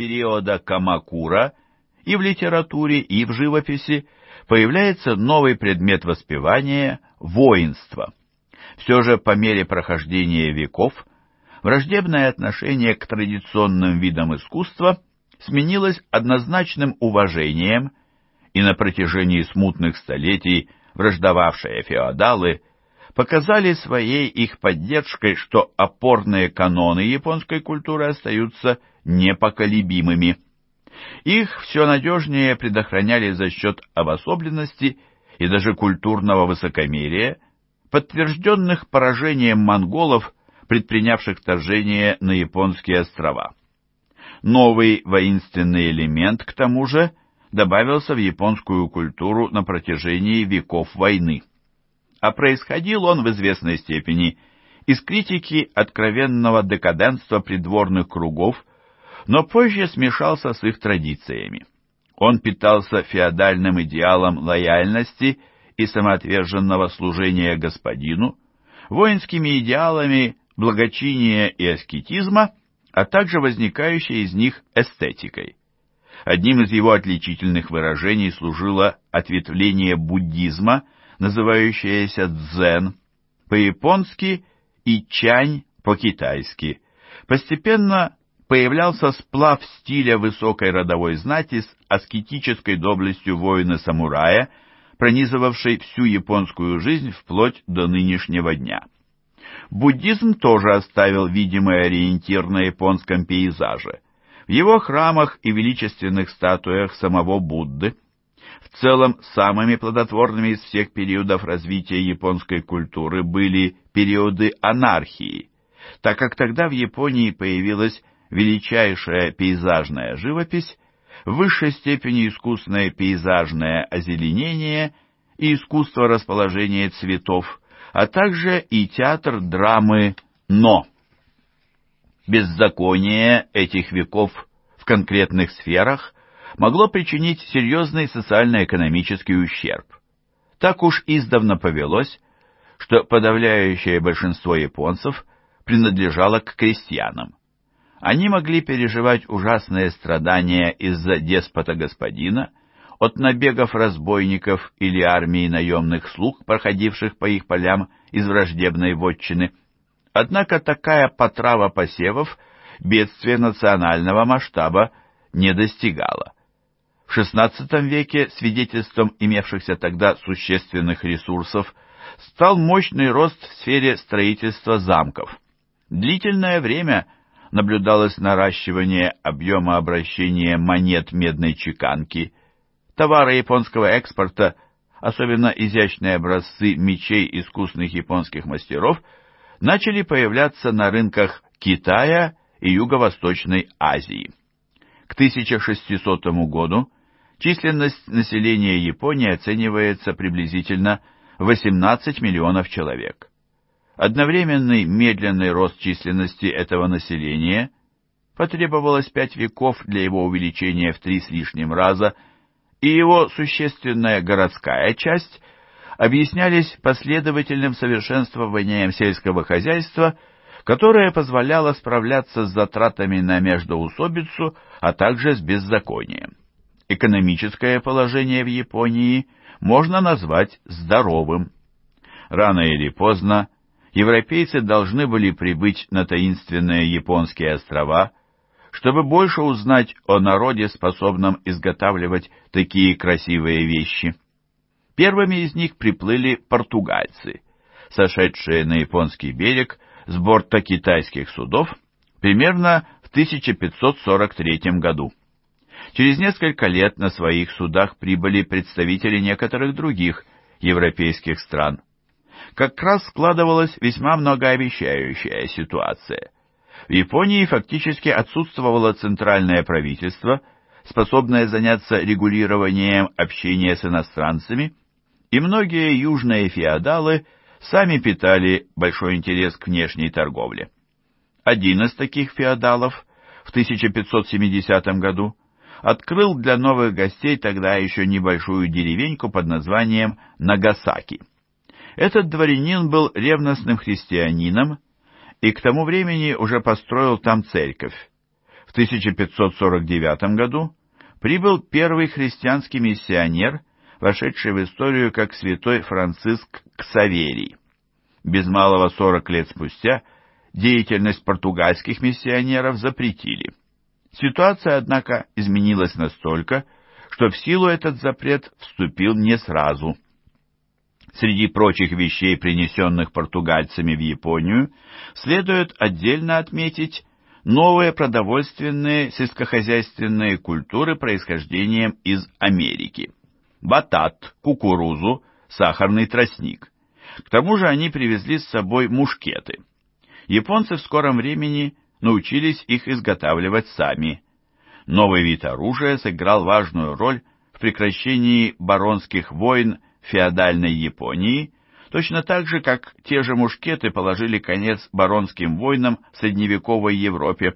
периода Камакура и в литературе, и в живописи появляется новый предмет воспевания – воинство. Все же по мере прохождения веков враждебное отношение к традиционным видам искусства сменилось однозначным уважением, и на протяжении смутных столетий враждовавшие феодалы – показали своей их поддержкой, что опорные каноны японской культуры остаются непоколебимыми. Их все надежнее предохраняли за счет обособленности и даже культурного высокомерия, подтвержденных поражением монголов, предпринявших вторжение на японские острова. Новый воинственный элемент, к тому же, добавился в японскую культуру на протяжении веков войны а происходил он в известной степени из критики откровенного декаденства придворных кругов, но позже смешался с их традициями. Он питался феодальным идеалом лояльности и самоотверженного служения господину, воинскими идеалами благочиния и аскетизма, а также возникающей из них эстетикой. Одним из его отличительных выражений служило ответвление буддизма – называющаяся дзен, по-японски и чань по-китайски. Постепенно появлялся сплав стиля высокой родовой знати с аскетической доблестью воина-самурая, пронизывавшей всю японскую жизнь вплоть до нынешнего дня. Буддизм тоже оставил видимый ориентир на японском пейзаже. В его храмах и величественных статуях самого Будды – в целом, самыми плодотворными из всех периодов развития японской культуры были периоды анархии, так как тогда в Японии появилась величайшая пейзажная живопись, в высшей степени искусное пейзажное озеленение и искусство расположения цветов, а также и театр драмы «Но». Беззаконие этих веков в конкретных сферах – могло причинить серьезный социально-экономический ущерб. Так уж издавна повелось, что подавляющее большинство японцев принадлежало к крестьянам. Они могли переживать ужасные страдания из-за деспота-господина, от набегов разбойников или армии наемных слуг, проходивших по их полям из враждебной вотчины. Однако такая потрава посевов бедствия национального масштаба не достигала. В XVI веке свидетельством имевшихся тогда существенных ресурсов стал мощный рост в сфере строительства замков. Длительное время наблюдалось наращивание объема обращения монет медной чеканки, товары японского экспорта, особенно изящные образцы мечей искусных японских мастеров, начали появляться на рынках Китая и Юго-Восточной Азии. К 1600 году Численность населения Японии оценивается приблизительно 18 миллионов человек. Одновременный медленный рост численности этого населения потребовалось пять веков для его увеличения в три с лишним раза, и его существенная городская часть объяснялись последовательным совершенствованием сельского хозяйства – которое позволяло справляться с затратами на междоусобицу, а также с беззаконием экономическое положение в Японии можно назвать здоровым. Рано или поздно европейцы должны были прибыть на таинственные японские острова, чтобы больше узнать о народе, способном изготавливать такие красивые вещи. Первыми из них приплыли португальцы, сошедшие на японский берег с борта китайских судов примерно в 1543 году. Через несколько лет на своих судах прибыли представители некоторых других европейских стран. Как раз складывалась весьма многообещающая ситуация. В Японии фактически отсутствовало центральное правительство, способное заняться регулированием общения с иностранцами, и многие южные феодалы сами питали большой интерес к внешней торговле. Один из таких феодалов в 1570 году открыл для новых гостей тогда еще небольшую деревеньку под названием Нагасаки. Этот дворянин был ревностным христианином и к тому времени уже построил там церковь. В 1549 году прибыл первый христианский миссионер, вошедший в историю как святой Франциск Ксаверий. Без малого 40 лет спустя деятельность португальских миссионеров запретили. Ситуация, однако, изменилась настолько, что в силу этот запрет вступил не сразу. Среди прочих вещей, принесенных португальцами в Японию, следует отдельно отметить новые продовольственные сельскохозяйственные культуры происхождением из Америки. Батат, кукурузу, сахарный тростник. К тому же они привезли с собой мушкеты. Японцы в скором времени научились их изготавливать сами. Новый вид оружия сыграл важную роль в прекращении баронских войн феодальной Японии, точно так же, как те же мушкеты положили конец баронским войнам в средневековой Европе.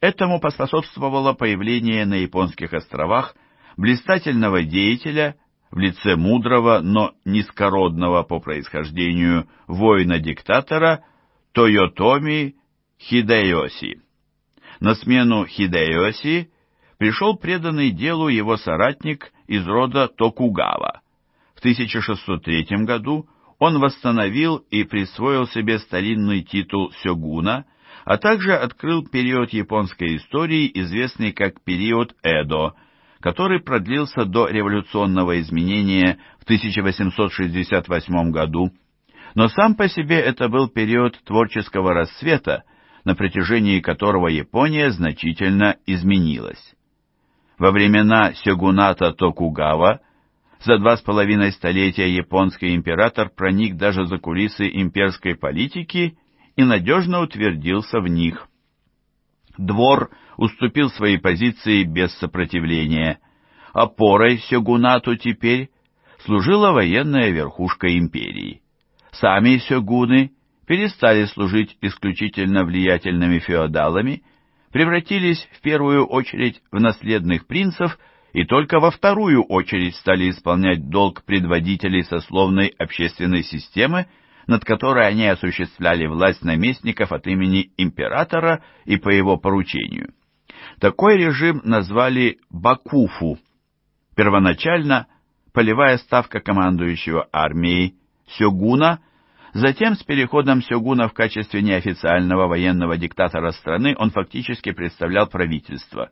Этому поспособствовало появление на японских островах блистательного деятеля в лице мудрого, но низкородного по происхождению воина-диктатора Тойотоми Хидеоси. На смену Хидеоси пришел преданный делу его соратник из рода Токугава. В 1603 году он восстановил и присвоил себе старинный титул сёгуна, а также открыл период японской истории, известный как период Эдо, который продлился до революционного изменения в 1868 году. Но сам по себе это был период творческого расцвета, на протяжении которого Япония значительно изменилась. Во времена сёгуната Токугава за два с половиной столетия японский император проник даже за кулисы имперской политики и надежно утвердился в них. Двор уступил свои позиции без сопротивления. Опорой сёгунату теперь служила военная верхушка империи. Сами сёгуны перестали служить исключительно влиятельными феодалами, превратились в первую очередь в наследных принцев и только во вторую очередь стали исполнять долг предводителей сословной общественной системы, над которой они осуществляли власть наместников от имени императора и по его поручению. Такой режим назвали Бакуфу. Первоначально полевая ставка командующего армией Сёгуна Затем с переходом Сёгуна в качестве неофициального военного диктатора страны он фактически представлял правительство.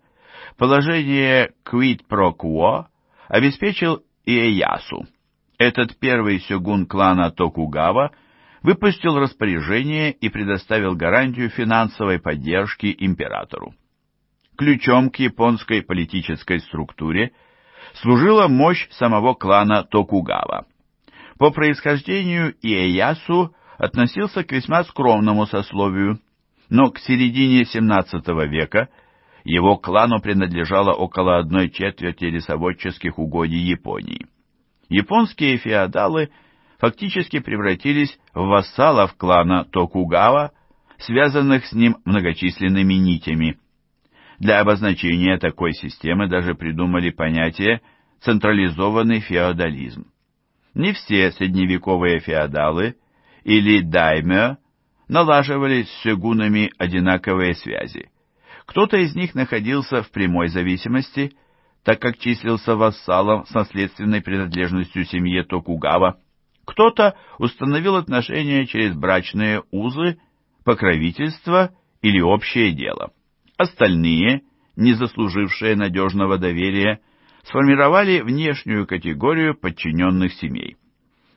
Положение «quid pro quo» обеспечил Иэясу. Этот первый сёгун клана Токугава выпустил распоряжение и предоставил гарантию финансовой поддержки императору. Ключом к японской политической структуре служила мощь самого клана Токугава. По происхождению Иэясу относился к весьма скромному сословию, но к середине XVII века его клану принадлежало около одной четверти лесоводческих угодий Японии. Японские феодалы фактически превратились в вассалов клана Токугава, связанных с ним многочисленными нитями. Для обозначения такой системы даже придумали понятие «централизованный феодализм» не все средневековые феодалы или даймё налаживали с сёгунами одинаковые связи. Кто-то из них находился в прямой зависимости, так как числился вассалом с наследственной принадлежностью семье Токугава, кто-то установил отношения через брачные узы, покровительство или общее дело. Остальные, не заслужившие надежного доверия, сформировали внешнюю категорию подчиненных семей.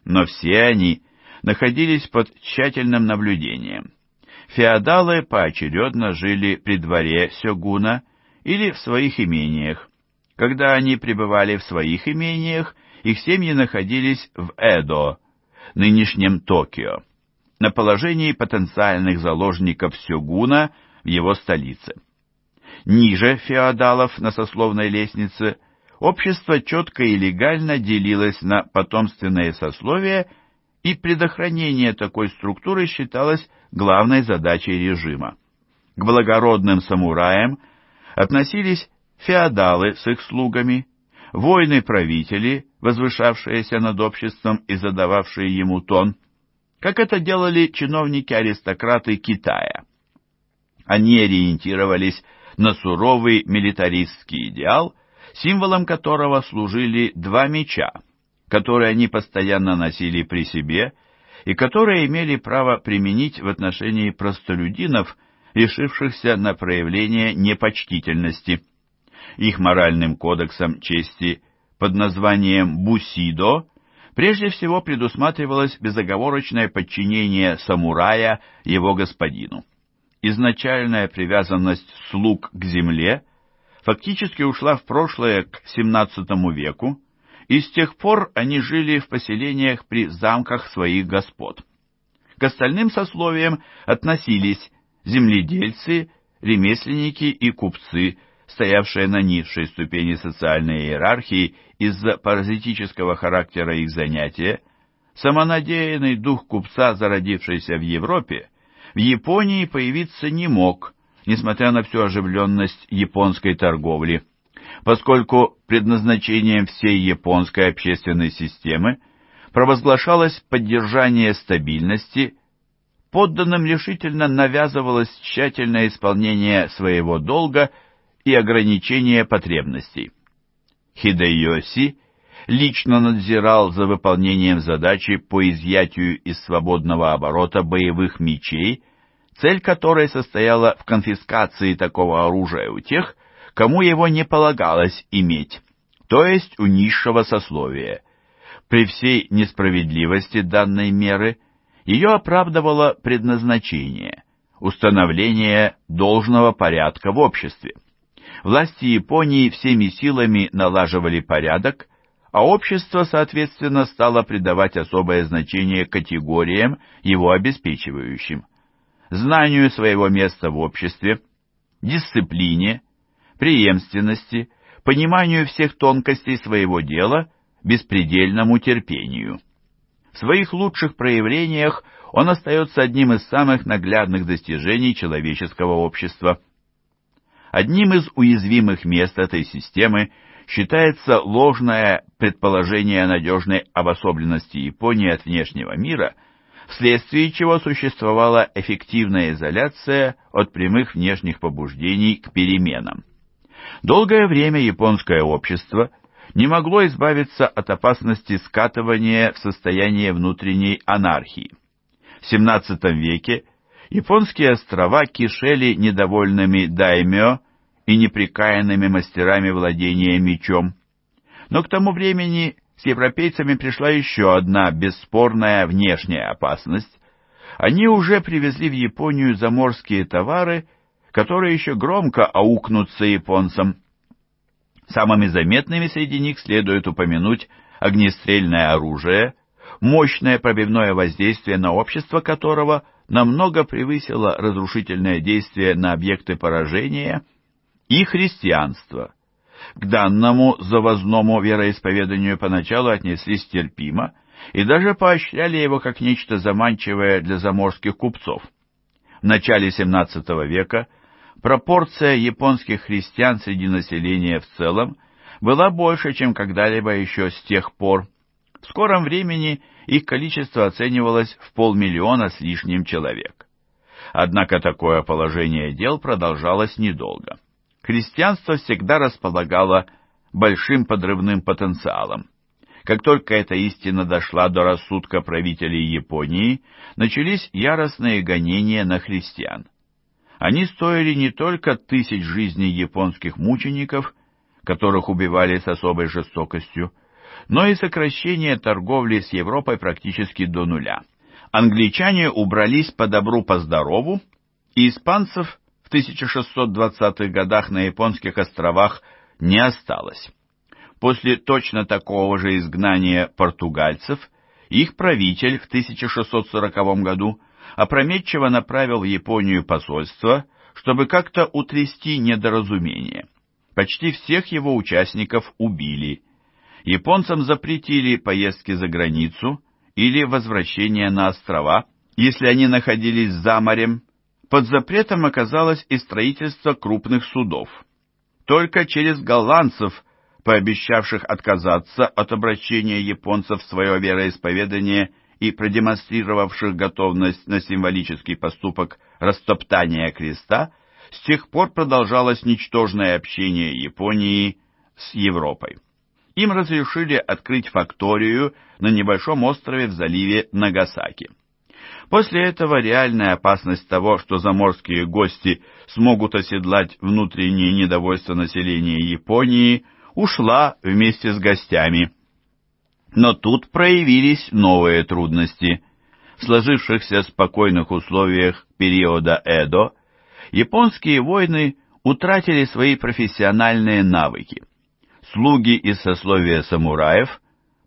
Но все они находились под тщательным наблюдением. Феодалы поочередно жили при дворе сёгуна или в своих имениях. Когда они пребывали в своих имениях, их семьи находились в Эдо, нынешнем Токио, на положении потенциальных заложников сёгуна в его столице. Ниже феодалов на сословной лестнице – общество четко и легально делилось на потомственные сословия, и предохранение такой структуры считалось главной задачей режима. К благородным самураям относились феодалы с их слугами, воины-правители, возвышавшиеся над обществом и задававшие ему тон, как это делали чиновники-аристократы Китая. Они ориентировались на суровый милитаристский идеал – символом которого служили два меча, которые они постоянно носили при себе и которые имели право применить в отношении простолюдинов, решившихся на проявление непочтительности. Их моральным кодексом чести под названием «бусидо» прежде всего предусматривалось безоговорочное подчинение самурая его господину. Изначальная привязанность слуг к земле фактически ушла в прошлое к XVII веку, и с тех пор они жили в поселениях при замках своих господ. К остальным сословиям относились земледельцы, ремесленники и купцы, стоявшие на низшей ступени социальной иерархии из-за паразитического характера их занятия, самонадеянный дух купца, зародившийся в Европе, в Японии появиться не мог, несмотря на всю оживленность японской торговли, поскольку предназначением всей японской общественной системы провозглашалось поддержание стабильности, подданным решительно навязывалось тщательное исполнение своего долга и ограничение потребностей. Хидеоси лично надзирал за выполнением задачи по изъятию из свободного оборота боевых мечей – цель которой состояла в конфискации такого оружия у тех, кому его не полагалось иметь, то есть у низшего сословия. При всей несправедливости данной меры ее оправдывало предназначение – установление должного порядка в обществе. Власти Японии всеми силами налаживали порядок, а общество, соответственно, стало придавать особое значение категориям, его обеспечивающим – знанию своего места в обществе, дисциплине, преемственности, пониманию всех тонкостей своего дела, беспредельному терпению. В своих лучших проявлениях он остается одним из самых наглядных достижений человеческого общества. Одним из уязвимых мест этой системы считается ложное предположение надежной обособленности Японии от внешнего мира – вследствие чего существовала эффективная изоляция от прямых внешних побуждений к переменам. Долгое время японское общество не могло избавиться от опасности скатывания в состояние внутренней анархии. В XVII веке японские острова кишели недовольными даймё и неприкаянными мастерами владения мечом, но к тому времени с европейцами пришла еще одна бесспорная внешняя опасность. Они уже привезли в Японию заморские товары, которые еще громко аукнутся японцам. Самыми заметными среди них следует упомянуть огнестрельное оружие, мощное пробивное воздействие на общество которого намного превысило разрушительное действие на объекты поражения и христианство. К данному завозному вероисповеданию поначалу отнеслись терпимо и даже поощряли его как нечто заманчивое для заморских купцов. В начале XVII века пропорция японских христиан среди населения в целом была больше, чем когда-либо еще с тех пор. В скором времени их количество оценивалось в полмиллиона с лишним человек. Однако такое положение дел продолжалось недолго христианство всегда располагало большим подрывным потенциалом. Как только эта истина дошла до рассудка правителей Японии, начались яростные гонения на христиан. Они стоили не только тысяч жизней японских мучеников, которых убивали с особой жестокостью, но и сокращение торговли с Европой практически до нуля. Англичане убрались по добру, по здорову, и испанцев в 1620-х годах на японских островах не осталось. После точно такого же изгнания португальцев их правитель в 1640 году опрометчиво направил в Японию посольство, чтобы как-то утрясти недоразумение. Почти всех его участников убили. Японцам запретили поездки за границу или возвращение на острова, если они находились за морем под запретом оказалось и строительство крупных судов. Только через голландцев, пообещавших отказаться от обращения японцев в свое вероисповедание и продемонстрировавших готовность на символический поступок растоптания креста, с тех пор продолжалось ничтожное общение Японии с Европой. Им разрешили открыть факторию на небольшом острове в заливе Нагасаки. После этого реальная опасность того, что заморские гости смогут оседлать внутреннее недовольство населения Японии, ушла вместе с гостями. Но тут проявились новые трудности. В сложившихся спокойных условиях периода Эдо японские войны утратили свои профессиональные навыки. Слуги из сословия самураев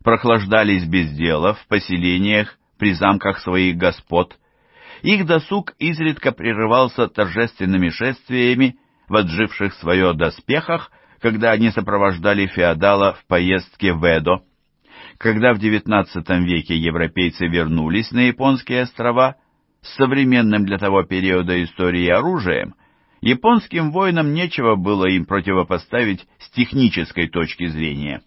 прохлаждались без дела в поселениях при замках своих господ. Их досуг изредка прерывался торжественными шествиями в отживших свое доспехах, когда они сопровождали феодала в поездке в Эдо. Когда в XIX веке европейцы вернулись на японские острова с современным для того периода истории оружием, японским воинам нечего было им противопоставить с технической точки зрения.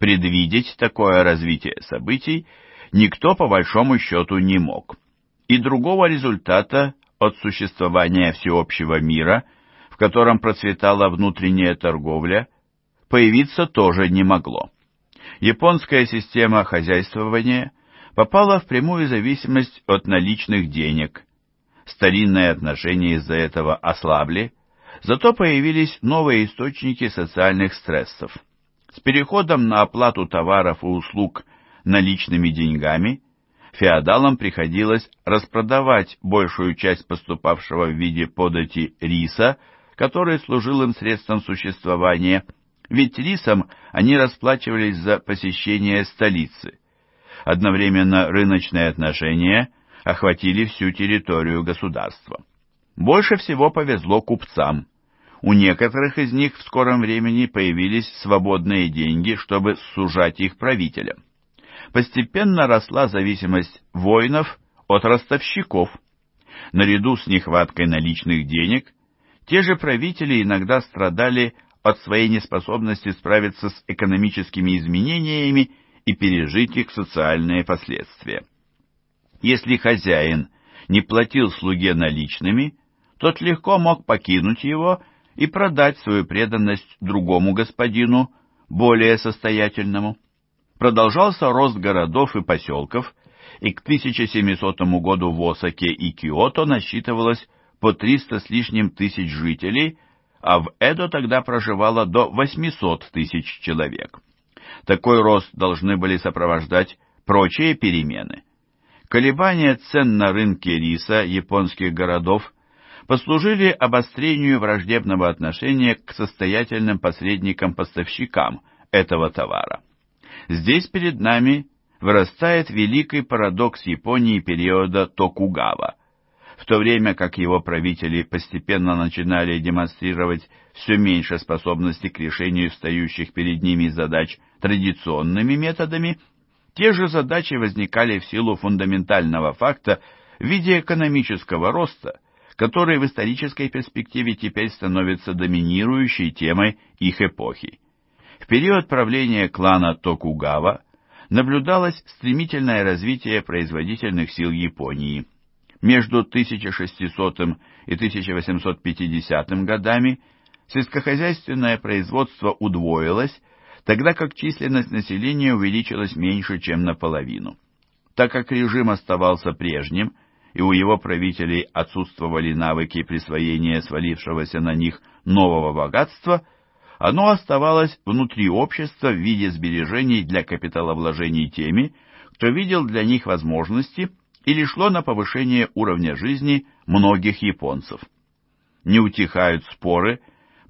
Предвидеть такое развитие событий – никто по большому счету не мог. И другого результата от существования всеобщего мира, в котором процветала внутренняя торговля, появиться тоже не могло. Японская система хозяйствования попала в прямую зависимость от наличных денег. Старинные отношения из-за этого ослабли, зато появились новые источники социальных стрессов. С переходом на оплату товаров и услуг – наличными деньгами, феодалам приходилось распродавать большую часть поступавшего в виде подати риса, который служил им средством существования, ведь рисом они расплачивались за посещение столицы. Одновременно рыночные отношения охватили всю территорию государства. Больше всего повезло купцам. У некоторых из них в скором времени появились свободные деньги, чтобы сужать их правителям постепенно росла зависимость воинов от ростовщиков. Наряду с нехваткой наличных денег, те же правители иногда страдали от своей неспособности справиться с экономическими изменениями и пережить их социальные последствия. Если хозяин не платил слуге наличными, тот легко мог покинуть его и продать свою преданность другому господину, более состоятельному продолжался рост городов и поселков, и к 1700 году в Осаке и Киото насчитывалось по 300 с лишним тысяч жителей, а в Эдо тогда проживало до 800 тысяч человек. Такой рост должны были сопровождать прочие перемены. Колебания цен на рынке риса японских городов послужили обострению враждебного отношения к состоятельным посредникам-поставщикам этого товара. Здесь перед нами вырастает великий парадокс Японии периода Токугава. В то время как его правители постепенно начинали демонстрировать все меньше способности к решению стоящих перед ними задач традиционными методами, те же задачи возникали в силу фундаментального факта в виде экономического роста, который в исторической перспективе теперь становится доминирующей темой их эпохи. В период правления клана Токугава наблюдалось стремительное развитие производительных сил Японии. Между 1600 и 1850 годами сельскохозяйственное производство удвоилось, тогда как численность населения увеличилась меньше, чем наполовину. Так как режим оставался прежним, и у его правителей отсутствовали навыки присвоения свалившегося на них нового богатства – оно оставалось внутри общества в виде сбережений для капиталовложений теми, кто видел для них возможности или шло на повышение уровня жизни многих японцев. Не утихают споры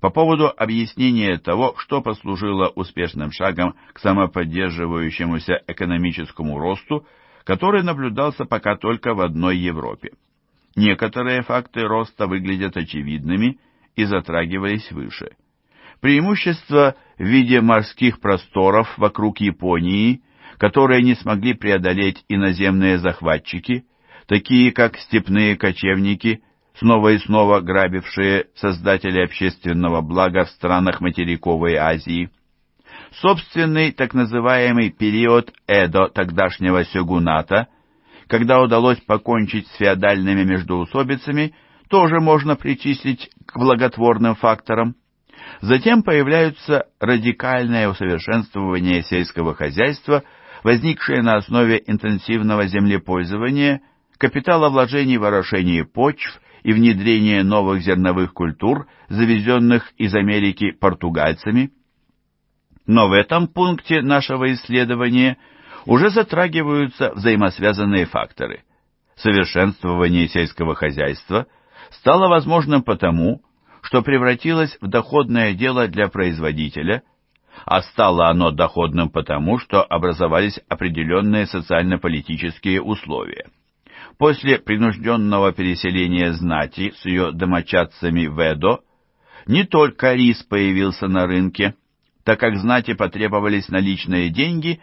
по поводу объяснения того, что послужило успешным шагом к самоподдерживающемуся экономическому росту, который наблюдался пока только в одной Европе. Некоторые факты роста выглядят очевидными и затрагивались выше – преимущество в виде морских просторов вокруг Японии, которые не смогли преодолеть иноземные захватчики, такие как степные кочевники, снова и снова грабившие создатели общественного блага в странах материковой Азии. Собственный так называемый период Эдо тогдашнего сёгуната, когда удалось покончить с феодальными междоусобицами, тоже можно причислить к благотворным факторам. Затем появляются радикальное усовершенствование сельского хозяйства, возникшее на основе интенсивного землепользования, капиталовложений в орошении почв и внедрение новых зерновых культур, завезенных из Америки португальцами. Но в этом пункте нашего исследования уже затрагиваются взаимосвязанные факторы. Совершенствование сельского хозяйства стало возможным потому, что превратилось в доходное дело для производителя, а стало оно доходным потому, что образовались определенные социально-политические условия. После принужденного переселения знати с ее домочадцами в Эдо, не только рис появился на рынке, так как знати потребовались наличные деньги,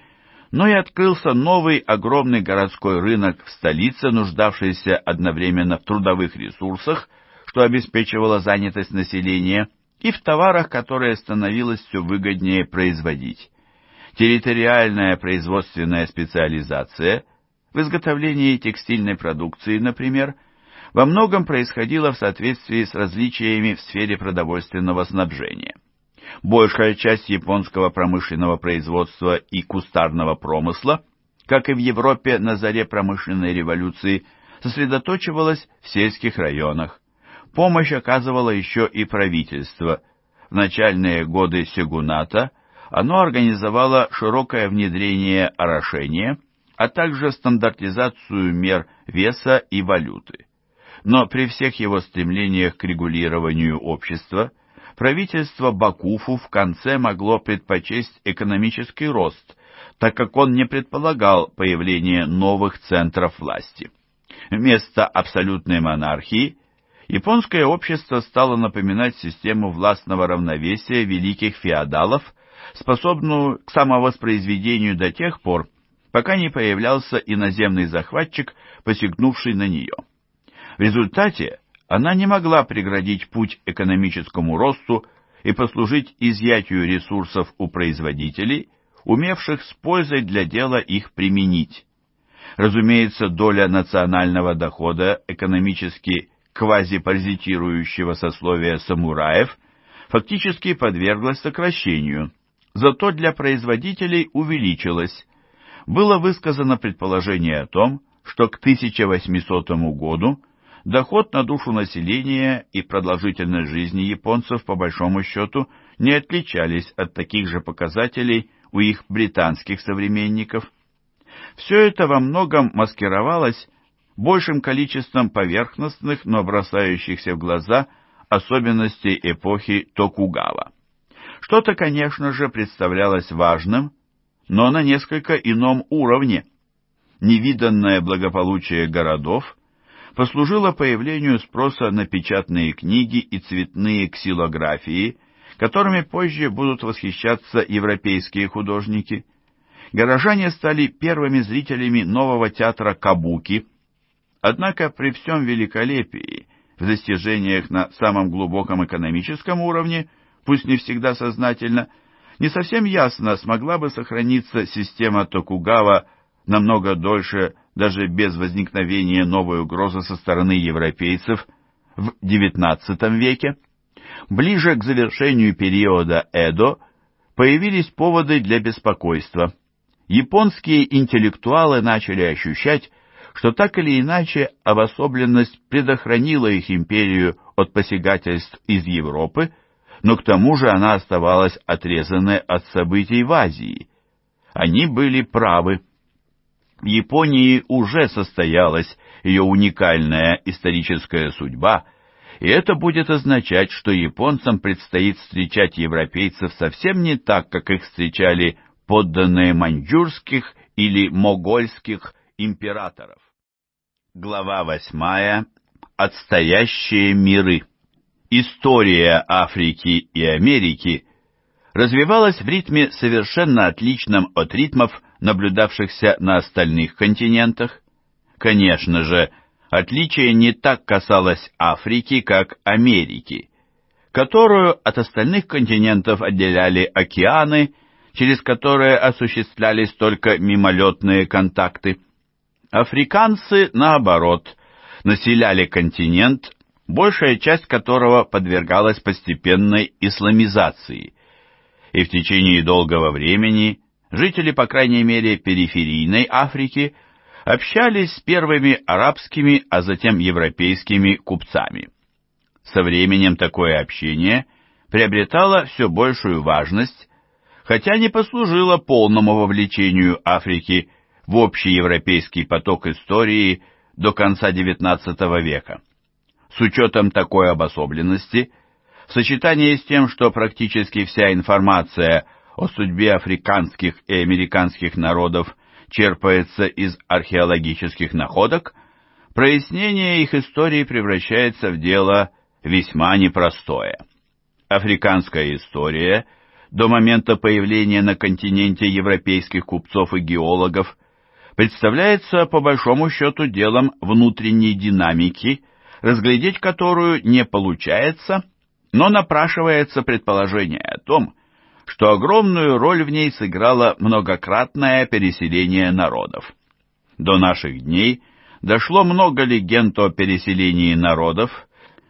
но и открылся новый огромный городской рынок в столице, нуждавшийся одновременно в трудовых ресурсах что обеспечивало занятость населения, и в товарах, которые становилось все выгоднее производить. Территориальная производственная специализация в изготовлении текстильной продукции, например, во многом происходила в соответствии с различиями в сфере продовольственного снабжения. Большая часть японского промышленного производства и кустарного промысла, как и в Европе на заре промышленной революции, сосредоточивалась в сельских районах. Помощь оказывало еще и правительство. В начальные годы Сегуната оно организовало широкое внедрение орошения, а также стандартизацию мер веса и валюты. Но при всех его стремлениях к регулированию общества, правительство Бакуфу в конце могло предпочесть экономический рост, так как он не предполагал появление новых центров власти. Вместо абсолютной монархии – японское общество стало напоминать систему властного равновесия великих феодалов, способную к самовоспроизведению до тех пор, пока не появлялся иноземный захватчик, посягнувший на нее. В результате она не могла преградить путь экономическому росту и послужить изъятию ресурсов у производителей, умевших с пользой для дела их применить. Разумеется, доля национального дохода экономически квазипаразитирующего сословия самураев фактически подверглась сокращению, зато для производителей увеличилась. Было высказано предположение о том, что к 1800 году доход на душу населения и продолжительность жизни японцев по большому счету не отличались от таких же показателей у их британских современников. Все это во многом маскировалось большим количеством поверхностных, но бросающихся в глаза особенностей эпохи Токугава. Что-то, конечно же, представлялось важным, но на несколько ином уровне. Невиданное благополучие городов послужило появлению спроса на печатные книги и цветные ксилографии, которыми позже будут восхищаться европейские художники. Горожане стали первыми зрителями нового театра «Кабуки», Однако при всем великолепии в достижениях на самом глубоком экономическом уровне, пусть не всегда сознательно, не совсем ясно, смогла бы сохраниться система Токугава намного дольше, даже без возникновения новой угрозы со стороны европейцев в XIX веке. Ближе к завершению периода Эдо появились поводы для беспокойства. Японские интеллектуалы начали ощущать, что так или иначе обособленность предохранила их империю от посягательств из Европы, но к тому же она оставалась отрезанной от событий в Азии. Они были правы. В Японии уже состоялась ее уникальная историческая судьба, и это будет означать, что японцам предстоит встречать европейцев совсем не так, как их встречали подданные маньчжурских или могольских императоров. Глава восьмая. Отстоящие миры. История Африки и Америки развивалась в ритме, совершенно отличном от ритмов, наблюдавшихся на остальных континентах. Конечно же, отличие не так касалось Африки, как Америки, которую от остальных континентов отделяли океаны, через которые осуществлялись только мимолетные контакты – Африканцы, наоборот, населяли континент, большая часть которого подвергалась постепенной исламизации. И в течение долгого времени жители, по крайней мере, периферийной Африки общались с первыми арабскими, а затем европейскими купцами. Со временем такое общение приобретало все большую важность, хотя не послужило полному вовлечению Африки в общий европейский поток истории до конца XIX века. С учетом такой обособленности, в сочетании с тем, что практически вся информация о судьбе африканских и американских народов черпается из археологических находок, прояснение их истории превращается в дело весьма непростое. Африканская история – до момента появления на континенте европейских купцов и геологов представляется по большому счету делом внутренней динамики, разглядеть которую не получается, но напрашивается предположение о том, что огромную роль в ней сыграло многократное переселение народов. До наших дней дошло много легенд о переселении народов,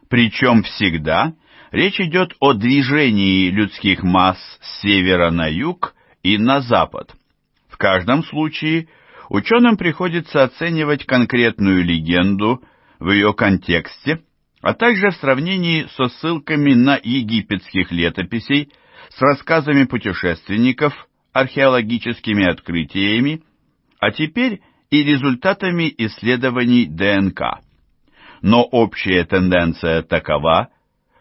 причем всегда речь идет о движении людских масс с севера на юг и на запад. В каждом случае ученым приходится оценивать конкретную легенду в ее контексте, а также в сравнении со ссылками на египетских летописей, с рассказами путешественников, археологическими открытиями, а теперь и результатами исследований ДНК. Но общая тенденция такова,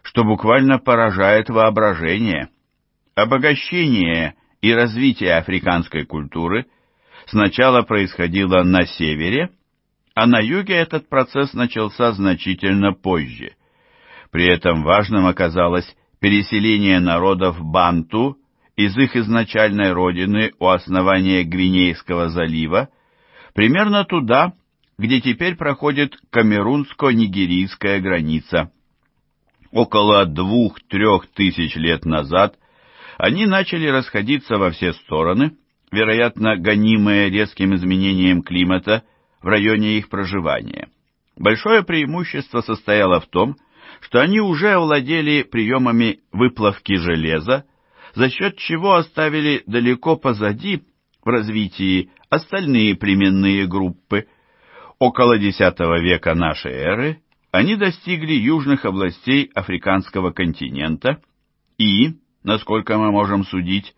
что буквально поражает воображение. Обогащение и развитие африканской культуры сначала происходило на севере, а на юге этот процесс начался значительно позже. При этом важным оказалось переселение народов Банту из их изначальной родины у основания Гвинейского залива примерно туда, где теперь проходит камерунско-нигерийская граница. Около двух-трех тысяч лет назад они начали расходиться во все стороны – вероятно, гонимые резким изменением климата в районе их проживания. Большое преимущество состояло в том, что они уже овладели приемами выплавки железа, за счет чего оставили далеко позади в развитии остальные племенные группы. Около X века нашей эры они достигли южных областей африканского континента и, насколько мы можем судить,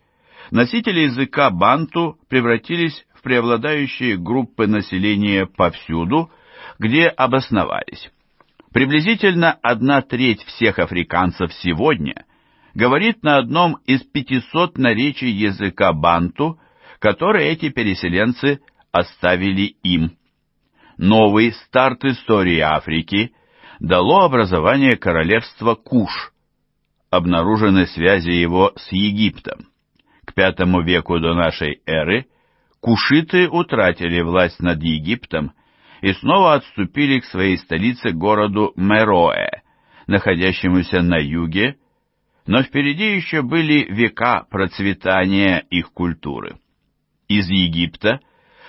Носители языка банту превратились в преобладающие группы населения повсюду, где обосновались. Приблизительно одна треть всех африканцев сегодня говорит на одном из 500 наречий языка банту, которые эти переселенцы оставили им. Новый старт истории Африки дало образование королевства Куш, обнаружены связи его с Египтом. V веку до нашей эры кушиты утратили власть над Египтом и снова отступили к своей столице городу Мероэ, находящемуся на юге, но впереди еще были века процветания их культуры. Из Египта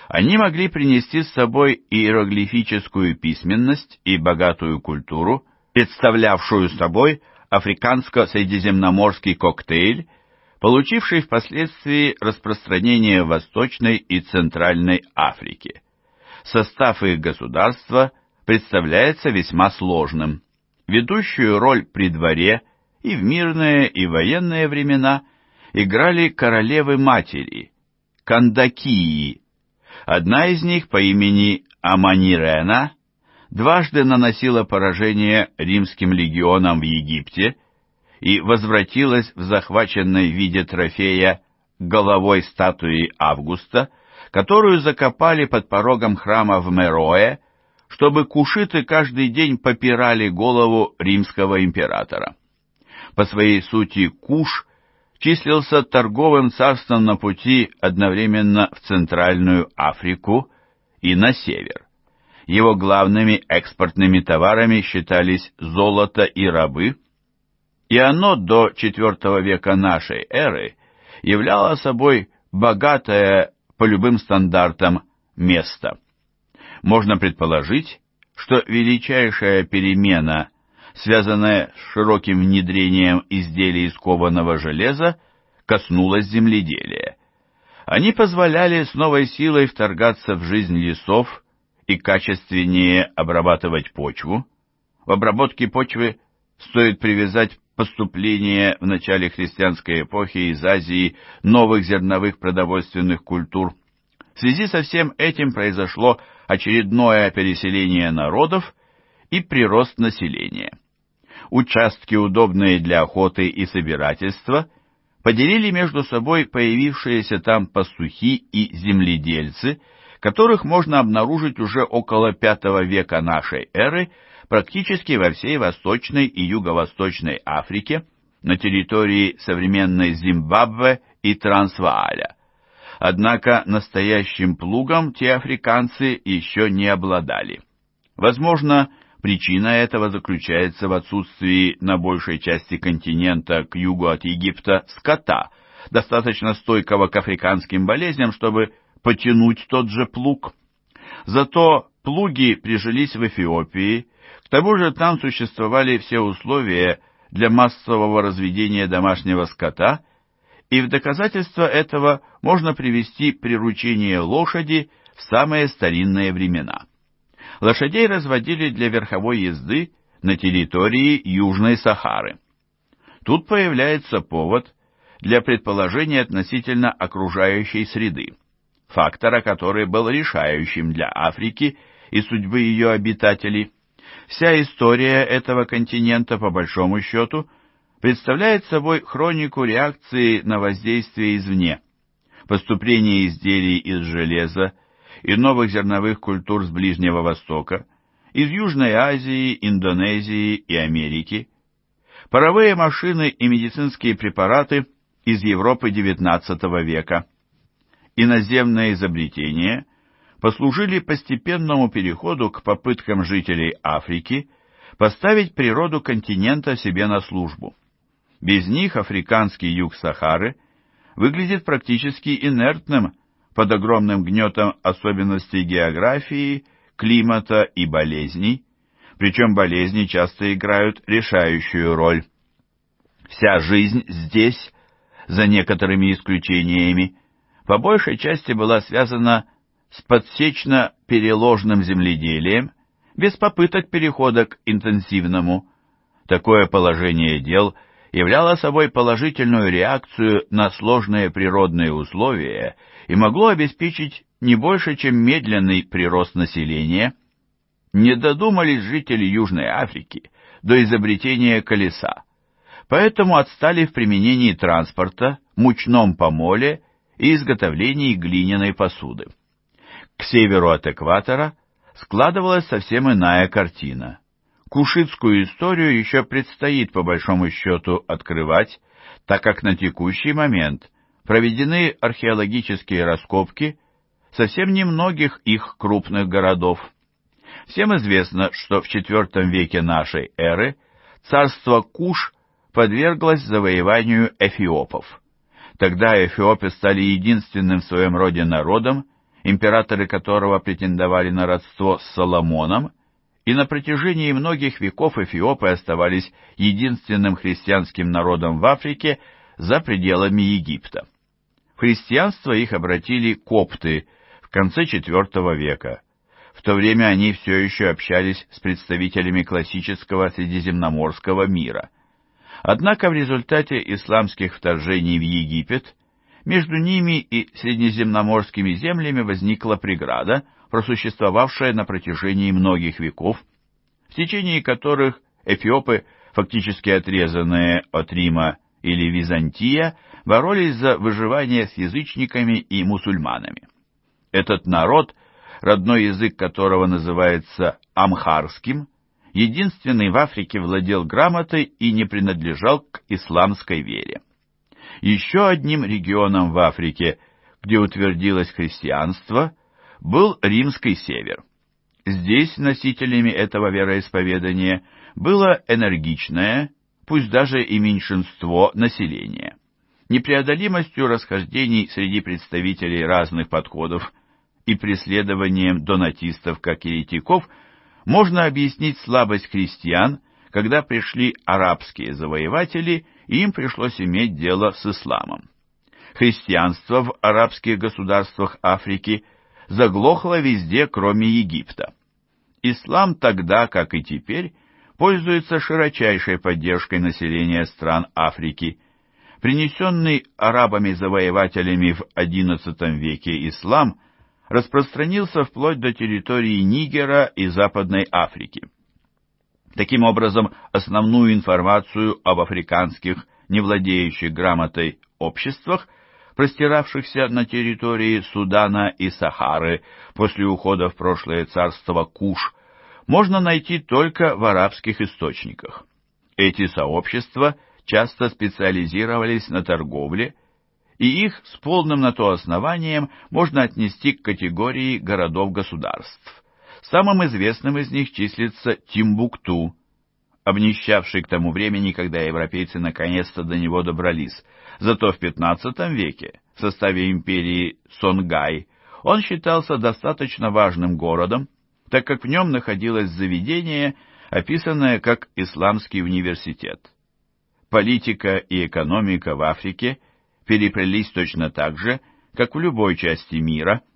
они могли принести с собой иероглифическую письменность и богатую культуру, представлявшую собой африканско-средиземноморский коктейль получивший впоследствии распространение в Восточной и Центральной Африке. Состав их государства представляется весьма сложным. Ведущую роль при дворе и в мирные и военные времена играли королевы-матери, кандакии. Одна из них по имени Аманирена дважды наносила поражение римским легионам в Египте – и возвратилась в захваченной виде трофея головой статуи Августа, которую закопали под порогом храма в Мероэ, чтобы кушиты каждый день попирали голову римского императора. По своей сути Куш числился торговым царством на пути одновременно в Центральную Африку и на север. Его главными экспортными товарами считались золото и рабы – и оно до IV века нашей эры являло собой богатое по любым стандартам место. Можно предположить, что величайшая перемена, связанная с широким внедрением изделий из кованого железа, коснулась земледелия. Они позволяли с новой силой вторгаться в жизнь лесов и качественнее обрабатывать почву. В обработке почвы стоит привязать поступление в начале христианской эпохи из Азии новых зерновых продовольственных культур. В связи со всем этим произошло очередное переселение народов и прирост населения. Участки, удобные для охоты и собирательства, поделили между собой появившиеся там пастухи и земледельцы, которых можно обнаружить уже около V века нашей эры – практически во всей Восточной и Юго-Восточной Африке, на территории современной Зимбабве и Трансвааля. Однако настоящим плугом те африканцы еще не обладали. Возможно, причина этого заключается в отсутствии на большей части континента к югу от Египта скота, достаточно стойкого к африканским болезням, чтобы потянуть тот же плуг. Зато плуги прижились в Эфиопии, к тому же там существовали все условия для массового разведения домашнего скота, и в доказательство этого можно привести приручение лошади в самые старинные времена. Лошадей разводили для верховой езды на территории Южной Сахары. Тут появляется повод для предположения относительно окружающей среды, фактора, который был решающим для Африки и судьбы ее обитателей – Вся история этого континента, по большому счету, представляет собой хронику реакции на воздействие извне, поступление изделий из железа и новых зерновых культур с Ближнего Востока, из Южной Азии, Индонезии и Америки, паровые машины и медицинские препараты из Европы XIX века, иноземные изобретения послужили постепенному переходу к попыткам жителей Африки поставить природу континента себе на службу. Без них африканский юг Сахары выглядит практически инертным под огромным гнетом особенностей географии, климата и болезней, причем болезни часто играют решающую роль. Вся жизнь здесь, за некоторыми исключениями, по большей части была связана с с подсечно-переложным земледелием, без попыток перехода к интенсивному. Такое положение дел являло собой положительную реакцию на сложные природные условия и могло обеспечить не больше, чем медленный прирост населения. Не додумались жители Южной Африки до изобретения колеса, поэтому отстали в применении транспорта, мучном помоле и изготовлении глиняной посуды. К северу от экватора складывалась совсем иная картина. Кушитскую историю еще предстоит, по большому счету, открывать, так как на текущий момент проведены археологические раскопки совсем немногих их крупных городов. Всем известно, что в IV веке нашей эры царство Куш подверглось завоеванию эфиопов. Тогда эфиопы стали единственным в своем роде народом, императоры которого претендовали на родство с Соломоном, и на протяжении многих веков эфиопы оставались единственным христианским народом в Африке за пределами Египта. В христианство их обратили копты в конце IV века. В то время они все еще общались с представителями классического средиземноморского мира. Однако в результате исламских вторжений в Египет между ними и среднеземноморскими землями возникла преграда, просуществовавшая на протяжении многих веков, в течение которых эфиопы, фактически отрезанные от Рима или Византия, боролись за выживание с язычниками и мусульманами. Этот народ, родной язык которого называется амхарским, единственный в Африке владел грамотой и не принадлежал к исламской вере. Еще одним регионом в Африке, где утвердилось христианство, был Римский Север. Здесь носителями этого вероисповедания было энергичное, пусть даже и меньшинство, населения. Непреодолимостью расхождений среди представителей разных подходов и преследованием донатистов как еретиков можно объяснить слабость христиан когда пришли арабские завоеватели, и им пришлось иметь дело с исламом. Христианство в арабских государствах Африки заглохло везде, кроме Египта. Ислам тогда, как и теперь, пользуется широчайшей поддержкой населения стран Африки. Принесенный арабами-завоевателями в XI веке ислам распространился вплоть до территории Нигера и Западной Африки. Таким образом, основную информацию об африканских, не владеющих грамотой, обществах, простиравшихся на территории Судана и Сахары после ухода в прошлое царство Куш, можно найти только в арабских источниках. Эти сообщества часто специализировались на торговле, и их с полным на то основанием можно отнести к категории городов-государств. Самым известным из них числится Тимбукту, обнищавший к тому времени, когда европейцы наконец-то до него добрались. Зато в XV веке в составе империи Сонгай он считался достаточно важным городом, так как в нем находилось заведение, описанное как Исламский университет. Политика и экономика в Африке переплелись точно так же, как в любой части мира –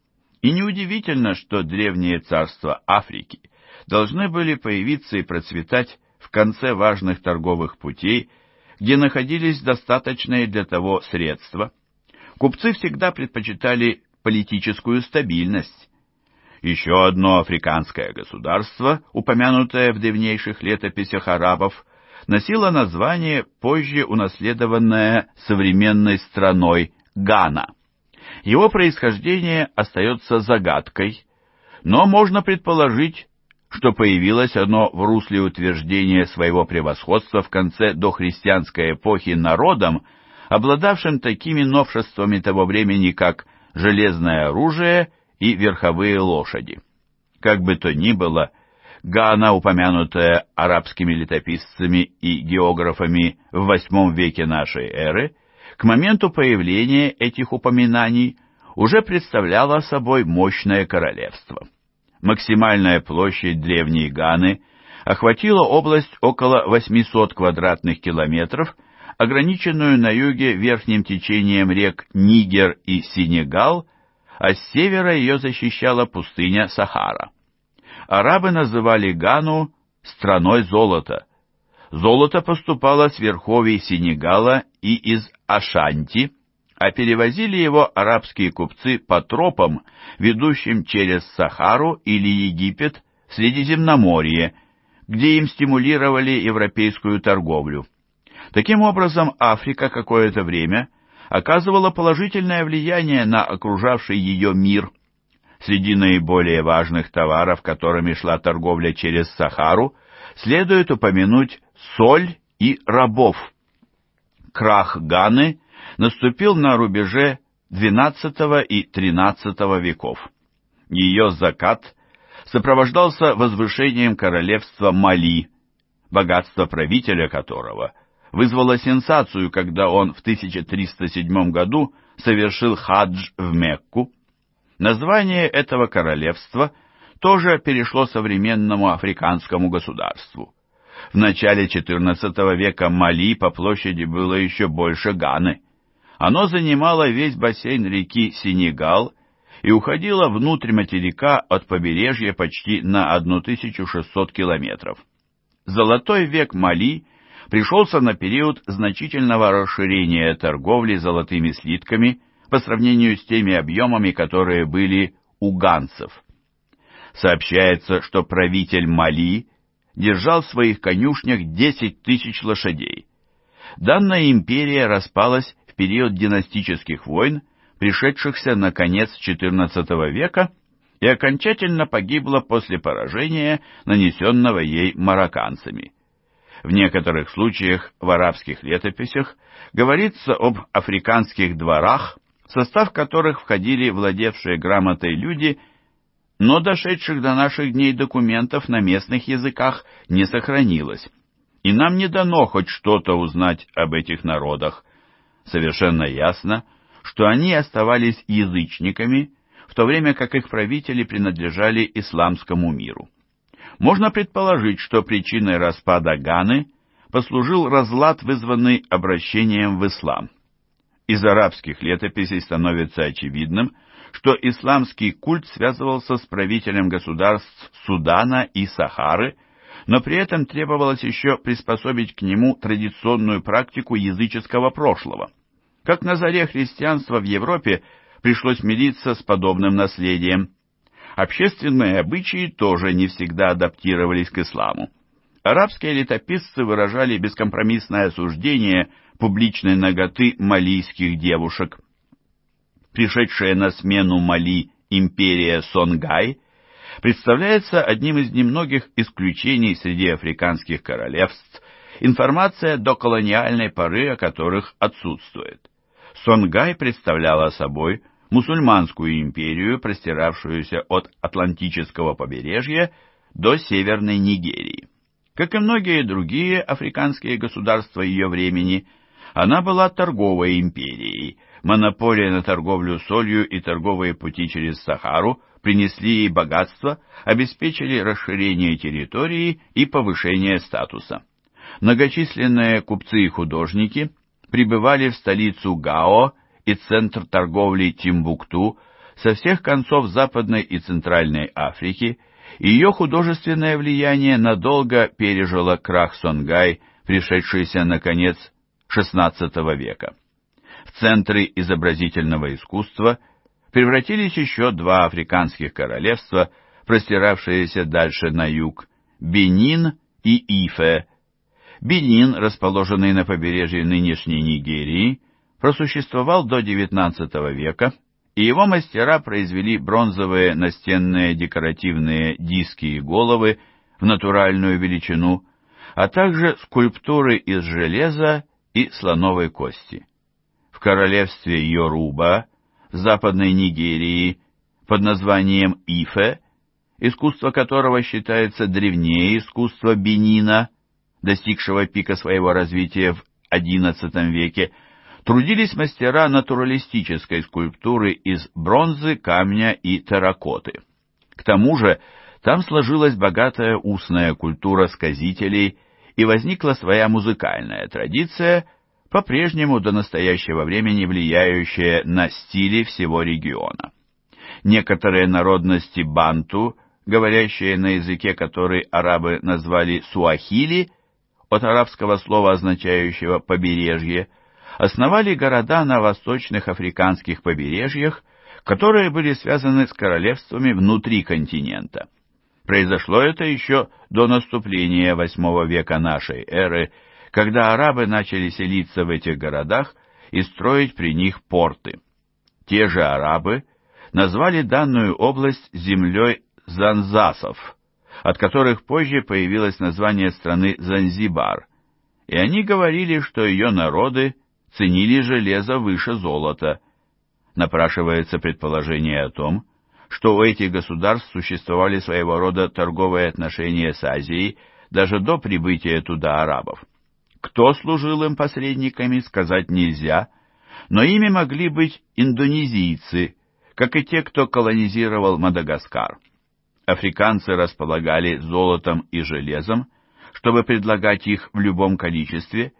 и неудивительно, что древние царства Африки должны были появиться и процветать в конце важных торговых путей, где находились достаточные для того средства. Купцы всегда предпочитали политическую стабильность. Еще одно африканское государство, упомянутое в древнейших летописях арабов, носило название, позже унаследованное современной страной Гана. Его происхождение остается загадкой, но можно предположить, что появилось оно в русле утверждения своего превосходства в конце дохристианской эпохи народом, обладавшим такими новшествами того времени, как железное оружие и верховые лошади. Как бы то ни было, Гана, упомянутая арабскими летописцами и географами в VIII веке нашей эры, к моменту появления этих упоминаний уже представляло собой мощное королевство. Максимальная площадь древней Ганы охватила область около 800 квадратных километров, ограниченную на юге верхним течением рек Нигер и Сенегал, а с севера ее защищала пустыня Сахара. Арабы называли Гану «страной золота», Золото поступало с верховий Сенегала и из Ашанти, а перевозили его арабские купцы по тропам, ведущим через Сахару или Египет в Средиземноморье, где им стимулировали европейскую торговлю. Таким образом, Африка какое-то время оказывала положительное влияние на окружавший ее мир. Среди наиболее важных товаров, которыми шла торговля через Сахару, следует упомянуть соль и рабов. Крах Ганы наступил на рубеже XII и XIII веков. Ее закат сопровождался возвышением королевства Мали, богатство правителя которого вызвало сенсацию, когда он в 1307 году совершил хадж в Мекку. Название этого королевства тоже перешло современному африканскому государству. В начале XIV века Мали по площади было еще больше Ганы. Оно занимало весь бассейн реки Сенегал и уходило внутрь материка от побережья почти на 1600 километров. Золотой век Мали пришелся на период значительного расширения торговли золотыми слитками по сравнению с теми объемами, которые были у ганцев. Сообщается, что правитель Мали держал в своих конюшнях 10 тысяч лошадей. Данная империя распалась в период династических войн, пришедшихся на конец XIV века, и окончательно погибла после поражения, нанесенного ей марокканцами. В некоторых случаях в арабских летописях говорится об африканских дворах, в состав которых входили владевшие грамотой люди – но дошедших до наших дней документов на местных языках не сохранилось, и нам не дано хоть что-то узнать об этих народах. Совершенно ясно, что они оставались язычниками, в то время как их правители принадлежали исламскому миру. Можно предположить, что причиной распада Ганы послужил разлад, вызванный обращением в ислам. Из арабских летописей становится очевидным, что исламский культ связывался с правителем государств Судана и Сахары, но при этом требовалось еще приспособить к нему традиционную практику языческого прошлого. Как на заре христианства в Европе пришлось мириться с подобным наследием. Общественные обычаи тоже не всегда адаптировались к исламу. Арабские летописцы выражали бескомпромиссное осуждение публичной наготы малийских девушек пришедшая на смену Мали империя Сонгай, представляется одним из немногих исключений среди африканских королевств, информация до колониальной поры о которых отсутствует. Сонгай представляла собой мусульманскую империю, простиравшуюся от Атлантического побережья до Северной Нигерии. Как и многие другие африканские государства ее времени, она была торговой империей – Монополия на торговлю солью и торговые пути через Сахару принесли ей богатство, обеспечили расширение территории и повышение статуса. Многочисленные купцы и художники прибывали в столицу Гао и центр торговли Тимбукту со всех концов Западной и Центральной Африки, и ее художественное влияние надолго пережило крах Сонгай, пришедшийся на конец XVI века в центры изобразительного искусства превратились еще два африканских королевства, простиравшиеся дальше на юг – Бенин и Ифе. Бенин, расположенный на побережье нынешней Нигерии, просуществовал до XIX века, и его мастера произвели бронзовые настенные декоративные диски и головы в натуральную величину, а также скульптуры из железа и слоновой кости королевстве Йоруба, в Западной Нигерии, под названием Ифе, искусство которого считается древнее искусства Бенина, достигшего пика своего развития в XI веке, трудились мастера натуралистической скульптуры из бронзы, камня и терракоты. К тому же там сложилась богатая устная культура сказителей и возникла своя музыкальная традиция – по-прежнему до настоящего времени влияющее на стили всего региона. Некоторые народности банту, говорящие на языке, который арабы назвали суахили, от арабского слова, означающего «побережье», основали города на восточных африканских побережьях, которые были связаны с королевствами внутри континента. Произошло это еще до наступления VIII века нашей эры – когда арабы начали селиться в этих городах и строить при них порты. Те же арабы назвали данную область землей занзасов, от которых позже появилось название страны Занзибар, и они говорили, что ее народы ценили железо выше золота. Напрашивается предположение о том, что у этих государств существовали своего рода торговые отношения с Азией даже до прибытия туда арабов. Кто служил им посредниками, сказать нельзя, но ими могли быть индонезийцы, как и те, кто колонизировал Мадагаскар. Африканцы располагали золотом и железом, чтобы предлагать их в любом количестве,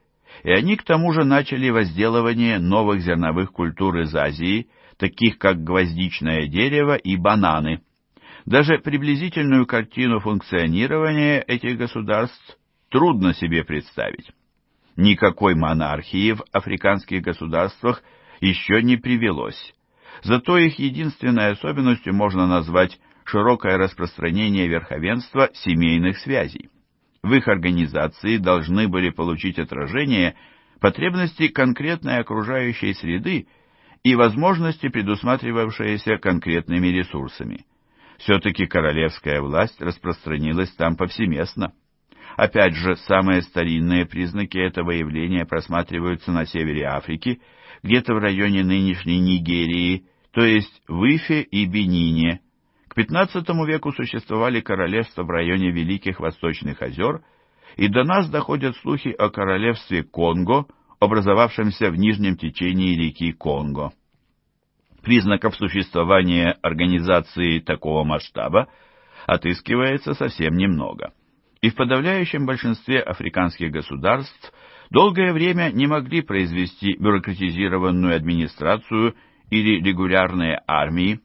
и они к тому же начали возделывание новых зерновых культур из Азии, таких как гвоздичное дерево и бананы. Даже приблизительную картину функционирования этих государств трудно себе представить никакой монархии в африканских государствах еще не привелось. Зато их единственной особенностью можно назвать широкое распространение верховенства семейных связей. В их организации должны были получить отражение потребности конкретной окружающей среды и возможности, предусматривавшиеся конкретными ресурсами. Все-таки королевская власть распространилась там повсеместно. Опять же, самые старинные признаки этого явления просматриваются на севере Африки, где-то в районе нынешней Нигерии, то есть в Ифе и Бенине. К XV веку существовали королевства в районе Великих Восточных озер, и до нас доходят слухи о королевстве Конго, образовавшемся в нижнем течении реки Конго. Признаков существования организации такого масштаба отыскивается совсем немного и в подавляющем большинстве африканских государств долгое время не могли произвести бюрократизированную администрацию или регулярные армии,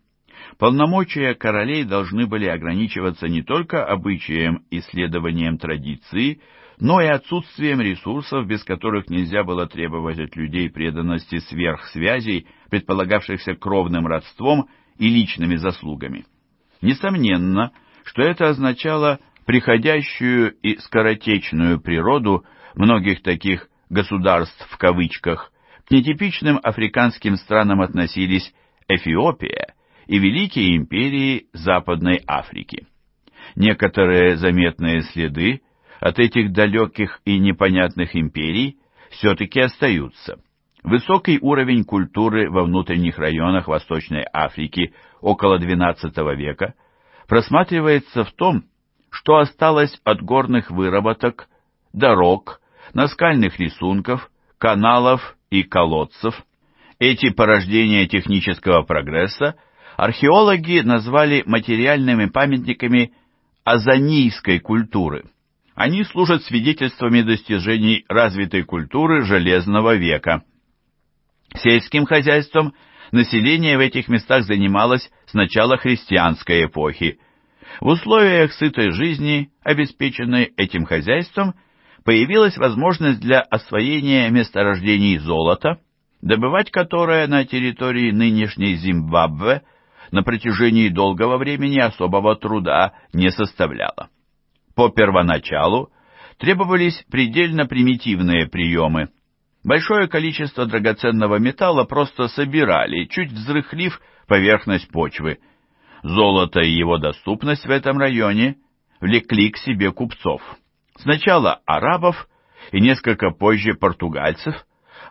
полномочия королей должны были ограничиваться не только обычаем и следованием традиции, но и отсутствием ресурсов, без которых нельзя было требовать от людей преданности сверхсвязей, предполагавшихся кровным родством и личными заслугами. Несомненно, что это означало приходящую и скоротечную природу многих таких «государств» в кавычках, к нетипичным африканским странам относились Эфиопия и великие империи Западной Африки. Некоторые заметные следы от этих далеких и непонятных империй все-таки остаются. Высокий уровень культуры во внутренних районах Восточной Африки около XII века просматривается в том, что осталось от горных выработок, дорог, наскальных рисунков, каналов и колодцев. Эти порождения технического прогресса археологи назвали материальными памятниками азанийской культуры. Они служат свидетельствами достижений развитой культуры Железного века. Сельским хозяйством население в этих местах занималось с начала христианской эпохи – в условиях сытой жизни, обеспеченной этим хозяйством, появилась возможность для освоения месторождений золота, добывать которое на территории нынешней Зимбабве на протяжении долгого времени особого труда не составляло. По первоначалу требовались предельно примитивные приемы. Большое количество драгоценного металла просто собирали, чуть взрыхлив поверхность почвы – Золото и его доступность в этом районе влекли к себе купцов. Сначала арабов и несколько позже португальцев,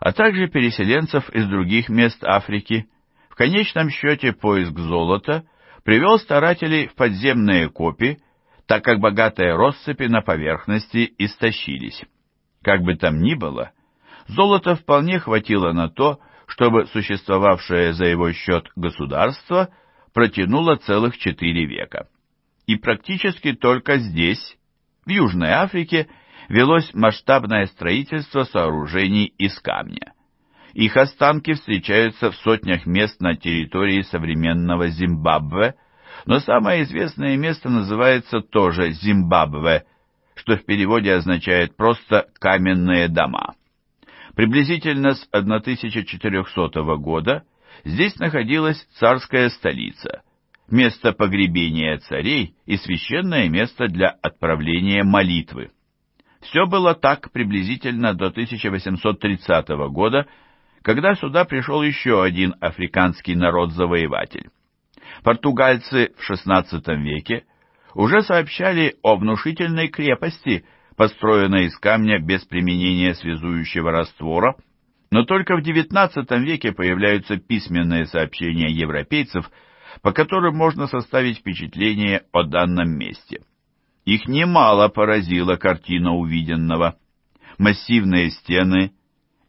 а также переселенцев из других мест Африки. В конечном счете поиск золота привел старателей в подземные копи, так как богатые россыпи на поверхности истощились. Как бы там ни было, золота вполне хватило на то, чтобы существовавшее за его счет государство протянуло целых четыре века. И практически только здесь, в Южной Африке, велось масштабное строительство сооружений из камня. Их останки встречаются в сотнях мест на территории современного Зимбабве, но самое известное место называется тоже Зимбабве, что в переводе означает просто «каменные дома». Приблизительно с 1400 года – здесь находилась царская столица, место погребения царей и священное место для отправления молитвы. Все было так приблизительно до 1830 года, когда сюда пришел еще один африканский народ-завоеватель. Португальцы в XVI веке уже сообщали о внушительной крепости, построенной из камня без применения связующего раствора – но только в XIX веке появляются письменные сообщения европейцев, по которым можно составить впечатление о данном месте. Их немало поразила картина увиденного. Массивные стены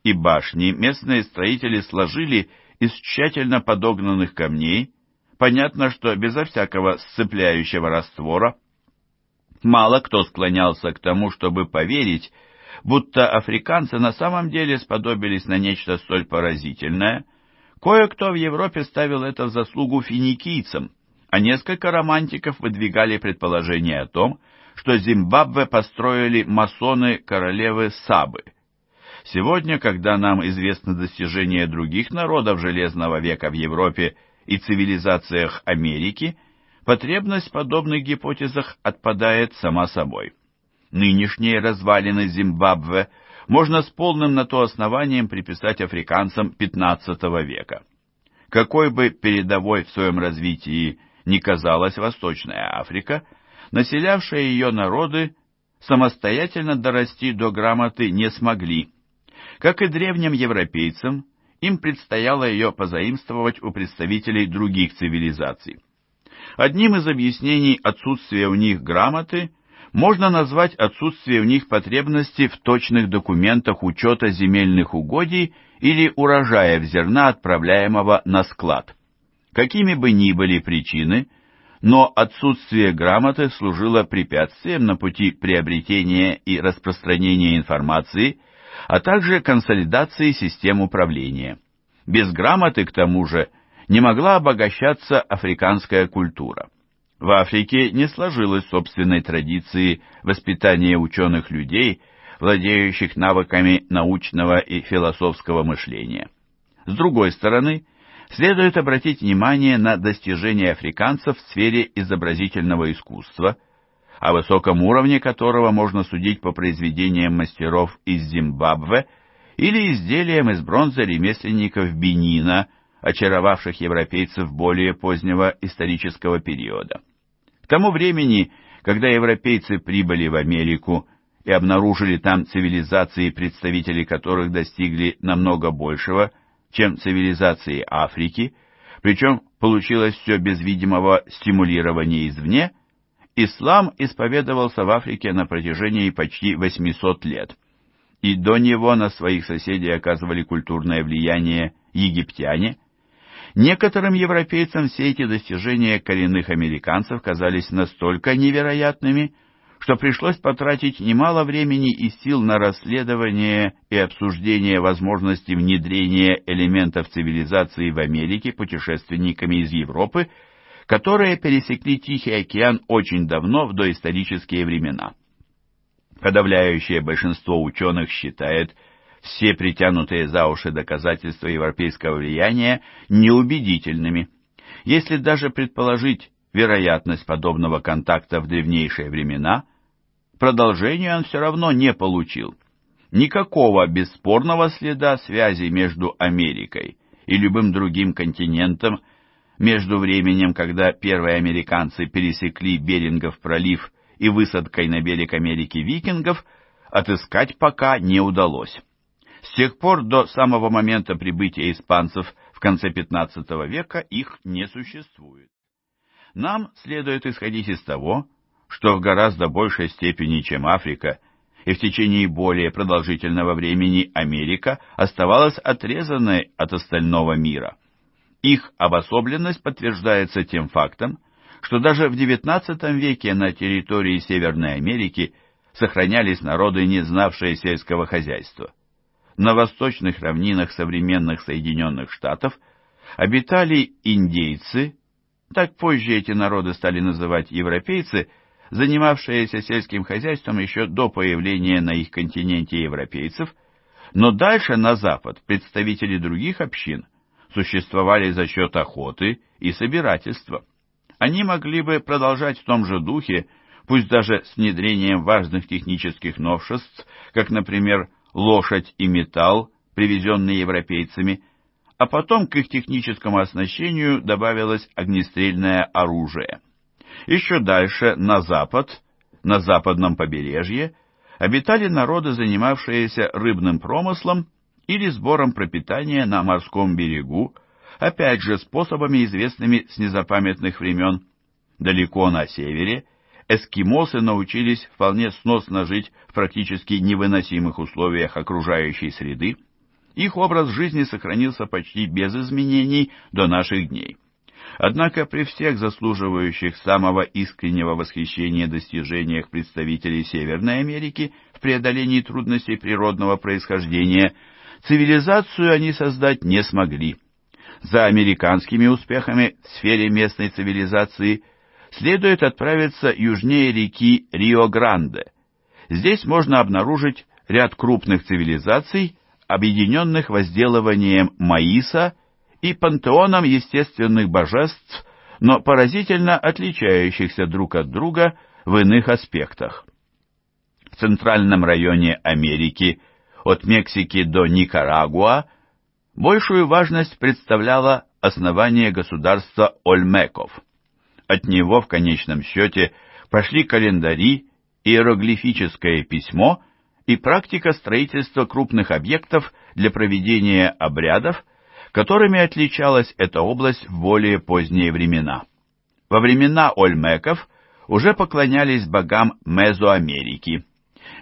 и башни местные строители сложили из тщательно подогнанных камней, понятно, что безо всякого сцепляющего раствора. Мало кто склонялся к тому, чтобы поверить, будто африканцы на самом деле сподобились на нечто столь поразительное. Кое-кто в Европе ставил это в заслугу финикийцам, а несколько романтиков выдвигали предположение о том, что Зимбабве построили масоны королевы Сабы. Сегодня, когда нам известны достижения других народов Железного века в Европе и цивилизациях Америки, потребность в подобных гипотезах отпадает сама собой. Нынешние развалины Зимбабве можно с полным на то основанием приписать африканцам XV века. Какой бы передовой в своем развитии ни казалась Восточная Африка, населявшие ее народы самостоятельно дорасти до грамоты не смогли. Как и древним европейцам, им предстояло ее позаимствовать у представителей других цивилизаций. Одним из объяснений отсутствия у них грамоты можно назвать отсутствие в них потребности в точных документах учета земельных угодий или урожая в зерна, отправляемого на склад. Какими бы ни были причины, но отсутствие грамоты служило препятствием на пути приобретения и распространения информации, а также консолидации систем управления. Без грамоты, к тому же, не могла обогащаться африканская культура. В Африке не сложилось собственной традиции воспитания ученых людей, владеющих навыками научного и философского мышления. С другой стороны, следует обратить внимание на достижения африканцев в сфере изобразительного искусства, о высоком уровне которого можно судить по произведениям мастеров из Зимбабве или изделиям из бронзы ремесленников Бенина, очаровавших европейцев более позднего исторического периода. К тому времени, когда европейцы прибыли в Америку и обнаружили там цивилизации, представители которых достигли намного большего, чем цивилизации Африки, причем получилось все без видимого стимулирования извне, ислам исповедовался в Африке на протяжении почти 800 лет, и до него на своих соседей оказывали культурное влияние египтяне – Некоторым европейцам все эти достижения коренных американцев казались настолько невероятными, что пришлось потратить немало времени и сил на расследование и обсуждение возможности внедрения элементов цивилизации в Америке путешественниками из Европы, которые пересекли Тихий океан очень давно, в доисторические времена. Подавляющее большинство ученых считает, все притянутые за уши доказательства европейского влияния неубедительными. Если даже предположить вероятность подобного контакта в древнейшие времена, продолжение он все равно не получил. Никакого бесспорного следа связи между Америкой и любым другим континентом между временем, когда первые американцы пересекли Берингов пролив и высадкой на берег Америки викингов, отыскать пока не удалось. С тех пор до самого момента прибытия испанцев в конце XV века их не существует. Нам следует исходить из того, что в гораздо большей степени, чем Африка, и в течение более продолжительного времени Америка оставалась отрезанной от остального мира. Их обособленность подтверждается тем фактом, что даже в XIX веке на территории Северной Америки сохранялись народы, не знавшие сельского хозяйства на восточных равнинах современных Соединенных Штатов обитали индейцы, так позже эти народы стали называть европейцы, занимавшиеся сельским хозяйством еще до появления на их континенте европейцев, но дальше на запад представители других общин существовали за счет охоты и собирательства. Они могли бы продолжать в том же духе, пусть даже с внедрением важных технических новшеств, как, например, лошадь и металл, привезенные европейцами, а потом к их техническому оснащению добавилось огнестрельное оружие. Еще дальше, на запад, на западном побережье, обитали народы, занимавшиеся рыбным промыслом или сбором пропитания на морском берегу, опять же способами, известными с незапамятных времен. Далеко на севере – эскимосы научились вполне сносно жить в практически невыносимых условиях окружающей среды, их образ жизни сохранился почти без изменений до наших дней. Однако при всех заслуживающих самого искреннего восхищения достижениях представителей Северной Америки в преодолении трудностей природного происхождения, цивилизацию они создать не смогли. За американскими успехами в сфере местной цивилизации следует отправиться южнее реки Рио-Гранде. Здесь можно обнаружить ряд крупных цивилизаций, объединенных возделыванием маиса и пантеоном естественных божеств, но поразительно отличающихся друг от друга в иных аспектах. В центральном районе Америки, от Мексики до Никарагуа, большую важность представляло основание государства Ольмеков – от него в конечном счете пошли календари, иероглифическое письмо и практика строительства крупных объектов для проведения обрядов, которыми отличалась эта область в более поздние времена. Во времена Ольмеков уже поклонялись богам Мезоамерики.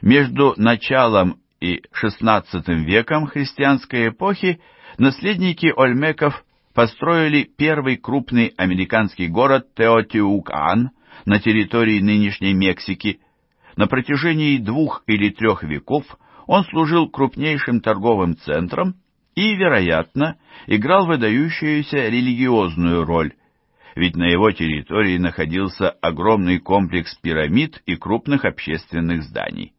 Между началом и XVI веком христианской эпохи наследники Ольмеков построили первый крупный американский город Теотиукан на территории нынешней Мексики. На протяжении двух или трех веков он служил крупнейшим торговым центром и, вероятно, играл выдающуюся религиозную роль, ведь на его территории находился огромный комплекс пирамид и крупных общественных зданий.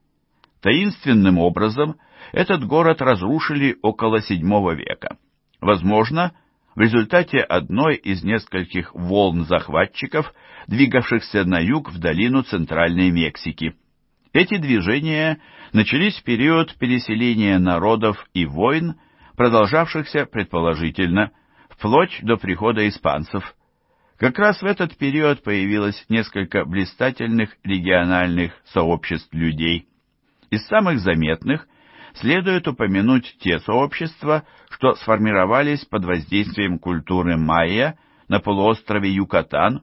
Таинственным образом этот город разрушили около VII века. Возможно, в результате одной из нескольких волн захватчиков, двигавшихся на юг в долину Центральной Мексики. Эти движения начались в период переселения народов и войн, продолжавшихся, предположительно, вплоть до прихода испанцев. Как раз в этот период появилось несколько блистательных региональных сообществ людей. Из самых заметных – следует упомянуть те сообщества, что сформировались под воздействием культуры майя на полуострове Юкатан,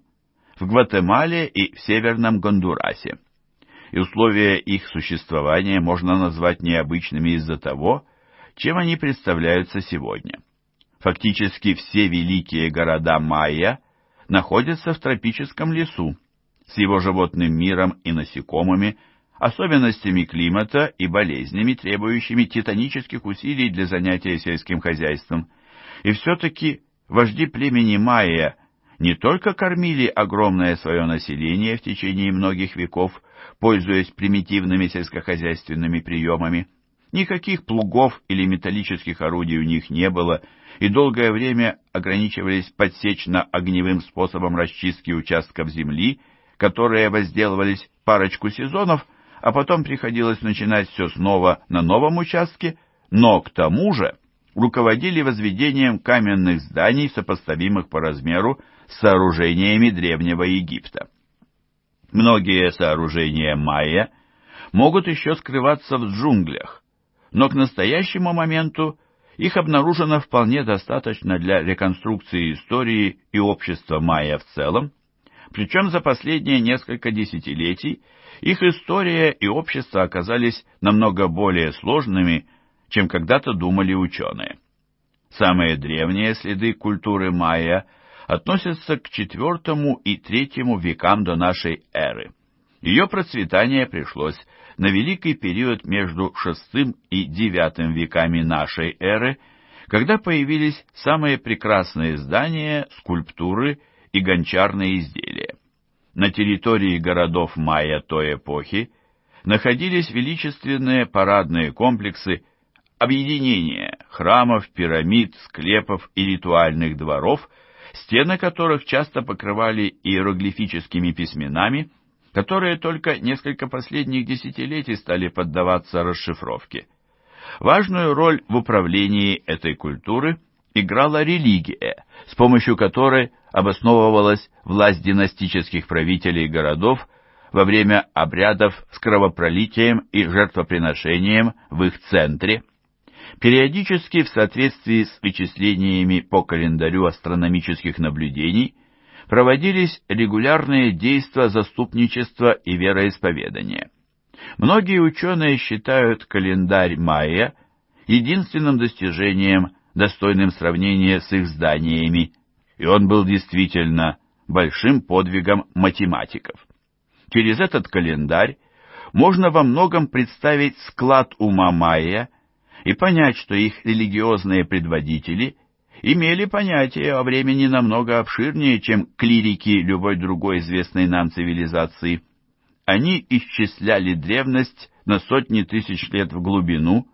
в Гватемале и в Северном Гондурасе. И условия их существования можно назвать необычными из-за того, чем они представляются сегодня. Фактически все великие города майя находятся в тропическом лесу, с его животным миром и насекомыми – особенностями климата и болезнями, требующими титанических усилий для занятия сельским хозяйством. И все-таки вожди племени Майя не только кормили огромное свое население в течение многих веков, пользуясь примитивными сельскохозяйственными приемами, никаких плугов или металлических орудий у них не было, и долгое время ограничивались подсечно-огневым способом расчистки участков земли, которые возделывались парочку сезонов, а потом приходилось начинать все снова на новом участке, но к тому же руководили возведением каменных зданий, сопоставимых по размеру с сооружениями Древнего Египта. Многие сооружения майя могут еще скрываться в джунглях, но к настоящему моменту их обнаружено вполне достаточно для реконструкции истории и общества майя в целом, причем за последние несколько десятилетий их история и общество оказались намного более сложными, чем когда-то думали ученые. Самые древние следы культуры майя относятся к IV и III векам до нашей эры. Ее процветание пришлось на великий период между VI и IX веками нашей эры, когда появились самые прекрасные здания, скульптуры и гончарные изделия на территории городов майя той эпохи находились величественные парадные комплексы объединения храмов, пирамид, склепов и ритуальных дворов, стены которых часто покрывали иероглифическими письменами, которые только несколько последних десятилетий стали поддаваться расшифровке. Важную роль в управлении этой культурой играла религия, с помощью которой обосновывалась власть династических правителей городов во время обрядов с кровопролитием и жертвоприношением в их центре. Периодически, в соответствии с вычислениями по календарю астрономических наблюдений, проводились регулярные действия заступничества и вероисповедания. Многие ученые считают календарь майя единственным достижением достойным сравнения с их зданиями, и он был действительно большим подвигом математиков. Через этот календарь можно во многом представить склад ума майя и понять, что их религиозные предводители имели понятие о времени намного обширнее, чем клирики любой другой известной нам цивилизации. Они исчисляли древность на сотни тысяч лет в глубину,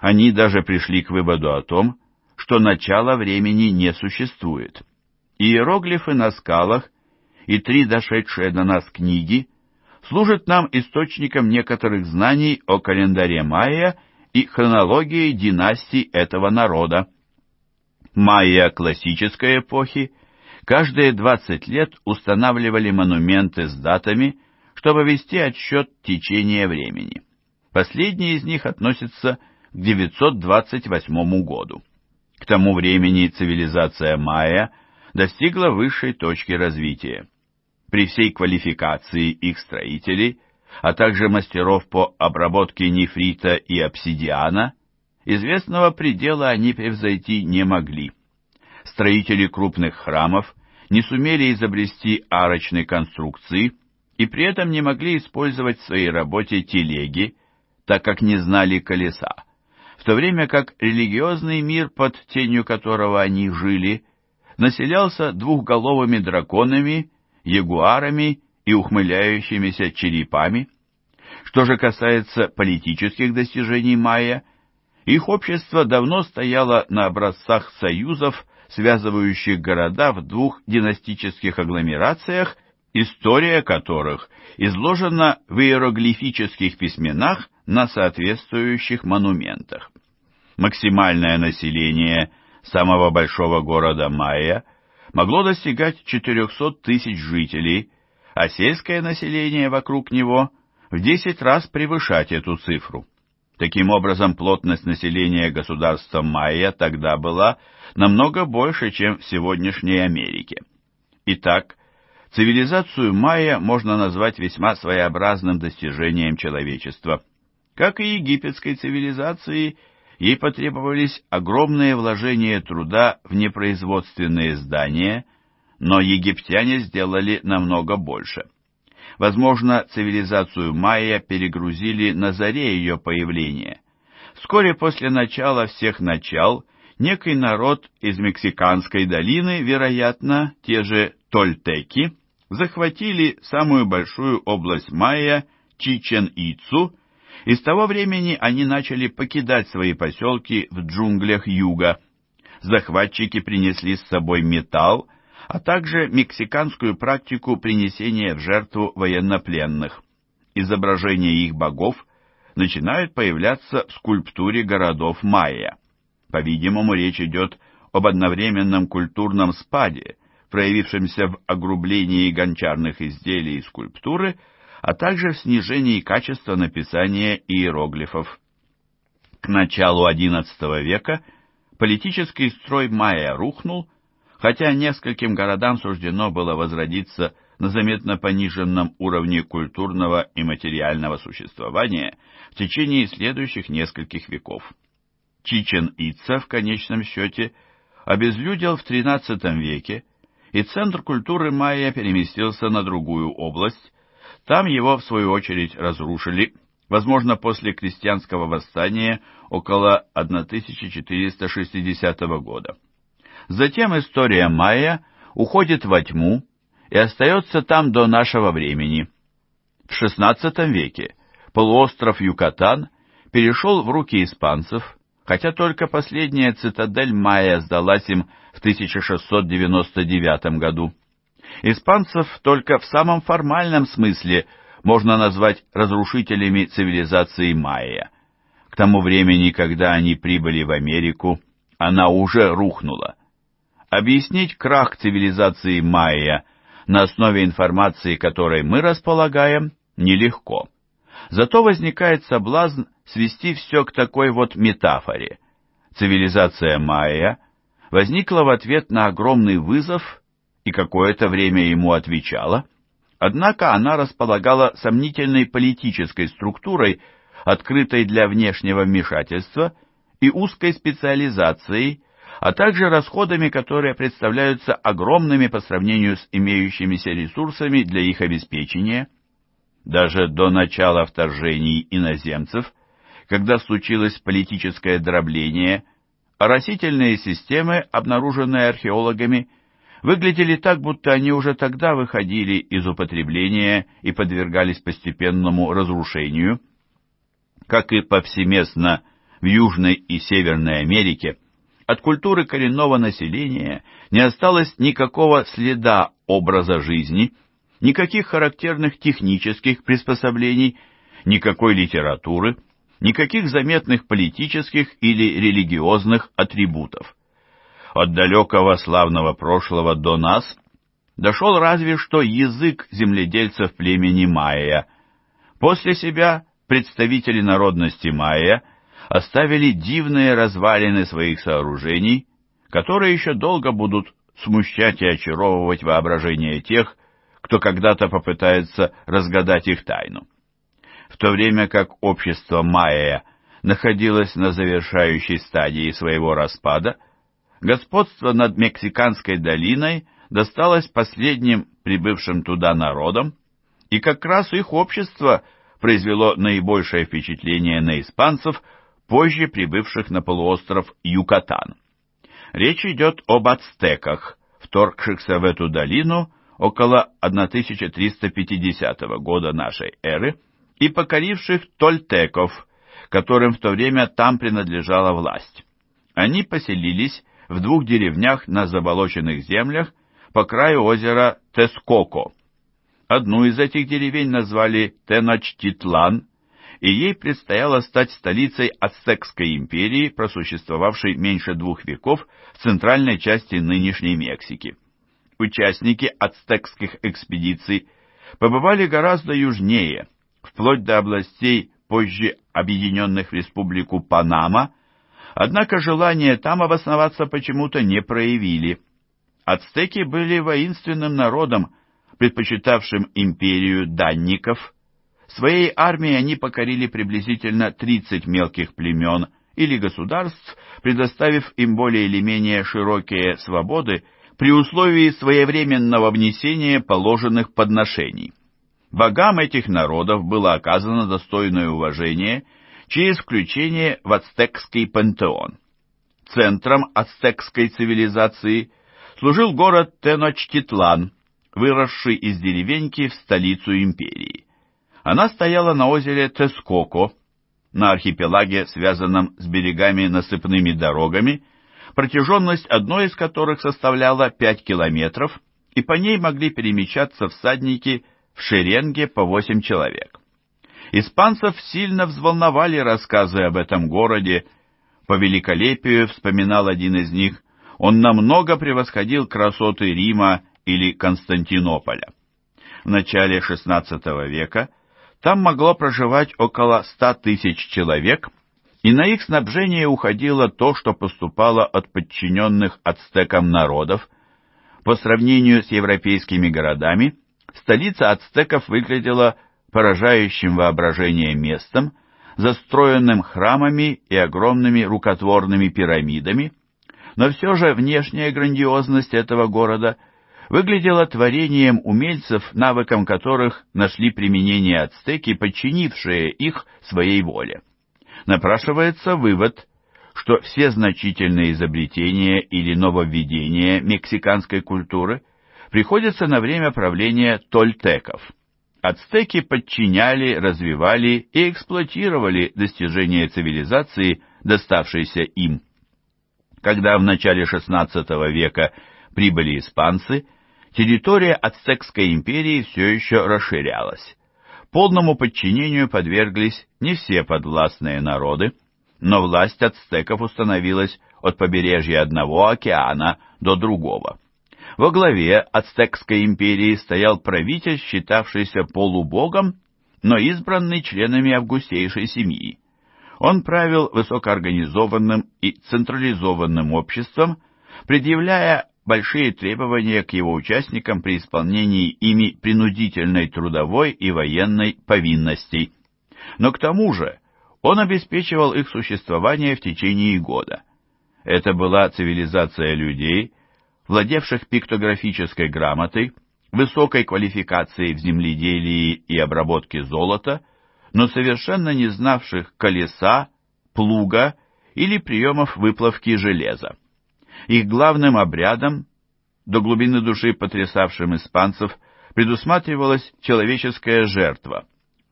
они даже пришли к выводу о том, что начала времени не существует. Иероглифы на скалах и три дошедшие до нас книги служат нам источником некоторых знаний о календаре майя и хронологии династий этого народа. Майя классической эпохи каждые 20 лет устанавливали монументы с датами, чтобы вести отсчет течения времени. Последние из них относятся к 928 году. К тому времени цивилизация майя достигла высшей точки развития. При всей квалификации их строителей, а также мастеров по обработке нефрита и обсидиана, известного предела они превзойти не могли. Строители крупных храмов не сумели изобрести арочной конструкции и при этом не могли использовать в своей работе телеги, так как не знали колеса в то время как религиозный мир, под тенью которого они жили, населялся двухголовыми драконами, ягуарами и ухмыляющимися черепами. Что же касается политических достижений майя, их общество давно стояло на образцах союзов, связывающих города в двух династических агломерациях – история которых изложена в иероглифических письменах на соответствующих монументах. Максимальное население самого большого города Майя могло достигать 400 тысяч жителей, а сельское население вокруг него в 10 раз превышать эту цифру. Таким образом, плотность населения государства Майя тогда была намного больше, чем в сегодняшней Америке. Итак, Цивилизацию майя можно назвать весьма своеобразным достижением человечества. Как и египетской цивилизации, ей потребовались огромные вложения труда в непроизводственные здания, но египтяне сделали намного больше. Возможно, цивилизацию майя перегрузили на заре ее появления. Вскоре после начала всех начал некий народ из Мексиканской долины, вероятно, те же тольтеки, захватили самую большую область майя Чичен-Ицу, и с того времени они начали покидать свои поселки в джунглях юга. Захватчики принесли с собой металл, а также мексиканскую практику принесения в жертву военнопленных. Изображения их богов начинают появляться в скульптуре городов майя. По-видимому, речь идет об одновременном культурном спаде, проявившемся в огрублении гончарных изделий и скульптуры, а также в снижении качества написания иероглифов. К началу XI века политический строй майя рухнул, хотя нескольким городам суждено было возродиться на заметно пониженном уровне культурного и материального существования в течение следующих нескольких веков. Чичен Ица в конечном счете обезлюдел в XIII веке, и центр культуры майя переместился на другую область. Там его, в свою очередь, разрушили, возможно, после крестьянского восстания около 1460 года. Затем история майя уходит во тьму и остается там до нашего времени. В XVI веке полуостров Юкатан перешел в руки испанцев, хотя только последняя цитадель майя сдалась им в 1699 году. Испанцев только в самом формальном смысле можно назвать разрушителями цивилизации майя. К тому времени, когда они прибыли в Америку, она уже рухнула. Объяснить крах цивилизации майя на основе информации, которой мы располагаем, нелегко. Зато возникает соблазн свести все к такой вот метафоре. Цивилизация майя – возникла в ответ на огромный вызов и какое-то время ему отвечала, однако она располагала сомнительной политической структурой, открытой для внешнего вмешательства и узкой специализацией, а также расходами, которые представляются огромными по сравнению с имеющимися ресурсами для их обеспечения. Даже до начала вторжений иноземцев, когда случилось политическое дробление, Растительные системы, обнаруженные археологами, выглядели так, будто они уже тогда выходили из употребления и подвергались постепенному разрушению. Как и повсеместно в Южной и Северной Америке, от культуры коренного населения не осталось никакого следа образа жизни, никаких характерных технических приспособлений, никакой литературы – никаких заметных политических или религиозных атрибутов. От далекого славного прошлого до нас дошел разве что язык земледельцев племени майя. После себя представители народности майя оставили дивные развалины своих сооружений, которые еще долго будут смущать и очаровывать воображение тех, кто когда-то попытается разгадать их тайну то время как общество майя находилось на завершающей стадии своего распада, господство над Мексиканской долиной досталось последним прибывшим туда народам, и как раз их общество произвело наибольшее впечатление на испанцев, позже прибывших на полуостров Юкатан. Речь идет об ацтеках, вторгшихся в эту долину около 1350 года нашей эры, и покоривших тольтеков, которым в то время там принадлежала власть. Они поселились в двух деревнях на заболоченных землях по краю озера Тескоко. Одну из этих деревень назвали Теночтитлан, и ей предстояло стать столицей Ацтекской империи, просуществовавшей меньше двух веков в центральной части нынешней Мексики. Участники ацтекских экспедиций побывали гораздо южнее – вплоть до областей, позже объединенных в республику Панама, однако желание там обосноваться почему-то не проявили. Ацтеки были воинственным народом, предпочитавшим империю данников. Своей армией они покорили приблизительно 30 мелких племен или государств, предоставив им более или менее широкие свободы при условии своевременного внесения положенных подношений богам этих народов было оказано достойное уважение через включение в ацтекский пантеон. Центром ацтекской цивилизации служил город Теночтитлан, выросший из деревеньки в столицу империи. Она стояла на озере Тескоко, на архипелаге, связанном с берегами насыпными дорогами, протяженность одной из которых составляла 5 километров, и по ней могли перемещаться всадники в шеренге по восемь человек. Испанцев сильно взволновали рассказы об этом городе. По великолепию, вспоминал один из них, он намного превосходил красоты Рима или Константинополя. В начале XVI века там могло проживать около 100 тысяч человек, и на их снабжение уходило то, что поступало от подчиненных ацтекам народов. По сравнению с европейскими городами – столица ацтеков выглядела поражающим воображение местом, застроенным храмами и огромными рукотворными пирамидами, но все же внешняя грандиозность этого города выглядела творением умельцев, навыкам которых нашли применение ацтеки, подчинившие их своей воле. Напрашивается вывод, что все значительные изобретения или нововведения мексиканской культуры приходится на время правления тольтеков. Ацтеки подчиняли, развивали и эксплуатировали достижения цивилизации, доставшиеся им. Когда в начале XVI века прибыли испанцы, территория Ацтекской империи все еще расширялась. Полному подчинению подверглись не все подвластные народы, но власть ацтеков установилась от побережья одного океана до другого. Во главе Ацтекской империи стоял правитель, считавшийся полубогом, но избранный членами августейшей семьи. Он правил высокоорганизованным и централизованным обществом, предъявляя большие требования к его участникам при исполнении ими принудительной трудовой и военной повинностей. Но к тому же он обеспечивал их существование в течение года. Это была цивилизация людей, владевших пиктографической грамотой, высокой квалификацией в земледелии и обработке золота, но совершенно не знавших колеса, плуга или приемов выплавки железа. Их главным обрядом, до глубины души потрясавшим испанцев, предусматривалась человеческая жертва.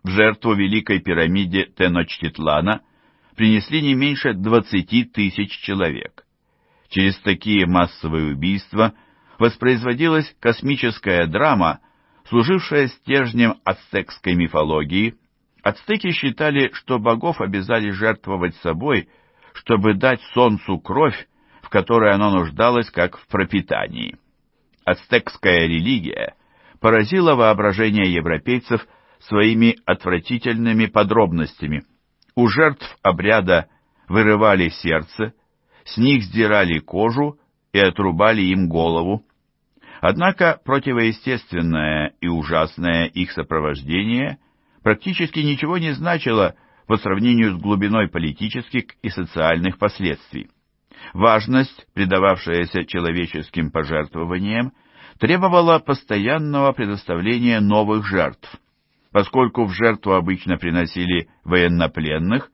В жертву Великой пирамиде Теночтитлана принесли не меньше 20 тысяч человек. Через такие массовые убийства воспроизводилась космическая драма, служившая стержнем ацтекской мифологии. Ацтеки считали, что богов обязали жертвовать собой, чтобы дать солнцу кровь, в которой оно нуждалось как в пропитании. Ацтекская религия поразила воображение европейцев своими отвратительными подробностями. У жертв обряда вырывали сердце, с них сдирали кожу и отрубали им голову. Однако противоестественное и ужасное их сопровождение практически ничего не значило по сравнению с глубиной политических и социальных последствий. Важность, придававшаяся человеческим пожертвованиям, требовала постоянного предоставления новых жертв. Поскольку в жертву обычно приносили военнопленных,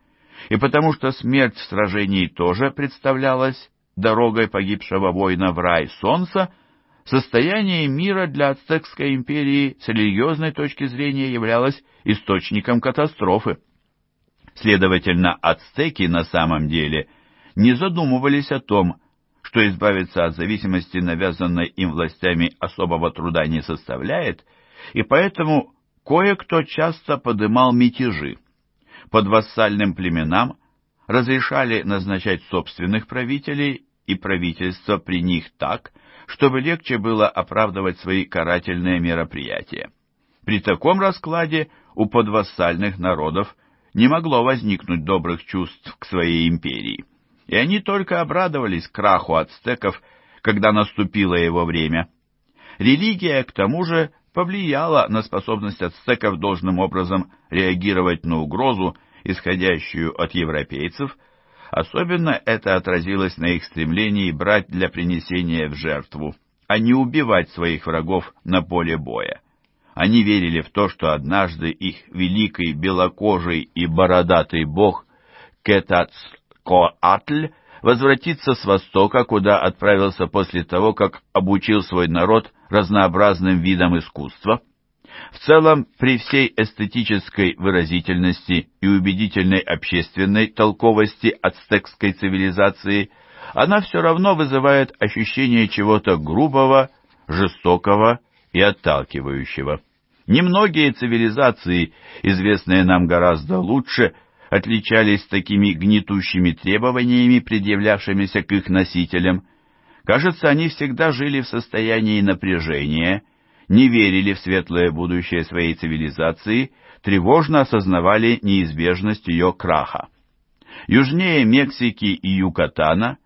и потому что смерть в сражении тоже представлялась дорогой погибшего воина в рай солнца, состояние мира для Ацтекской империи с религиозной точки зрения являлось источником катастрофы. Следовательно, ацтеки на самом деле не задумывались о том, что избавиться от зависимости, навязанной им властями, особого труда не составляет, и поэтому кое-кто часто подымал мятежи подвассальным племенам разрешали назначать собственных правителей и правительство при них так, чтобы легче было оправдывать свои карательные мероприятия. При таком раскладе у подвассальных народов не могло возникнуть добрых чувств к своей империи, и они только обрадовались краху ацтеков, когда наступило его время. Религия, к тому же, повлияло на способность ацтеков должным образом реагировать на угрозу, исходящую от европейцев, особенно это отразилось на их стремлении брать для принесения в жертву, а не убивать своих врагов на поле боя. Они верили в то, что однажды их великий белокожий и бородатый бог Кетацкоатль возвратиться с Востока, куда отправился после того, как обучил свой народ разнообразным видам искусства. В целом, при всей эстетической выразительности и убедительной общественной толковости ацтекской цивилизации, она все равно вызывает ощущение чего-то грубого, жестокого и отталкивающего. Немногие цивилизации, известные нам гораздо лучше, отличались такими гнетущими требованиями, предъявлявшимися к их носителям. Кажется, они всегда жили в состоянии напряжения, не верили в светлое будущее своей цивилизации, тревожно осознавали неизбежность ее краха. Южнее Мексики и Юкатана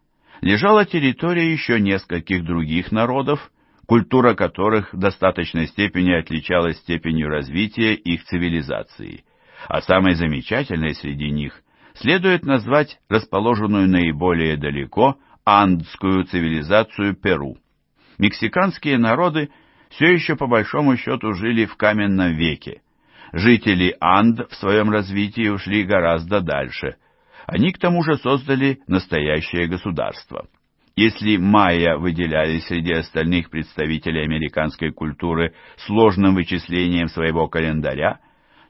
лежала территория еще нескольких других народов, культура которых в достаточной степени отличалась степенью развития их цивилизации а самой замечательной среди них следует назвать расположенную наиболее далеко андскую цивилизацию Перу. Мексиканские народы все еще по большому счету жили в каменном веке. Жители Анд в своем развитии ушли гораздо дальше. Они к тому же создали настоящее государство. Если майя выделялись среди остальных представителей американской культуры сложным вычислением своего календаря,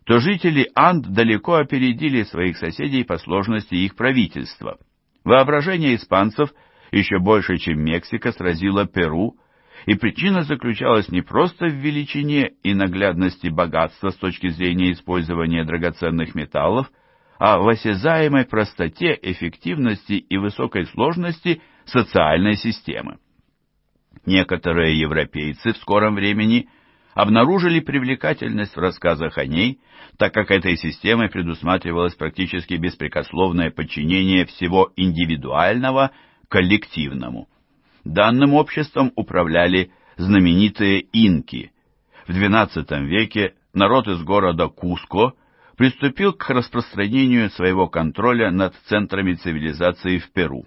то жители Анд далеко опередили своих соседей по сложности их правительства. Воображение испанцев еще больше, чем Мексика, сразило Перу, и причина заключалась не просто в величине и наглядности богатства с точки зрения использования драгоценных металлов, а в осязаемой простоте, эффективности и высокой сложности социальной системы. Некоторые европейцы в скором времени обнаружили привлекательность в рассказах о ней так как этой системой предусматривалось практически беспрекословное подчинение всего индивидуального коллективному. Данным обществом управляли знаменитые инки. В XII веке народ из города Куско приступил к распространению своего контроля над центрами цивилизации в Перу.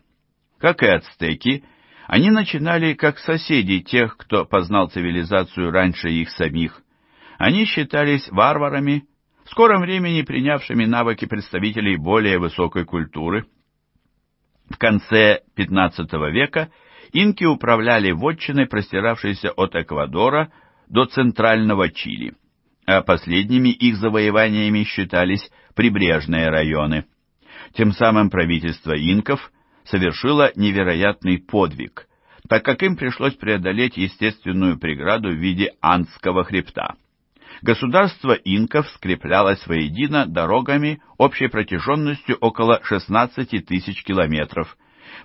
Как и ацтеки, они начинали как соседи тех, кто познал цивилизацию раньше их самих. Они считались варварами, в скором времени принявшими навыки представителей более высокой культуры. В конце XV века инки управляли вотчиной, простиравшейся от Эквадора до центрального Чили, а последними их завоеваниями считались прибрежные районы. Тем самым правительство инков совершило невероятный подвиг, так как им пришлось преодолеть естественную преграду в виде Андского хребта государство инков скреплялось воедино дорогами общей протяженностью около 16 тысяч километров.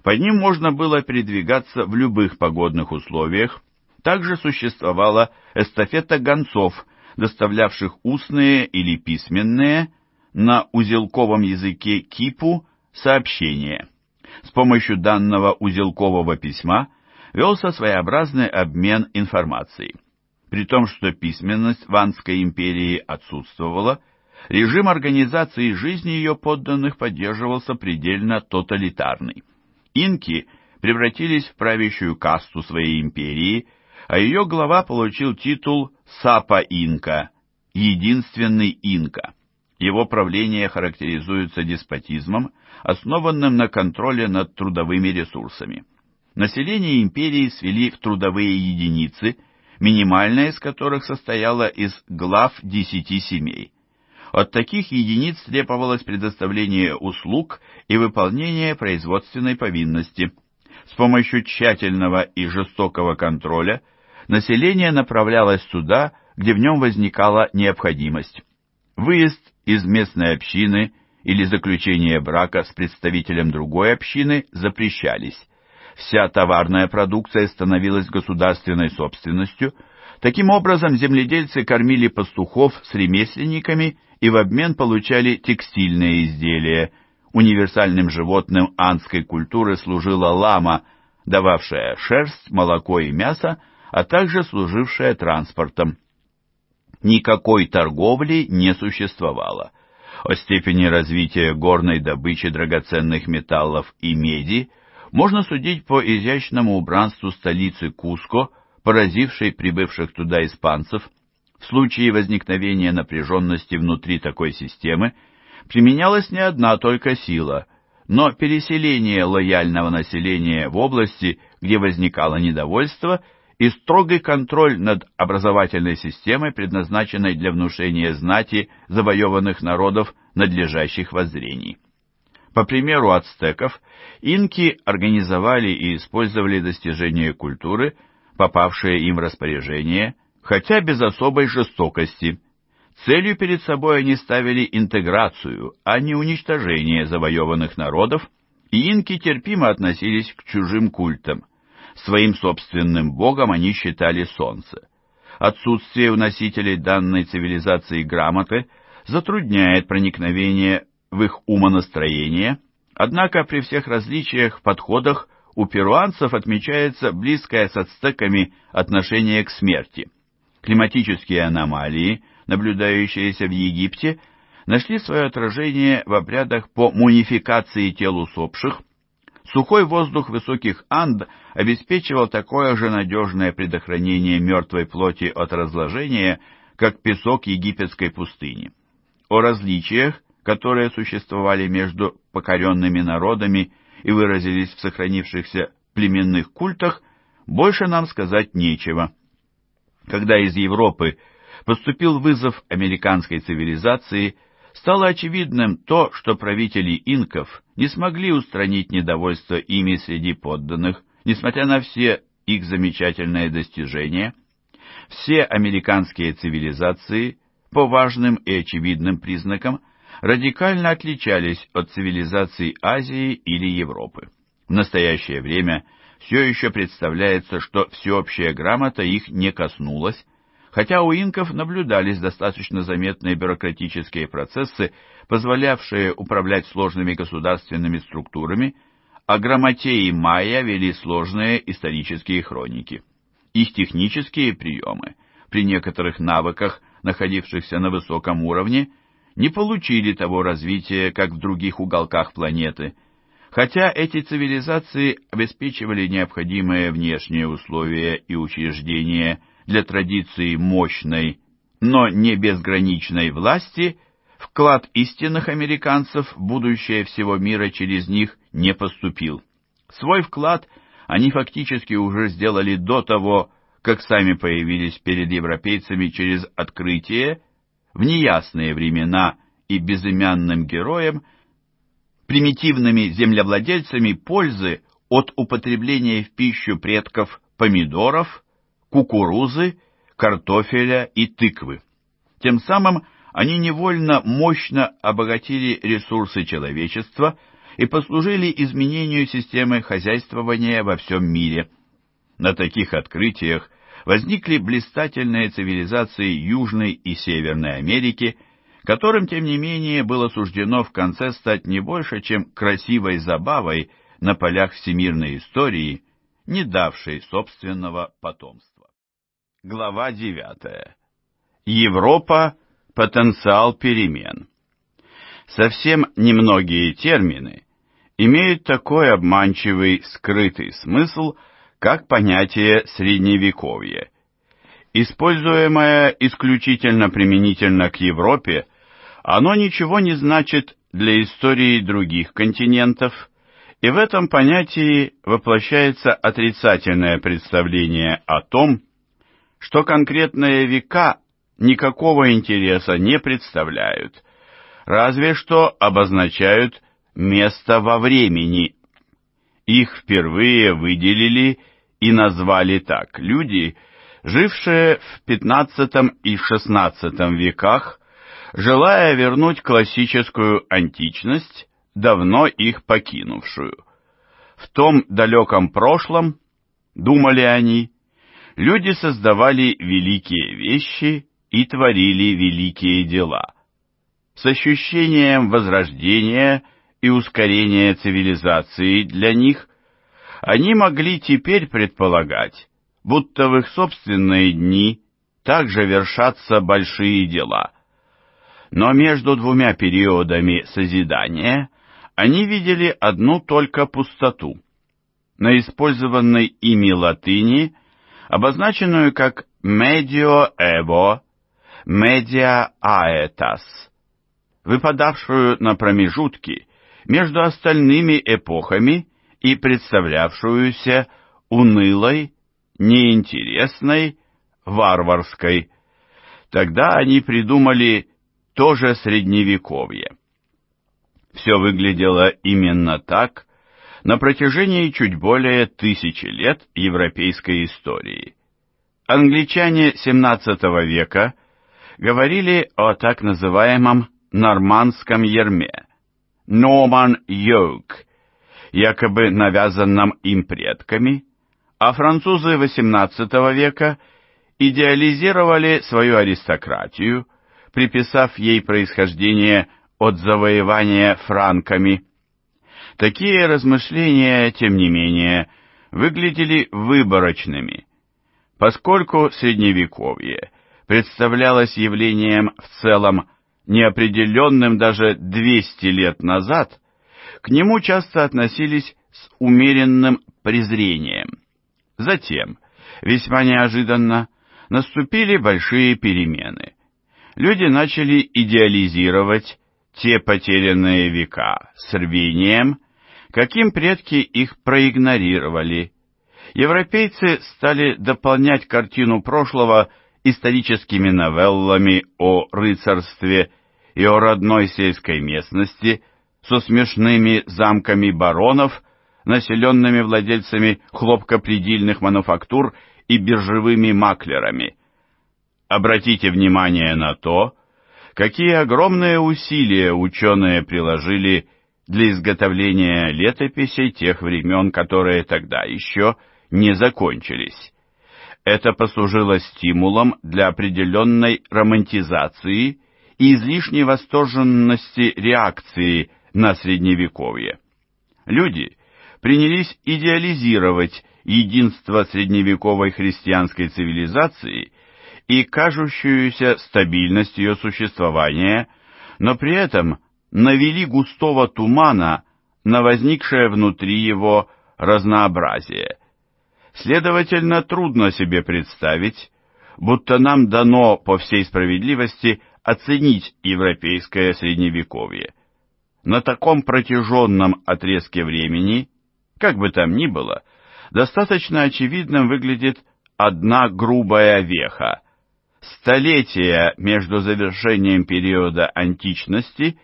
По ним можно было передвигаться в любых погодных условиях. Также существовала эстафета гонцов, доставлявших устные или письменные на узелковом языке кипу сообщения. С помощью данного узелкового письма велся своеобразный обмен информацией. При том, что письменность в Анской империи отсутствовала, режим организации жизни ее подданных поддерживался предельно тоталитарный. Инки превратились в правящую касту своей империи, а ее глава получил титул Сапа-Инка, единственный инка. Его правление характеризуется деспотизмом, основанным на контроле над трудовыми ресурсами. Население империи свели в трудовые единицы, минимальная из которых состояла из глав десяти семей. От таких единиц требовалось предоставление услуг и выполнение производственной повинности. С помощью тщательного и жестокого контроля население направлялось туда, где в нем возникала необходимость. Выезд из местной общины или заключение брака с представителем другой общины запрещались вся товарная продукция становилась государственной собственностью. Таким образом, земледельцы кормили пастухов с ремесленниками и в обмен получали текстильные изделия. Универсальным животным анской культуры служила лама, дававшая шерсть, молоко и мясо, а также служившая транспортом. Никакой торговли не существовало. О степени развития горной добычи драгоценных металлов и меди – можно судить по изящному убранству столицы Куско, поразившей прибывших туда испанцев. В случае возникновения напряженности внутри такой системы применялась не одна только сила, но переселение лояльного населения в области, где возникало недовольство, и строгий контроль над образовательной системой, предназначенной для внушения знати завоеванных народов надлежащих воззрений. По примеру ацтеков, инки организовали и использовали достижения культуры, попавшие им в распоряжение, хотя без особой жестокости. Целью перед собой они ставили интеграцию, а не уничтожение завоеванных народов, и инки терпимо относились к чужим культам. Своим собственным богом они считали солнце. Отсутствие у носителей данной цивилизации грамоты затрудняет проникновение в их умонастроение, однако при всех различиях в подходах у перуанцев отмечается близкое с ацтеками отношение к смерти. Климатические аномалии, наблюдающиеся в Египте, нашли свое отражение в обрядах по мунификации тел усопших, Сухой воздух высоких Анд обеспечивал такое же надежное предохранение мертвой плоти от разложения, как песок египетской пустыни. О различиях которые существовали между покоренными народами и выразились в сохранившихся племенных культах, больше нам сказать нечего. Когда из Европы поступил вызов американской цивилизации, стало очевидным то, что правители инков не смогли устранить недовольство ими среди подданных, несмотря на все их замечательные достижения. Все американские цивилизации, по важным и очевидным признакам, радикально отличались от цивилизаций Азии или Европы. В настоящее время все еще представляется, что всеобщая грамота их не коснулась, хотя у инков наблюдались достаточно заметные бюрократические процессы, позволявшие управлять сложными государственными структурами, а грамотеи майя вели сложные исторические хроники. Их технические приемы при некоторых навыках, находившихся на высоком уровне, не получили того развития, как в других уголках планеты, хотя эти цивилизации обеспечивали необходимые внешние условия и учреждения для традиции мощной, но не безграничной власти, вклад истинных американцев в будущее всего мира через них не поступил. Свой вклад они фактически уже сделали до того, как сами появились перед европейцами через открытие, в неясные времена и безымянным героям, примитивными землевладельцами пользы от употребления в пищу предков помидоров, кукурузы, картофеля и тыквы. Тем самым они невольно мощно обогатили ресурсы человечества и послужили изменению системы хозяйствования во всем мире. На таких открытиях возникли блистательные цивилизации Южной и Северной Америки, которым, тем не менее, было суждено в конце стать не больше, чем красивой забавой на полях всемирной истории, не давшей собственного потомства. Глава 9. Европа – потенциал перемен. Совсем немногие термины имеют такой обманчивый скрытый смысл – как понятие «средневековье», используемое исключительно применительно к Европе, оно ничего не значит для истории других континентов, и в этом понятии воплощается отрицательное представление о том, что конкретные века никакого интереса не представляют, разве что обозначают место во времени. Их впервые выделили и назвали так люди, жившие в XV и XVI веках, желая вернуть классическую античность, давно их покинувшую. В том далеком прошлом, думали они, люди создавали великие вещи и творили великие дела. С ощущением возрождения и ускорения цивилизации для них – они могли теперь предполагать, будто в их собственные дни также вершатся большие дела. Но между двумя периодами созидания они видели одну только пустоту. На использованной ими латыни, обозначенную как «medio evo», «media aetas», выпадавшую на промежутки между остальными эпохами и представлявшуюся унылой, неинтересной, варварской. Тогда они придумали тоже средневековье. Все выглядело именно так на протяжении чуть более тысячи лет европейской истории. Англичане XVII века говорили о так называемом нормандском ерме, Norman Yoke, якобы навязанном им предками, а французы XVIII века идеализировали свою аристократию, приписав ей происхождение от завоевания франками. Такие размышления, тем не менее, выглядели выборочными, поскольку Средневековье представлялось явлением в целом неопределенным даже 200 лет назад – к нему часто относились с умеренным презрением. Затем, весьма неожиданно, наступили большие перемены. Люди начали идеализировать те потерянные века с рвением, каким предки их проигнорировали. Европейцы стали дополнять картину прошлого историческими новеллами о рыцарстве и о родной сельской местности – со смешными замками баронов, населенными владельцами хлопкопредельных мануфактур и биржевыми маклерами. Обратите внимание на то, какие огромные усилия ученые приложили для изготовления летописей тех времен, которые тогда еще не закончились. Это послужило стимулом для определенной романтизации и излишней восторженности реакции на Средневековье. Люди принялись идеализировать единство средневековой христианской цивилизации и кажущуюся стабильность ее существования, но при этом навели густого тумана на возникшее внутри его разнообразие. Следовательно, трудно себе представить, будто нам дано по всей справедливости оценить европейское средневековье. На таком протяженном отрезке времени, как бы там ни было, достаточно очевидным выглядит одна грубая веха. Столетия между завершением периода античности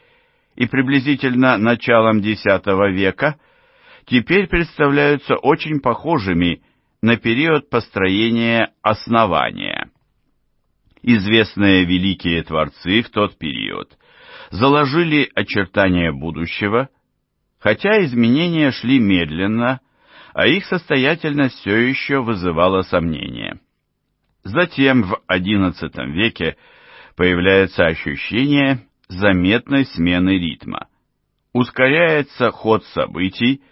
и приблизительно началом X века теперь представляются очень похожими на период построения основания. Известные великие творцы в тот период заложили очертания будущего, хотя изменения шли медленно, а их состоятельность все еще вызывала сомнения. Затем в XI веке появляется ощущение заметной смены ритма. Ускоряется ход событий,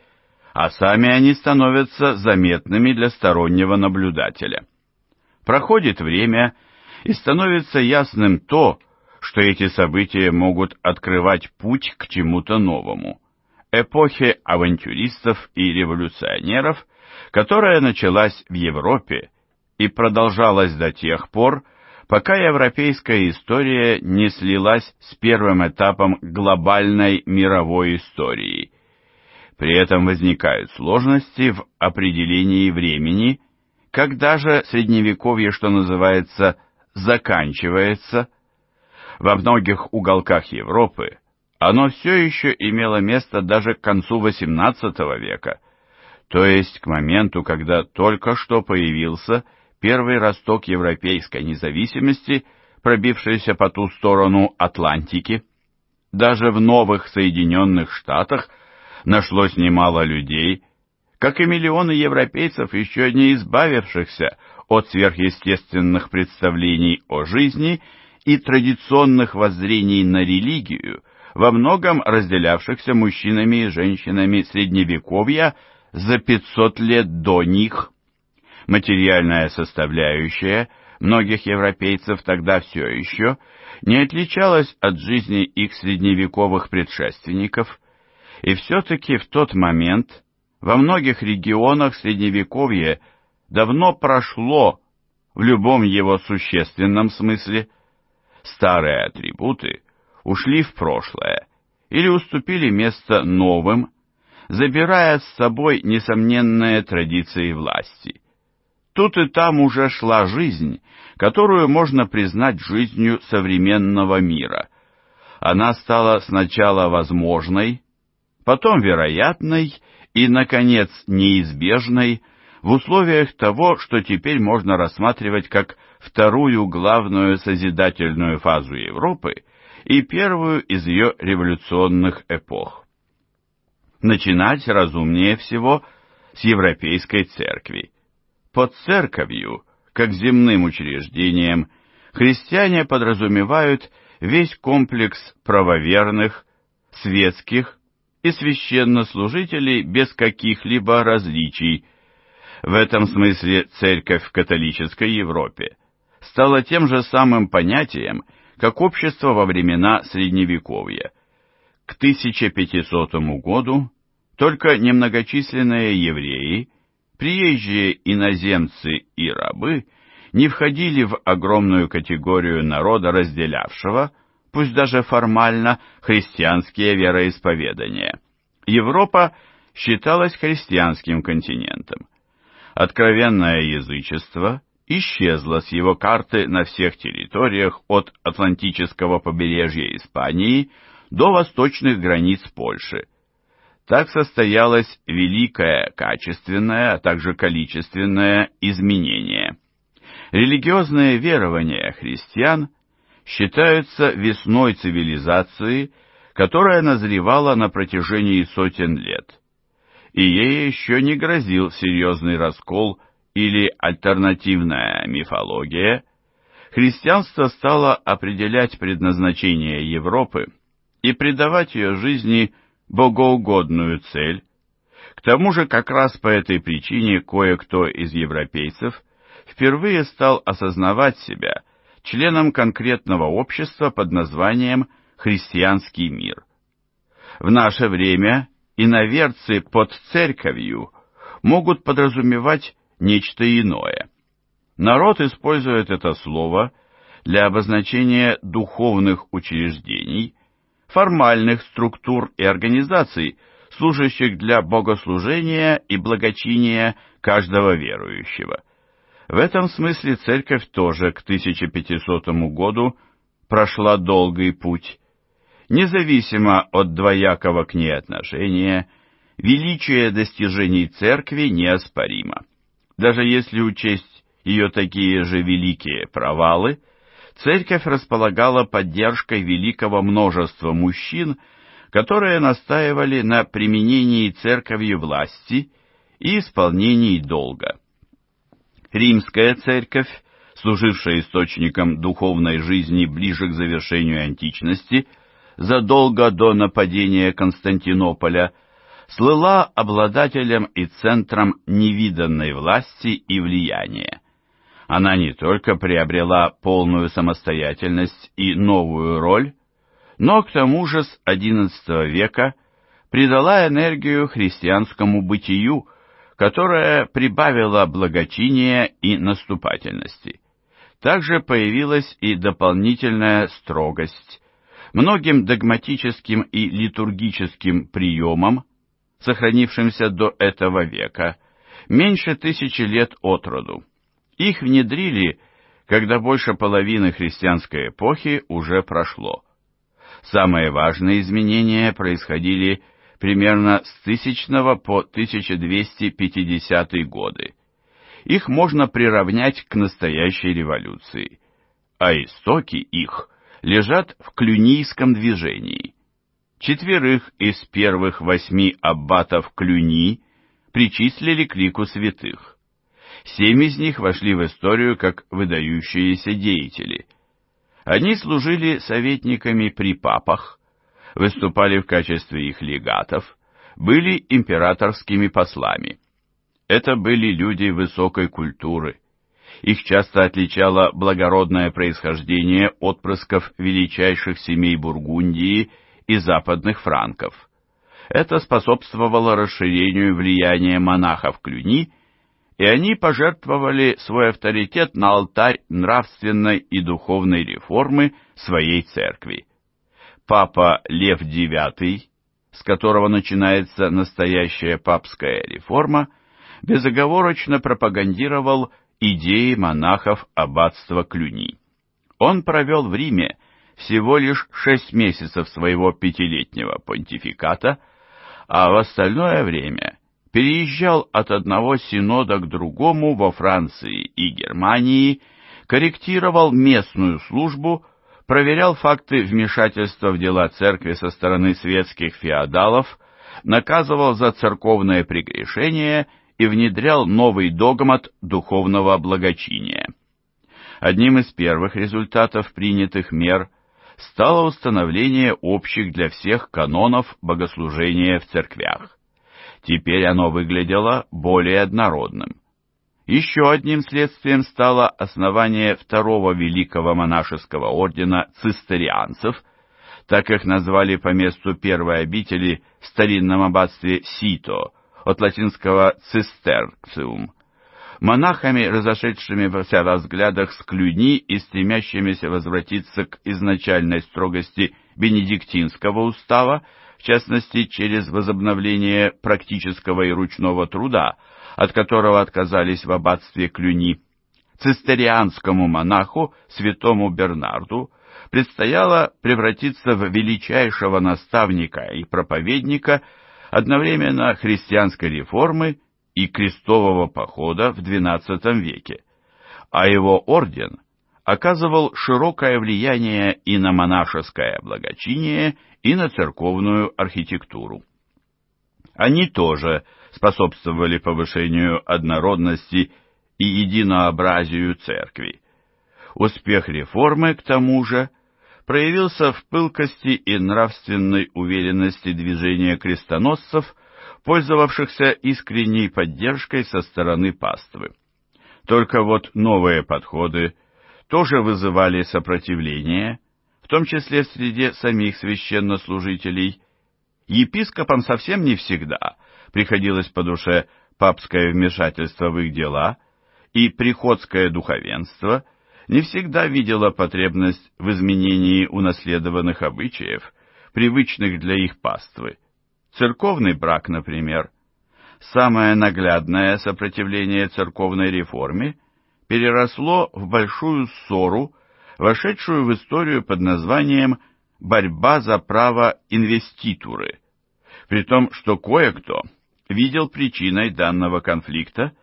а сами они становятся заметными для стороннего наблюдателя. Проходит время, и становится ясным то, что что эти события могут открывать путь к чему-то новому, эпохе авантюристов и революционеров, которая началась в Европе и продолжалась до тех пор, пока европейская история не слилась с первым этапом глобальной мировой истории. При этом возникают сложности в определении времени, когда же средневековье, что называется, заканчивается – во многих уголках Европы, оно все еще имело место даже к концу XVIII века, то есть к моменту, когда только что появился первый росток европейской независимости, пробившийся по ту сторону Атлантики. Даже в новых Соединенных Штатах нашлось немало людей, как и миллионы европейцев, еще не избавившихся от сверхъестественных представлений о жизни и традиционных воззрений на религию, во многом разделявшихся мужчинами и женщинами Средневековья за 500 лет до них. Материальная составляющая многих европейцев тогда все еще не отличалась от жизни их средневековых предшественников, и все-таки в тот момент во многих регионах Средневековья давно прошло в любом его существенном смысле – старые атрибуты ушли в прошлое или уступили место новым, забирая с собой несомненные традиции власти. Тут и там уже шла жизнь, которую можно признать жизнью современного мира. Она стала сначала возможной, потом вероятной и, наконец, неизбежной в условиях того, что теперь можно рассматривать как вторую главную созидательную фазу Европы и первую из ее революционных эпох. Начинать разумнее всего с Европейской Церкви. Под церковью, как земным учреждением, христиане подразумевают весь комплекс правоверных, светских и священнослужителей без каких-либо различий – в этом смысле церковь в католической Европе стала тем же самым понятием, как общество во времена Средневековья. К 1500 году только немногочисленные евреи, приезжие иноземцы и рабы не входили в огромную категорию народа, разделявшего, пусть даже формально, христианские вероисповедания. Европа считалась христианским континентом. Откровенное язычество исчезло с его карты на всех территориях от Атлантического побережья Испании до восточных границ Польши. Так состоялось великое качественное, а также количественное изменение. Религиозные верования христиан считаются весной цивилизации, которая назревала на протяжении сотен лет – и ей еще не грозил серьезный раскол или альтернативная мифология, христианство стало определять предназначение Европы и придавать ее жизни богоугодную цель. К тому же как раз по этой причине кое-кто из европейцев впервые стал осознавать себя членом конкретного общества под названием «христианский мир». В наше время – иноверцы под церковью могут подразумевать нечто иное. Народ использует это слово для обозначения духовных учреждений, формальных структур и организаций, служащих для богослужения и благочиния каждого верующего. В этом смысле церковь тоже к 1500 году прошла долгий путь. Независимо от двоякого к ней отношения, величие достижений церкви неоспоримо. Даже если учесть ее такие же великие провалы, церковь располагала поддержкой великого множества мужчин, которые настаивали на применении церковью власти и исполнении долга. Римская церковь, служившая источником духовной жизни ближе к завершению античности – задолго до нападения Константинополя, слыла обладателем и центром невиданной власти и влияния. Она не только приобрела полную самостоятельность и новую роль, но к тому же с XI века придала энергию христианскому бытию, которая прибавила благочиния и наступательности. Также появилась и дополнительная строгость, многим догматическим и литургическим приемам, сохранившимся до этого века, меньше тысячи лет от роду. Их внедрили, когда больше половины христианской эпохи уже прошло. Самые важные изменения происходили примерно с 1000 по 1250 годы. Их можно приравнять к настоящей революции, а истоки их – лежат в клюнийском движении. Четверых из первых восьми аббатов Клюни причислили к лику святых. Семь из них вошли в историю как выдающиеся деятели. Они служили советниками при папах, выступали в качестве их легатов, были императорскими послами. Это были люди высокой культуры, их часто отличало благородное происхождение отпрысков величайших семей Бургундии и западных франков. Это способствовало расширению влияния монахов Клюни, и они пожертвовали свой авторитет на алтарь нравственной и духовной реформы своей церкви. Папа Лев IX, с которого начинается настоящая папская реформа, безоговорочно пропагандировал идеи монахов аббатства Клюни. Он провел в Риме всего лишь шесть месяцев своего пятилетнего понтификата, а в остальное время переезжал от одного синода к другому во Франции и Германии, корректировал местную службу, проверял факты вмешательства в дела церкви со стороны светских феодалов, наказывал за церковное прегрешение и внедрял новый догмат духовного благочиния. Одним из первых результатов принятых мер стало установление общих для всех канонов богослужения в церквях. Теперь оно выглядело более однородным. Еще одним следствием стало основание второго великого монашеского ордена цистерианцев, так их назвали по месту первой обители в старинном аббатстве Сито – от латинского «цистерциум», монахами, разошедшимися во взглядах с Клюни и стремящимися возвратиться к изначальной строгости бенедиктинского устава, в частности, через возобновление практического и ручного труда, от которого отказались в аббатстве Клюни. Цистерианскому монаху, святому Бернарду, предстояло превратиться в величайшего наставника и проповедника – одновременно христианской реформы и крестового похода в XII веке, а его орден оказывал широкое влияние и на монашеское благочиние, и на церковную архитектуру. Они тоже способствовали повышению однородности и единообразию церкви. Успех реформы, к тому же, – проявился в пылкости и нравственной уверенности движения крестоносцев, пользовавшихся искренней поддержкой со стороны паствы. Только вот новые подходы тоже вызывали сопротивление, в том числе среди самих священнослужителей. Епископам совсем не всегда приходилось по душе папское вмешательство в их дела, и приходское духовенство – не всегда видела потребность в изменении унаследованных обычаев, привычных для их паствы. Церковный брак, например. Самое наглядное сопротивление церковной реформе переросло в большую ссору, вошедшую в историю под названием «борьба за право инвеституры», при том, что кое-кто видел причиной данного конфликта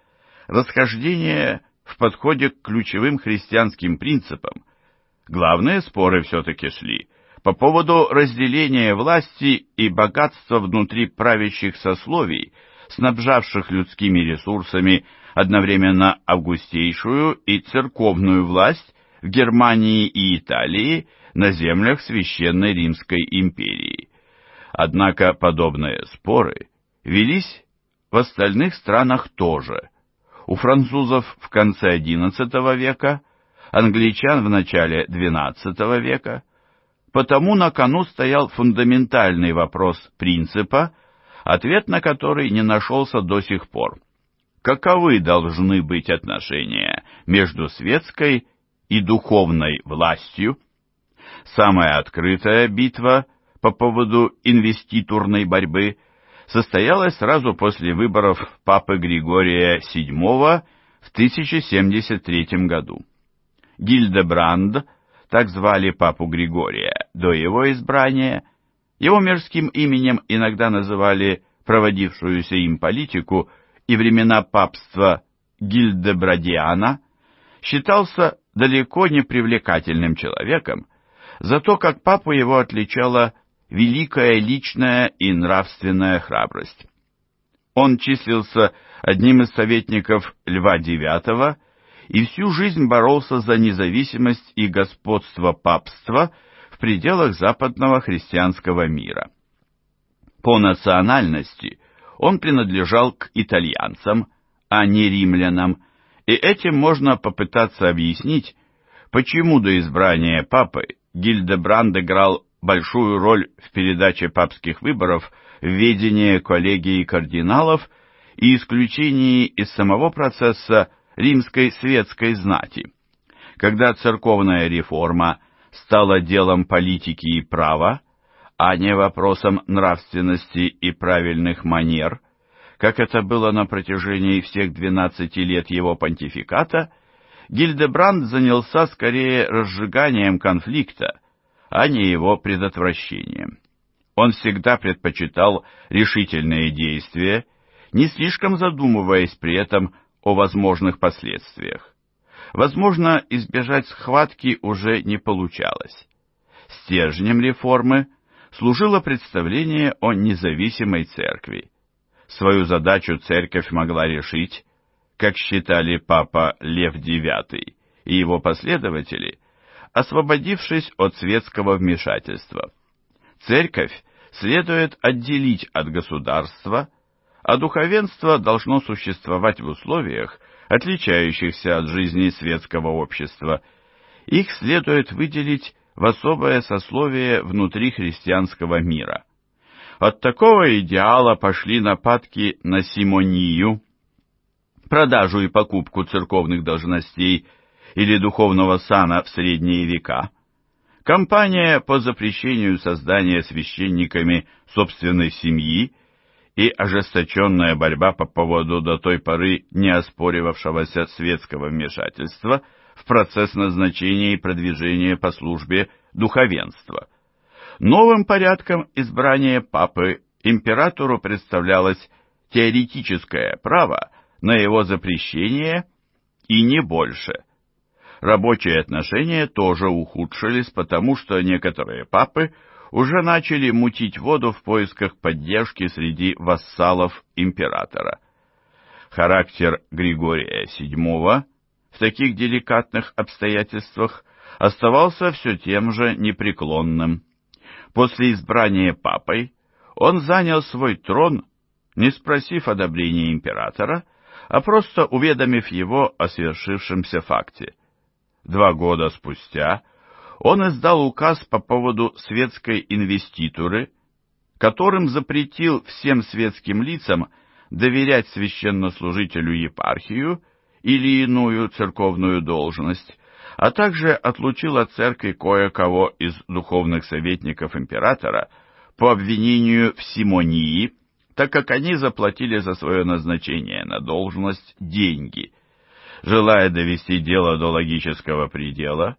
расхождение в подходе к ключевым христианским принципам. Главные споры все-таки шли по поводу разделения власти и богатства внутри правящих сословий, снабжавших людскими ресурсами одновременно августейшую и церковную власть в Германии и Италии на землях Священной Римской империи. Однако подобные споры велись в остальных странах тоже – у французов в конце XI века, англичан в начале XII века, потому на кону стоял фундаментальный вопрос принципа, ответ на который не нашелся до сих пор. Каковы должны быть отношения между светской и духовной властью? Самая открытая битва по поводу инвеститурной борьбы состоялась сразу после выборов папы Григория VII в 1073 году. Гильдебранд, так звали папу Григория до его избрания, его мирским именем иногда называли проводившуюся им политику и времена папства Гильдебрадиана, считался далеко не привлекательным человеком, зато как папу его отличала великая личная и нравственная храбрость. Он числился одним из советников Льва IX и всю жизнь боролся за независимость и господство папства в пределах западного христианского мира. По национальности он принадлежал к итальянцам, а не римлянам, и этим можно попытаться объяснить, почему до избрания папы Гильдебранд играл большую роль в передаче папских выборов в ведение коллегии кардиналов и исключении из самого процесса римской светской знати. Когда церковная реформа стала делом политики и права, а не вопросом нравственности и правильных манер, как это было на протяжении всех 12 лет его понтификата, Гильдебранд занялся скорее разжиганием конфликта – а не его предотвращением. Он всегда предпочитал решительные действия, не слишком задумываясь при этом о возможных последствиях. Возможно, избежать схватки уже не получалось. Стержнем реформы служило представление о независимой церкви. Свою задачу церковь могла решить, как считали папа Лев IX и его последователи, освободившись от светского вмешательства. Церковь следует отделить от государства, а духовенство должно существовать в условиях, отличающихся от жизни светского общества. Их следует выделить в особое сословие внутри христианского мира. От такого идеала пошли нападки на симонию, продажу и покупку церковных должностей или духовного сана в средние века, кампания по запрещению создания священниками собственной семьи и ожесточенная борьба по поводу до той поры не оспоривавшегося светского вмешательства в процесс назначения и продвижения по службе духовенства. Новым порядком избрания папы императору представлялось теоретическое право на его запрещение и не больше рабочие отношения тоже ухудшились, потому что некоторые папы уже начали мутить воду в поисках поддержки среди вассалов императора. Характер Григория VII в таких деликатных обстоятельствах оставался все тем же непреклонным. После избрания папой он занял свой трон, не спросив одобрения императора, а просто уведомив его о свершившемся факте – два года спустя, он издал указ по поводу светской инвеституры, которым запретил всем светским лицам доверять священнослужителю епархию или иную церковную должность, а также отлучил от церкви кое-кого из духовных советников императора по обвинению в симонии, так как они заплатили за свое назначение на должность деньги. Желая довести дело до логического предела,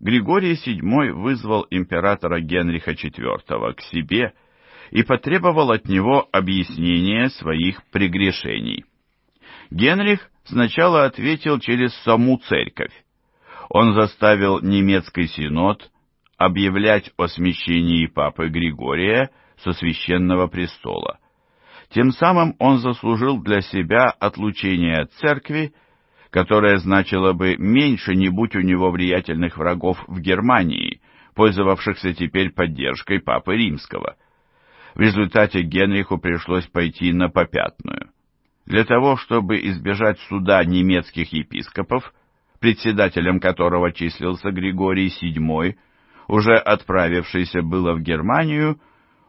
Григорий VII вызвал императора Генриха IV к себе и потребовал от него объяснения своих прегрешений. Генрих сначала ответил через саму церковь. Он заставил немецкий синод объявлять о смещении папы Григория со священного престола. Тем самым он заслужил для себя отлучение от церкви которое значило бы меньше, не будь у него влиятельных врагов в Германии, пользовавшихся теперь поддержкой Папы Римского. В результате Генриху пришлось пойти на попятную. Для того, чтобы избежать суда немецких епископов, председателем которого числился Григорий VII, уже отправившийся было в Германию,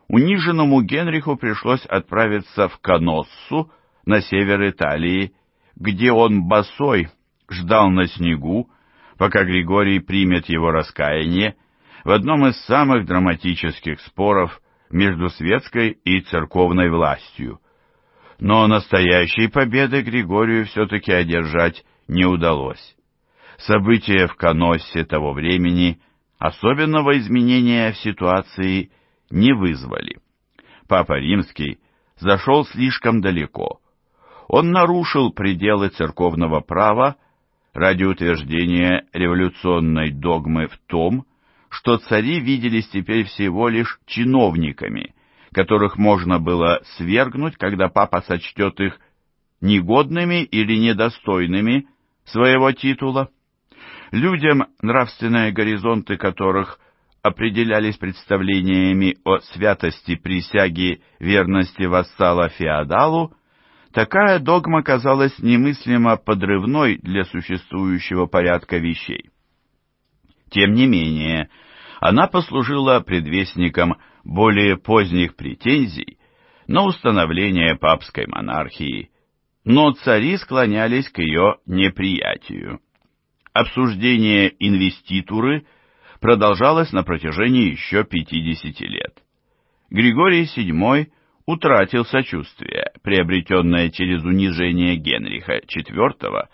униженному Генриху пришлось отправиться в Каноссу на север Италии где он босой ждал на снегу, пока Григорий примет его раскаяние, в одном из самых драматических споров между светской и церковной властью. Но настоящей победы Григорию все-таки одержать не удалось. События в Каносе того времени особенного изменения в ситуации не вызвали. Папа Римский зашел слишком далеко он нарушил пределы церковного права ради утверждения революционной догмы в том, что цари виделись теперь всего лишь чиновниками, которых можно было свергнуть, когда папа сочтет их негодными или недостойными своего титула. Людям, нравственные горизонты которых определялись представлениями о святости присяги верности вассала феодалу, Такая догма казалась немыслимо подрывной для существующего порядка вещей. Тем не менее, она послужила предвестником более поздних претензий на установление папской монархии, но цари склонялись к ее неприятию. Обсуждение инвеституры продолжалось на протяжении еще 50 лет. Григорий VII – утратил сочувствие, приобретенное через унижение Генриха IV,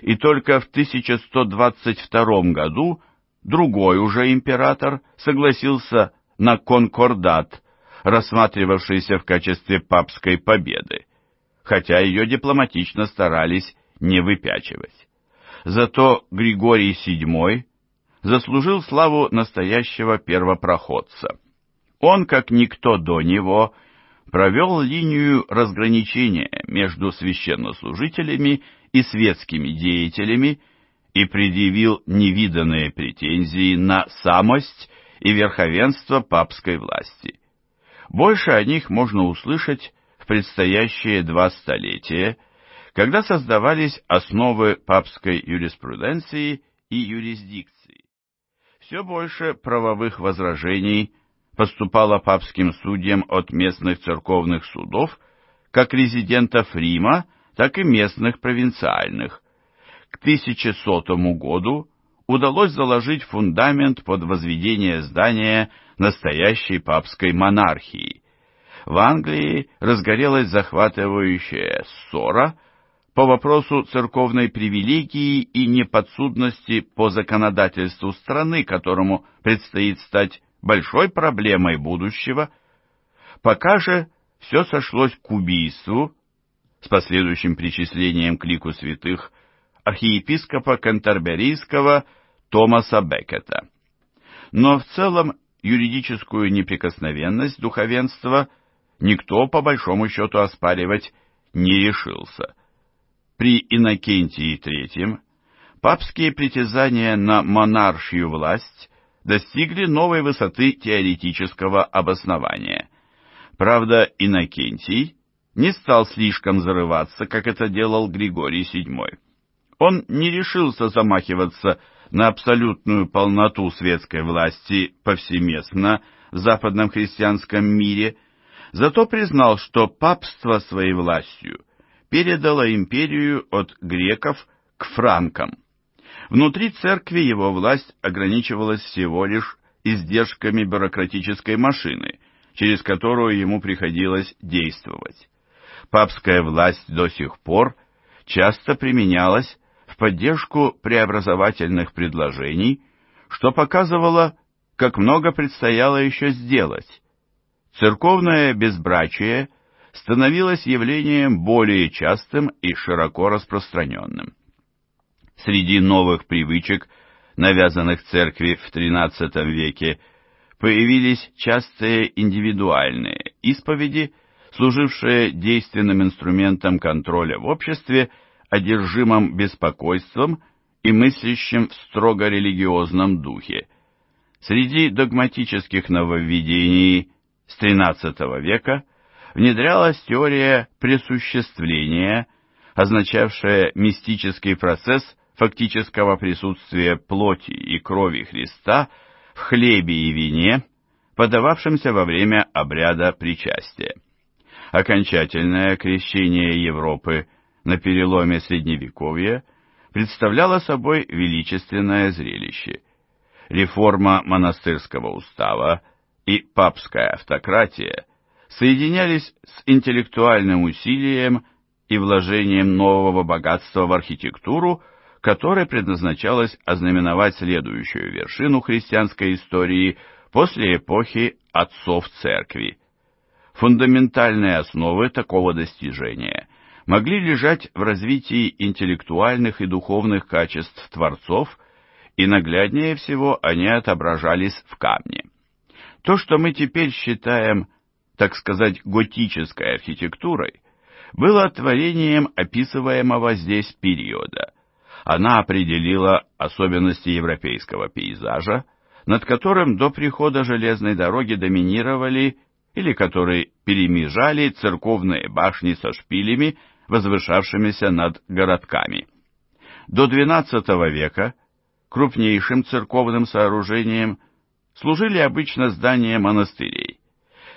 и только в 1122 году другой уже император согласился на конкордат, рассматривавшийся в качестве папской победы, хотя ее дипломатично старались не выпячивать. Зато Григорий VII заслужил славу настоящего первопроходца. Он, как никто до него, провел линию разграничения между священнослужителями и светскими деятелями и предъявил невиданные претензии на самость и верховенство папской власти. Больше о них можно услышать в предстоящие два столетия, когда создавались основы папской юриспруденции и юрисдикции. Все больше правовых возражений – поступала папским судьям от местных церковных судов, как резидентов Рима, так и местных провинциальных. К 1100 году удалось заложить фундамент под возведение здания настоящей папской монархии. В Англии разгорелась захватывающая ссора по вопросу церковной привилегии и неподсудности по законодательству страны, которому предстоит стать большой проблемой будущего. Пока же все сошлось к убийству, с последующим причислением к лику святых, архиепископа Кентерберийского Томаса Бекета. Но в целом юридическую неприкосновенность духовенства никто, по большому счету, оспаривать не решился. При Иннокентии III папские притязания на монаршью власть достигли новой высоты теоретического обоснования. Правда, Иннокентий не стал слишком зарываться, как это делал Григорий VII. Он не решился замахиваться на абсолютную полноту светской власти повсеместно в западном христианском мире, зато признал, что папство своей властью передало империю от греков к франкам. Внутри церкви его власть ограничивалась всего лишь издержками бюрократической машины, через которую ему приходилось действовать. Папская власть до сих пор часто применялась в поддержку преобразовательных предложений, что показывало, как много предстояло еще сделать. Церковное безбрачие становилось явлением более частым и широко распространенным среди новых привычек, навязанных церкви в XIII веке, появились частые индивидуальные исповеди, служившие действенным инструментом контроля в обществе, одержимым беспокойством и мыслящим в строго религиозном духе. Среди догматических нововведений с XIII века внедрялась теория пресуществления, означавшая мистический процесс – фактического присутствия плоти и крови Христа в хлебе и вине, подававшемся во время обряда причастия. Окончательное крещение Европы на переломе Средневековья представляло собой величественное зрелище. Реформа монастырского устава и папская автократия соединялись с интеллектуальным усилием и вложением нового богатства в архитектуру, которой предназначалось ознаменовать следующую вершину христианской истории после эпохи отцов церкви. Фундаментальные основы такого достижения могли лежать в развитии интеллектуальных и духовных качеств творцов, и нагляднее всего они отображались в камне. То, что мы теперь считаем, так сказать, готической архитектурой, было творением описываемого здесь периода – она определила особенности европейского пейзажа, над которым до прихода железной дороги доминировали или которые перемежали церковные башни со шпилями, возвышавшимися над городками. До XII века крупнейшим церковным сооружением служили обычно здания монастырей.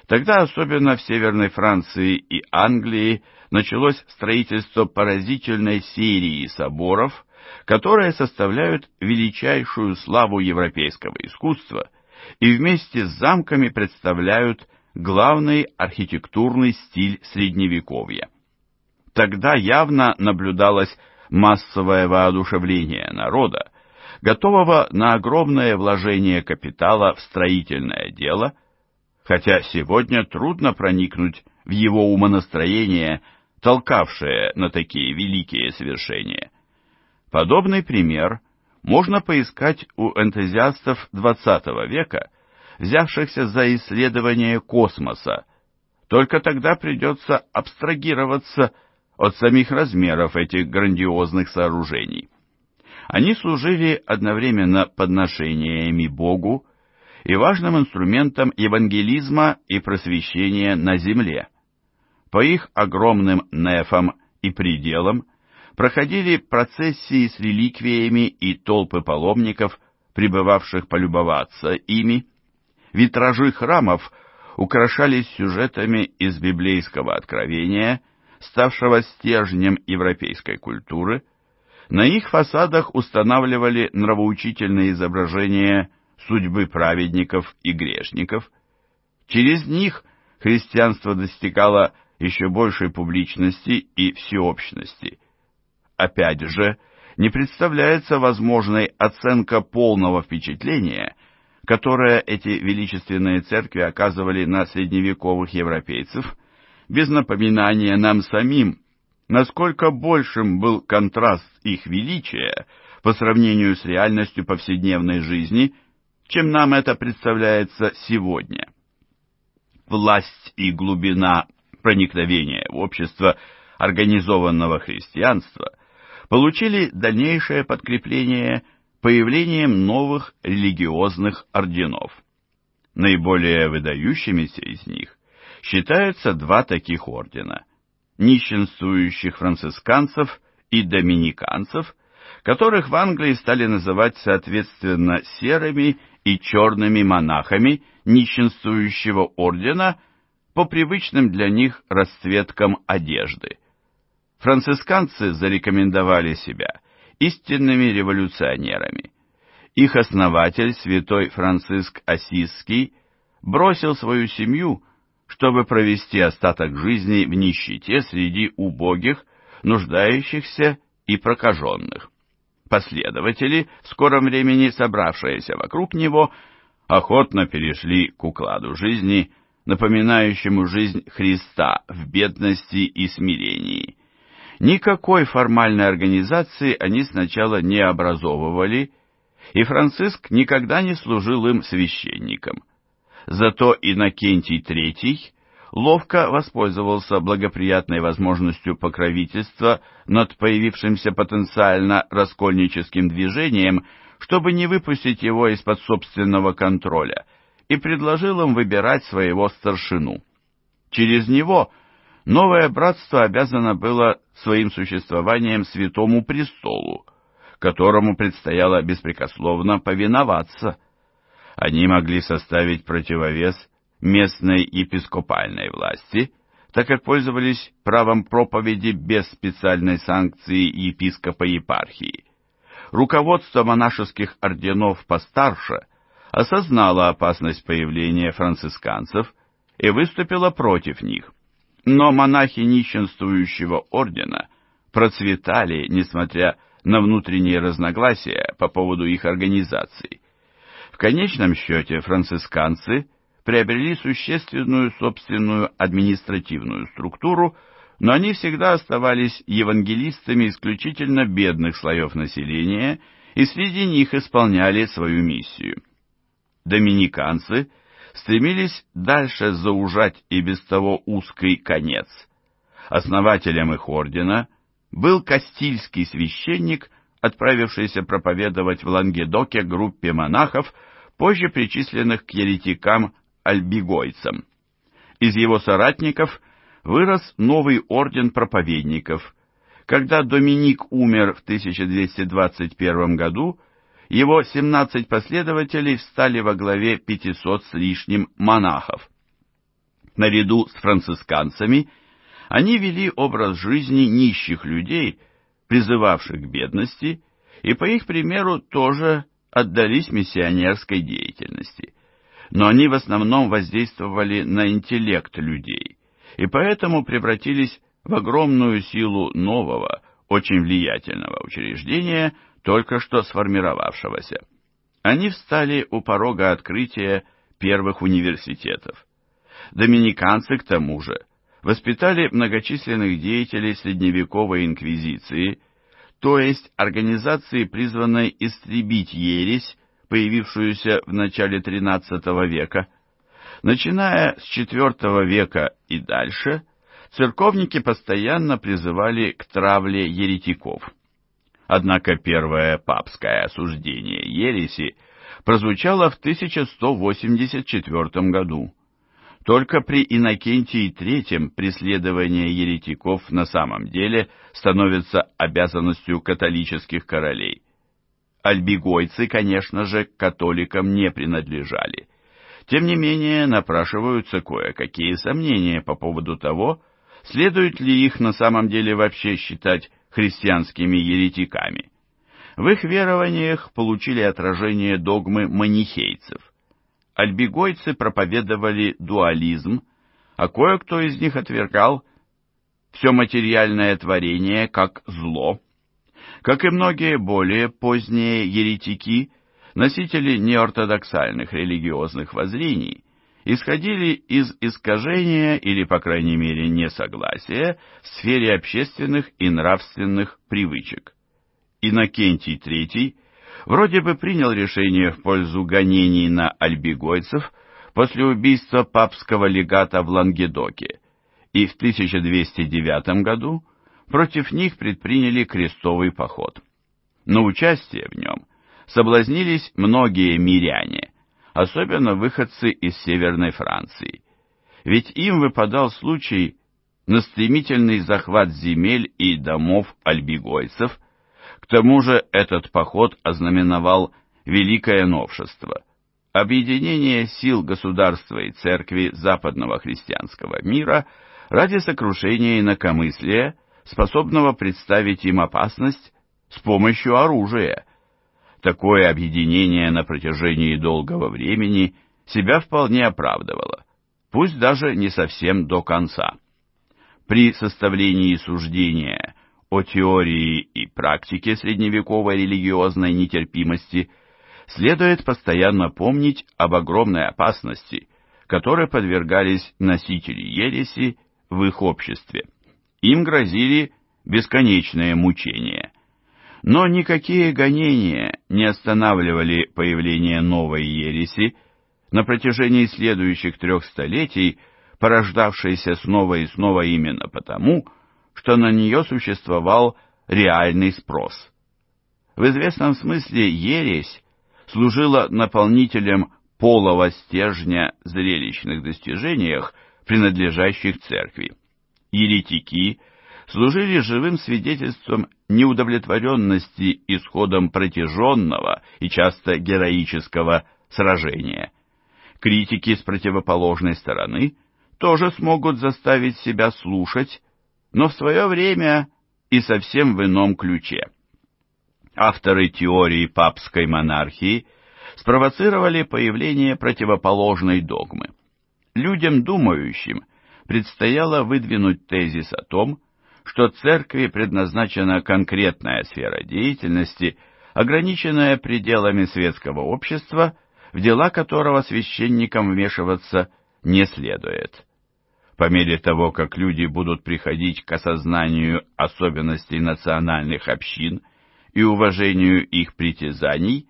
Тогда особенно в Северной Франции и Англии началось строительство поразительной серии соборов, которые составляют величайшую славу европейского искусства и вместе с замками представляют главный архитектурный стиль Средневековья. Тогда явно наблюдалось массовое воодушевление народа, готового на огромное вложение капитала в строительное дело, хотя сегодня трудно проникнуть в его умонастроение, толкавшее на такие великие свершения. Подобный пример можно поискать у энтузиастов XX века, взявшихся за исследование космоса. Только тогда придется абстрагироваться от самих размеров этих грандиозных сооружений. Они служили одновременно подношениями Богу и важным инструментом евангелизма и просвещения на земле. По их огромным нефам и пределам – проходили процессии с реликвиями и толпы паломников, прибывавших полюбоваться ими. Витражи храмов украшались сюжетами из библейского откровения, ставшего стержнем европейской культуры. На их фасадах устанавливали нравоучительные изображения судьбы праведников и грешников. Через них христианство достигало еще большей публичности и всеобщности – опять же, не представляется возможной оценка полного впечатления, которое эти величественные церкви оказывали на средневековых европейцев, без напоминания нам самим, насколько большим был контраст их величия по сравнению с реальностью повседневной жизни, чем нам это представляется сегодня. Власть и глубина проникновения в общество организованного христианства – получили дальнейшее подкрепление появлением новых религиозных орденов. Наиболее выдающимися из них считаются два таких ордена – нищенствующих францисканцев и доминиканцев, которых в Англии стали называть соответственно серыми и черными монахами нищенствующего ордена по привычным для них расцветкам одежды – Францисканцы зарекомендовали себя истинными революционерами. Их основатель, святой Франциск Осиский, бросил свою семью, чтобы провести остаток жизни в нищете среди убогих, нуждающихся и прокаженных. Последователи, в скором времени собравшиеся вокруг него, охотно перешли к укладу жизни, напоминающему жизнь Христа в бедности и смирении. Никакой формальной организации они сначала не образовывали, и Франциск никогда не служил им священником. Зато Иннокентий III ловко воспользовался благоприятной возможностью покровительства над появившимся потенциально раскольническим движением, чтобы не выпустить его из-под собственного контроля, и предложил им выбирать своего старшину. Через него – новое братство обязано было своим существованием Святому Престолу, которому предстояло беспрекословно повиноваться. Они могли составить противовес местной епископальной власти, так как пользовались правом проповеди без специальной санкции епископа епархии. Руководство монашеских орденов постарше осознало опасность появления францисканцев и выступило против них. Но монахи нищенствующего ордена процветали, несмотря на внутренние разногласия по поводу их организации. В конечном счете францисканцы приобрели существенную собственную административную структуру, но они всегда оставались евангелистами исключительно бедных слоев населения и среди них исполняли свою миссию. Доминиканцы – стремились дальше заужать и без того узкий конец. Основателем их ордена был кастильский священник, отправившийся проповедовать в Лангедоке группе монахов, позже причисленных к еретикам-альбигойцам. Из его соратников вырос новый орден проповедников. Когда Доминик умер в 1221 году, его 17 последователей встали во главе 500 с лишним монахов. Наряду с францисканцами они вели образ жизни нищих людей, призывавших к бедности, и по их примеру тоже отдались миссионерской деятельности. Но они в основном воздействовали на интеллект людей, и поэтому превратились в огромную силу нового, очень влиятельного учреждения – только что сформировавшегося. Они встали у порога открытия первых университетов. Доминиканцы, к тому же, воспитали многочисленных деятелей средневековой инквизиции, то есть организации, призванной истребить ересь, появившуюся в начале XIII века. Начиная с IV века и дальше, церковники постоянно призывали к травле еретиков. Однако первое папское осуждение ереси прозвучало в 1184 году. Только при Иннокентии III преследование еретиков на самом деле становится обязанностью католических королей. Альбигойцы, конечно же, католикам не принадлежали. Тем не менее, напрашиваются кое-какие сомнения по поводу того, следует ли их на самом деле вообще считать христианскими еретиками. В их верованиях получили отражение догмы манихейцев. Альбигойцы проповедовали дуализм, а кое-кто из них отвергал все материальное творение как зло. Как и многие более поздние еретики, носители неортодоксальных религиозных воззрений, исходили из искажения или, по крайней мере, несогласия в сфере общественных и нравственных привычек. Иннокентий III вроде бы принял решение в пользу гонений на альбигойцев после убийства папского легата в Лангедоке, и в 1209 году против них предприняли крестовый поход. Но участие в нем соблазнились многие миряне, особенно выходцы из Северной Франции. Ведь им выпадал случай на стремительный захват земель и домов альбигойцев. К тому же этот поход ознаменовал великое новшество – объединение сил государства и церкви западного христианского мира ради сокрушения инакомыслия, способного представить им опасность с помощью оружия – такое объединение на протяжении долгого времени себя вполне оправдывало, пусть даже не совсем до конца. При составлении суждения о теории и практике средневековой религиозной нетерпимости следует постоянно помнить об огромной опасности, которой подвергались носители ереси в их обществе. Им грозили бесконечные мучения. Но никакие гонения не останавливали появление новой ереси, на протяжении следующих трех столетий, порождавшейся снова и снова именно потому, что на нее существовал реальный спрос. В известном смысле ересь служила наполнителем полого стержня зрелищных достижениях, принадлежащих церкви. Еретики – служили живым свидетельством неудовлетворенности исходом протяженного и часто героического сражения. Критики с противоположной стороны тоже смогут заставить себя слушать, но в свое время и совсем в ином ключе. Авторы теории папской монархии спровоцировали появление противоположной догмы. Людям думающим предстояло выдвинуть тезис о том, что церкви предназначена конкретная сфера деятельности, ограниченная пределами светского общества, в дела которого священникам вмешиваться не следует. По мере того, как люди будут приходить к осознанию особенностей национальных общин и уважению их притязаний,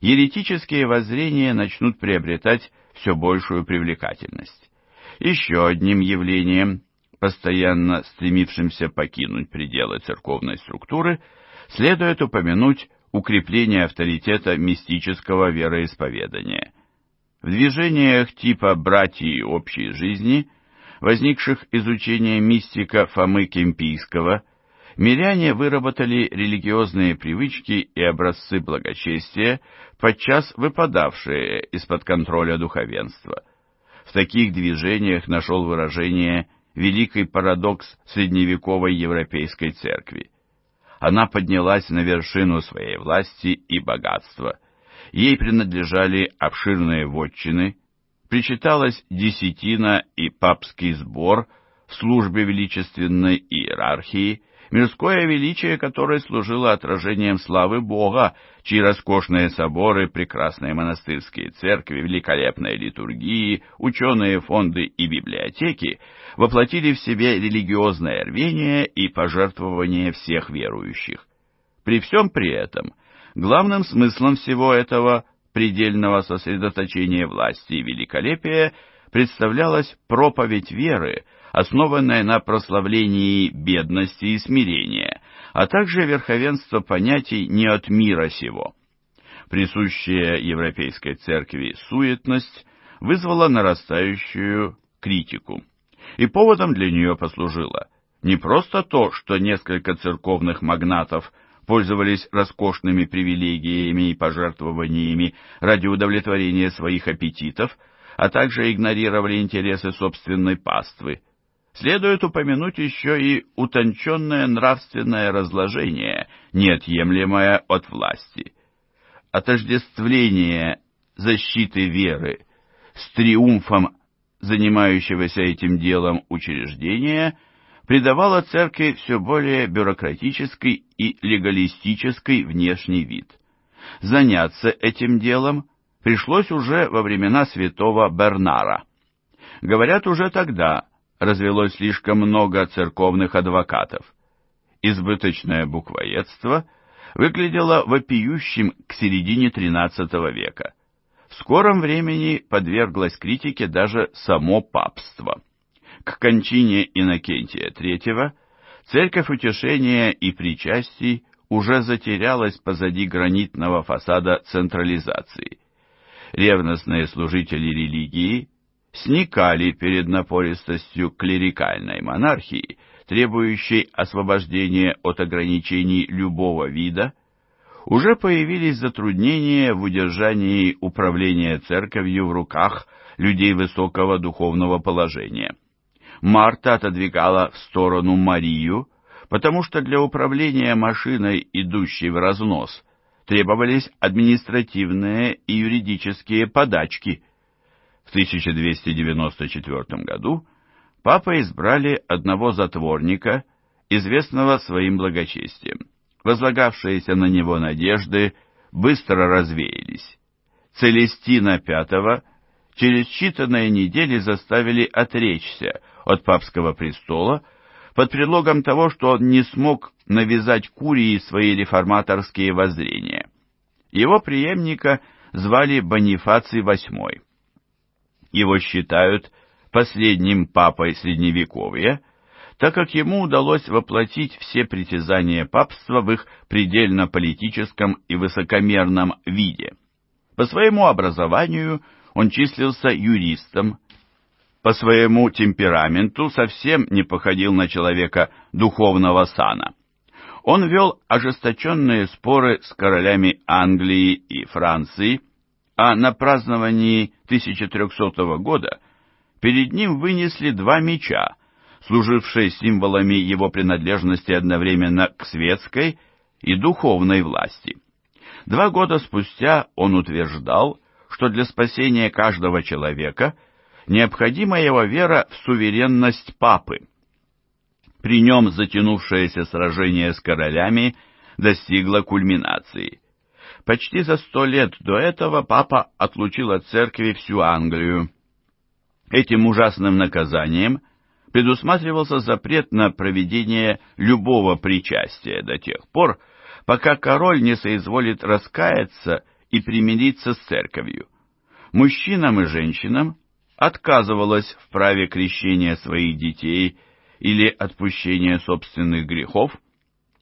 еретические воззрения начнут приобретать все большую привлекательность. Еще одним явлением – постоянно стремившимся покинуть пределы церковной структуры, следует упомянуть укрепление авторитета мистического вероисповедания. В движениях типа «братьи общей жизни», возникших изучением мистика Фомы Кемпийского, миряне выработали религиозные привычки и образцы благочестия, подчас выпадавшие из-под контроля духовенства. В таких движениях нашел выражение великий парадокс средневековой европейской церкви. Она поднялась на вершину своей власти и богатства. Ей принадлежали обширные вотчины, причиталась десятина и папский сбор в службе величественной иерархии, мирское величие которой служило отражением славы Бога, чьи роскошные соборы, прекрасные монастырские церкви, великолепные литургии, ученые фонды и библиотеки воплотили в себе религиозное рвение и пожертвование всех верующих. При всем при этом, главным смыслом всего этого предельного сосредоточения власти и великолепия – представлялась проповедь веры, основанная на прославлении бедности и смирения, а также верховенство понятий не от мира сего. Присущая Европейской Церкви суетность вызвала нарастающую критику, и поводом для нее послужило не просто то, что несколько церковных магнатов пользовались роскошными привилегиями и пожертвованиями ради удовлетворения своих аппетитов, а также игнорировали интересы собственной паствы. Следует упомянуть еще и утонченное нравственное разложение, неотъемлемое от власти. Отождествление защиты веры с триумфом занимающегося этим делом учреждения придавало церкви все более бюрократический и легалистический внешний вид. Заняться этим делом – пришлось уже во времена святого Бернара. Говорят, уже тогда развелось слишком много церковных адвокатов. Избыточное буквоедство выглядело вопиющим к середине XIII века. В скором времени подверглось критике даже само папство. К кончине Иннокентия III церковь утешения и причастий уже затерялась позади гранитного фасада централизации – ревностные служители религии сникали перед напористостью клерикальной монархии, требующей освобождения от ограничений любого вида, уже появились затруднения в удержании управления церковью в руках людей высокого духовного положения. Марта отодвигала в сторону Марию, потому что для управления машиной, идущей в разнос, требовались административные и юридические подачки. В 1294 году папа избрали одного затворника, известного своим благочестием. Возлагавшиеся на него надежды быстро развеялись. Целестина V через считанные недели заставили отречься от папского престола – под предлогом того, что он не смог навязать Курии свои реформаторские воззрения. Его преемника звали Бонифаций VIII. Его считают последним папой Средневековья, так как ему удалось воплотить все притязания папства в их предельно политическом и высокомерном виде. По своему образованию он числился юристом, по своему темпераменту совсем не походил на человека духовного сана. Он вел ожесточенные споры с королями Англии и Франции, а на праздновании 1300 года перед ним вынесли два меча, служившие символами его принадлежности одновременно к светской и духовной власти. Два года спустя он утверждал, что для спасения каждого человека – необходима его вера в суверенность папы. При нем затянувшееся сражение с королями достигло кульминации. Почти за сто лет до этого папа отлучил от церкви всю Англию. Этим ужасным наказанием предусматривался запрет на проведение любого причастия до тех пор, пока король не соизволит раскаяться и примириться с церковью. Мужчинам и женщинам отказывалась в праве крещения своих детей или отпущения собственных грехов,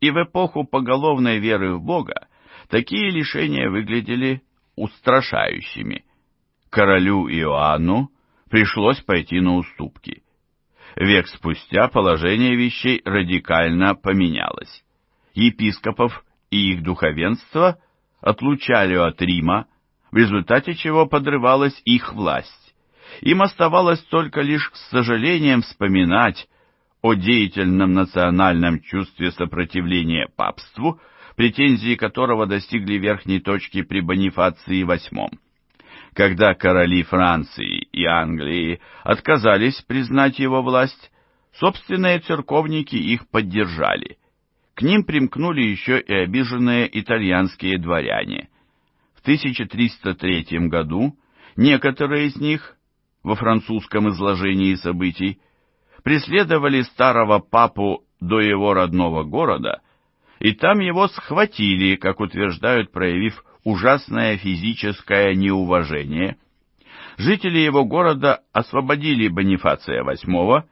и в эпоху поголовной веры в Бога такие лишения выглядели устрашающими. Королю Иоанну пришлось пойти на уступки. Век спустя положение вещей радикально поменялось. Епископов и их духовенство отлучали от Рима, в результате чего подрывалась их власть. Им оставалось только лишь с сожалением вспоминать о деятельном национальном чувстве сопротивления папству, претензии которого достигли верхней точки при Бонифации VIII. Когда короли Франции и Англии отказались признать его власть, собственные церковники их поддержали. К ним примкнули еще и обиженные итальянские дворяне. В 1303 году некоторые из них во французском изложении событий преследовали старого папу до его родного города, и там его схватили, как утверждают, проявив ужасное физическое неуважение. Жители его города освободили Бонифация VIII,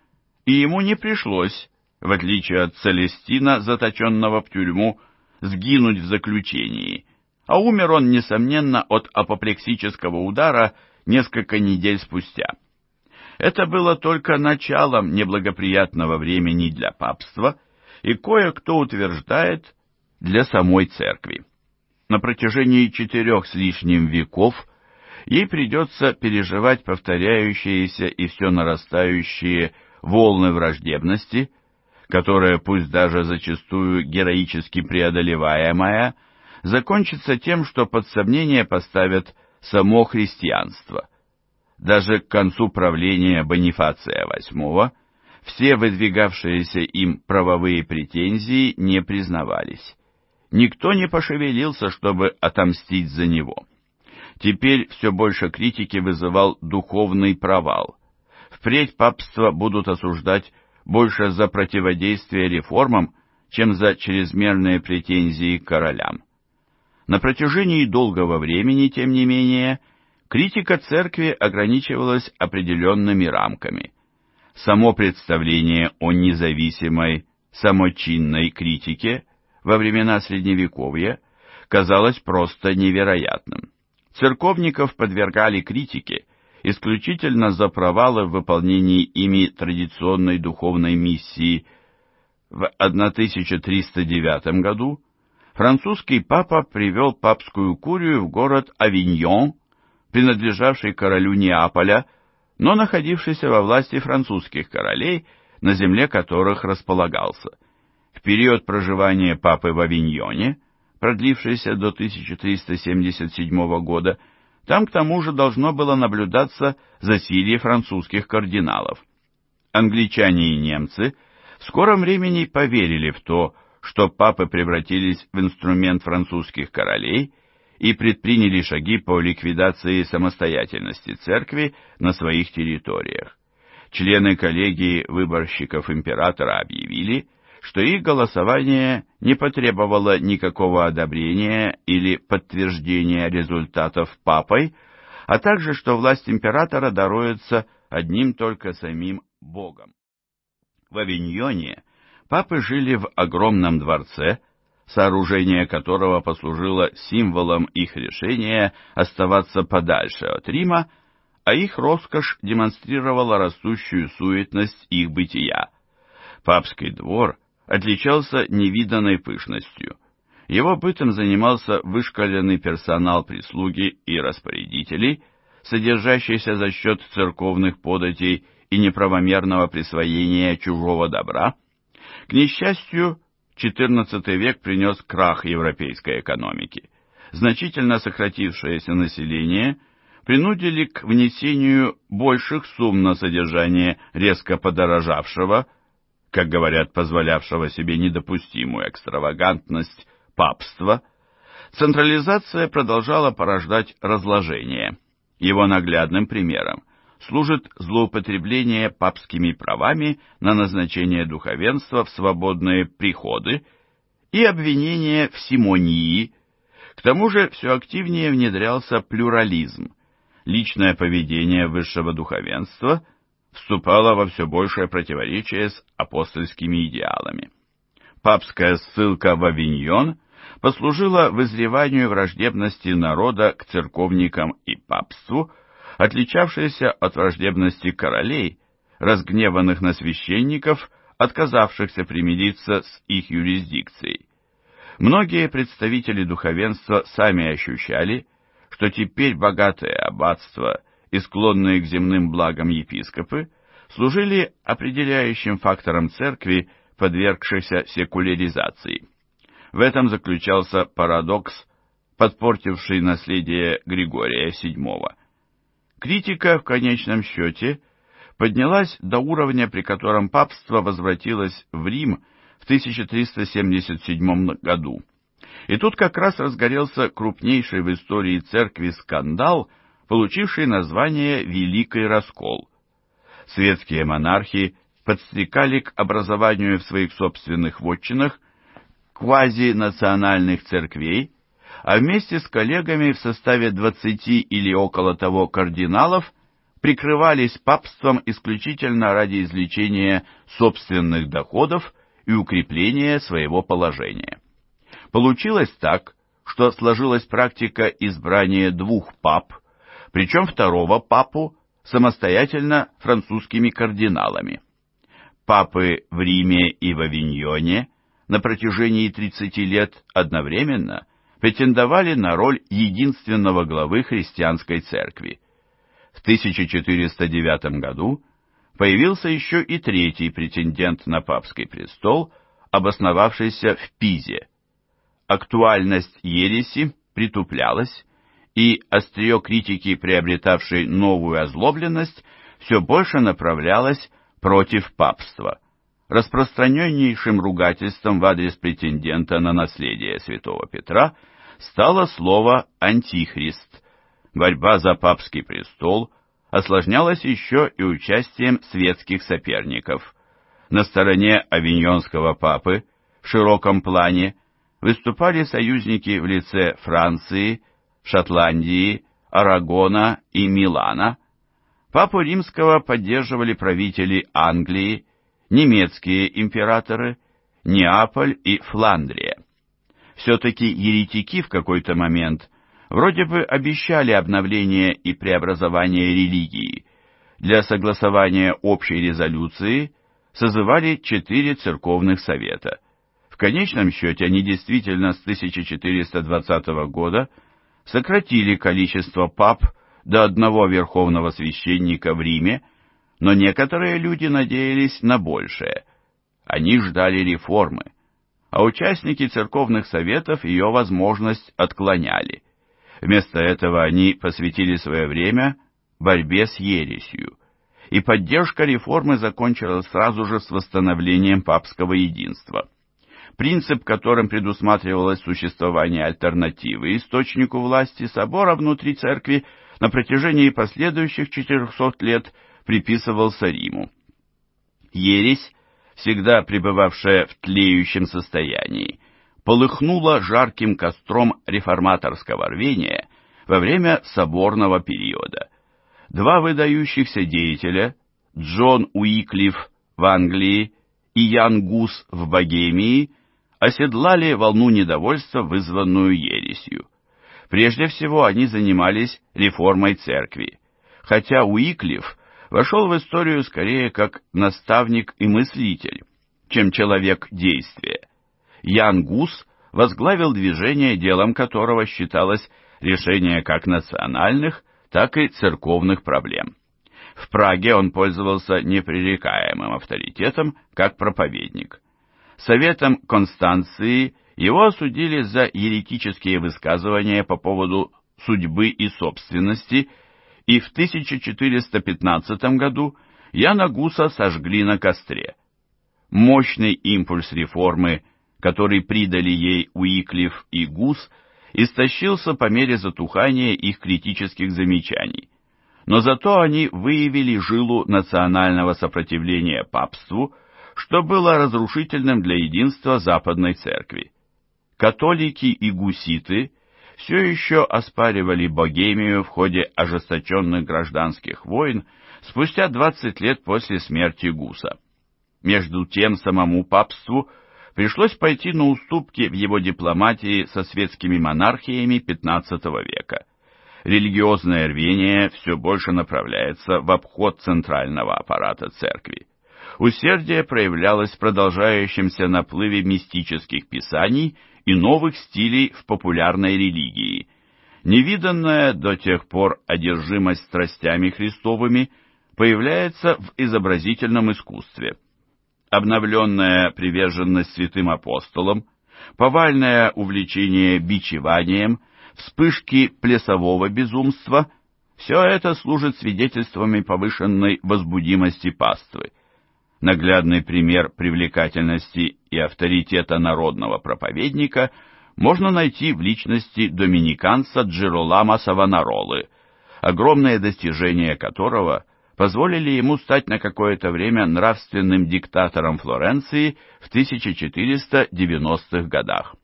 и ему не пришлось, в отличие от Целестина, заточенного в тюрьму, сгинуть в заключении, а умер он, несомненно, от апоплексического удара несколько недель спустя. Это было только началом неблагоприятного времени для папства и кое-кто утверждает для самой церкви. На протяжении четырех с лишним веков ей придется переживать повторяющиеся и все нарастающие волны враждебности, которая, пусть даже зачастую героически преодолеваемая, закончится тем, что под сомнение поставят само христианство. Даже к концу правления Бонифация VIII все выдвигавшиеся им правовые претензии не признавались. Никто не пошевелился, чтобы отомстить за него. Теперь все больше критики вызывал духовный провал. Впредь папство будут осуждать больше за противодействие реформам, чем за чрезмерные претензии к королям. На протяжении долгого времени, тем не менее, критика церкви ограничивалась определенными рамками. Само представление о независимой, самочинной критике во времена Средневековья казалось просто невероятным. Церковников подвергали критике исключительно за провалы в выполнении ими традиционной духовной миссии. В 1309 году французский папа привел папскую курию в город Авиньон, принадлежавший королю Неаполя, но находившийся во власти французских королей, на земле которых располагался. В период проживания папы в Авиньоне, продлившийся до 1377 года, там к тому же должно было наблюдаться засилье французских кардиналов. Англичане и немцы в скором времени поверили в то, что папы превратились в инструмент французских королей и предприняли шаги по ликвидации самостоятельности церкви на своих территориях. Члены коллегии выборщиков императора объявили, что их голосование не потребовало никакого одобрения или подтверждения результатов папой, а также что власть императора даруется одним только самим Богом. В Авиньоне – папы жили в огромном дворце, сооружение которого послужило символом их решения оставаться подальше от Рима, а их роскошь демонстрировала растущую суетность их бытия. Папский двор отличался невиданной пышностью. Его бытом занимался вышкаленный персонал прислуги и распорядителей, содержащийся за счет церковных податей и неправомерного присвоения чужого добра – к несчастью, XIV век принес крах европейской экономики. Значительно сократившееся население принудили к внесению больших сумм на содержание резко подорожавшего, как говорят, позволявшего себе недопустимую экстравагантность папства, централизация продолжала порождать разложение. Его наглядным примером – служит злоупотребление папскими правами на назначение духовенства в свободные приходы и обвинение в симонии. К тому же все активнее внедрялся плюрализм. Личное поведение высшего духовенства вступало во все большее противоречие с апостольскими идеалами. Папская ссылка в Авиньон послужила вызреванию враждебности народа к церковникам и папству – отличавшаяся от враждебности королей, разгневанных на священников, отказавшихся примириться с их юрисдикцией. Многие представители духовенства сами ощущали, что теперь богатое аббатство и склонные к земным благам епископы служили определяющим фактором церкви, подвергшейся секуляризации. В этом заключался парадокс, подпортивший наследие Григория VII. Критика, в конечном счете, поднялась до уровня, при котором папство возвратилось в Рим в 1377 году. И тут как раз разгорелся крупнейший в истории церкви скандал, получивший название «Великий раскол». Светские монархи подстрекали к образованию в своих собственных вотчинах квазинациональных церквей, а вместе с коллегами в составе 20 или около того кардиналов прикрывались папством исключительно ради извлечения собственных доходов и укрепления своего положения. Получилось так, что сложилась практика избрания двух пап, причем второго папу самостоятельно французскими кардиналами. Папы в Риме и в Авиньоне на протяжении 30 лет одновременно – претендовали на роль единственного главы христианской церкви. В 1409 году появился еще и третий претендент на папский престол, обосновавшийся в Пизе. Актуальность ереси притуплялась, и острие критики, приобретавшей новую озлобленность, все больше направлялось против папства, распространеннейшим ругательством в адрес претендента на наследие святого Петра – стало слово «антихрист». Борьба за папский престол осложнялась еще и участием светских соперников. На стороне авиньонского папы в широком плане выступали союзники в лице Франции, Шотландии, Арагона и Милана. Папу Римского поддерживали правители Англии, немецкие императоры, Неаполь и Фландрия. Все-таки еретики в какой-то момент вроде бы обещали обновление и преобразование религии. Для согласования общей резолюции созывали четыре церковных совета. В конечном счете они действительно с 1420 года сократили количество пап до одного верховного священника в Риме, но некоторые люди надеялись на большее. Они ждали реформы а участники церковных советов ее возможность отклоняли. Вместо этого они посвятили свое время борьбе с ересью, и поддержка реформы закончилась сразу же с восстановлением папского единства. Принцип, которым предусматривалось существование альтернативы источнику власти собора внутри церкви, на протяжении последующих 400 лет приписывался Риму. Ересь всегда пребывавшая в тлеющем состоянии, полыхнула жарким костром реформаторского рвения во время соборного периода. Два выдающихся деятеля, Джон Уиклиф в Англии и Ян Гус в Богемии, оседлали волну недовольства, вызванную ересью. Прежде всего они занимались реформой церкви, хотя Уиклиф – вошел в историю скорее как наставник и мыслитель, чем человек действия. Ян Гус возглавил движение, делом которого считалось решение как национальных, так и церковных проблем. В Праге он пользовался непререкаемым авторитетом как проповедник. Советом Констанции его осудили за еретические высказывания по поводу судьбы и собственности – и в 1415 году Яна Гуса сожгли на костре. Мощный импульс реформы, который придали ей Уиклиф и Гус, истощился по мере затухания их критических замечаний. Но зато они выявили жилу национального сопротивления папству, что было разрушительным для единства Западной Церкви. Католики и гуситы – все еще оспаривали Богемию в ходе ожесточенных гражданских войн спустя 20 лет после смерти Гуса. Между тем самому папству пришлось пойти на уступки в его дипломатии со светскими монархиями XV века. Религиозное рвение все больше направляется в обход центрального аппарата церкви. Усердие проявлялось в продолжающемся наплыве мистических писаний – и новых стилей в популярной религии. Невиданная до тех пор одержимость страстями Христовыми появляется в изобразительном искусстве. Обновленная приверженность святым апостолам, повальное увлечение бичеванием, вспышки плясового безумства – все это служит свидетельствами повышенной возбудимости паствы – наглядный пример привлекательности и авторитета народного проповедника можно найти в личности доминиканца Джиролама Савонаролы, огромные достижения которого позволили ему стать на какое-то время нравственным диктатором Флоренции в 1490-х годах.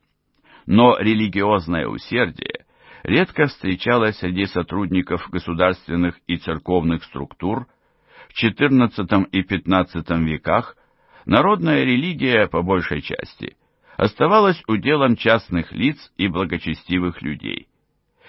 Но религиозное усердие редко встречалось среди сотрудников государственных и церковных структур – в XIV и XV веках народная религия, по большей части, оставалась уделом частных лиц и благочестивых людей.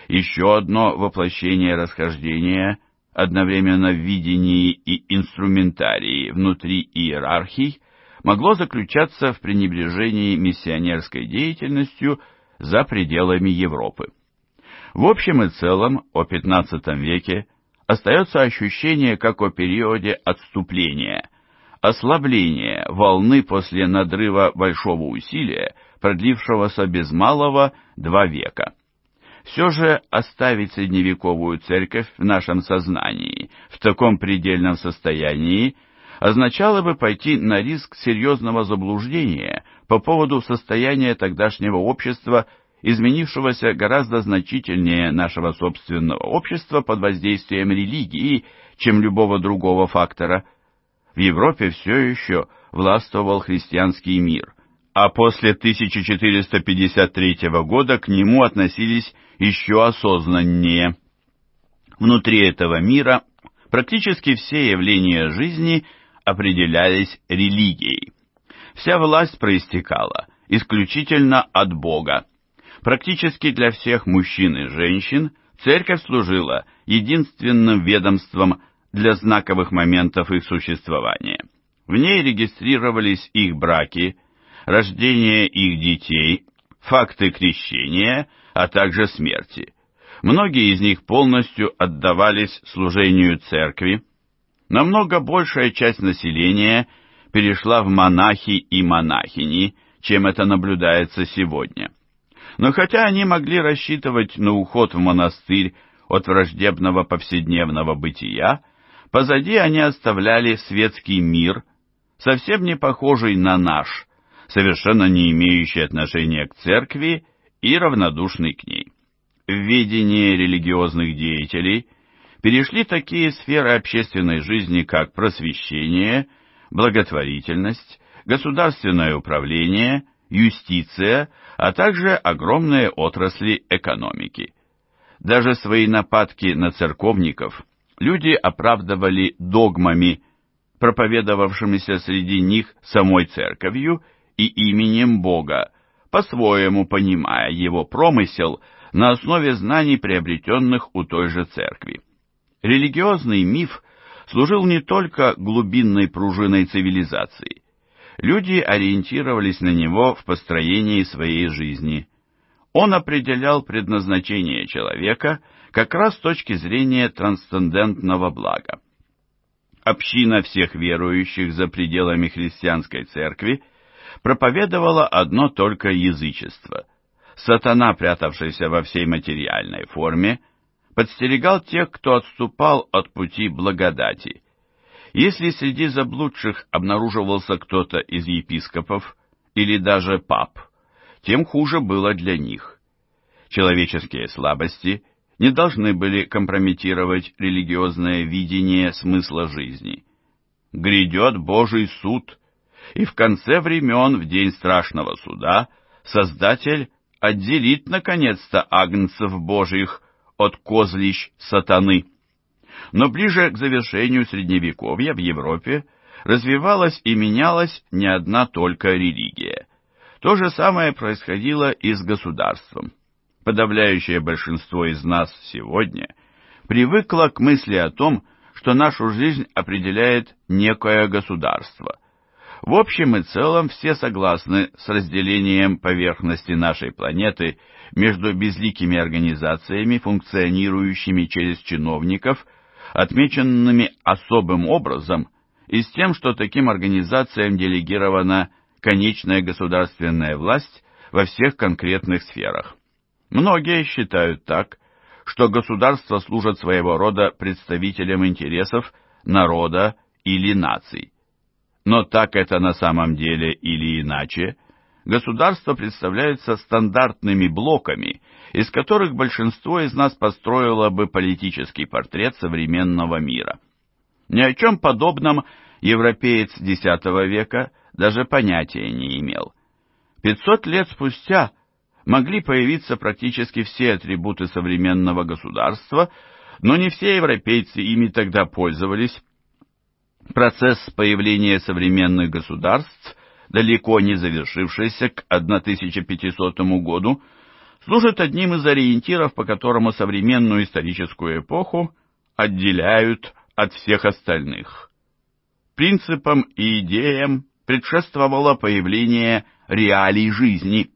Еще одно воплощение расхождения, одновременно в видении и инструментарии внутри иерархий, могло заключаться в пренебрежении миссионерской деятельностью за пределами Европы. В общем и целом, о XV веке остается ощущение, как о периоде отступления, ослабления волны после надрыва большого усилия, продлившегося без малого два века. Все же оставить средневековую церковь в нашем сознании в таком предельном состоянии означало бы пойти на риск серьезного заблуждения по поводу состояния тогдашнего общества изменившегося гораздо значительнее нашего собственного общества под воздействием религии, чем любого другого фактора. В Европе все еще властвовал христианский мир, а после 1453 года к нему относились еще осознаннее. Внутри этого мира практически все явления жизни определялись религией. Вся власть проистекала исключительно от Бога, Практически для всех мужчин и женщин церковь служила единственным ведомством для знаковых моментов их существования. В ней регистрировались их браки, рождение их детей, факты крещения, а также смерти. Многие из них полностью отдавались служению церкви. Намного большая часть населения перешла в монахи и монахини, чем это наблюдается сегодня. Но хотя они могли рассчитывать на уход в монастырь от враждебного повседневного бытия, позади они оставляли светский мир, совсем не похожий на наш, совершенно не имеющий отношения к церкви и равнодушный к ней. В видении религиозных деятелей перешли такие сферы общественной жизни, как просвещение, благотворительность, государственное управление – юстиция, а также огромные отрасли экономики. Даже свои нападки на церковников люди оправдывали догмами, проповедовавшимися среди них самой церковью и именем Бога, по-своему понимая его промысел на основе знаний, приобретенных у той же церкви. Религиозный миф служил не только глубинной пружиной цивилизации, люди ориентировались на него в построении своей жизни. Он определял предназначение человека как раз с точки зрения трансцендентного блага. Община всех верующих за пределами христианской церкви проповедовала одно только язычество. Сатана, прятавшийся во всей материальной форме, подстерегал тех, кто отступал от пути благодати, если среди заблудших обнаруживался кто-то из епископов или даже пап, тем хуже было для них. Человеческие слабости не должны были компрометировать религиозное видение смысла жизни. Грядет Божий суд, и в конце времен, в день страшного суда, Создатель отделит наконец-то агнцев Божьих от козлищ сатаны но ближе к завершению Средневековья в Европе развивалась и менялась не одна только религия. То же самое происходило и с государством. Подавляющее большинство из нас сегодня привыкло к мысли о том, что нашу жизнь определяет некое государство. В общем и целом все согласны с разделением поверхности нашей планеты между безликими организациями, функционирующими через чиновников, отмеченными особым образом и с тем, что таким организациям делегирована конечная государственная власть во всех конкретных сферах. Многие считают так, что государство служит своего рода представителем интересов народа или наций. Но так это на самом деле или иначе, Государства представляются стандартными блоками, из которых большинство из нас построило бы политический портрет современного мира. Ни о чем подобном европеец X века даже понятия не имел. 500 лет спустя могли появиться практически все атрибуты современного государства, но не все европейцы ими тогда пользовались. Процесс появления современных государств – далеко не завершившийся к 1500 году, служит одним из ориентиров, по которому современную историческую эпоху отделяют от всех остальных. Принципам и идеям предшествовало появление реалий жизни.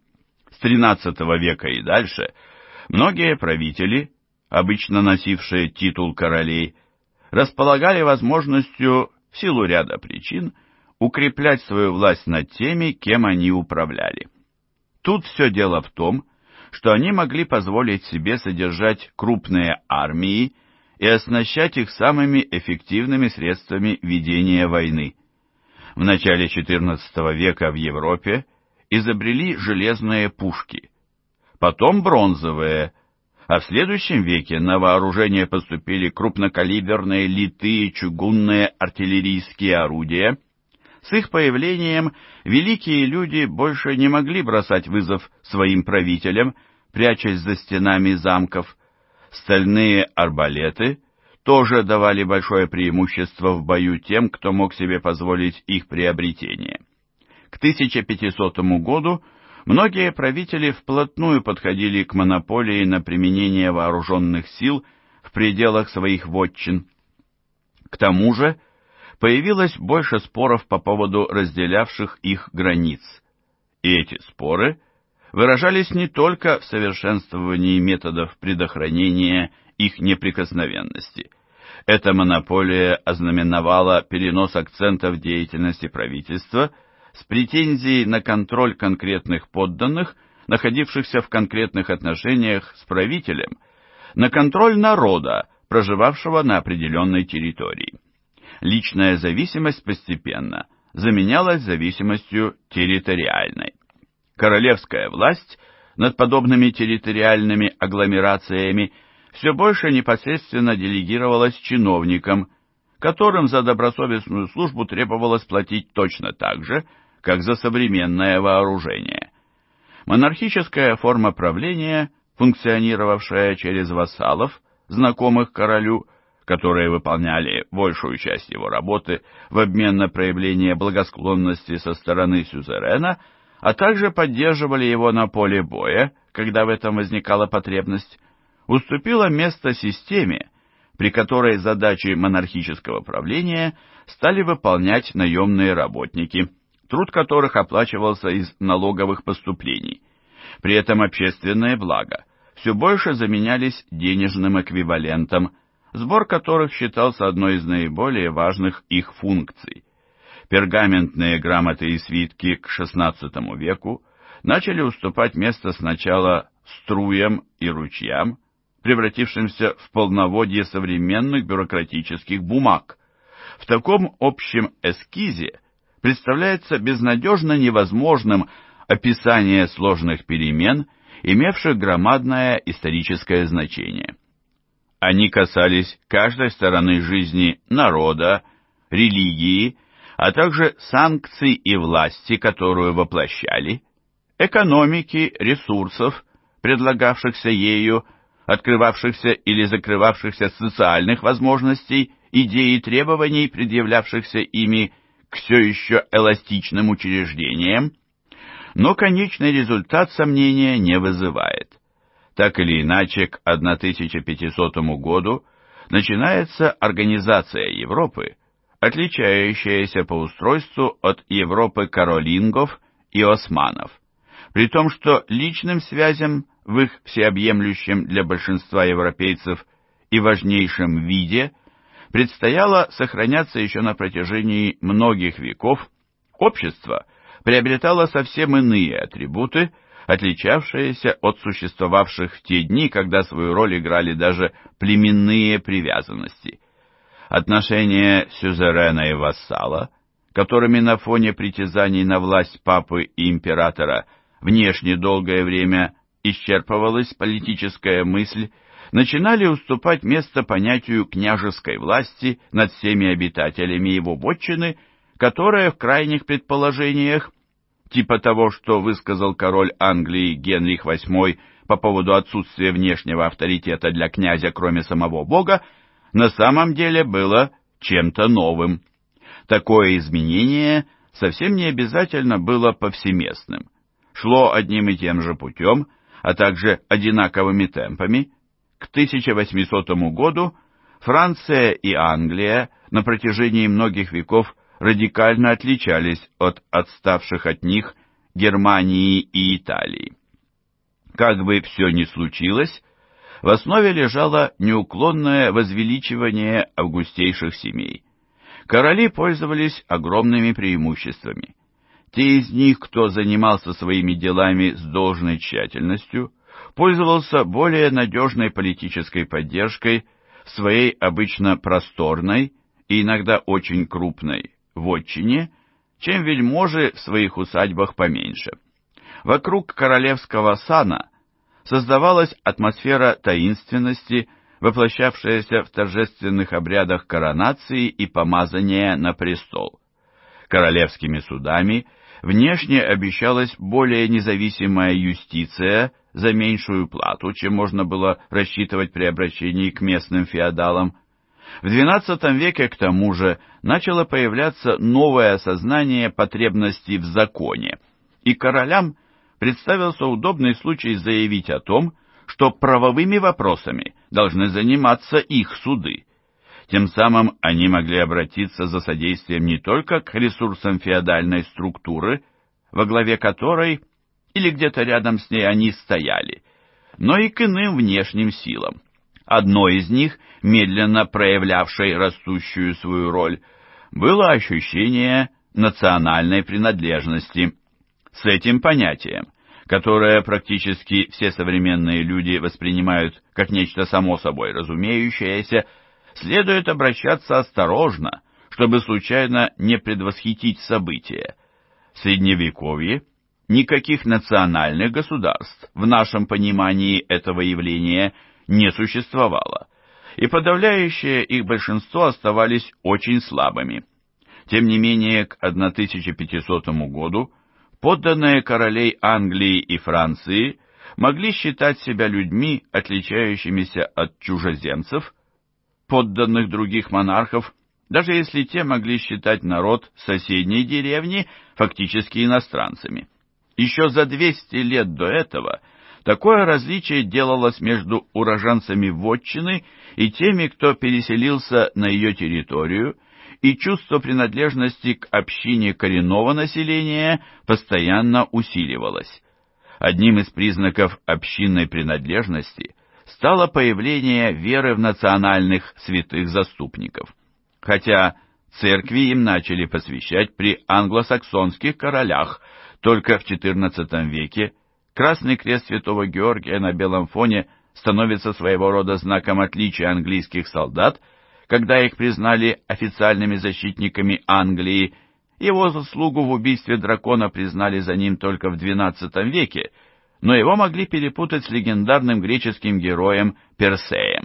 С XIII века и дальше многие правители, обычно носившие титул королей, располагали возможностью, в силу ряда причин, укреплять свою власть над теми, кем они управляли. Тут все дело в том, что они могли позволить себе содержать крупные армии и оснащать их самыми эффективными средствами ведения войны. В начале XIV века в Европе изобрели железные пушки, потом бронзовые, а в следующем веке на вооружение поступили крупнокалиберные литые чугунные артиллерийские орудия, с их появлением великие люди больше не могли бросать вызов своим правителям, прячась за стенами замков. Стальные арбалеты тоже давали большое преимущество в бою тем, кто мог себе позволить их приобретение. К 1500 году многие правители вплотную подходили к монополии на применение вооруженных сил в пределах своих вотчин. К тому же, появилось больше споров по поводу разделявших их границ. И эти споры выражались не только в совершенствовании методов предохранения их неприкосновенности. Эта монополия ознаменовала перенос акцентов деятельности правительства с претензией на контроль конкретных подданных, находившихся в конкретных отношениях с правителем, на контроль народа, проживавшего на определенной территории личная зависимость постепенно заменялась зависимостью территориальной. Королевская власть над подобными территориальными агломерациями все больше непосредственно делегировалась чиновникам, которым за добросовестную службу требовалось платить точно так же, как за современное вооружение. Монархическая форма правления, функционировавшая через вассалов, знакомых королю, которые выполняли большую часть его работы в обмен на проявление благосклонности со стороны сюзерена, а также поддерживали его на поле боя, когда в этом возникала потребность, уступило место системе, при которой задачи монархического правления стали выполнять наемные работники, труд которых оплачивался из налоговых поступлений. При этом общественные блага все больше заменялись денежным эквивалентом – сбор которых считался одной из наиболее важных их функций. Пергаментные грамоты и свитки к XVI веку начали уступать место сначала струям и ручьям, превратившимся в полноводье современных бюрократических бумаг. В таком общем эскизе представляется безнадежно невозможным описание сложных перемен, имевших громадное историческое значение. Они касались каждой стороны жизни народа, религии, а также санкций и власти, которую воплощали, экономики, ресурсов, предлагавшихся ею, открывавшихся или закрывавшихся социальных возможностей, идей и требований, предъявлявшихся ими к все еще эластичным учреждениям, но конечный результат сомнения не вызывает. Так или иначе, к 1500 году начинается организация Европы, отличающаяся по устройству от Европы каролингов и османов, при том, что личным связям в их всеобъемлющем для большинства европейцев и важнейшем виде предстояло сохраняться еще на протяжении многих веков, общество приобретало совсем иные атрибуты – отличавшаяся от существовавших в те дни, когда свою роль играли даже племенные привязанности. Отношения сюзерена и вассала, которыми на фоне притязаний на власть папы и императора внешне долгое время исчерпывалась политическая мысль, начинали уступать место понятию княжеской власти над всеми обитателями его вотчины, которая в крайних предположениях типа того, что высказал король Англии Генрих VIII по поводу отсутствия внешнего авторитета для князя, кроме самого Бога, на самом деле было чем-то новым. Такое изменение совсем не обязательно было повсеместным. Шло одним и тем же путем, а также одинаковыми темпами. К 1800 году Франция и Англия на протяжении многих веков – радикально отличались от отставших от них Германии и Италии. Как бы все ни случилось, в основе лежало неуклонное возвеличивание августейших семей. Короли пользовались огромными преимуществами. Те из них, кто занимался своими делами с должной тщательностью, пользовался более надежной политической поддержкой своей обычно просторной и иногда очень крупной в отчине, чем вельможи в своих усадьбах поменьше. Вокруг королевского сана создавалась атмосфера таинственности, воплощавшаяся в торжественных обрядах коронации и помазания на престол. Королевскими судами внешне обещалась более независимая юстиция за меньшую плату, чем можно было рассчитывать при обращении к местным феодалам, в XII веке, к тому же, начало появляться новое осознание потребностей в законе, и королям представился удобный случай заявить о том, что правовыми вопросами должны заниматься их суды. Тем самым они могли обратиться за содействием не только к ресурсам феодальной структуры, во главе которой или где-то рядом с ней они стояли, но и к иным внешним силам одной из них, медленно проявлявшей растущую свою роль, было ощущение национальной принадлежности. С этим понятием, которое практически все современные люди воспринимают как нечто само собой разумеющееся, следует обращаться осторожно, чтобы случайно не предвосхитить события. В Средневековье никаких национальных государств в нашем понимании этого явления не существовало, и подавляющее их большинство оставались очень слабыми. Тем не менее, к 1500 году подданные королей Англии и Франции могли считать себя людьми, отличающимися от чужеземцев, подданных других монархов, даже если те могли считать народ соседней деревни фактически иностранцами. Еще за 200 лет до этого – Такое различие делалось между уроженцами вотчины и теми, кто переселился на ее территорию, и чувство принадлежности к общине коренного населения постоянно усиливалось. Одним из признаков общинной принадлежности стало появление веры в национальных святых заступников. Хотя церкви им начали посвящать при англосаксонских королях только в XIV веке, Красный крест Святого Георгия на белом фоне становится своего рода знаком отличия английских солдат, когда их признали официальными защитниками Англии. Его заслугу в убийстве дракона признали за ним только в XII веке, но его могли перепутать с легендарным греческим героем Персеем.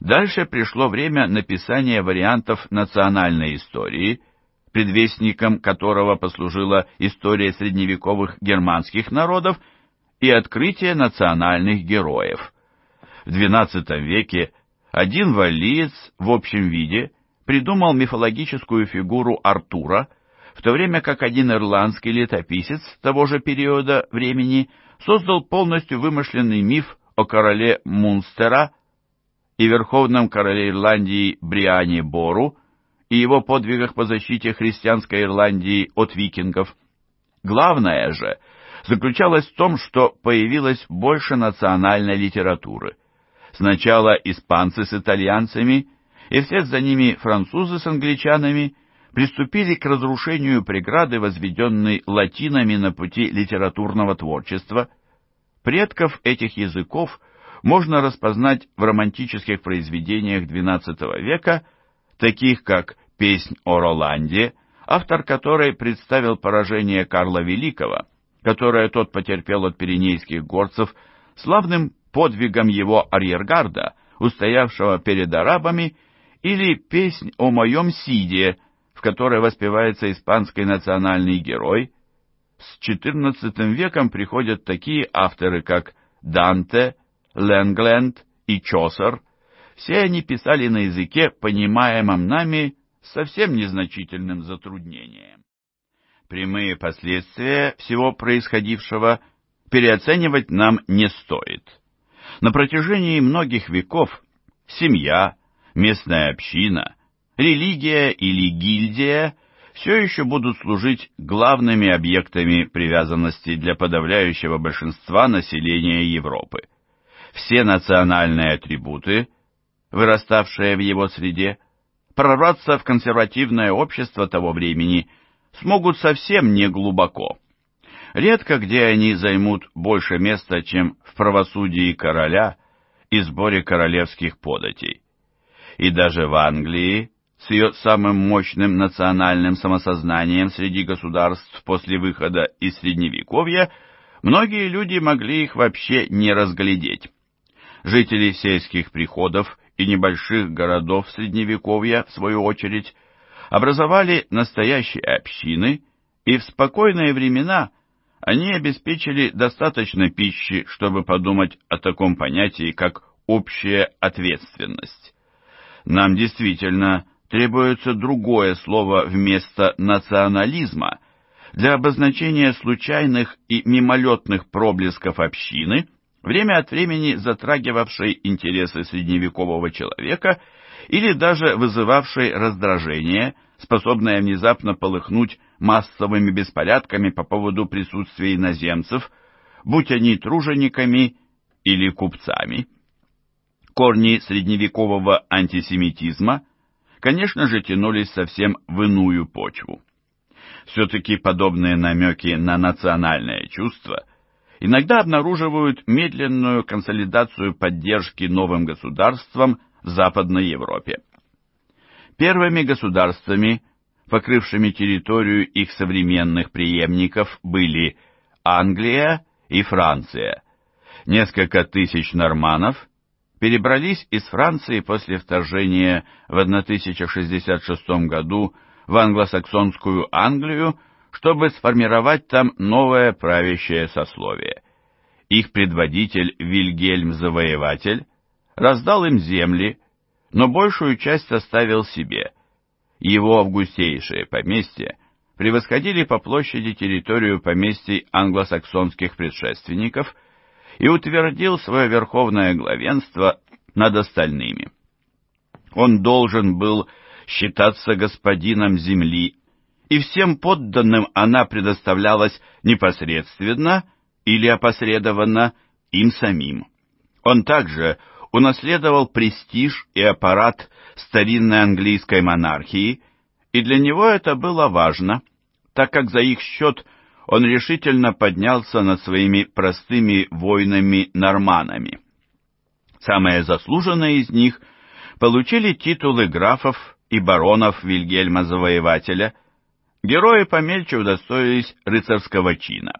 Дальше пришло время написания вариантов национальной истории, предвестником которого послужила история средневековых германских народов – и открытие национальных героев. В XII веке один валиец в общем виде придумал мифологическую фигуру Артура, в то время как один ирландский летописец того же периода времени создал полностью вымышленный миф о короле Мунстера и верховном короле Ирландии Бриане Бору и его подвигах по защите христианской Ирландии от викингов. Главное же — заключалась в том, что появилось больше национальной литературы. Сначала испанцы с итальянцами и вслед за ними французы с англичанами приступили к разрушению преграды, возведенной латинами на пути литературного творчества. Предков этих языков можно распознать в романтических произведениях XII века, таких как «Песнь о Роланде», автор которой представил поражение Карла Великого – которое тот потерпел от пиренейских горцев, славным подвигом его арьергарда, устоявшего перед арабами, или песнь о моем Сиде, в которой воспевается испанский национальный герой, с XIV веком приходят такие авторы, как Данте, Ленгленд и Чосер. Все они писали на языке, понимаемом нами, совсем незначительным затруднением. Прямые последствия всего происходившего переоценивать нам не стоит. На протяжении многих веков семья, местная община, религия или гильдия все еще будут служить главными объектами привязанности для подавляющего большинства населения Европы. Все национальные атрибуты, выраставшие в его среде, прорваться в консервативное общество того времени смогут совсем не глубоко. Редко где они займут больше места, чем в правосудии короля и сборе королевских податей. И даже в Англии, с ее самым мощным национальным самосознанием среди государств после выхода из Средневековья, многие люди могли их вообще не разглядеть. Жители сельских приходов и небольших городов Средневековья, в свою очередь, образовали настоящие общины, и в спокойные времена они обеспечили достаточно пищи, чтобы подумать о таком понятии, как общая ответственность. Нам действительно требуется другое слово вместо национализма для обозначения случайных и мимолетных проблесков общины, время от времени затрагивавшей интересы средневекового человека или даже вызывавшей раздражение, способное внезапно полыхнуть массовыми беспорядками по поводу присутствия иноземцев, будь они тружениками или купцами. Корни средневекового антисемитизма, конечно же, тянулись совсем в иную почву. Все-таки подобные намеки на национальное чувство иногда обнаруживают медленную консолидацию поддержки новым государством Западной Европе. Первыми государствами, покрывшими территорию их современных преемников, были Англия и Франция. Несколько тысяч норманов перебрались из Франции после вторжения в 1066 году в англосаксонскую Англию, чтобы сформировать там новое правящее сословие. Их предводитель Вильгельм Завоеватель – раздал им земли, но большую часть оставил себе. Его августейшие поместья превосходили по площади территорию поместий англосаксонских предшественников и утвердил свое верховное главенство над остальными. Он должен был считаться господином земли, и всем подданным она предоставлялась непосредственно или опосредованно им самим. Он также унаследовал престиж и аппарат старинной английской монархии, и для него это было важно, так как за их счет он решительно поднялся над своими простыми воинами-норманами. Самые заслуженные из них получили титулы графов и баронов Вильгельма Завоевателя, герои помельче удостоились рыцарского чина.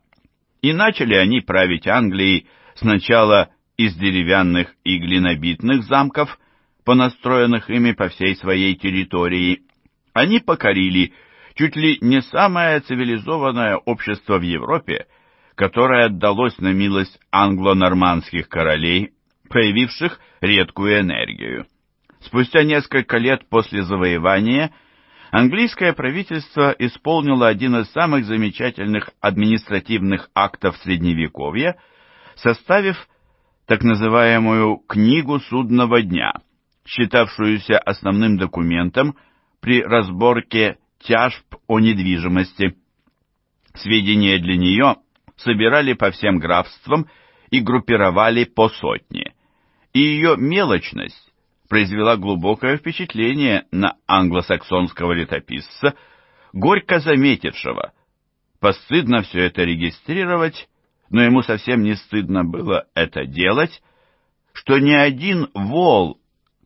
И начали они править Англией сначала из деревянных и глинобитных замков, понастроенных ими по всей своей территории. Они покорили чуть ли не самое цивилизованное общество в Европе, которое отдалось на милость англо-нормандских королей, проявивших редкую энергию. Спустя несколько лет после завоевания английское правительство исполнило один из самых замечательных административных актов Средневековья, составив так называемую «Книгу судного дня», считавшуюся основным документом при разборке тяжб о недвижимости. Сведения для нее собирали по всем графствам и группировали по сотне. И ее мелочность произвела глубокое впечатление на англосаксонского летописца, горько заметившего, постыдно все это регистрировать но ему совсем не стыдно было это делать, что ни один вол,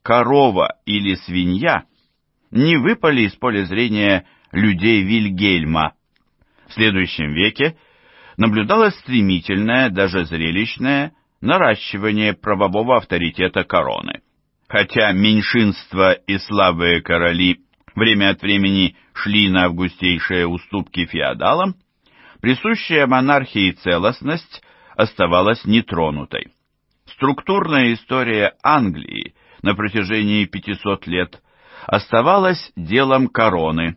корова или свинья не выпали из поля зрения людей Вильгельма. В следующем веке наблюдалось стремительное, даже зрелищное, наращивание правового авторитета короны. Хотя меньшинства и слабые короли время от времени шли на августейшие уступки феодалам, Присущая монархии целостность оставалась нетронутой. Структурная история Англии на протяжении 500 лет оставалась делом короны.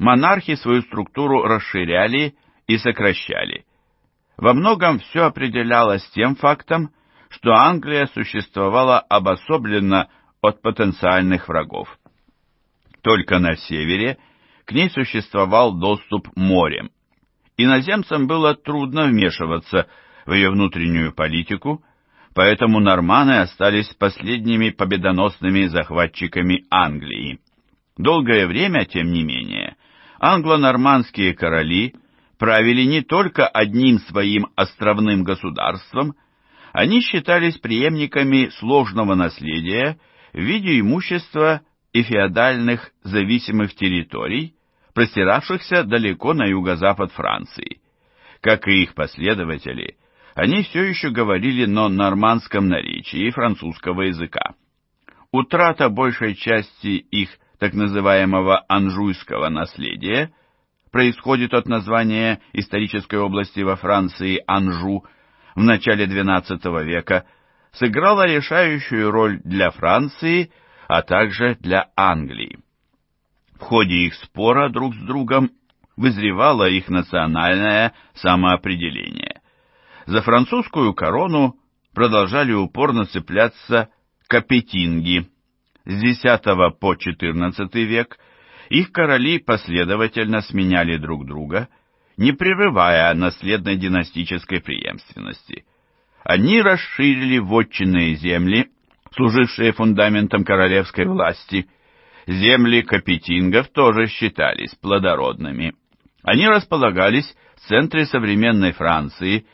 Монархи свою структуру расширяли и сокращали. Во многом все определялось тем фактом, что Англия существовала обособленно от потенциальных врагов. Только на севере к ней существовал доступ морем. Иноземцам было трудно вмешиваться в ее внутреннюю политику, поэтому норманы остались последними победоносными захватчиками Англии. Долгое время, тем не менее, англо-нормандские короли правили не только одним своим островным государством, они считались преемниками сложного наследия в виде имущества и феодальных зависимых территорий, простиравшихся далеко на юго-запад Франции. Как и их последователи, они все еще говорили на нормандском наречии французского языка. Утрата большей части их так называемого анжуйского наследия происходит от названия исторической области во Франции Анжу в начале XII века, сыграла решающую роль для Франции, а также для Англии. В ходе их спора друг с другом вызревало их национальное самоопределение. За французскую корону продолжали упорно цепляться капетинги. С X по XIV век их короли последовательно сменяли друг друга, не прерывая наследной династической преемственности. Они расширили вотчинные земли, служившие фундаментом королевской власти, Земли капетингов тоже считались плодородными. Они располагались в центре современной Франции,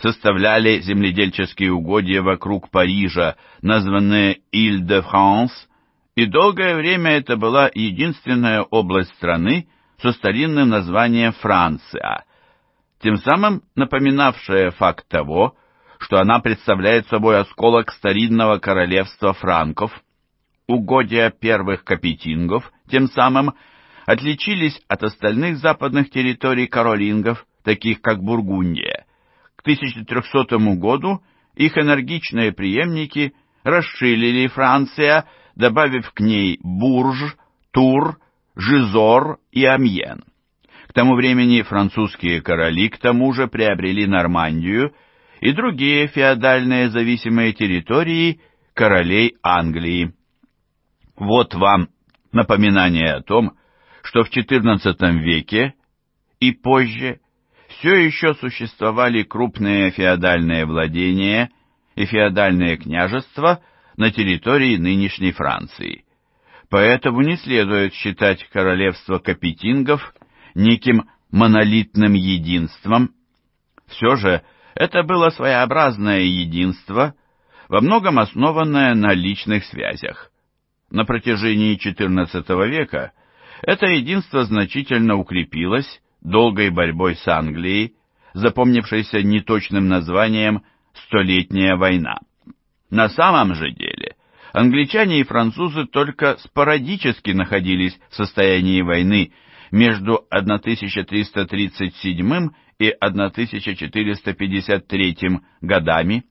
составляли земледельческие угодья вокруг Парижа, названные Иль-де-Франс, и долгое время это была единственная область страны со старинным названием Франция, тем самым напоминавшая факт того, что она представляет собой осколок старинного королевства франков – угодья первых капетингов, тем самым отличились от остальных западных территорий королингов, таких как Бургундия. К 1300 году их энергичные преемники расширили Франция, добавив к ней Бурж, Тур, Жизор и Амьен. К тому времени французские короли к тому же приобрели Нормандию и другие феодальные зависимые территории королей Англии. Вот вам напоминание о том, что в XIV веке и позже все еще существовали крупные феодальные владения и феодальные княжества на территории нынешней Франции. Поэтому не следует считать королевство капетингов неким монолитным единством. Все же это было своеобразное единство, во многом основанное на личных связях. На протяжении XIV века это единство значительно укрепилось долгой борьбой с Англией, запомнившейся неточным названием «Столетняя война». На самом же деле англичане и французы только спорадически находились в состоянии войны между 1337 и 1453 годами.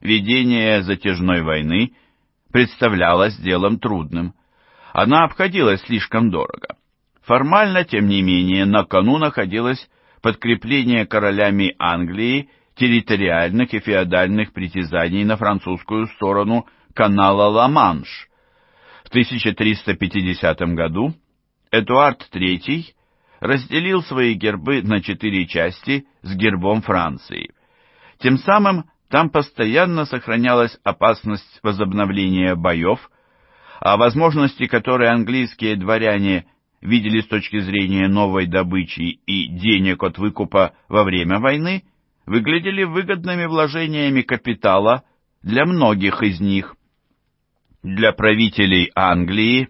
Ведение затяжной войны – представлялось делом трудным. Она обходилась слишком дорого. Формально, тем не менее, на кону находилось подкрепление королями Англии территориальных и феодальных притязаний на французскую сторону канала Ла-Манш. В 1350 году Эдуард III разделил свои гербы на четыре части с гербом Франции. Тем самым там постоянно сохранялась опасность возобновления боев, а возможности, которые английские дворяне видели с точки зрения новой добычи и денег от выкупа во время войны, выглядели выгодными вложениями капитала для многих из них. Для правителей Англии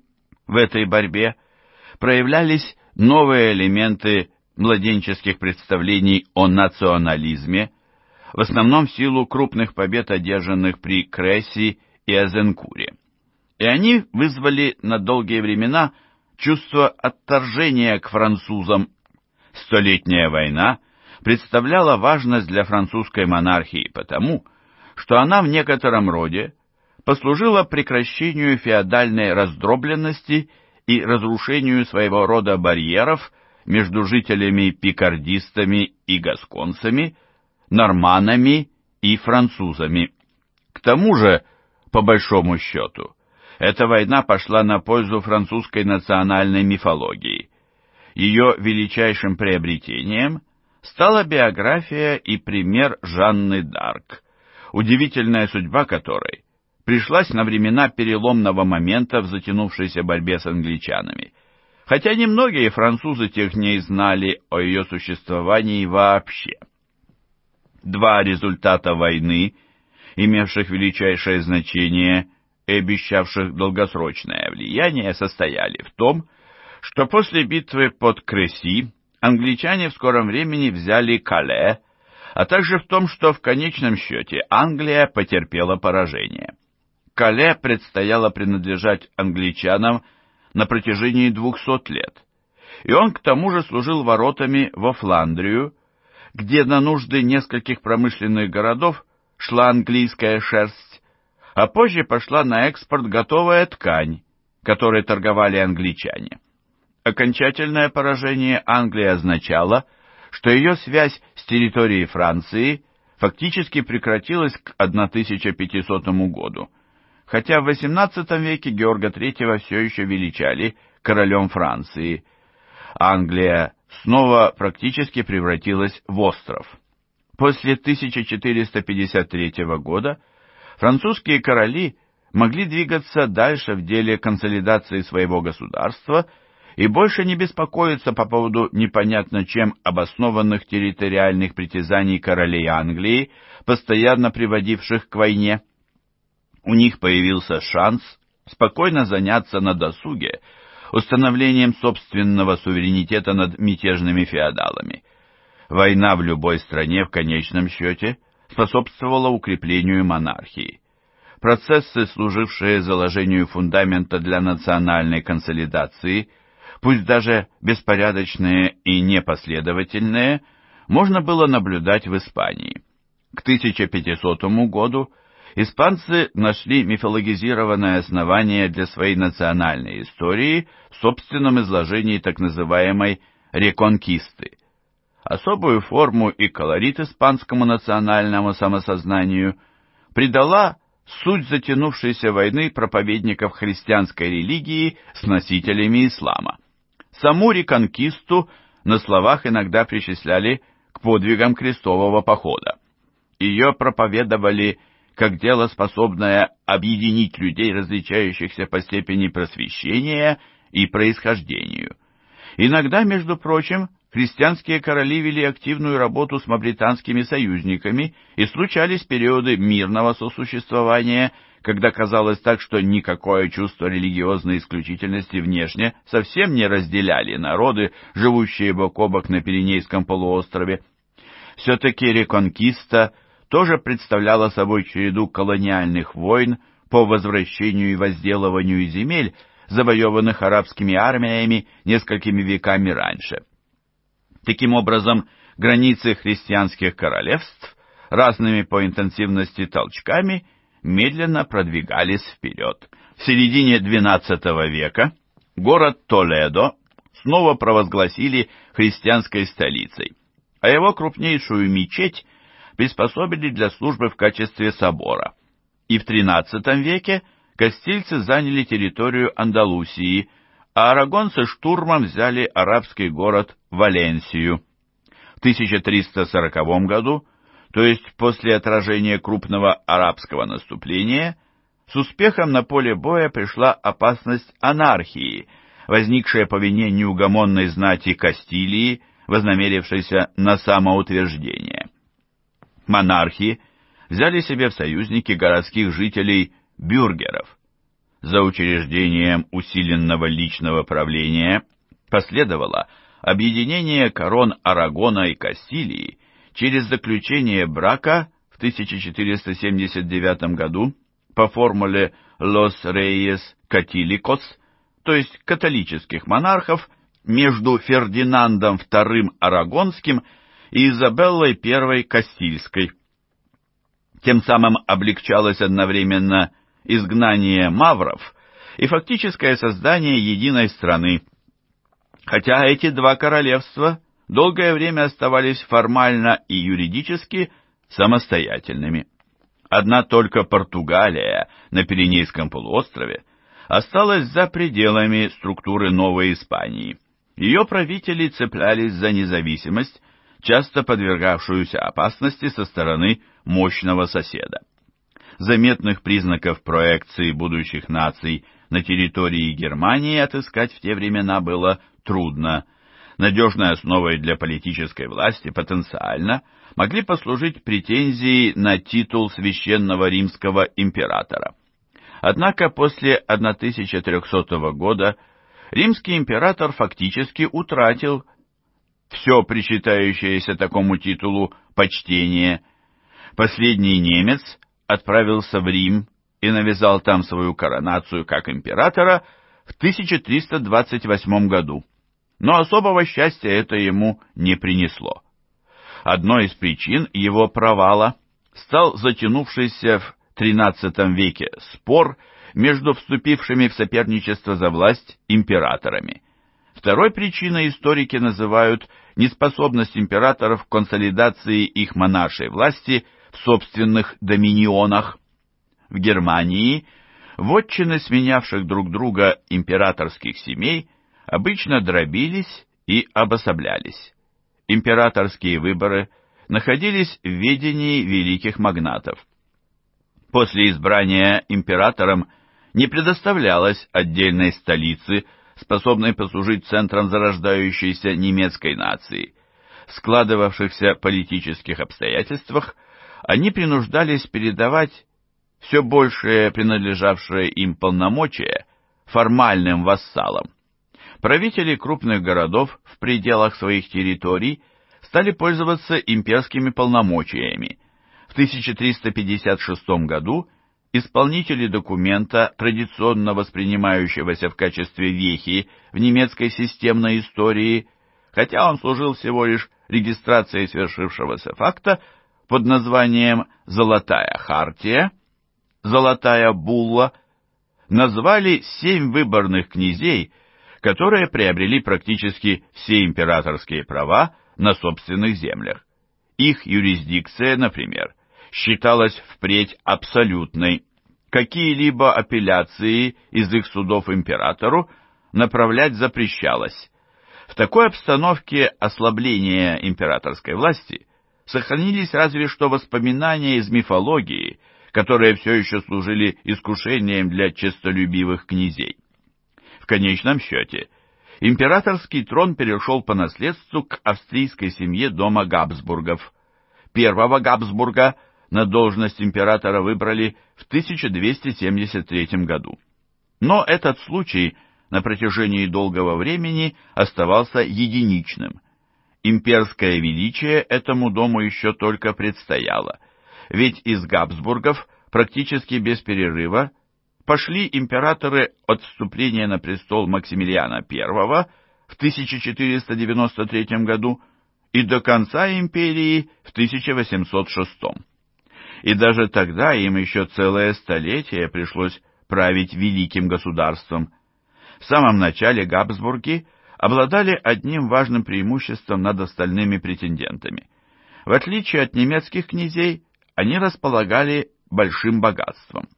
в этой борьбе проявлялись новые элементы младенческих представлений о национализме, в основном в силу крупных побед, одержанных при Кресси и Азенкуре. И они вызвали на долгие времена чувство отторжения к французам. Столетняя война представляла важность для французской монархии потому, что она в некотором роде послужила прекращению феодальной раздробленности и разрушению своего рода барьеров между жителями-пикардистами и гасконцами – норманами и французами. К тому же, по большому счету, эта война пошла на пользу французской национальной мифологии. Ее величайшим приобретением стала биография и пример Жанны Д'Арк, удивительная судьба которой пришлась на времена переломного момента в затянувшейся борьбе с англичанами. Хотя немногие французы тех дней знали о ее существовании вообще. Два результата войны, имевших величайшее значение и обещавших долгосрочное влияние, состояли в том, что после битвы под Креси англичане в скором времени взяли Кале, а также в том, что в конечном счете Англия потерпела поражение. Кале предстояло принадлежать англичанам на протяжении двухсот лет, и он к тому же служил воротами во Фландрию, где на нужды нескольких промышленных городов шла английская шерсть, а позже пошла на экспорт готовая ткань, которой торговали англичане. Окончательное поражение Англии означало, что ее связь с территорией Франции фактически прекратилась к 1500 году, хотя в XVIII веке Георга III все еще величали королем Франции. Англия снова практически превратилась в остров. После 1453 года французские короли могли двигаться дальше в деле консолидации своего государства и больше не беспокоиться по поводу непонятно чем обоснованных территориальных притязаний королей Англии, постоянно приводивших к войне. У них появился шанс спокойно заняться на досуге установлением собственного суверенитета над мятежными феодалами. Война в любой стране в конечном счете способствовала укреплению монархии. Процессы, служившие заложению фундамента для национальной консолидации, пусть даже беспорядочные и непоследовательные, можно было наблюдать в Испании. К 1500 году – Испанцы нашли мифологизированное основание для своей национальной истории в собственном изложении так называемой «реконкисты». Особую форму и колорит испанскому национальному самосознанию придала суть затянувшейся войны проповедников христианской религии с носителями ислама. Саму реконкисту на словах иногда причисляли к подвигам крестового похода. Ее проповедовали как дело, способное объединить людей, различающихся по степени просвещения и происхождению. Иногда, между прочим, христианские короли вели активную работу с мавританскими союзниками, и случались периоды мирного сосуществования, когда казалось так, что никакое чувство религиозной исключительности внешне совсем не разделяли народы, живущие бок о бок на Пиренейском полуострове. Все-таки реконкиста – тоже представляла собой череду колониальных войн по возвращению и возделыванию земель, завоеванных арабскими армиями несколькими веками раньше. Таким образом, границы христианских королевств разными по интенсивности толчками медленно продвигались вперед. В середине XII века город Толедо снова провозгласили христианской столицей, а его крупнейшую мечеть – приспособили для службы в качестве собора, и в XIII веке кастильцы заняли территорию Андалусии, а арагонцы штурмом взяли арабский город Валенсию. В 1340 году, то есть после отражения крупного арабского наступления, с успехом на поле боя пришла опасность анархии, возникшая по вине неугомонной знати Кастилии, вознамерившейся на самоутверждение монархи взяли себе в союзники городских жителей бюргеров. За учреждением усиленного личного правления последовало объединение корон Арагона и Кастилии через заключение брака в 1479 году по формуле «Los Reyes Catholicos», то есть католических монархов, между Фердинандом II Арагонским и Изабеллой I Кастильской. Тем самым облегчалось одновременно изгнание мавров и фактическое создание единой страны. Хотя эти два королевства долгое время оставались формально и юридически самостоятельными. Одна только Португалия на Пиренейском полуострове осталась за пределами структуры Новой Испании. Ее правители цеплялись за независимость часто подвергавшуюся опасности со стороны мощного соседа. Заметных признаков проекции будущих наций на территории Германии отыскать в те времена было трудно. Надежной основой для политической власти потенциально могли послужить претензии на титул священного римского императора. Однако после 1300 года римский император фактически утратил все причитающееся такому титулу почтение. Последний немец отправился в Рим и навязал там свою коронацию как императора в 1328 году. Но особого счастья это ему не принесло. Одной из причин его провала стал затянувшийся в XIII веке спор между вступившими в соперничество за власть императорами – Второй причиной историки называют неспособность императоров к консолидации их монаршей власти в собственных доминионах. В Германии вотчины сменявших друг друга императорских семей обычно дробились и обособлялись. Императорские выборы находились в ведении великих магнатов. После избрания императором не предоставлялось отдельной столицы – способной послужить центром зарождающейся немецкой нации. В складывавшихся политических обстоятельствах они принуждались передавать все большее принадлежавшее им полномочия формальным вассалам. Правители крупных городов в пределах своих территорий стали пользоваться имперскими полномочиями. В 1356 году Исполнители документа, традиционно воспринимающегося в качестве вехи в немецкой системной истории, хотя он служил всего лишь регистрацией свершившегося факта под названием «Золотая хартия», «Золотая булла», назвали семь выборных князей, которые приобрели практически все императорские права на собственных землях. Их юрисдикция, например, считалась впредь абсолютной, какие-либо апелляции из их судов императору направлять запрещалось. В такой обстановке ослабления императорской власти сохранились разве что воспоминания из мифологии, которые все еще служили искушением для честолюбивых князей. В конечном счете, императорский трон перешел по наследству к австрийской семье дома Габсбургов. Первого Габсбурга – на должность императора выбрали в 1273 году. Но этот случай на протяжении долгого времени оставался единичным. Имперское величие этому дому еще только предстояло, ведь из Габсбургов практически без перерыва пошли императоры от вступления на престол Максимилиана I в 1493 году и до конца империи в 1806 и даже тогда им еще целое столетие пришлось править великим государством. В самом начале Габсбурги обладали одним важным преимуществом над остальными претендентами. В отличие от немецких князей, они располагали большим богатством.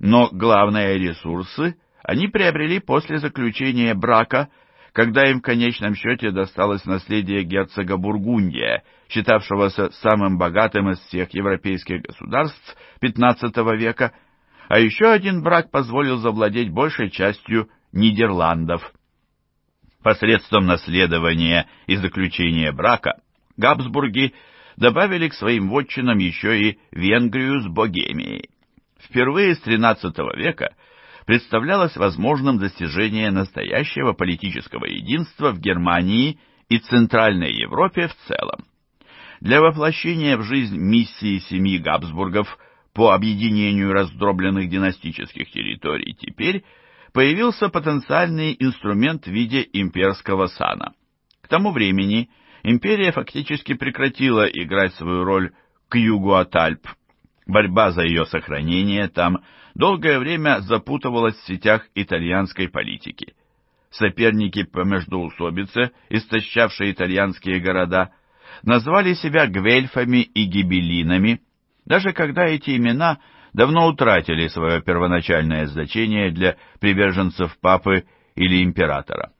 Но главные ресурсы они приобрели после заключения брака когда им в конечном счете досталось наследие герцога Бургундия, считавшегося самым богатым из всех европейских государств XV века, а еще один брак позволил завладеть большей частью Нидерландов. Посредством наследования и заключения брака Габсбурги добавили к своим вотчинам еще и Венгрию с Богемией. Впервые с XIII века представлялось возможным достижение настоящего политического единства в Германии и Центральной Европе в целом. Для воплощения в жизнь миссии семьи Габсбургов по объединению раздробленных династических территорий теперь появился потенциальный инструмент в виде имперского сана. К тому времени империя фактически прекратила играть свою роль к югу от Альп. Борьба за ее сохранение там – долгое время запутывалась в сетях итальянской политики. Соперники по междоусобице, истощавшие итальянские города, назвали себя гвельфами и гибелинами, даже когда эти имена давно утратили свое первоначальное значение для приверженцев папы или императора.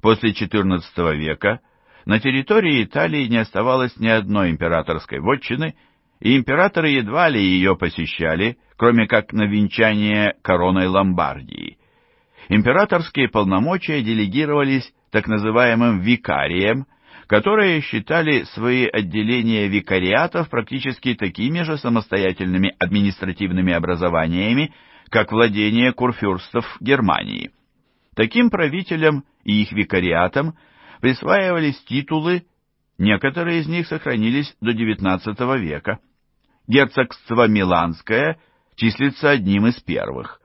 После XIV века на территории Италии не оставалось ни одной императорской вотчины – и императоры едва ли ее посещали, кроме как на венчание короной Ломбардии. Императорские полномочия делегировались так называемым викарием, которые считали свои отделения викариатов практически такими же самостоятельными административными образованиями, как владение курфюрстов Германии. Таким правителям и их викариатам присваивались титулы, некоторые из них сохранились до XIX века – герцогство Миланское числится одним из первых,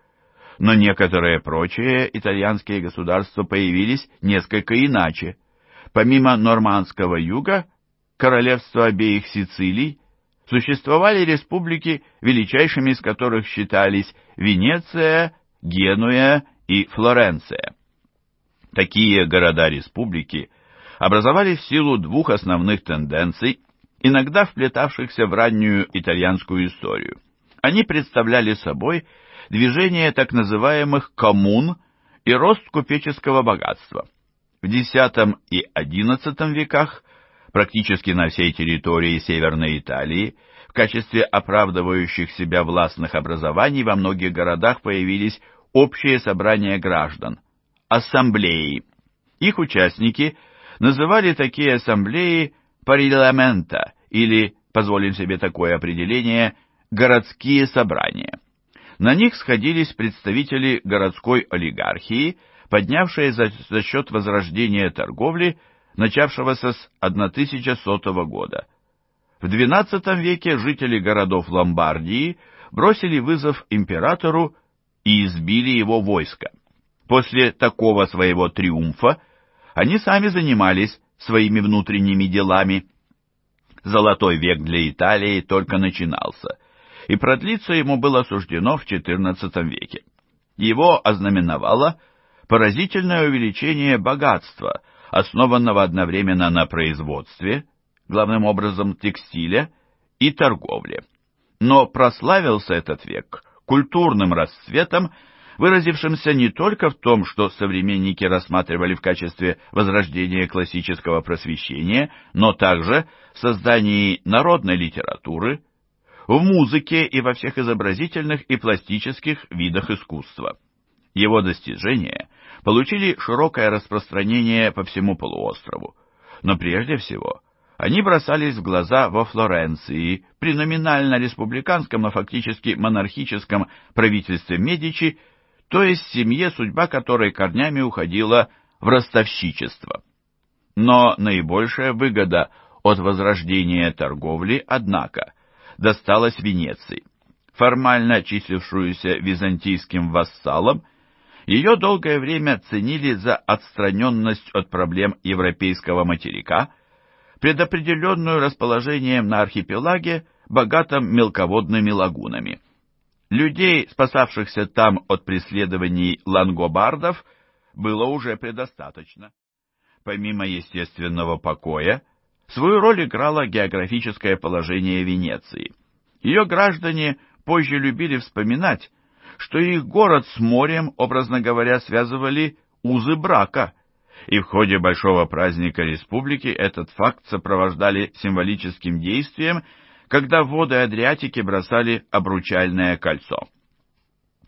но некоторые прочие итальянские государства появились несколько иначе. Помимо нормандского юга, королевства обеих Сицилий, существовали республики, величайшими из которых считались Венеция, Генуя и Флоренция. Такие города-республики образовались в силу двух основных тенденций иногда вплетавшихся в раннюю итальянскую историю. Они представляли собой движение так называемых коммун и рост купеческого богатства. В X и XI веках практически на всей территории Северной Италии в качестве оправдывающих себя властных образований во многих городах появились общие собрания граждан, ассамблеи. Их участники называли такие ассамблеи парламента или, позволим себе такое определение, городские собрания. На них сходились представители городской олигархии, поднявшие за, за счет возрождения торговли, начавшегося с 1100 года. В XII веке жители городов Ломбардии бросили вызов императору и избили его войско. После такого своего триумфа они сами занимались своими внутренними делами. Золотой век для Италии только начинался, и продлиться ему было суждено в XIV веке. Его ознаменовало поразительное увеличение богатства, основанного одновременно на производстве, главным образом текстиля, и торговле. Но прославился этот век культурным расцветом выразившимся не только в том, что современники рассматривали в качестве возрождения классического просвещения, но также в создании народной литературы, в музыке и во всех изобразительных и пластических видах искусства. Его достижения получили широкое распространение по всему полуострову, но прежде всего – они бросались в глаза во Флоренции, при номинально республиканском, но фактически монархическом правительстве Медичи то есть семье, судьба которой корнями уходила в ростовщичество. Но наибольшая выгода от возрождения торговли, однако, досталась Венеции. Формально числившуюся византийским вассалом, ее долгое время ценили за отстраненность от проблем европейского материка, предопределенную расположением на архипелаге, богатом мелководными лагунами. Людей, спасавшихся там от преследований лангобардов, было уже предостаточно. Помимо естественного покоя, свою роль играло географическое положение Венеции. Ее граждане позже любили вспоминать, что их город с морем, образно говоря, связывали узы брака, и в ходе большого праздника республики этот факт сопровождали символическим действием когда в воды Адриатики бросали обручальное кольцо.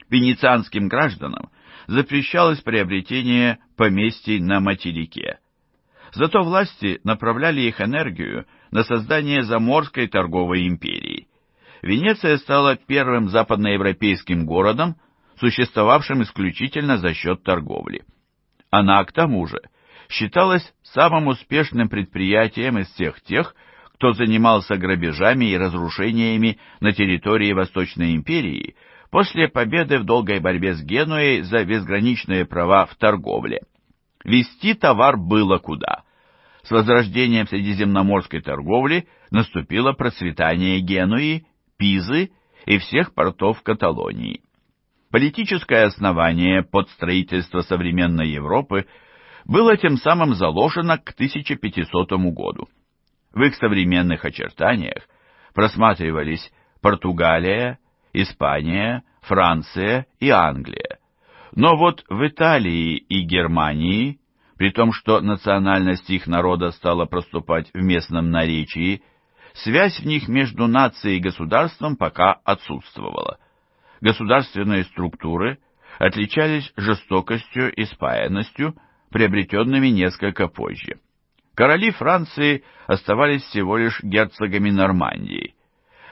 Венецианским гражданам запрещалось приобретение поместий на материке. Зато власти направляли их энергию на создание заморской торговой империи. Венеция стала первым западноевропейским городом, существовавшим исключительно за счет торговли. Она, к тому же, считалась самым успешным предприятием из всех тех, кто занимался грабежами и разрушениями на территории Восточной империи после победы в долгой борьбе с Генуей за безграничные права в торговле. Вести товар было куда. С возрождением средиземноморской торговли наступило процветание Генуи, Пизы и всех портов Каталонии. Политическое основание под строительство современной Европы было тем самым заложено к 1500 году. В их современных очертаниях просматривались Португалия, Испания, Франция и Англия. Но вот в Италии и Германии, при том, что национальность их народа стала проступать в местном наречии, связь в них между нацией и государством пока отсутствовала. Государственные структуры отличались жестокостью и спаянностью, приобретенными несколько позже. Короли Франции оставались всего лишь герцогами Нормандии.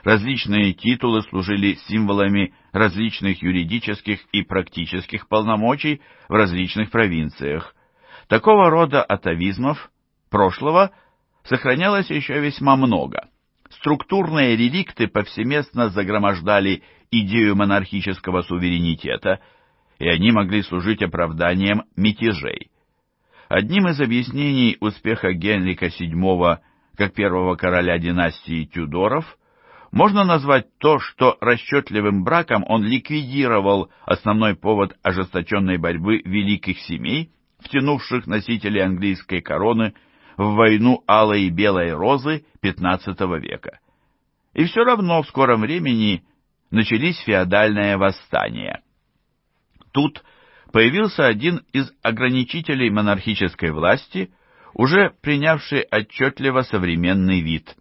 Различные титулы служили символами различных юридических и практических полномочий в различных провинциях. Такого рода атовизмов прошлого сохранялось еще весьма много. Структурные реликты повсеместно загромождали идею монархического суверенитета, и они могли служить оправданием мятежей. Одним из объяснений успеха Генрика VII как первого короля династии Тюдоров можно назвать то, что расчетливым браком он ликвидировал основной повод ожесточенной борьбы великих семей, втянувших носителей английской короны в войну алой и белой розы XV века. И все равно в скором времени начались феодальные восстания. Тут – появился один из ограничителей монархической власти, уже принявший отчетливо современный вид.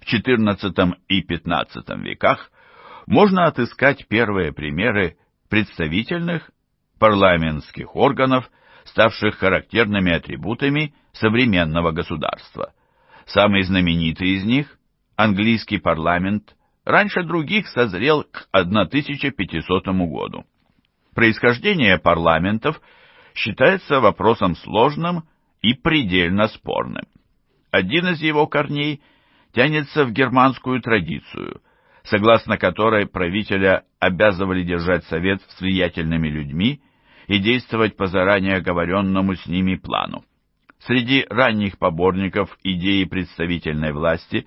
В XIV и XV веках можно отыскать первые примеры представительных парламентских органов, ставших характерными атрибутами современного государства. Самый знаменитый из них, английский парламент, раньше других созрел к 1500 году. Происхождение парламентов считается вопросом сложным и предельно спорным. Один из его корней тянется в германскую традицию, согласно которой правителя обязывали держать совет с влиятельными людьми и действовать по заранее оговоренному с ними плану. Среди ранних поборников идеи представительной власти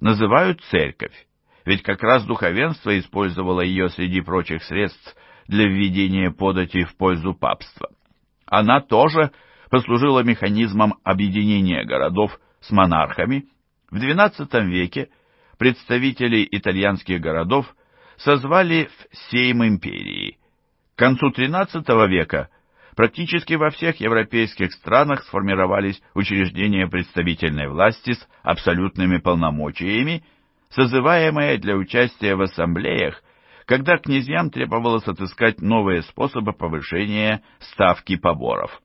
называют церковь, ведь как раз духовенство использовало ее среди прочих средств для введения податей в пользу папства. Она тоже послужила механизмом объединения городов с монархами. В XII веке представители итальянских городов созвали в Сейм империи. К концу XIII века практически во всех европейских странах сформировались учреждения представительной власти с абсолютными полномочиями, созываемые для участия в ассамблеях когда князьям требовалось отыскать новые способы повышения ставки поборов.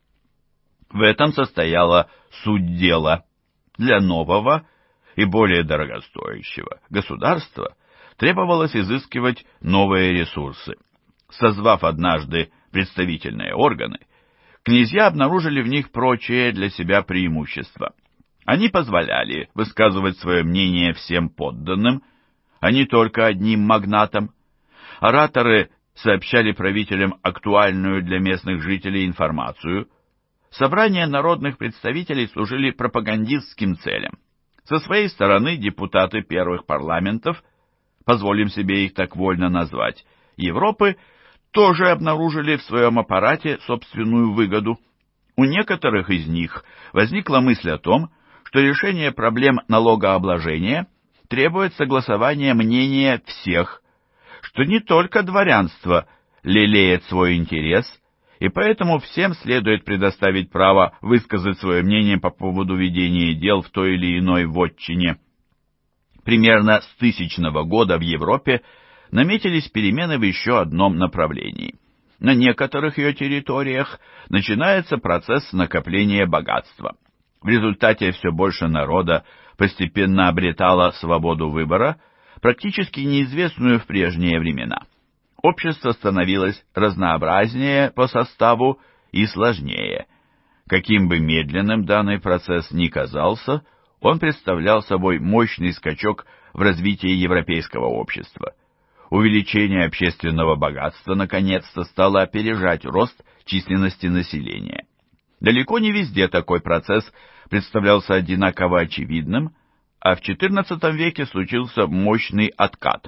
В этом состояла суть дела. Для нового и более дорогостоящего государства требовалось изыскивать новые ресурсы. Созвав однажды представительные органы, князья обнаружили в них прочие для себя преимущества. Они позволяли высказывать свое мнение всем подданным, а не только одним магнатам. Ораторы сообщали правителям актуальную для местных жителей информацию. Собрания народных представителей служили пропагандистским целям. Со своей стороны депутаты первых парламентов, позволим себе их так вольно назвать, Европы, тоже обнаружили в своем аппарате собственную выгоду. У некоторых из них возникла мысль о том, что решение проблем налогообложения требует согласования мнения всех что не только дворянство лелеет свой интерес, и поэтому всем следует предоставить право высказать свое мнение по поводу ведения дел в той или иной вотчине. Примерно с тысячного года в Европе наметились перемены в еще одном направлении. На некоторых ее территориях начинается процесс накопления богатства. В результате все больше народа постепенно обретало свободу выбора – практически неизвестную в прежние времена. Общество становилось разнообразнее по составу и сложнее. Каким бы медленным данный процесс ни казался, он представлял собой мощный скачок в развитии европейского общества. Увеличение общественного богатства наконец-то стало опережать рост численности населения. Далеко не везде такой процесс представлялся одинаково очевидным, а в XIV веке случился мощный откат.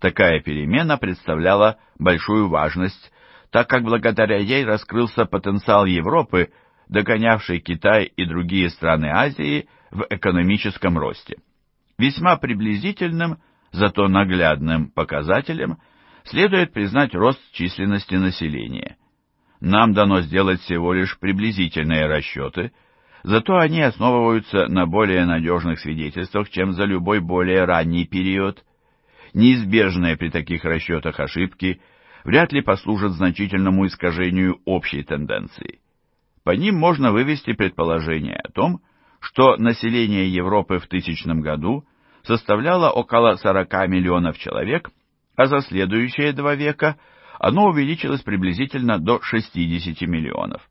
Такая перемена представляла большую важность, так как благодаря ей раскрылся потенциал Европы, догонявший Китай и другие страны Азии в экономическом росте. Весьма приблизительным, зато наглядным показателем следует признать рост численности населения. Нам дано сделать всего лишь приблизительные расчеты – Зато они основываются на более надежных свидетельствах, чем за любой более ранний период. Неизбежные при таких расчетах ошибки вряд ли послужат значительному искажению общей тенденции. По ним можно вывести предположение о том, что население Европы в тысячном году составляло около 40 миллионов человек, а за следующие два века оно увеличилось приблизительно до 60 миллионов.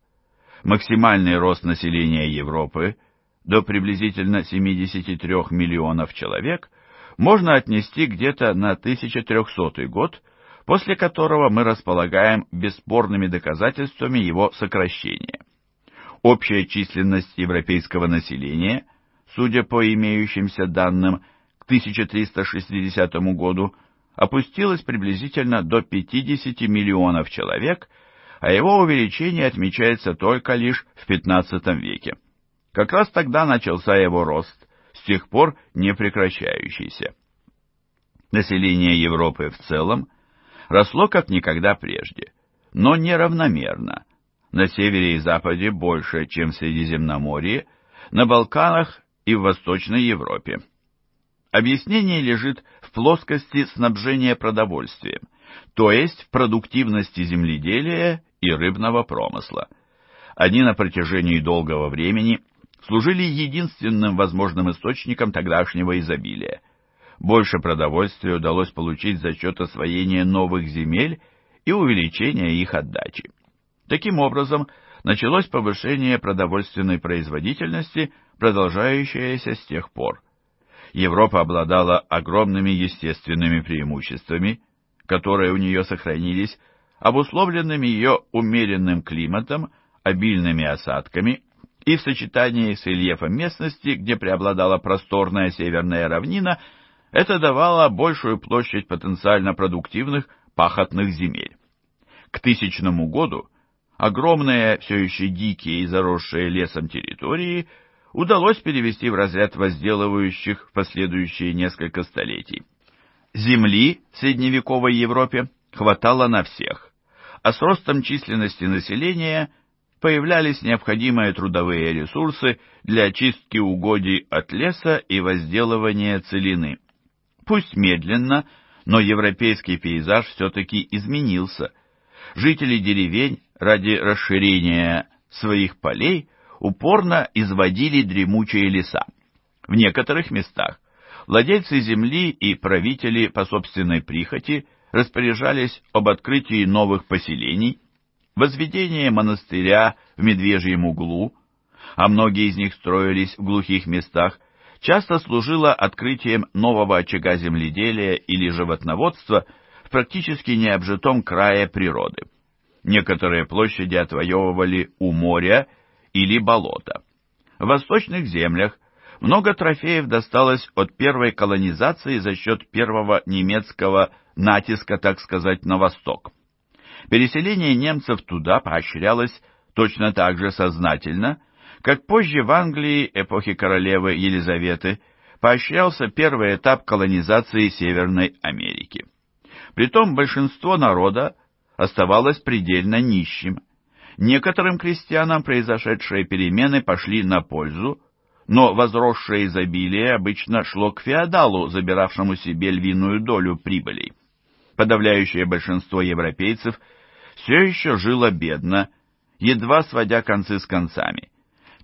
Максимальный рост населения Европы до приблизительно 73 миллионов человек можно отнести где-то на 1300 год, после которого мы располагаем бесспорными доказательствами его сокращения. Общая численность европейского населения, судя по имеющимся данным, к 1360 году опустилась приблизительно до 50 миллионов человек – а его увеличение отмечается только лишь в XV веке. Как раз тогда начался его рост, с тех пор не прекращающийся. Население Европы в целом росло как никогда прежде, но неравномерно. На севере и западе больше, чем в Средиземноморье, на Балканах и в Восточной Европе. Объяснение лежит в плоскости снабжения продовольствием – то есть в продуктивности земледелия и рыбного промысла. Они на протяжении долгого времени служили единственным возможным источником тогдашнего изобилия. Больше продовольствия удалось получить за счет освоения новых земель и увеличения их отдачи. Таким образом, началось повышение продовольственной производительности, продолжающееся с тех пор. Европа обладала огромными естественными преимуществами – которые у нее сохранились, обусловленными ее умеренным климатом, обильными осадками и в сочетании с рельефом местности, где преобладала просторная северная равнина, это давало большую площадь потенциально продуктивных пахотных земель. К тысячному году огромные, все еще дикие и заросшие лесом территории удалось перевести в разряд возделывающих в последующие несколько столетий. Земли в средневековой Европе хватало на всех, а с ростом численности населения появлялись необходимые трудовые ресурсы для очистки угодий от леса и возделывания целины. Пусть медленно, но европейский пейзаж все-таки изменился. Жители деревень ради расширения своих полей упорно изводили дремучие леса. В некоторых местах Владельцы земли и правители по собственной прихоти распоряжались об открытии новых поселений, возведении монастыря в Медвежьем углу, а многие из них строились в глухих местах, часто служило открытием нового очага земледелия или животноводства в практически необжитом крае природы. Некоторые площади отвоевывали у моря или болота. В восточных землях много трофеев досталось от первой колонизации за счет первого немецкого натиска, так сказать, на восток. Переселение немцев туда поощрялось точно так же сознательно, как позже в Англии эпохи королевы Елизаветы поощрялся первый этап колонизации Северной Америки. Притом большинство народа оставалось предельно нищим. Некоторым крестьянам произошедшие перемены пошли на пользу, но возросшее изобилие обычно шло к феодалу, забиравшему себе львиную долю прибылей. Подавляющее большинство европейцев все еще жило бедно, едва сводя концы с концами.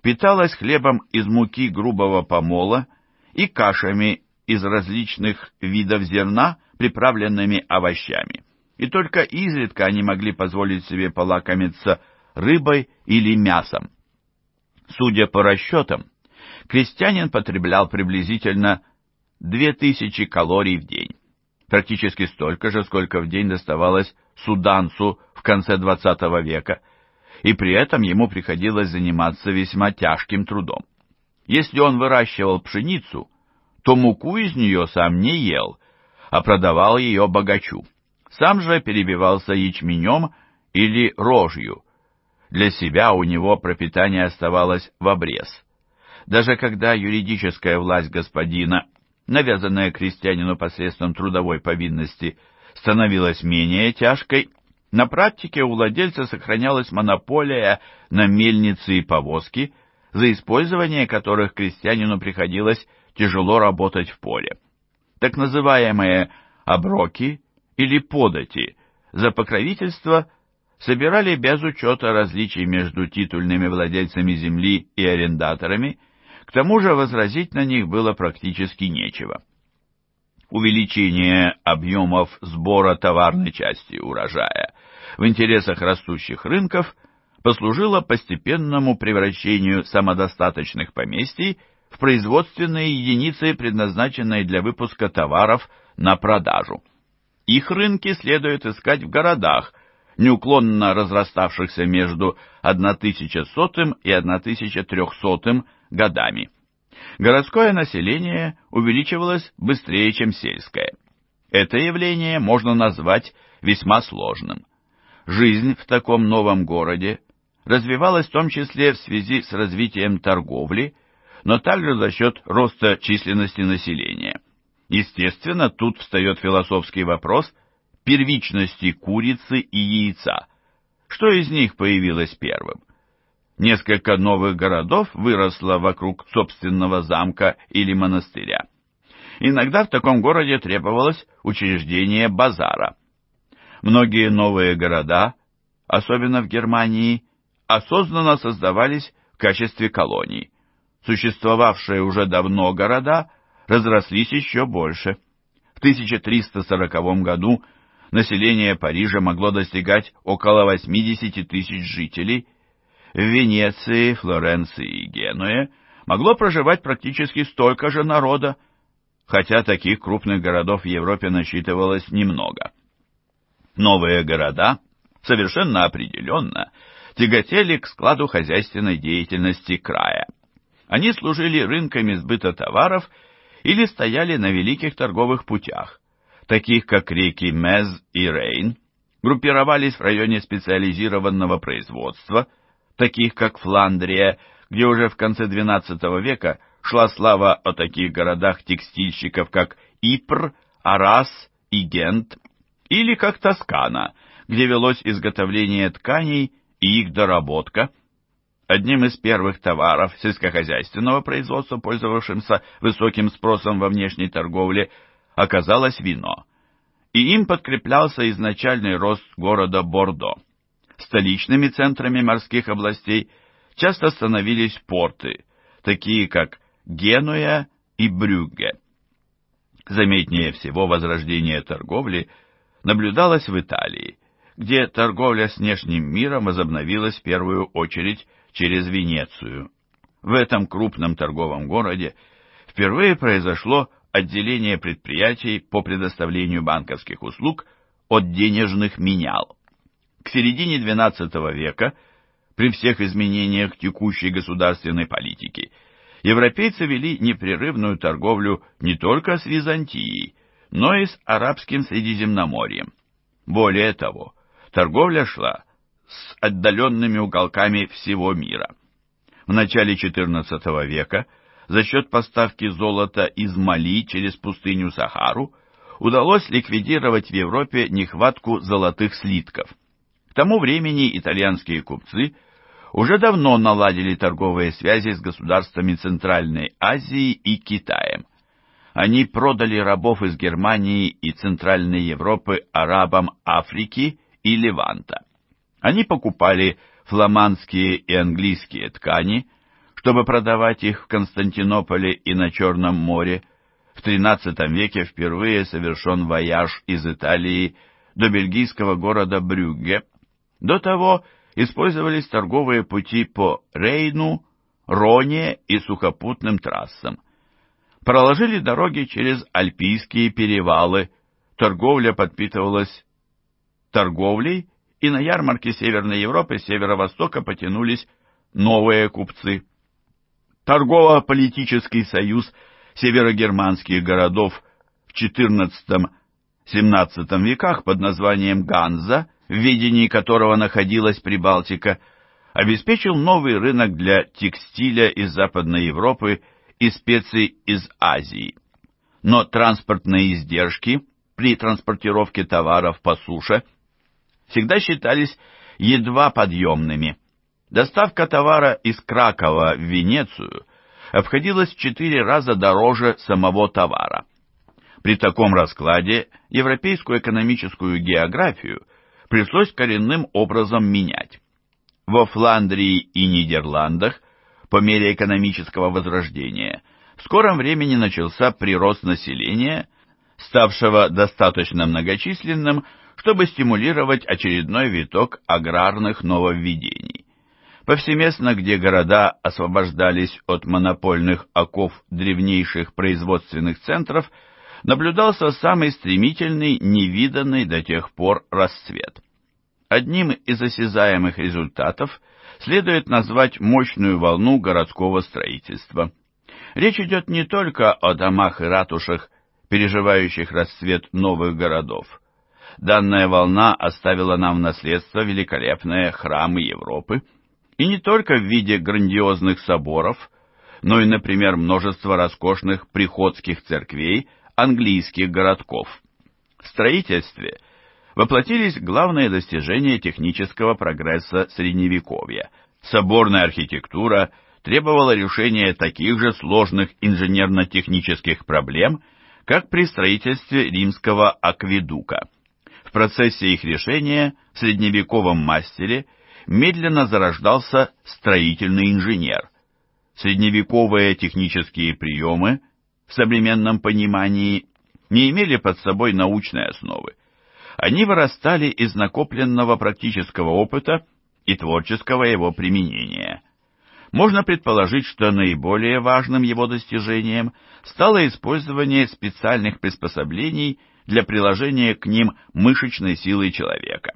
Питалось хлебом из муки грубого помола и кашами из различных видов зерна, приправленными овощами. И только изредка они могли позволить себе полакомиться рыбой или мясом. Судя по расчетам, крестьянин потреблял приблизительно 2000 калорий в день, практически столько же, сколько в день доставалось суданцу в конце 20 века, и при этом ему приходилось заниматься весьма тяжким трудом. Если он выращивал пшеницу, то муку из нее сам не ел, а продавал ее богачу. Сам же перебивался ячменем или рожью. Для себя у него пропитание оставалось в обрез – даже когда юридическая власть господина, навязанная крестьянину посредством трудовой повинности, становилась менее тяжкой, на практике у владельца сохранялась монополия на мельницы и повозки, за использование которых крестьянину приходилось тяжело работать в поле. Так называемые «оброки» или «подати» за покровительство собирали без учета различий между титульными владельцами земли и арендаторами – к тому же возразить на них было практически нечего. Увеличение объемов сбора товарной части урожая в интересах растущих рынков послужило постепенному превращению самодостаточных поместий в производственные единицы, предназначенные для выпуска товаров на продажу. Их рынки следует искать в городах, неуклонно разраставшихся между 1100 и 1300 годами. Городское население увеличивалось быстрее, чем сельское. Это явление можно назвать весьма сложным. Жизнь в таком новом городе развивалась в том числе в связи с развитием торговли, но также за счет роста численности населения. Естественно, тут встает философский вопрос первичности курицы и яйца. Что из них появилось первым? Несколько новых городов выросло вокруг собственного замка или монастыря. Иногда в таком городе требовалось учреждение базара. Многие новые города, особенно в Германии, осознанно создавались в качестве колоний. Существовавшие уже давно города разрослись еще больше. В 1340 году население Парижа могло достигать около 80 тысяч жителей – в Венеции, Флоренции и Генуе могло проживать практически столько же народа, хотя таких крупных городов в Европе насчитывалось немного. Новые города совершенно определенно тяготели к складу хозяйственной деятельности края. Они служили рынками сбыта товаров или стояли на великих торговых путях, таких как реки Мез и Рейн, группировались в районе специализированного производства – таких как Фландрия, где уже в конце XII века шла слава о таких городах текстильщиков, как Ипр, Арас и Гент, или как Тоскана, где велось изготовление тканей и их доработка. Одним из первых товаров сельскохозяйственного производства, пользовавшимся высоким спросом во внешней торговле, оказалось вино, и им подкреплялся изначальный рост города Бордо. Столичными центрами морских областей часто становились порты, такие как Генуя и Брюгге. Заметнее всего возрождение торговли наблюдалось в Италии, где торговля с внешним миром возобновилась в первую очередь через Венецию. В этом крупном торговом городе впервые произошло отделение предприятий по предоставлению банковских услуг от денежных менял. К середине XII века, при всех изменениях текущей государственной политики, европейцы вели непрерывную торговлю не только с Византией, но и с арабским Средиземноморьем. Более того, торговля шла с отдаленными уголками всего мира. В начале XIV века за счет поставки золота из Мали через пустыню Сахару удалось ликвидировать в Европе нехватку золотых слитков – к тому времени итальянские купцы уже давно наладили торговые связи с государствами Центральной Азии и Китаем. Они продали рабов из Германии и Центральной Европы арабам Африки и Леванта. Они покупали фламандские и английские ткани, чтобы продавать их в Константинополе и на Черном море. В XIII веке впервые совершен вояж из Италии до бельгийского города Брюгге, до того использовались торговые пути по Рейну, Роне и сухопутным трассам. Проложили дороги через Альпийские перевалы, торговля подпитывалась торговлей, и на ярмарке Северной Европы с северо-востока потянулись новые купцы. Торгово-политический союз северогерманских городов в XIV-XVII веках под названием Ганза – в видении которого находилась Прибалтика, обеспечил новый рынок для текстиля из Западной Европы и специй из Азии. Но транспортные издержки при транспортировке товаров по суше всегда считались едва подъемными. Доставка товара из Кракова в Венецию обходилась в четыре раза дороже самого товара. При таком раскладе европейскую экономическую географию пришлось коренным образом менять. Во Фландрии и Нидерландах по мере экономического возрождения в скором времени начался прирост населения, ставшего достаточно многочисленным, чтобы стимулировать очередной виток аграрных нововведений. Повсеместно, где города освобождались от монопольных оков древнейших производственных центров – наблюдался самый стремительный, невиданный до тех пор расцвет. Одним из осязаемых результатов следует назвать мощную волну городского строительства. Речь идет не только о домах и ратушах, переживающих расцвет новых городов. Данная волна оставила нам в наследство великолепные храмы Европы, и не только в виде грандиозных соборов, но и, например, множество роскошных приходских церквей – английских городков. В строительстве воплотились главные достижения технического прогресса Средневековья. Соборная архитектура требовала решения таких же сложных инженерно-технических проблем, как при строительстве римского акведука. В процессе их решения в средневековом мастере медленно зарождался строительный инженер. Средневековые технические приемы – в современном понимании не имели под собой научной основы. Они вырастали из накопленного практического опыта и творческого его применения. Можно предположить, что наиболее важным его достижением стало использование специальных приспособлений для приложения к ним мышечной силы человека,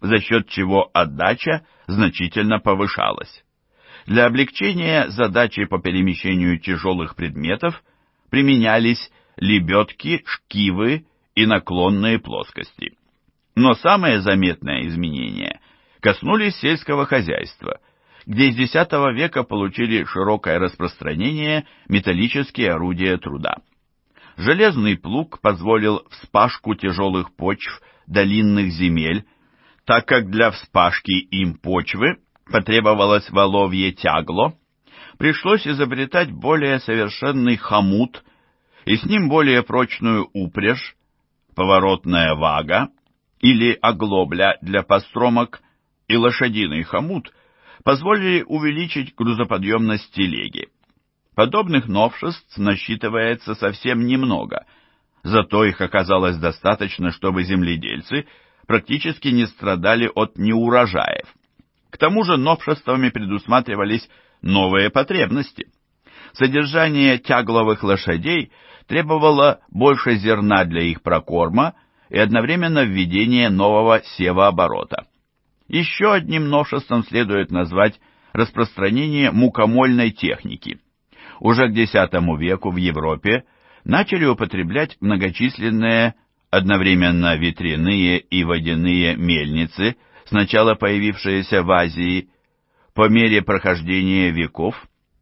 за счет чего отдача значительно повышалась. Для облегчения задачи по перемещению тяжелых предметов применялись лебедки, шкивы и наклонные плоскости. Но самое заметное изменение коснулись сельского хозяйства, где с X века получили широкое распространение металлические орудия труда. Железный плуг позволил вспашку тяжелых почв долинных земель, так как для вспашки им почвы потребовалось воловье тягло, пришлось изобретать более совершенный хомут и с ним более прочную упряжь, поворотная вага или оглобля для постромок и лошадиный хомут позволили увеличить грузоподъемность телеги. Подобных новшеств насчитывается совсем немного, зато их оказалось достаточно, чтобы земледельцы практически не страдали от неурожаев. К тому же новшествами предусматривались новые потребности. Содержание тягловых лошадей требовало больше зерна для их прокорма и одновременно введение нового севооборота. Еще одним новшеством следует назвать распространение мукомольной техники. Уже к X веку в Европе начали употреблять многочисленные одновременно ветряные и водяные мельницы, сначала появившиеся в Азии, по мере прохождения веков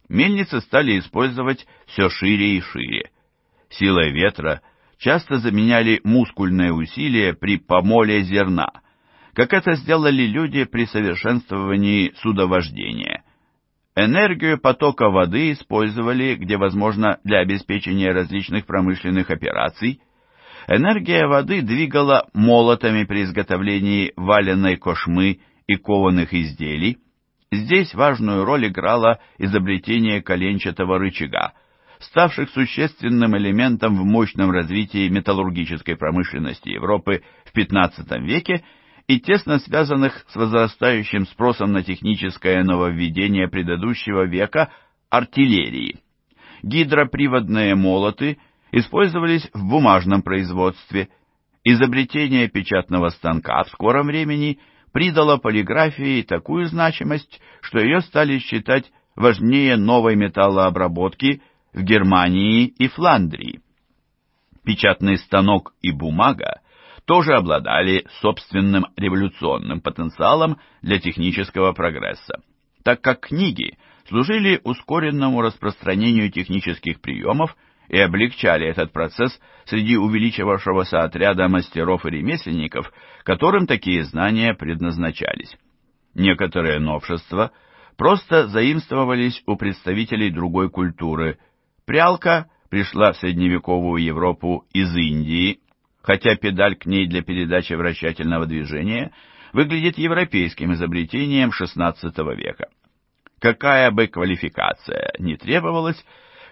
мельницы стали использовать все шире и шире. Силой ветра часто заменяли мускульные усилия при помоле зерна, как это сделали люди при совершенствовании судовождения. Энергию потока воды использовали, где возможно, для обеспечения различных промышленных операций. Энергия воды двигала молотами при изготовлении валеной кошмы и кованых изделий, Здесь важную роль играло изобретение коленчатого рычага, ставших существенным элементом в мощном развитии металлургической промышленности Европы в XV веке и тесно связанных с возрастающим спросом на техническое нововведение предыдущего века артиллерии. Гидроприводные молоты использовались в бумажном производстве. Изобретение печатного станка в скором времени придало полиграфии такую значимость, что ее стали считать важнее новой металлообработки в Германии и Фландрии. Печатный станок и бумага тоже обладали собственным революционным потенциалом для технического прогресса, так как книги служили ускоренному распространению технических приемов – и облегчали этот процесс среди увеличивавшегося отряда мастеров и ремесленников, которым такие знания предназначались. Некоторые новшества просто заимствовались у представителей другой культуры. Прялка пришла в средневековую Европу из Индии, хотя педаль к ней для передачи вращательного движения выглядит европейским изобретением XVI века. Какая бы квалификация ни требовалась,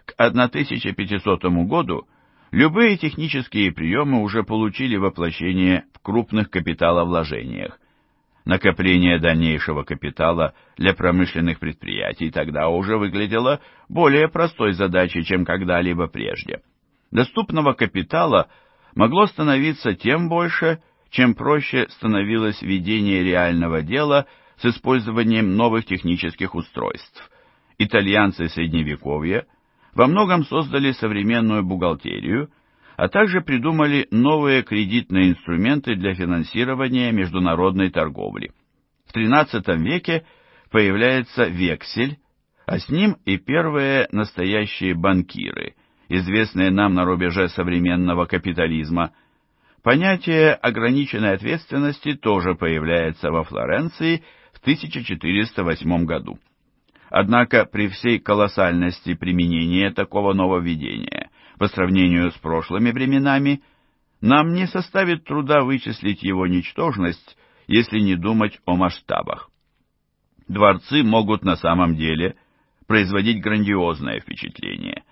к 1500 году любые технические приемы уже получили воплощение в крупных капиталовложениях. Накопление дальнейшего капитала для промышленных предприятий тогда уже выглядело более простой задачей, чем когда-либо прежде. Доступного капитала могло становиться тем больше, чем проще становилось ведение реального дела с использованием новых технических устройств. Итальянцы Средневековья – во многом создали современную бухгалтерию, а также придумали новые кредитные инструменты для финансирования международной торговли. В XIII веке появляется вексель, а с ним и первые настоящие банкиры, известные нам на рубеже современного капитализма. Понятие ограниченной ответственности тоже появляется во Флоренции в 1408 году. Однако при всей колоссальности применения такого нововведения по сравнению с прошлыми временами, нам не составит труда вычислить его ничтожность, если не думать о масштабах. Дворцы могут на самом деле производить грандиозное впечатление.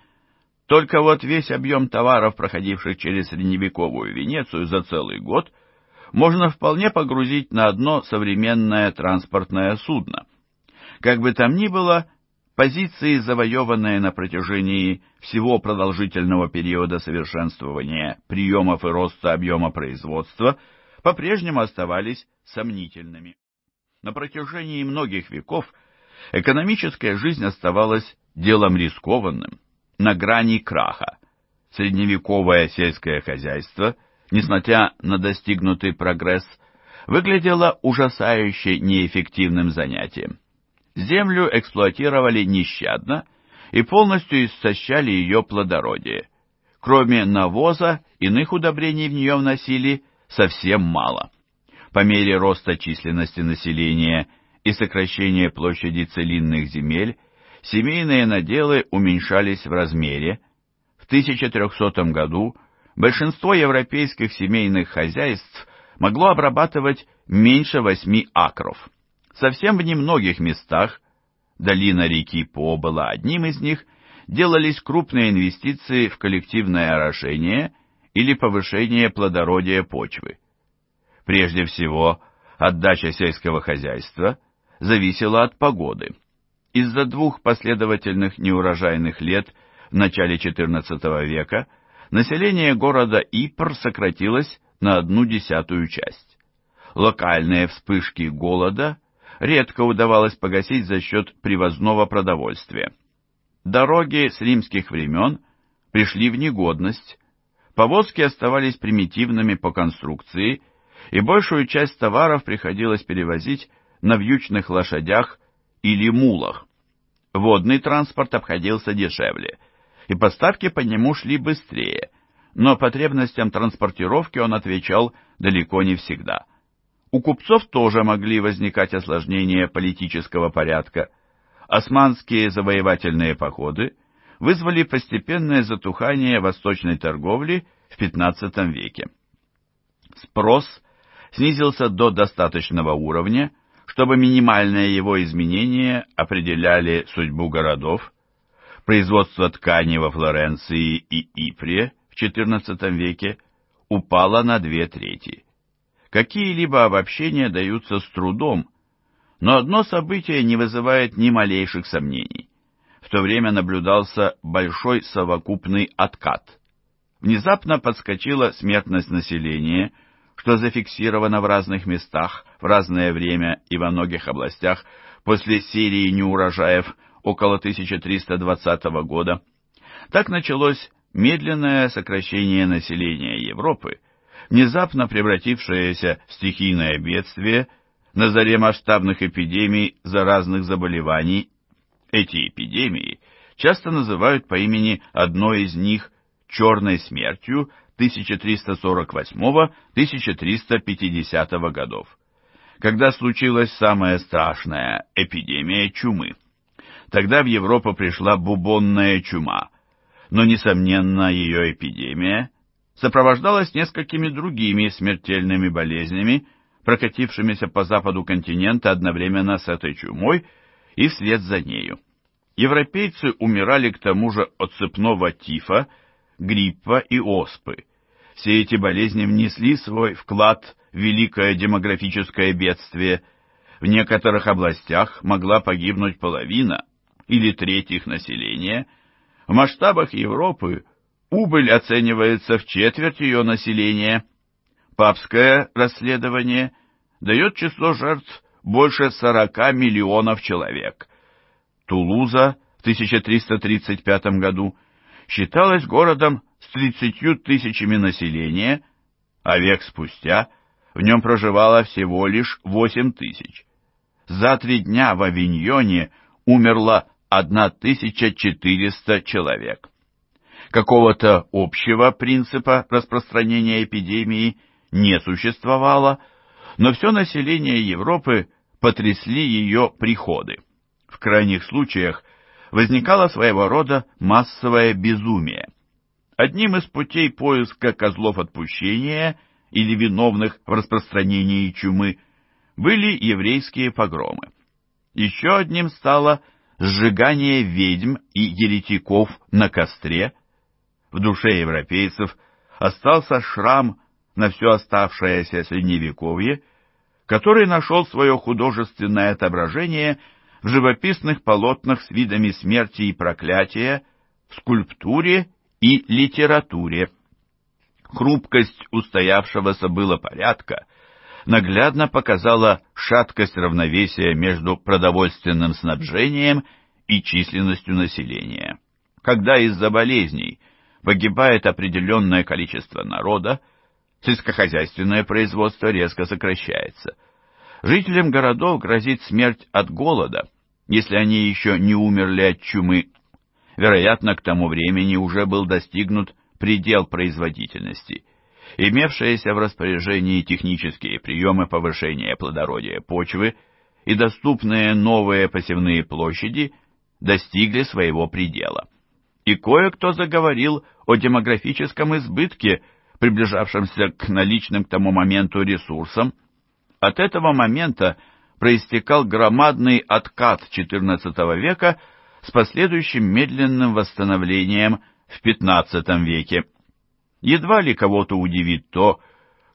Только вот весь объем товаров, проходивших через средневековую Венецию за целый год, можно вполне погрузить на одно современное транспортное судно – как бы там ни было, позиции, завоеванные на протяжении всего продолжительного периода совершенствования приемов и роста объема производства, по-прежнему оставались сомнительными. На протяжении многих веков экономическая жизнь оставалась делом рискованным, на грани краха. Средневековое сельское хозяйство, несмотря на достигнутый прогресс, выглядело ужасающе неэффективным занятием. Землю эксплуатировали нещадно и полностью истощали ее плодородие. Кроме навоза, иных удобрений в нее вносили совсем мало. По мере роста численности населения и сокращения площади целинных земель, семейные наделы уменьшались в размере. В 1300 году большинство европейских семейных хозяйств могло обрабатывать меньше 8 акров. Совсем в немногих местах, долина реки По была одним из них, делались крупные инвестиции в коллективное орошение или повышение плодородия почвы. Прежде всего, отдача сельского хозяйства зависела от погоды. Из-за двух последовательных неурожайных лет в начале XIV века население города Ипр сократилось на одну десятую часть. Локальные вспышки голода редко удавалось погасить за счет привозного продовольствия. Дороги с римских времен пришли в негодность, повозки оставались примитивными по конструкции, и большую часть товаров приходилось перевозить на вьючных лошадях или мулах. Водный транспорт обходился дешевле, и поставки по нему шли быстрее, но потребностям транспортировки он отвечал далеко не всегда – у купцов тоже могли возникать осложнения политического порядка. Османские завоевательные походы вызвали постепенное затухание восточной торговли в XV веке. Спрос снизился до достаточного уровня, чтобы минимальное его изменение определяли судьбу городов. Производство ткани во Флоренции и Ипре в XIV веке упало на две трети какие-либо обобщения даются с трудом, но одно событие не вызывает ни малейших сомнений. В то время наблюдался большой совокупный откат. Внезапно подскочила смертность населения, что зафиксировано в разных местах, в разное время и во многих областях после серии неурожаев около 1320 года. Так началось медленное сокращение населения Европы, внезапно превратившееся в стихийное бедствие на заре масштабных эпидемий заразных заболеваний. Эти эпидемии часто называют по имени одной из них «черной смертью» 1348-1350 годов, когда случилась самая страшная эпидемия чумы. Тогда в Европу пришла бубонная чума, но, несомненно, ее эпидемия – сопровождалась несколькими другими смертельными болезнями, прокатившимися по западу континента одновременно с этой чумой и вслед за нею. Европейцы умирали к тому же от цепного тифа, гриппа и оспы. Все эти болезни внесли свой вклад в великое демографическое бедствие. В некоторых областях могла погибнуть половина или треть их населения. В масштабах Европы – Убыль оценивается в четверть ее населения. Папское расследование дает число жертв больше 40 миллионов человек. Тулуза в 1335 году считалась городом с 30 тысячами населения, а век спустя в нем проживало всего лишь 8 тысяч. За три дня в Авиньоне умерло 1400 человек какого-то общего принципа распространения эпидемии не существовало, но все население Европы потрясли ее приходы. В крайних случаях возникало своего рода массовое безумие. Одним из путей поиска козлов отпущения или виновных в распространении чумы были еврейские погромы. Еще одним стало сжигание ведьм и еретиков на костре – в душе европейцев остался шрам на все оставшееся средневековье, который нашел свое художественное отображение в живописных полотнах с видами смерти и проклятия, в скульптуре и литературе. Хрупкость устоявшегося было порядка наглядно показала шаткость равновесия между продовольственным снабжением и численностью населения. Когда из-за болезней – погибает определенное количество народа, сельскохозяйственное производство резко сокращается. Жителям городов грозит смерть от голода, если они еще не умерли от чумы. Вероятно, к тому времени уже был достигнут предел производительности. Имевшиеся в распоряжении технические приемы повышения плодородия почвы и доступные новые посевные площади достигли своего предела и кое-кто заговорил о демографическом избытке, приближавшемся к наличным к тому моменту ресурсам. От этого момента проистекал громадный откат XIV века с последующим медленным восстановлением в XV веке. Едва ли кого-то удивит то,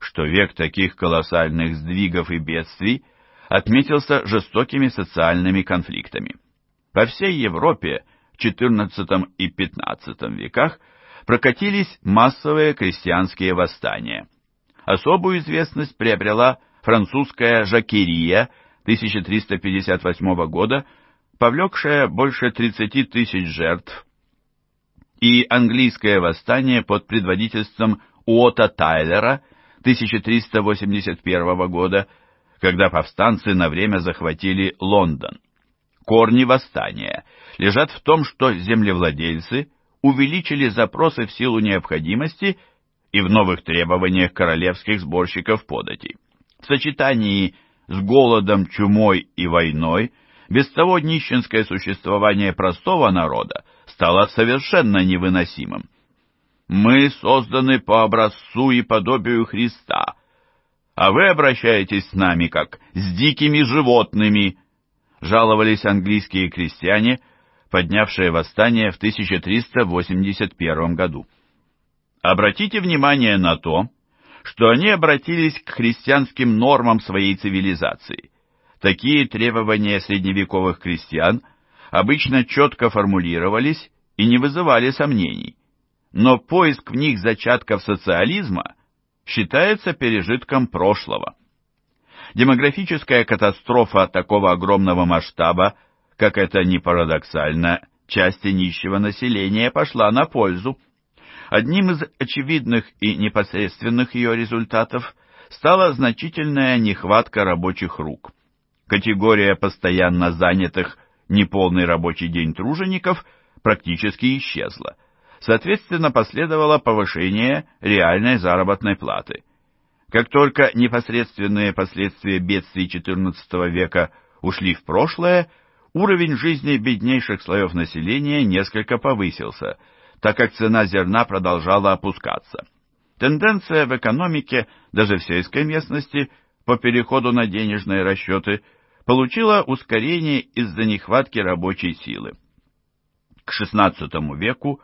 что век таких колоссальных сдвигов и бедствий отметился жестокими социальными конфликтами. По всей Европе XIV и XV веках прокатились массовые крестьянские восстания. Особую известность приобрела французская жакерия 1358 года, повлекшая больше 30 тысяч жертв, и английское восстание под предводительством Уота Тайлера 1381 года, когда повстанцы на время захватили Лондон корни восстания лежат в том, что землевладельцы увеличили запросы в силу необходимости и в новых требованиях королевских сборщиков податей. В сочетании с голодом, чумой и войной без того нищенское существование простого народа стало совершенно невыносимым. «Мы созданы по образцу и подобию Христа», а вы обращаетесь с нами как с дикими животными, жаловались английские крестьяне, поднявшие восстание в 1381 году. Обратите внимание на то, что они обратились к христианским нормам своей цивилизации. Такие требования средневековых крестьян обычно четко формулировались и не вызывали сомнений. Но поиск в них зачатков социализма считается пережитком прошлого. Демографическая катастрофа такого огромного масштаба, как это ни парадоксально, части нищего населения пошла на пользу. Одним из очевидных и непосредственных ее результатов стала значительная нехватка рабочих рук. Категория постоянно занятых неполный рабочий день тружеников практически исчезла. Соответственно, последовало повышение реальной заработной платы – как только непосредственные последствия бедствий XIV века ушли в прошлое, уровень жизни беднейших слоев населения несколько повысился, так как цена зерна продолжала опускаться. Тенденция в экономике, даже в сельской местности, по переходу на денежные расчеты, получила ускорение из-за нехватки рабочей силы. К XVI веку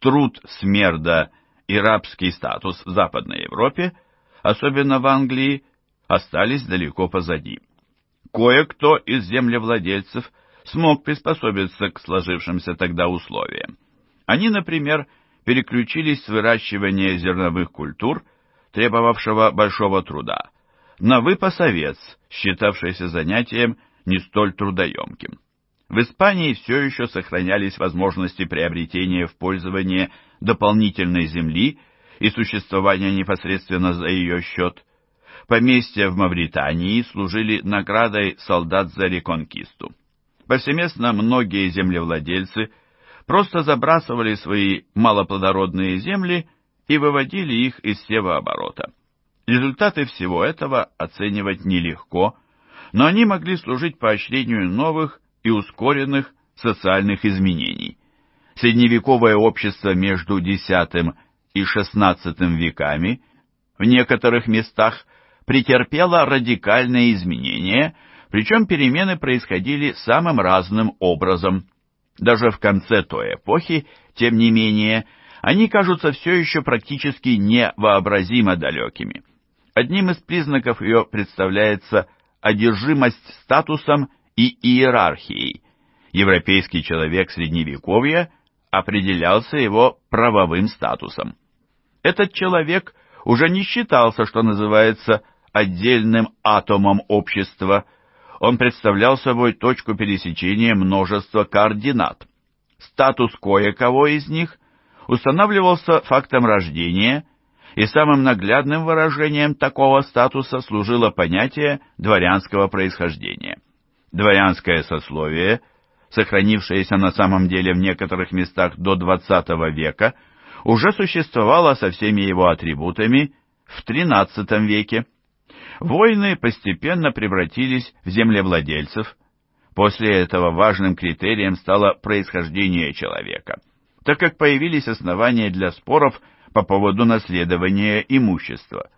труд смерда и рабский статус в Западной Европе – особенно в Англии, остались далеко позади. Кое-кто из землевладельцев смог приспособиться к сложившимся тогда условиям. Они, например, переключились с выращивания зерновых культур, требовавшего большого труда, на выпасовец, считавшийся занятием не столь трудоемким. В Испании все еще сохранялись возможности приобретения в пользование дополнительной земли – и существование непосредственно за ее счет. Поместья в Мавритании служили наградой солдат за реконкисту. Повсеместно многие землевладельцы просто забрасывали свои малоплодородные земли и выводили их из севооборота. Результаты всего этого оценивать нелегко, но они могли служить поощрению новых и ускоренных социальных изменений. Средневековое общество между X и XVI веками в некоторых местах претерпела радикальные изменения, причем перемены происходили самым разным образом. Даже в конце той эпохи, тем не менее, они кажутся все еще практически невообразимо далекими. Одним из признаков ее представляется одержимость статусом и иерархией. Европейский человек Средневековья определялся его правовым статусом этот человек уже не считался, что называется, отдельным атомом общества. Он представлял собой точку пересечения множества координат. Статус кое-кого из них устанавливался фактом рождения, и самым наглядным выражением такого статуса служило понятие дворянского происхождения. Дворянское сословие, сохранившееся на самом деле в некоторых местах до XX века – уже существовала со всеми его атрибутами в XIII веке. Войны постепенно превратились в землевладельцев. После этого важным критерием стало происхождение человека, так как появились основания для споров по поводу наследования имущества.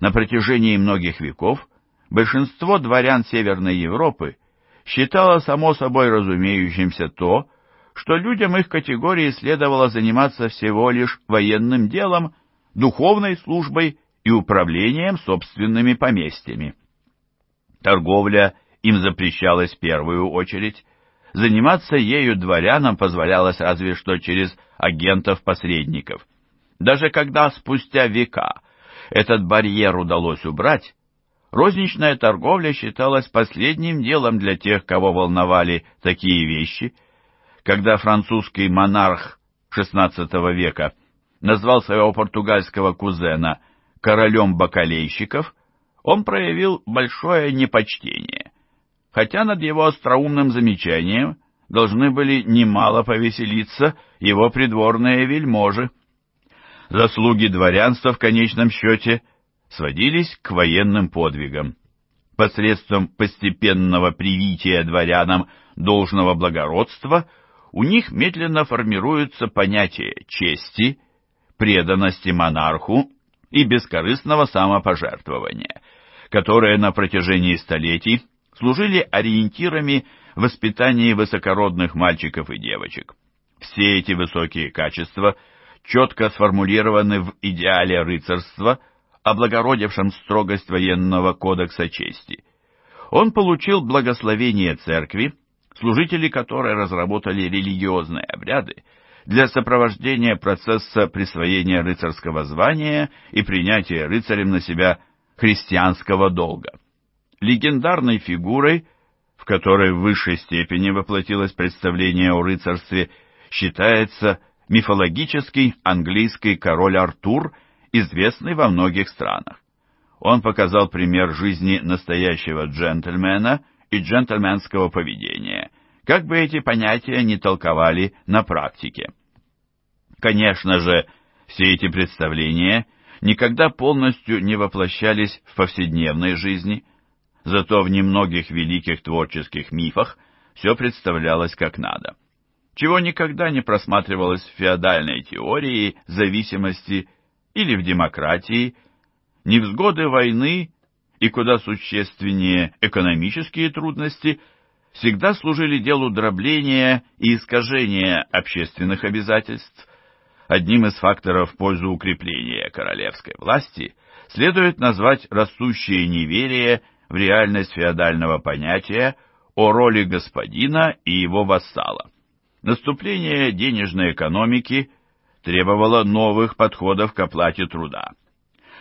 На протяжении многих веков большинство дворян Северной Европы считало само собой разумеющимся то, что людям их категории следовало заниматься всего лишь военным делом, духовной службой и управлением собственными поместьями. Торговля им запрещалась в первую очередь, заниматься ею дворянам позволялось разве что через агентов-посредников. Даже когда спустя века этот барьер удалось убрать, розничная торговля считалась последним делом для тех, кого волновали такие вещи, когда французский монарх XVI века назвал своего португальского кузена королем бакалейщиков, он проявил большое непочтение, хотя над его остроумным замечанием должны были немало повеселиться его придворные вельможи. Заслуги дворянства в конечном счете сводились к военным подвигам. Посредством постепенного привития дворянам должного благородства – у них медленно формируются понятия чести, преданности монарху и бескорыстного самопожертвования, которые на протяжении столетий служили ориентирами в воспитании высокородных мальчиков и девочек. Все эти высокие качества четко сформулированы в идеале рыцарства, облагородившем строгость военного кодекса чести. Он получил благословение церкви, служители которой разработали религиозные обряды для сопровождения процесса присвоения рыцарского звания и принятия рыцарем на себя христианского долга. Легендарной фигурой, в которой в высшей степени воплотилось представление о рыцарстве, считается мифологический английский король Артур, известный во многих странах. Он показал пример жизни настоящего джентльмена и джентльменского поведения, как бы эти понятия не толковали на практике. Конечно же, все эти представления никогда полностью не воплощались в повседневной жизни, зато в немногих великих творческих мифах все представлялось как надо, чего никогда не просматривалось в феодальной теории зависимости или в демократии, невзгоды войны и куда существеннее экономические трудности – всегда служили делу дробления и искажения общественных обязательств. Одним из факторов в пользу укрепления королевской власти следует назвать растущее неверие в реальность феодального понятия о роли господина и его вассала. Наступление денежной экономики требовало новых подходов к оплате труда.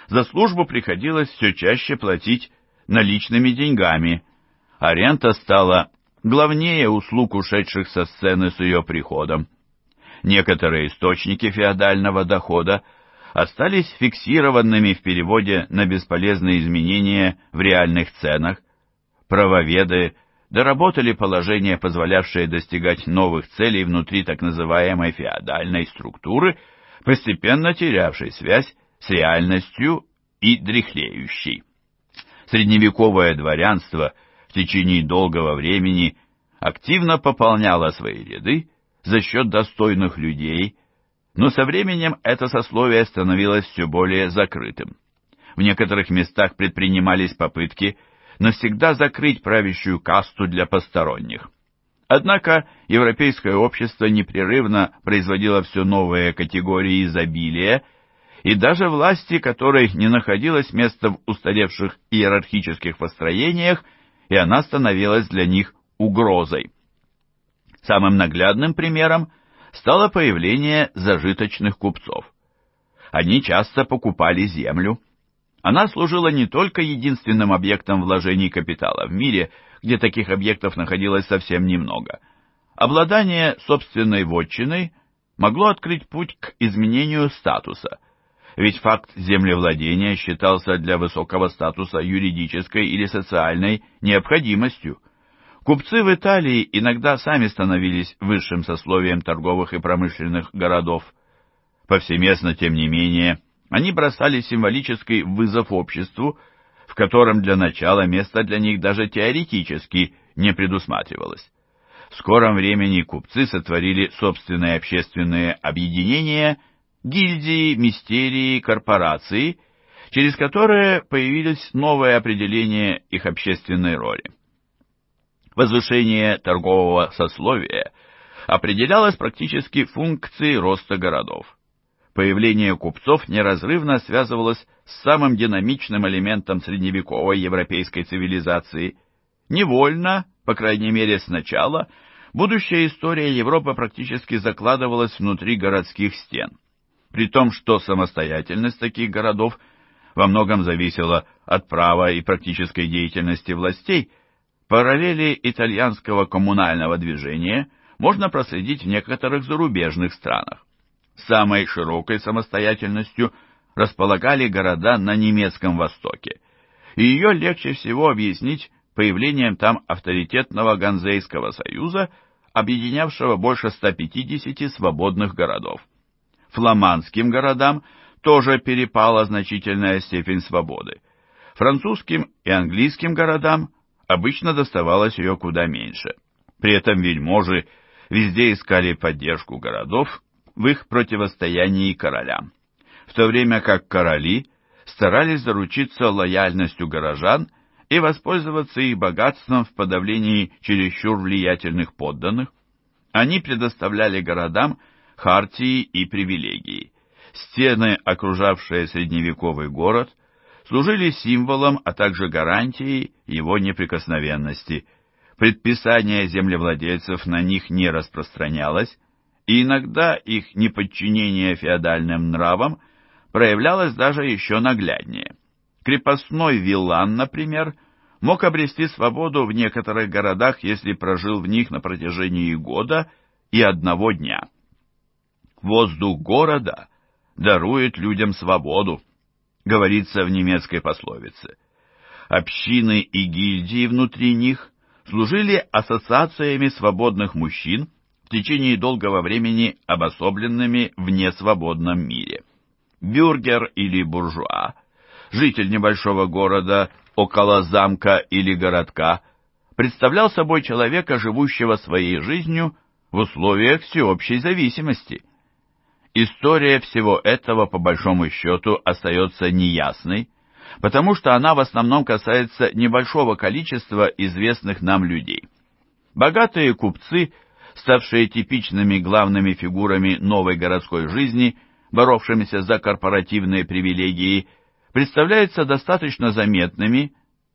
За службу приходилось все чаще платить наличными деньгами, а рента стала главнее услуг ушедших со сцены с ее приходом. Некоторые источники феодального дохода остались фиксированными в переводе на бесполезные изменения в реальных ценах. Правоведы доработали положение, позволявшее достигать новых целей внутри так называемой феодальной структуры, постепенно терявшей связь с реальностью и дряхлеющей. Средневековое дворянство в течение долгого времени активно пополняла свои ряды за счет достойных людей, но со временем это сословие становилось все более закрытым. В некоторых местах предпринимались попытки навсегда закрыть правящую касту для посторонних. Однако европейское общество непрерывно производило все новые категории изобилия, и даже власти, которой не находилось места в устаревших иерархических построениях, и она становилась для них угрозой. Самым наглядным примером стало появление зажиточных купцов. Они часто покупали землю. Она служила не только единственным объектом вложений капитала в мире, где таких объектов находилось совсем немного. Обладание собственной вотчиной могло открыть путь к изменению статуса – ведь факт землевладения считался для высокого статуса юридической или социальной необходимостью. Купцы в Италии иногда сами становились высшим сословием торговых и промышленных городов. Повсеместно, тем не менее, они бросали символический вызов обществу, в котором для начала места для них даже теоретически не предусматривалось. В скором времени купцы сотворили собственные общественные объединения – гильдии, мистерии, корпорации, через которые появились новые определения их общественной роли. Возвышение торгового сословия определялось практически функцией роста городов. Появление купцов неразрывно связывалось с самым динамичным элементом средневековой европейской цивилизации. Невольно, по крайней мере сначала, будущая история Европы практически закладывалась внутри городских стен – при том, что самостоятельность таких городов во многом зависела от права и практической деятельности властей, параллели итальянского коммунального движения можно проследить в некоторых зарубежных странах. Самой широкой самостоятельностью располагали города на немецком востоке, и ее легче всего объяснить появлением там авторитетного Ганзейского союза, объединявшего больше 150 свободных городов фламандским городам тоже перепала значительная степень свободы. Французским и английским городам обычно доставалось ее куда меньше. При этом вельможи везде искали поддержку городов в их противостоянии королям, в то время как короли старались заручиться лояльностью горожан и воспользоваться их богатством в подавлении чересчур влиятельных подданных. Они предоставляли городам хартии и привилегии. Стены, окружавшие средневековый город, служили символом, а также гарантией его неприкосновенности. Предписание землевладельцев на них не распространялось, и иногда их неподчинение феодальным нравам проявлялось даже еще нагляднее. Крепостной вилан, например, мог обрести свободу в некоторых городах, если прожил в них на протяжении года и одного дня. Воздух города дарует людям свободу, говорится в немецкой пословице. Общины и гильдии внутри них служили ассоциациями свободных мужчин в течение долгого времени обособленными в несвободном мире. Бюргер или буржуа, житель небольшого города около замка или городка, представлял собой человека, живущего своей жизнью в условиях всеобщей зависимости – История всего этого, по большому счету, остается неясной, потому что она в основном касается небольшого количества известных нам людей. Богатые купцы, ставшие типичными главными фигурами новой городской жизни, боровшимися за корпоративные привилегии, представляются достаточно заметными,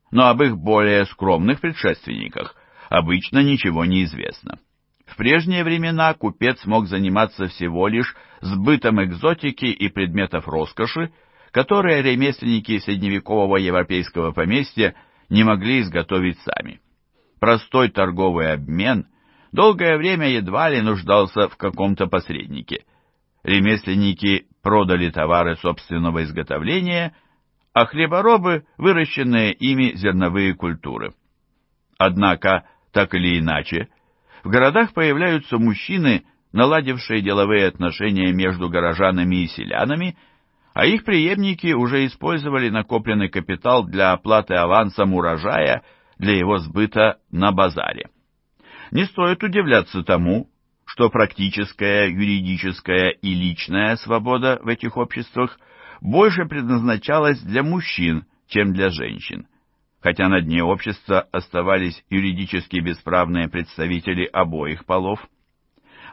но об их более скромных предшественниках обычно ничего не известно. В прежние времена купец мог заниматься всего лишь сбытом экзотики и предметов роскоши, которые ремесленники средневекового европейского поместья не могли изготовить сами. Простой торговый обмен долгое время едва ли нуждался в каком-то посреднике. Ремесленники продали товары собственного изготовления, а хлеборобы – выращенные ими зерновые культуры. Однако, так или иначе, в городах появляются мужчины – наладившие деловые отношения между горожанами и селянами, а их преемники уже использовали накопленный капитал для оплаты авансом урожая для его сбыта на базаре. Не стоит удивляться тому, что практическая, юридическая и личная свобода в этих обществах больше предназначалась для мужчин, чем для женщин. Хотя на дне общества оставались юридически бесправные представители обоих полов –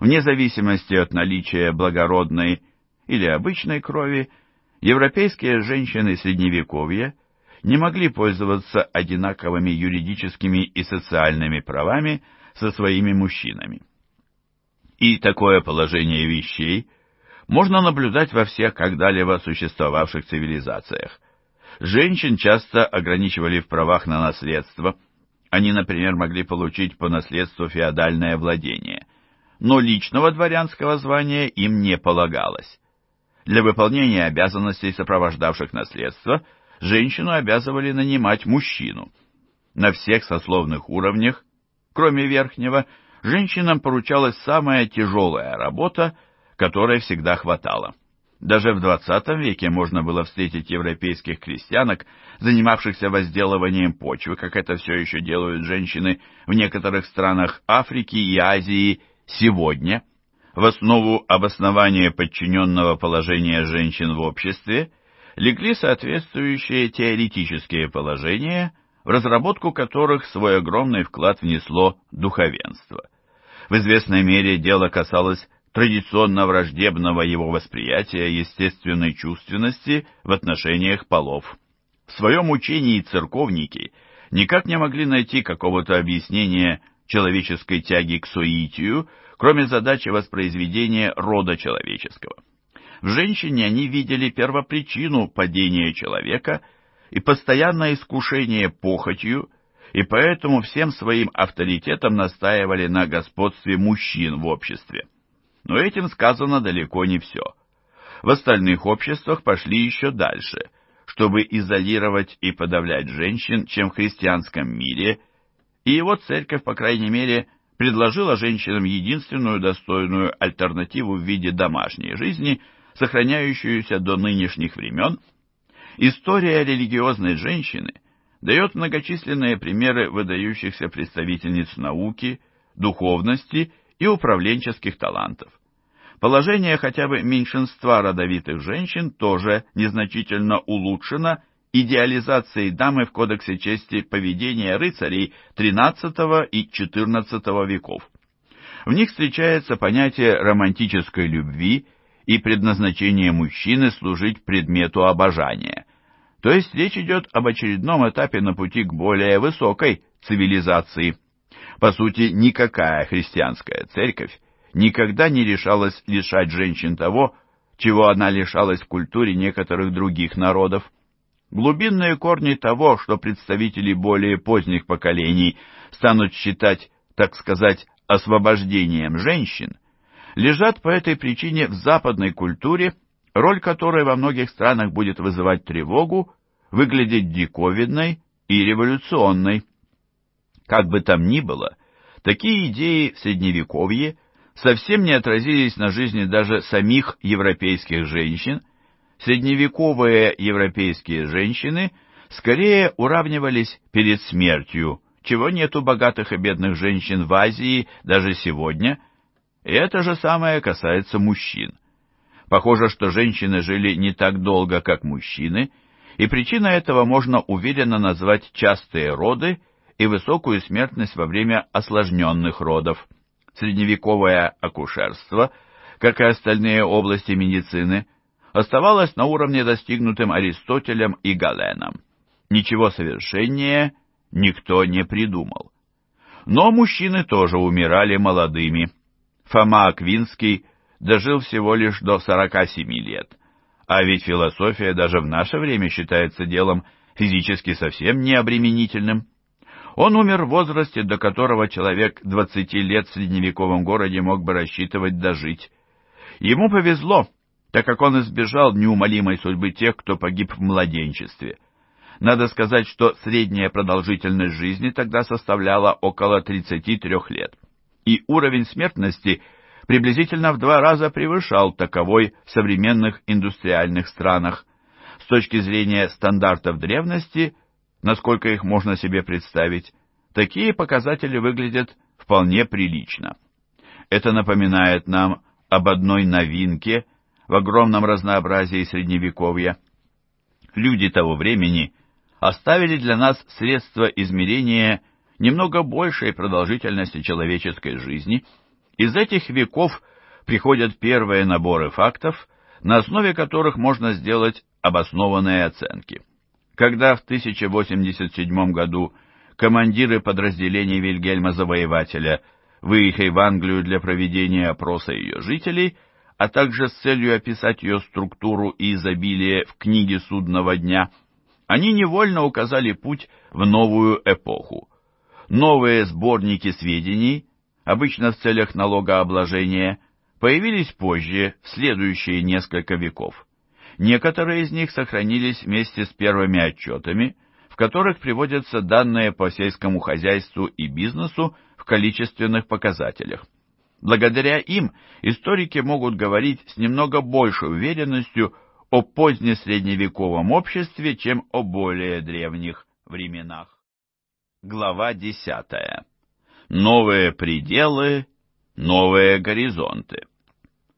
Вне зависимости от наличия благородной или обычной крови, европейские женщины Средневековья не могли пользоваться одинаковыми юридическими и социальными правами со своими мужчинами. И такое положение вещей можно наблюдать во всех когда-либо существовавших цивилизациях. Женщин часто ограничивали в правах на наследство, они, например, могли получить по наследству феодальное владение – но личного дворянского звания им не полагалось. Для выполнения обязанностей, сопровождавших наследство, женщину обязывали нанимать мужчину. На всех сословных уровнях, кроме верхнего, женщинам поручалась самая тяжелая работа, которой всегда хватало. Даже в XX веке можно было встретить европейских крестьянок, занимавшихся возделыванием почвы, как это все еще делают женщины в некоторых странах Африки и Азии Сегодня в основу обоснования подчиненного положения женщин в обществе легли соответствующие теоретические положения, в разработку которых свой огромный вклад внесло духовенство. В известной мере дело касалось традиционно враждебного его восприятия естественной чувственности в отношениях полов. В своем учении церковники никак не могли найти какого-то объяснения человеческой тяги к суитию, кроме задачи воспроизведения рода человеческого. В женщине они видели первопричину падения человека и постоянное искушение похотью, и поэтому всем своим авторитетом настаивали на господстве мужчин в обществе. Но этим сказано далеко не все. В остальных обществах пошли еще дальше, чтобы изолировать и подавлять женщин, чем в христианском мире – и его церковь, по крайней мере, предложила женщинам единственную достойную альтернативу в виде домашней жизни, сохраняющуюся до нынешних времен. История религиозной женщины дает многочисленные примеры выдающихся представительниц науки, духовности и управленческих талантов. Положение хотя бы меньшинства родовитых женщин тоже незначительно улучшено идеализации дамы в Кодексе чести поведения рыцарей XIII и XIV веков. В них встречается понятие романтической любви и предназначение мужчины служить предмету обожания. То есть речь идет об очередном этапе на пути к более высокой цивилизации. По сути, никакая христианская церковь никогда не решалась лишать женщин того, чего она лишалась в культуре некоторых других народов глубинные корни того, что представители более поздних поколений станут считать, так сказать, освобождением женщин, лежат по этой причине в западной культуре, роль которой во многих странах будет вызывать тревогу, выглядеть диковинной и революционной. Как бы там ни было, такие идеи в Средневековье совсем не отразились на жизни даже самих европейских женщин – средневековые европейские женщины скорее уравнивались перед смертью, чего нет у богатых и бедных женщин в Азии даже сегодня, и это же самое касается мужчин. Похоже, что женщины жили не так долго, как мужчины, и причина этого можно уверенно назвать частые роды и высокую смертность во время осложненных родов. Средневековое акушерство, как и остальные области медицины, оставалось на уровне, достигнутым Аристотелем и Галеном. Ничего совершеннее никто не придумал. Но мужчины тоже умирали молодыми. Фома Аквинский дожил всего лишь до 47 лет, а ведь философия даже в наше время считается делом физически совсем необременительным. Он умер в возрасте, до которого человек 20 лет в средневековом городе мог бы рассчитывать дожить. Ему повезло, так как он избежал неумолимой судьбы тех, кто погиб в младенчестве. Надо сказать, что средняя продолжительность жизни тогда составляла около 33 лет, и уровень смертности приблизительно в два раза превышал таковой в современных индустриальных странах. С точки зрения стандартов древности, насколько их можно себе представить, такие показатели выглядят вполне прилично. Это напоминает нам об одной новинке – в огромном разнообразии Средневековья. Люди того времени оставили для нас средства измерения немного большей продолжительности человеческой жизни. Из этих веков приходят первые наборы фактов, на основе которых можно сделать обоснованные оценки. Когда в 1087 году командиры подразделений Вильгельма Завоевателя выехали в Англию для проведения опроса ее жителей – а также с целью описать ее структуру и изобилие в книге судного дня, они невольно указали путь в новую эпоху. Новые сборники сведений, обычно в целях налогообложения, появились позже, в следующие несколько веков. Некоторые из них сохранились вместе с первыми отчетами, в которых приводятся данные по сельскому хозяйству и бизнесу в количественных показателях. Благодаря им историки могут говорить с немного большей уверенностью о позднесредневековом обществе, чем о более древних временах. Глава 10. Новые пределы, новые горизонты.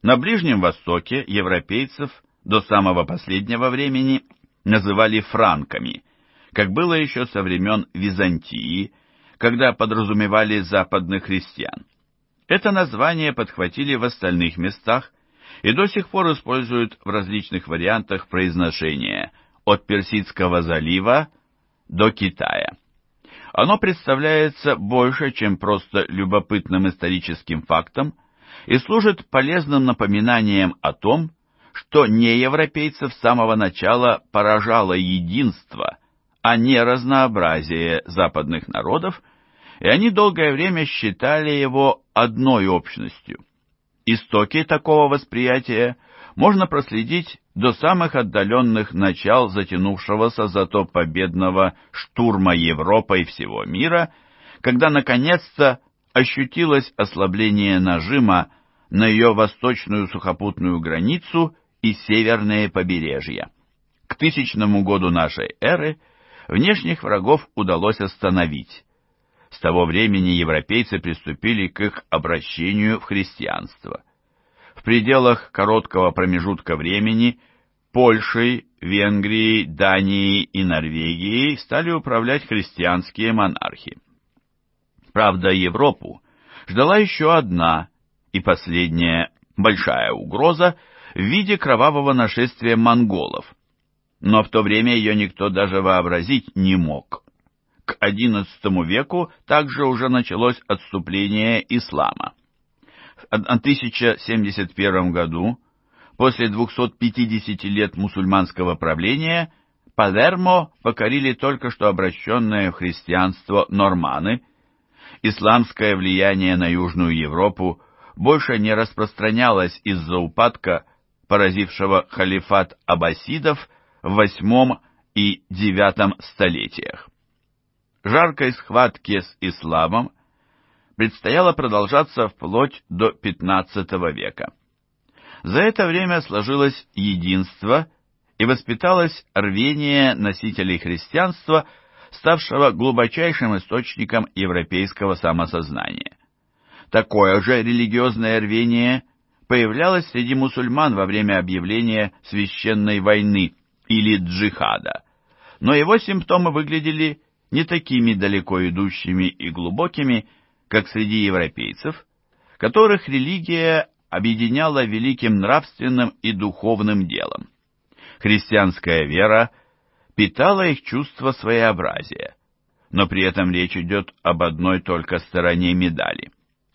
На Ближнем Востоке европейцев до самого последнего времени называли франками, как было еще со времен Византии, когда подразумевали западных христиан. Это название подхватили в остальных местах и до сих пор используют в различных вариантах произношения от Персидского залива до Китая. Оно представляется больше, чем просто любопытным историческим фактом и служит полезным напоминанием о том, что неевропейцев с самого начала поражало единство, а не разнообразие западных народов – и они долгое время считали его одной общностью. Истоки такого восприятия можно проследить до самых отдаленных начал затянувшегося зато победного штурма Европы и всего мира, когда наконец-то ощутилось ослабление нажима на ее восточную сухопутную границу и северные побережья. К тысячному году нашей эры внешних врагов удалось остановить. С того времени европейцы приступили к их обращению в христианство. В пределах короткого промежутка времени Польшей, Венгрией, Данией и Норвегией стали управлять христианские монархи. Правда, Европу ждала еще одна и последняя большая угроза в виде кровавого нашествия монголов, но в то время ее никто даже вообразить не мог к XI веку также уже началось отступление ислама. В 1071 году, после 250 лет мусульманского правления, Палермо покорили только что обращенное в христианство норманы. Исламское влияние на Южную Европу больше не распространялось из-за упадка, поразившего халифат аббасидов в VIII и IX столетиях жаркой схватке с исламом предстояло продолжаться вплоть до XV века. За это время сложилось единство и воспиталось рвение носителей христианства, ставшего глубочайшим источником европейского самосознания. Такое же религиозное рвение появлялось среди мусульман во время объявления священной войны или джихада, но его симптомы выглядели не такими далеко идущими и глубокими, как среди европейцев, которых религия объединяла великим нравственным и духовным делом. Христианская вера питала их чувство своеобразия, но при этом речь идет об одной только стороне медали.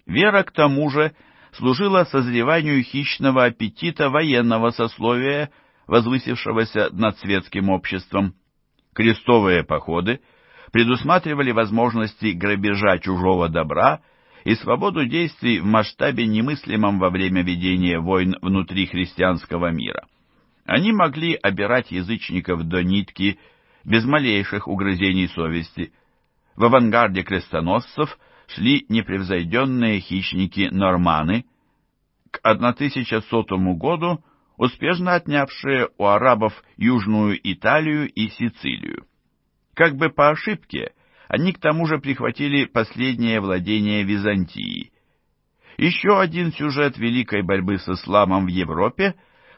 Вера, к тому же, служила созреванию хищного аппетита военного сословия, возвысившегося над светским обществом. Крестовые походы – предусматривали возможности грабежа чужого добра и свободу действий в масштабе немыслимом во время ведения войн внутри христианского мира. Они могли обирать язычников до нитки без малейших угрызений совести. В авангарде крестоносцев шли непревзойденные хищники-норманы, к 1100 году успешно отнявшие у арабов Южную Италию и Сицилию. Как бы по ошибке, они к тому же прихватили последнее владение Византии. Еще один сюжет великой борьбы с исламом в Европе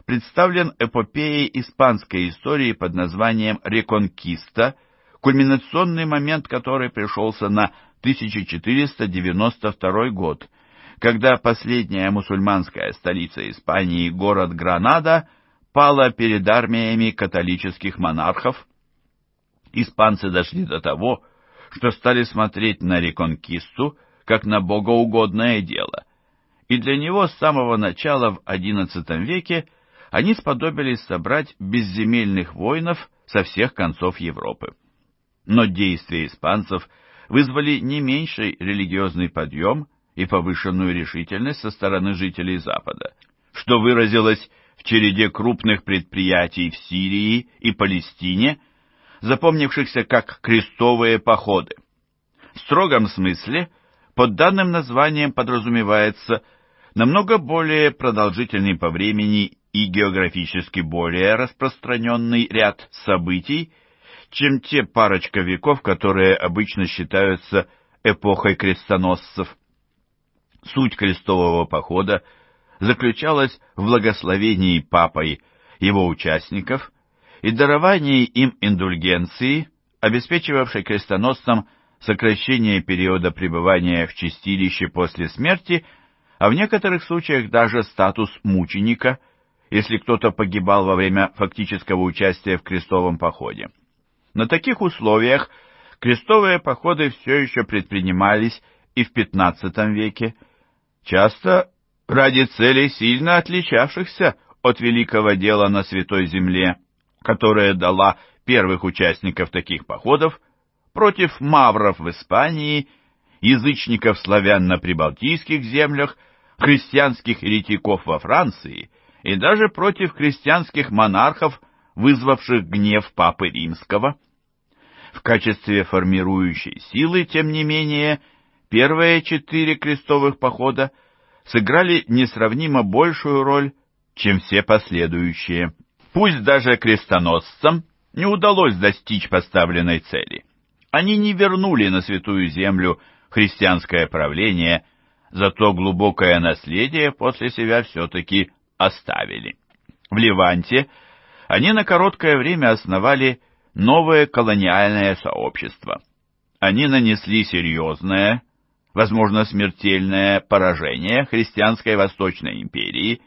представлен эпопеей испанской истории под названием «Реконкиста», кульминационный момент которой пришелся на 1492 год, когда последняя мусульманская столица Испании, город Гранада, пала перед армиями католических монархов, испанцы дошли до того, что стали смотреть на Реконкисту как на богоугодное дело. И для него с самого начала в XI веке они сподобились собрать безземельных воинов со всех концов Европы. Но действия испанцев вызвали не меньший религиозный подъем и повышенную решительность со стороны жителей Запада, что выразилось в череде крупных предприятий в Сирии и Палестине – запомнившихся как крестовые походы. В строгом смысле под данным названием подразумевается намного более продолжительный по времени и географически более распространенный ряд событий, чем те парочка веков, которые обычно считаются эпохой крестоносцев. Суть крестового похода заключалась в благословении папой его участников – и даровании им индульгенции, обеспечивавшей крестоносцам сокращение периода пребывания в чистилище после смерти, а в некоторых случаях даже статус мученика, если кто-то погибал во время фактического участия в крестовом походе. На таких условиях крестовые походы все еще предпринимались и в XV веке, часто ради целей сильно отличавшихся от великого дела на Святой Земле которая дала первых участников таких походов, против мавров в Испании, язычников славян на прибалтийских землях, христианских еретиков во Франции и даже против христианских монархов, вызвавших гнев Папы Римского. В качестве формирующей силы, тем не менее, первые четыре крестовых похода сыграли несравнимо большую роль, чем все последующие. Пусть даже крестоносцам не удалось достичь поставленной цели. Они не вернули на святую землю христианское правление, зато глубокое наследие после себя все-таки оставили. В Ливанте они на короткое время основали новое колониальное сообщество. Они нанесли серьезное, возможно, смертельное поражение христианской Восточной империи.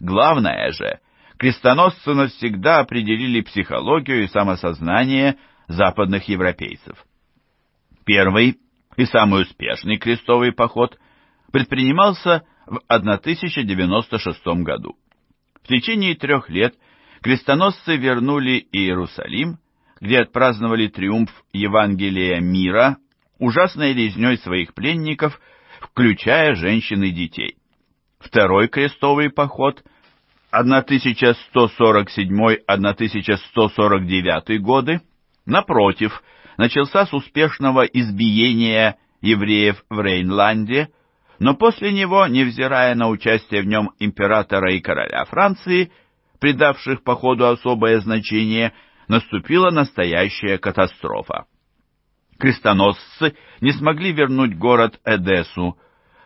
Главное же — крестоносцы навсегда определили психологию и самосознание западных европейцев. Первый и самый успешный крестовый поход предпринимался в 1096 году. В течение трех лет крестоносцы вернули Иерусалим, где отпраздновали триумф Евангелия мира ужасной резней своих пленников, включая женщин и детей. Второй крестовый поход – 1147-1149 годы, напротив, начался с успешного избиения евреев в Рейнланде, но после него, невзирая на участие в нем императора и короля Франции, придавших походу особое значение, наступила настоящая катастрофа. Крестоносцы не смогли вернуть город Эдессу,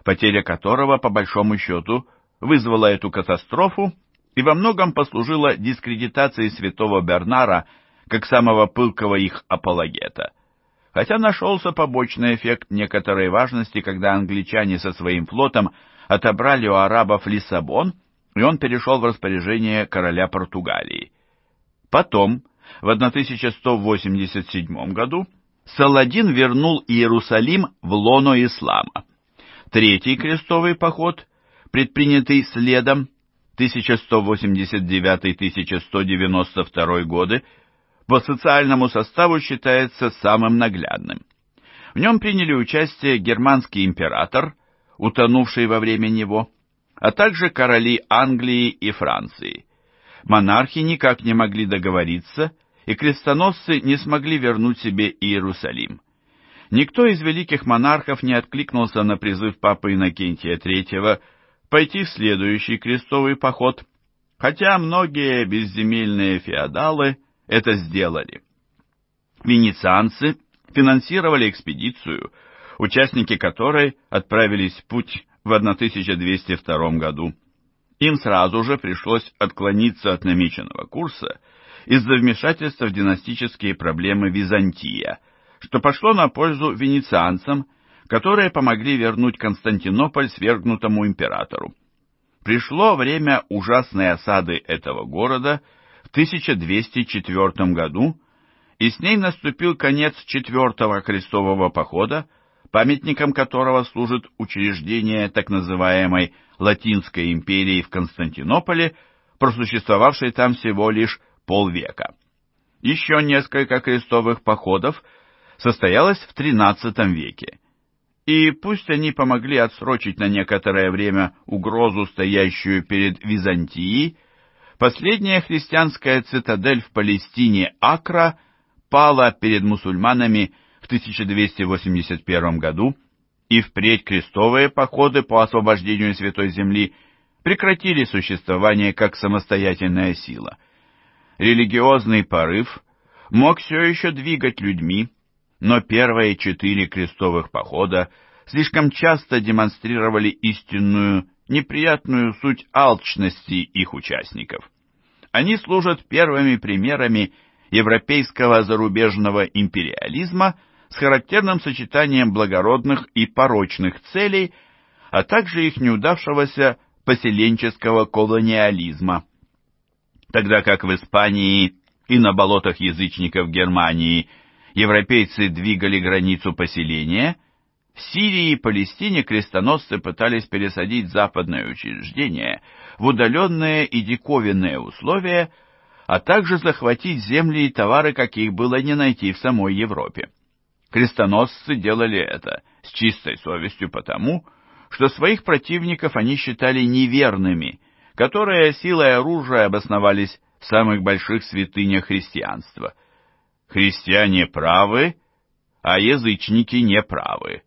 потеря которого, по большому счету, вызвала эту катастрофу и во многом послужила дискредитацией святого Бернара как самого пылкого их апологета. Хотя нашелся побочный эффект некоторой важности, когда англичане со своим флотом отобрали у арабов Лиссабон, и он перешел в распоряжение короля Португалии. Потом, в 1187 году, Саладин вернул Иерусалим в лоно ислама. Третий крестовый поход, предпринятый следом, 1189-1192 годы по социальному составу считается самым наглядным. В нем приняли участие германский император, утонувший во время него, а также короли Англии и Франции. Монархи никак не могли договориться, и крестоносцы не смогли вернуть себе Иерусалим. Никто из великих монархов не откликнулся на призыв папы Иннокентия III пойти в следующий крестовый поход, хотя многие безземельные феодалы это сделали. Венецианцы финансировали экспедицию, участники которой отправились в путь в 1202 году. Им сразу же пришлось отклониться от намеченного курса из-за вмешательства в династические проблемы Византия, что пошло на пользу венецианцам которые помогли вернуть Константинополь свергнутому императору. Пришло время ужасной осады этого города в 1204 году, и с ней наступил конец четвертого крестового похода, памятником которого служит учреждение так называемой Латинской империи в Константинополе, просуществовавшей там всего лишь полвека. Еще несколько крестовых походов состоялось в XIII веке, и пусть они помогли отсрочить на некоторое время угрозу, стоящую перед Византией, последняя христианская цитадель в Палестине Акра пала перед мусульманами в 1281 году, и впредь крестовые походы по освобождению Святой Земли прекратили существование как самостоятельная сила. Религиозный порыв мог все еще двигать людьми, но первые четыре крестовых похода слишком часто демонстрировали истинную, неприятную суть алчности их участников. Они служат первыми примерами европейского зарубежного империализма с характерным сочетанием благородных и порочных целей, а также их неудавшегося поселенческого колониализма. Тогда как в Испании и на болотах язычников Германии – европейцы двигали границу поселения, в Сирии и Палестине крестоносцы пытались пересадить западное учреждение в удаленные и диковинные условия, а также захватить земли и товары, каких было не найти в самой Европе. Крестоносцы делали это с чистой совестью потому, что своих противников они считали неверными, которые силой оружия обосновались в самых больших святынях христианства – «Христиане правы, а язычники не правы»,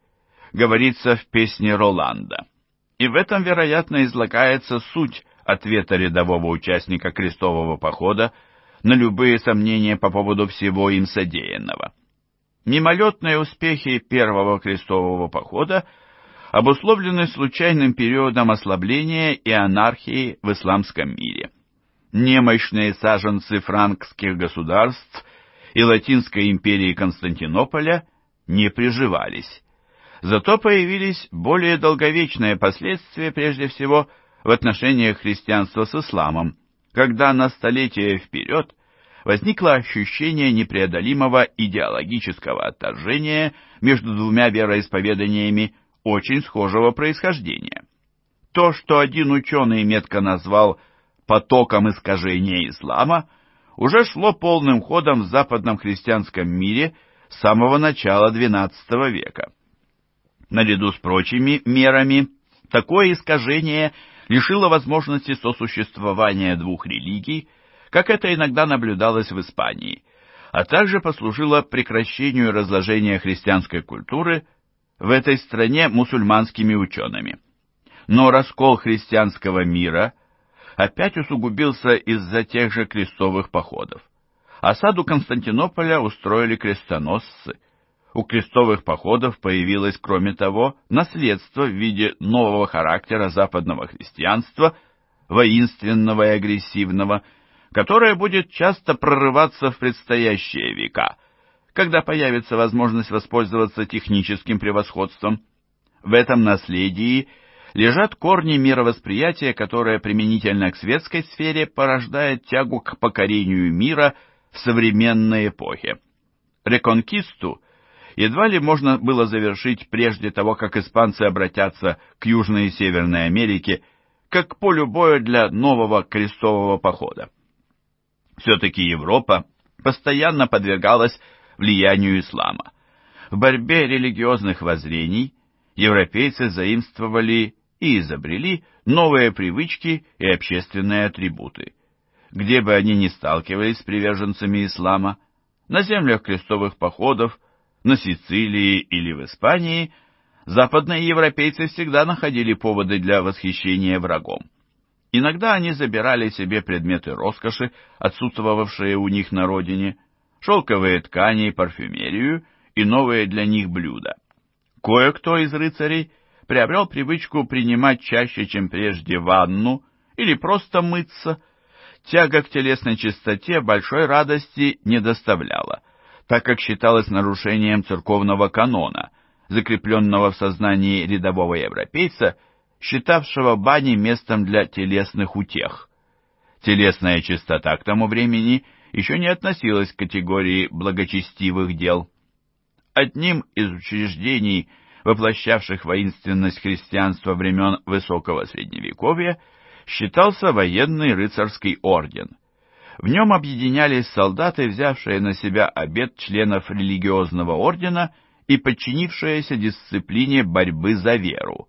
говорится в песне Роланда. И в этом, вероятно, излагается суть ответа рядового участника крестового похода на любые сомнения по поводу всего им содеянного. Мимолетные успехи первого крестового похода обусловлены случайным периодом ослабления и анархии в исламском мире. Немощные саженцы франкских государств и Латинской империи Константинополя не приживались. Зато появились более долговечные последствия, прежде всего, в отношениях христианства с исламом, когда на столетия вперед возникло ощущение непреодолимого идеологического отторжения между двумя вероисповеданиями очень схожего происхождения. То, что один ученый метко назвал «потоком искажения ислама», уже шло полным ходом в западном христианском мире с самого начала XII века. Наряду с прочими мерами, такое искажение лишило возможности сосуществования двух религий, как это иногда наблюдалось в Испании, а также послужило прекращению разложения христианской культуры в этой стране мусульманскими учеными. Но раскол христианского мира – опять усугубился из-за тех же крестовых походов. Осаду Константинополя устроили крестоносцы. У крестовых походов появилось, кроме того, наследство в виде нового характера западного христианства, воинственного и агрессивного, которое будет часто прорываться в предстоящие века, когда появится возможность воспользоваться техническим превосходством. В этом наследии – лежат корни мировосприятия, которое применительно к светской сфере порождает тягу к покорению мира в современной эпохе. Реконкисту едва ли можно было завершить прежде того, как испанцы обратятся к Южной и Северной Америке, как к полю боя для нового крестового похода. Все-таки Европа постоянно подвергалась влиянию ислама. В борьбе религиозных воззрений – европейцы заимствовали и изобрели новые привычки и общественные атрибуты. Где бы они ни сталкивались с приверженцами ислама, на землях крестовых походов, на Сицилии или в Испании, западные европейцы всегда находили поводы для восхищения врагом. Иногда они забирали себе предметы роскоши, отсутствовавшие у них на родине, шелковые ткани и парфюмерию и новые для них блюда. Кое-кто из рыцарей приобрел привычку принимать чаще, чем прежде, ванну или просто мыться. Тяга к телесной чистоте большой радости не доставляла, так как считалось нарушением церковного канона, закрепленного в сознании рядового европейца, считавшего бани местом для телесных утех. Телесная чистота к тому времени еще не относилась к категории благочестивых дел. Одним из учреждений – воплощавших воинственность христианства времен Высокого Средневековья, считался военный рыцарский орден. В нем объединялись солдаты, взявшие на себя обет членов религиозного ордена и подчинившиеся дисциплине борьбы за веру.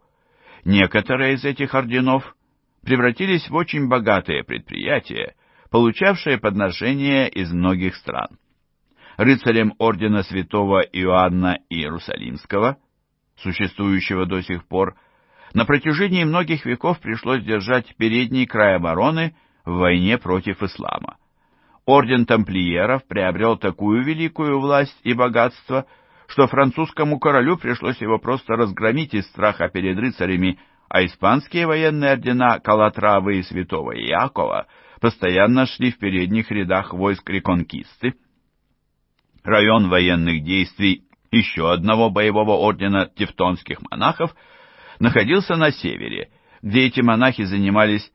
Некоторые из этих орденов превратились в очень богатые предприятия, получавшие подношения из многих стран. Рыцарем ордена святого Иоанна Иерусалимского – существующего до сих пор, на протяжении многих веков пришлось держать передний край обороны в войне против ислама. Орден тамплиеров приобрел такую великую власть и богатство, что французскому королю пришлось его просто разгромить из страха перед рыцарями, а испанские военные ордена Калатравы и Святого Иакова постоянно шли в передних рядах войск Реконкисты. Район военных действий еще одного боевого ордена тевтонских монахов, находился на севере, где эти монахи занимались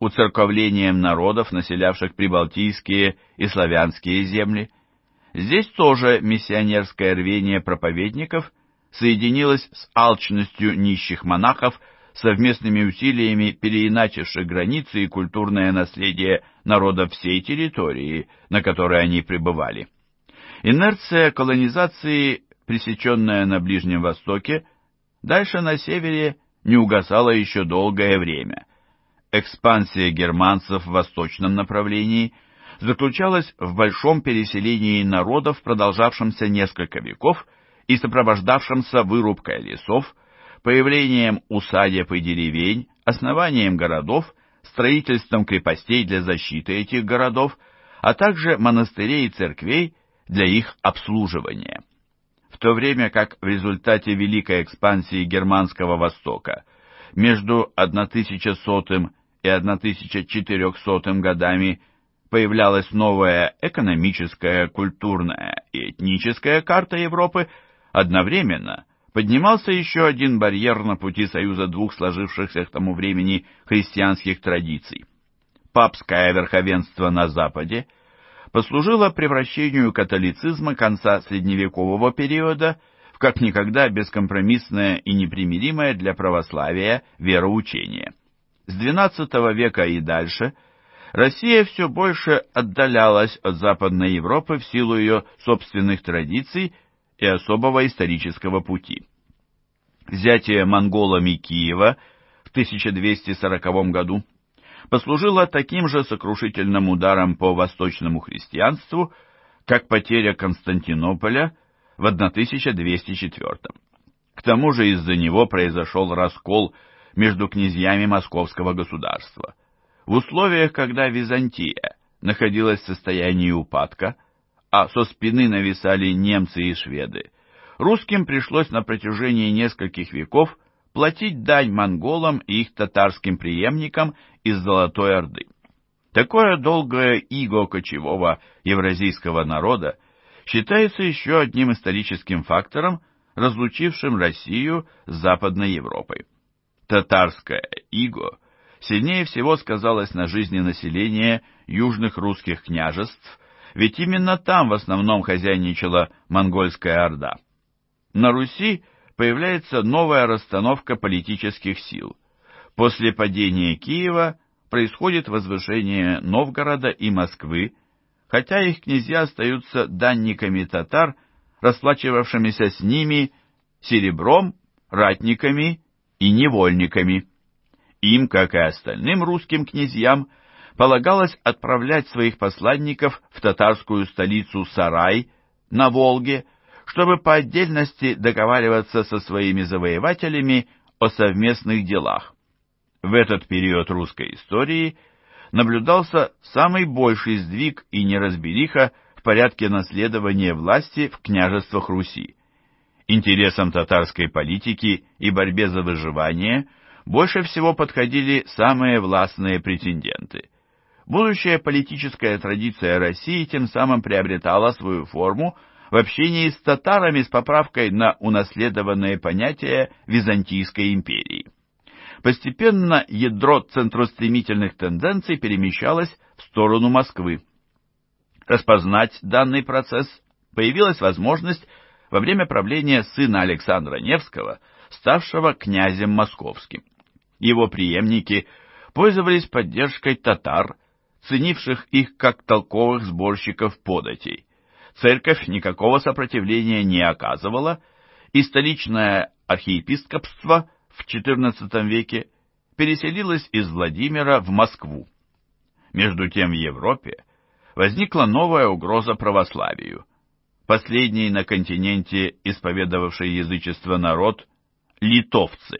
уцерковлением народов, населявших прибалтийские и славянские земли. Здесь тоже миссионерское рвение проповедников соединилось с алчностью нищих монахов, совместными усилиями переиначивших границы и культурное наследие народа всей территории, на которой они пребывали. Инерция колонизации пресеченная на Ближнем Востоке, дальше на севере не угасала еще долгое время. Экспансия германцев в восточном направлении заключалась в большом переселении народов, продолжавшемся несколько веков и сопровождавшемся вырубкой лесов, появлением усадеб и деревень, основанием городов, строительством крепостей для защиты этих городов, а также монастырей и церквей для их обслуживания в то время как в результате великой экспансии Германского Востока между 1100 и 1400 годами появлялась новая экономическая, культурная и этническая карта Европы, одновременно поднимался еще один барьер на пути союза двух сложившихся к тому времени христианских традиций. Папское верховенство на Западе послужило превращению католицизма конца средневекового периода в как никогда бескомпромиссное и непримиримое для православия вероучение. С XII века и дальше Россия все больше отдалялась от Западной Европы в силу ее собственных традиций и особого исторического пути. Взятие монголами Киева в 1240 году – послужила таким же сокрушительным ударом по восточному христианству, как потеря Константинополя в 1204 К тому же из-за него произошел раскол между князьями московского государства. В условиях, когда Византия находилась в состоянии упадка, а со спины нависали немцы и шведы, русским пришлось на протяжении нескольких веков платить дань монголам и их татарским преемникам из Золотой Орды. Такое долгое иго кочевого евразийского народа считается еще одним историческим фактором, разлучившим Россию с Западной Европой. Татарское иго сильнее всего сказалось на жизни населения южных русских княжеств, ведь именно там в основном хозяйничала монгольская орда. На Руси – появляется новая расстановка политических сил. После падения Киева происходит возвышение Новгорода и Москвы, хотя их князья остаются данниками татар, расплачивавшимися с ними серебром, ратниками и невольниками. Им, как и остальным русским князьям, полагалось отправлять своих посланников в татарскую столицу Сарай на Волге, чтобы по отдельности договариваться со своими завоевателями о совместных делах. В этот период русской истории наблюдался самый больший сдвиг и неразбериха в порядке наследования власти в княжествах Руси. Интересам татарской политики и борьбе за выживание больше всего подходили самые властные претенденты. Будущая политическая традиция России тем самым приобретала свою форму – в общении с татарами с поправкой на унаследованные понятия Византийской империи. Постепенно ядро центростремительных тенденций перемещалось в сторону Москвы. Распознать данный процесс появилась возможность во время правления сына Александра Невского, ставшего князем московским. Его преемники пользовались поддержкой татар, ценивших их как толковых сборщиков податей. Церковь никакого сопротивления не оказывала, и столичное архиепископство в XIV веке переселилось из Владимира в Москву. Между тем в Европе возникла новая угроза православию. Последний на континенте исповедовавший язычество народ – литовцы.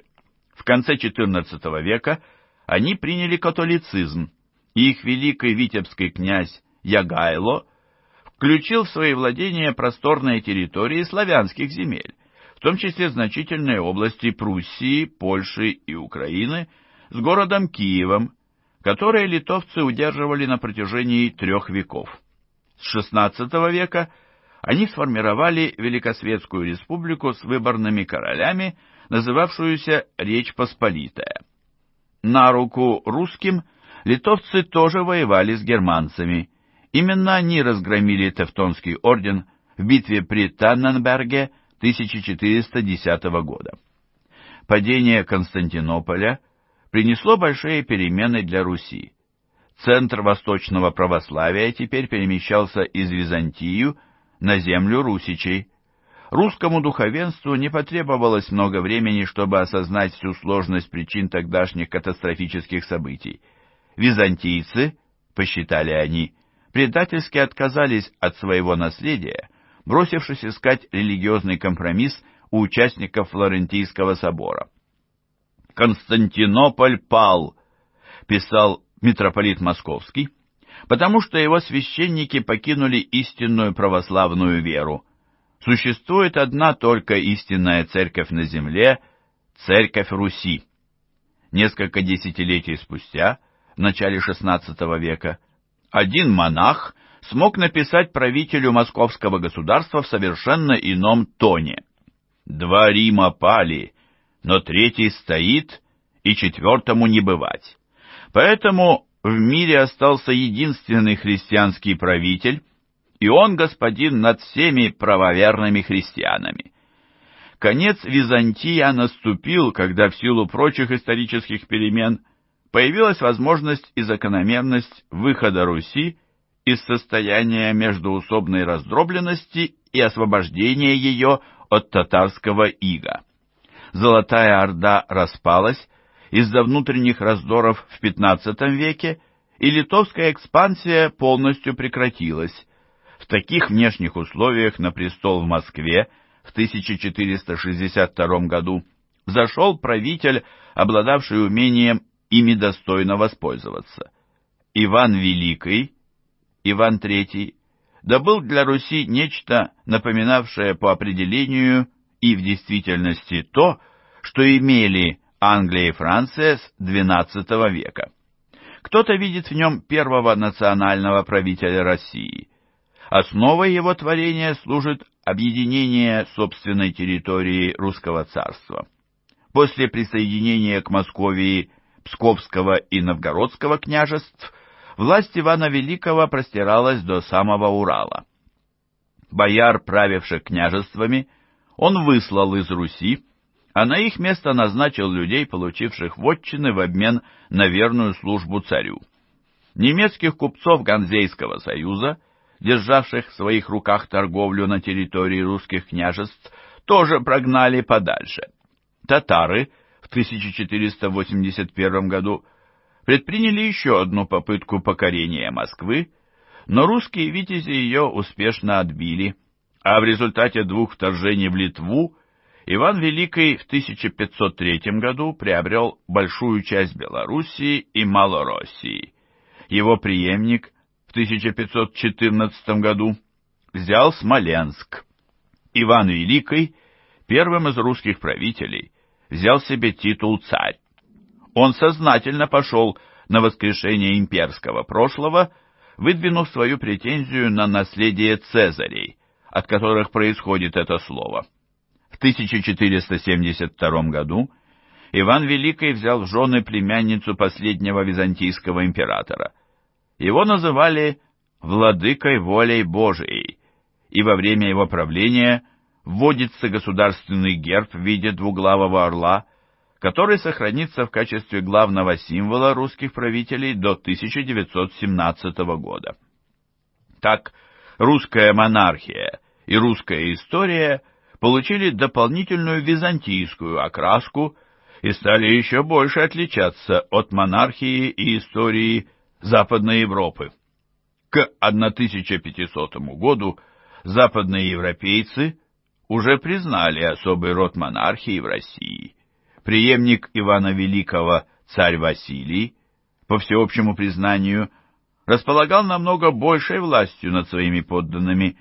В конце XIV века они приняли католицизм, и их великий витебский князь Ягайло – включил в свои владения просторные территории славянских земель, в том числе значительные области Пруссии, Польши и Украины, с городом Киевом, которые литовцы удерживали на протяжении трех веков. С XVI века они сформировали Великосветскую республику с выборными королями, называвшуюся Речь Посполитая. На руку русским литовцы тоже воевали с германцами – Именно они разгромили Тевтонский орден в битве при Танненберге 1410 года. Падение Константинополя принесло большие перемены для Руси. Центр восточного православия теперь перемещался из Византию на землю русичей. Русскому духовенству не потребовалось много времени, чтобы осознать всю сложность причин тогдашних катастрофических событий. Византийцы, посчитали они, — предательски отказались от своего наследия, бросившись искать религиозный компромисс у участников Флорентийского собора. «Константинополь пал», — писал митрополит Московский, «потому что его священники покинули истинную православную веру. Существует одна только истинная церковь на земле — церковь Руси». Несколько десятилетий спустя, в начале XVI века, один монах смог написать правителю московского государства в совершенно ином тоне. «Два Рима пали, но третий стоит, и четвертому не бывать». Поэтому в мире остался единственный христианский правитель, и он господин над всеми правоверными христианами. Конец Византия наступил, когда в силу прочих исторических перемен – появилась возможность и закономерность выхода Руси из состояния междуусобной раздробленности и освобождения ее от татарского ига. Золотая Орда распалась из-за внутренних раздоров в XV веке, и литовская экспансия полностью прекратилась. В таких внешних условиях на престол в Москве в 1462 году зашел правитель, обладавший умением ими достойно воспользоваться. Иван Великий, Иван III, добыл для Руси нечто, напоминавшее по определению и в действительности то, что имели Англия и Франция с XII века. Кто-то видит в нем первого национального правителя России. Основой его творения служит объединение собственной территории русского царства. После присоединения к Московии Псковского и Новгородского княжеств, власть Ивана Великого простиралась до самого Урала. Бояр, правивших княжествами, он выслал из Руси, а на их место назначил людей, получивших вотчины в обмен на верную службу царю. Немецких купцов Ганзейского союза, державших в своих руках торговлю на территории русских княжеств, тоже прогнали подальше. Татары – в 1481 году предприняли еще одну попытку покорения Москвы, но русские витязи ее успешно отбили, а в результате двух вторжений в Литву Иван Великий в 1503 году приобрел большую часть Белоруссии и Малороссии. Его преемник в 1514 году взял Смоленск. Иван Великий, первым из русских правителей, взял себе титул царь. Он сознательно пошел на воскрешение имперского прошлого, выдвинув свою претензию на наследие цезарей, от которых происходит это слово. В 1472 году Иван Великий взял в жены племянницу последнего византийского императора. Его называли «владыкой волей Божией», и во время его правления – вводится государственный герб в виде двуглавого орла, который сохранится в качестве главного символа русских правителей до 1917 года. Так, русская монархия и русская история получили дополнительную византийскую окраску и стали еще больше отличаться от монархии и истории Западной Европы. К 1500 году западные европейцы – уже признали особый род монархии в России. Преемник Ивана Великого, царь Василий, по всеобщему признанию, располагал намного большей властью над своими подданными,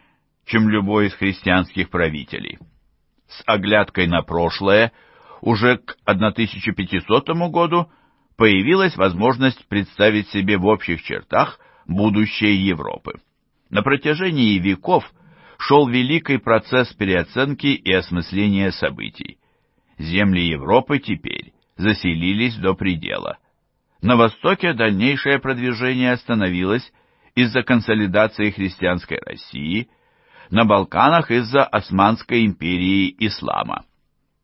чем любой из христианских правителей. С оглядкой на прошлое уже к 1500 году появилась возможность представить себе в общих чертах будущее Европы. На протяжении веков – шел великий процесс переоценки и осмысления событий. Земли Европы теперь заселились до предела. На Востоке дальнейшее продвижение остановилось из-за консолидации христианской России, на Балканах из-за Османской империи ислама.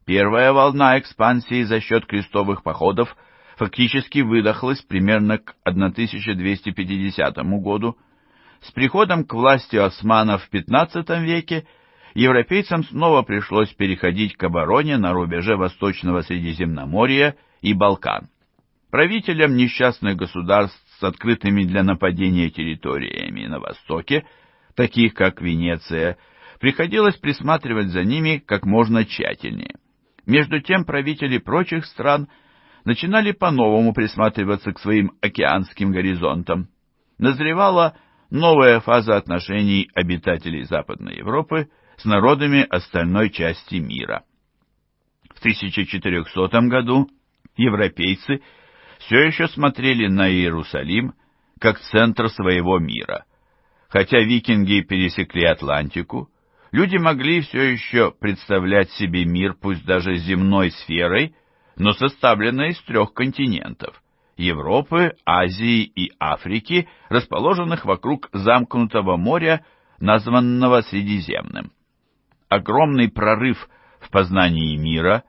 Первая волна экспансии за счет крестовых походов фактически выдохлась примерно к 1250 году, с приходом к власти османов в XV веке европейцам снова пришлось переходить к обороне на рубеже Восточного Средиземноморья и Балкан. Правителям несчастных государств с открытыми для нападения территориями на Востоке, таких как Венеция, приходилось присматривать за ними как можно тщательнее. Между тем правители прочих стран начинали по-новому присматриваться к своим океанским горизонтам. Назревала новая фаза отношений обитателей Западной Европы с народами остальной части мира. В 1400 году европейцы все еще смотрели на Иерусалим как центр своего мира. Хотя викинги пересекли Атлантику, люди могли все еще представлять себе мир, пусть даже земной сферой, но составленной из трех континентов. Европы, Азии и Африки, расположенных вокруг замкнутого моря, названного Средиземным. Огромный прорыв в познании мира,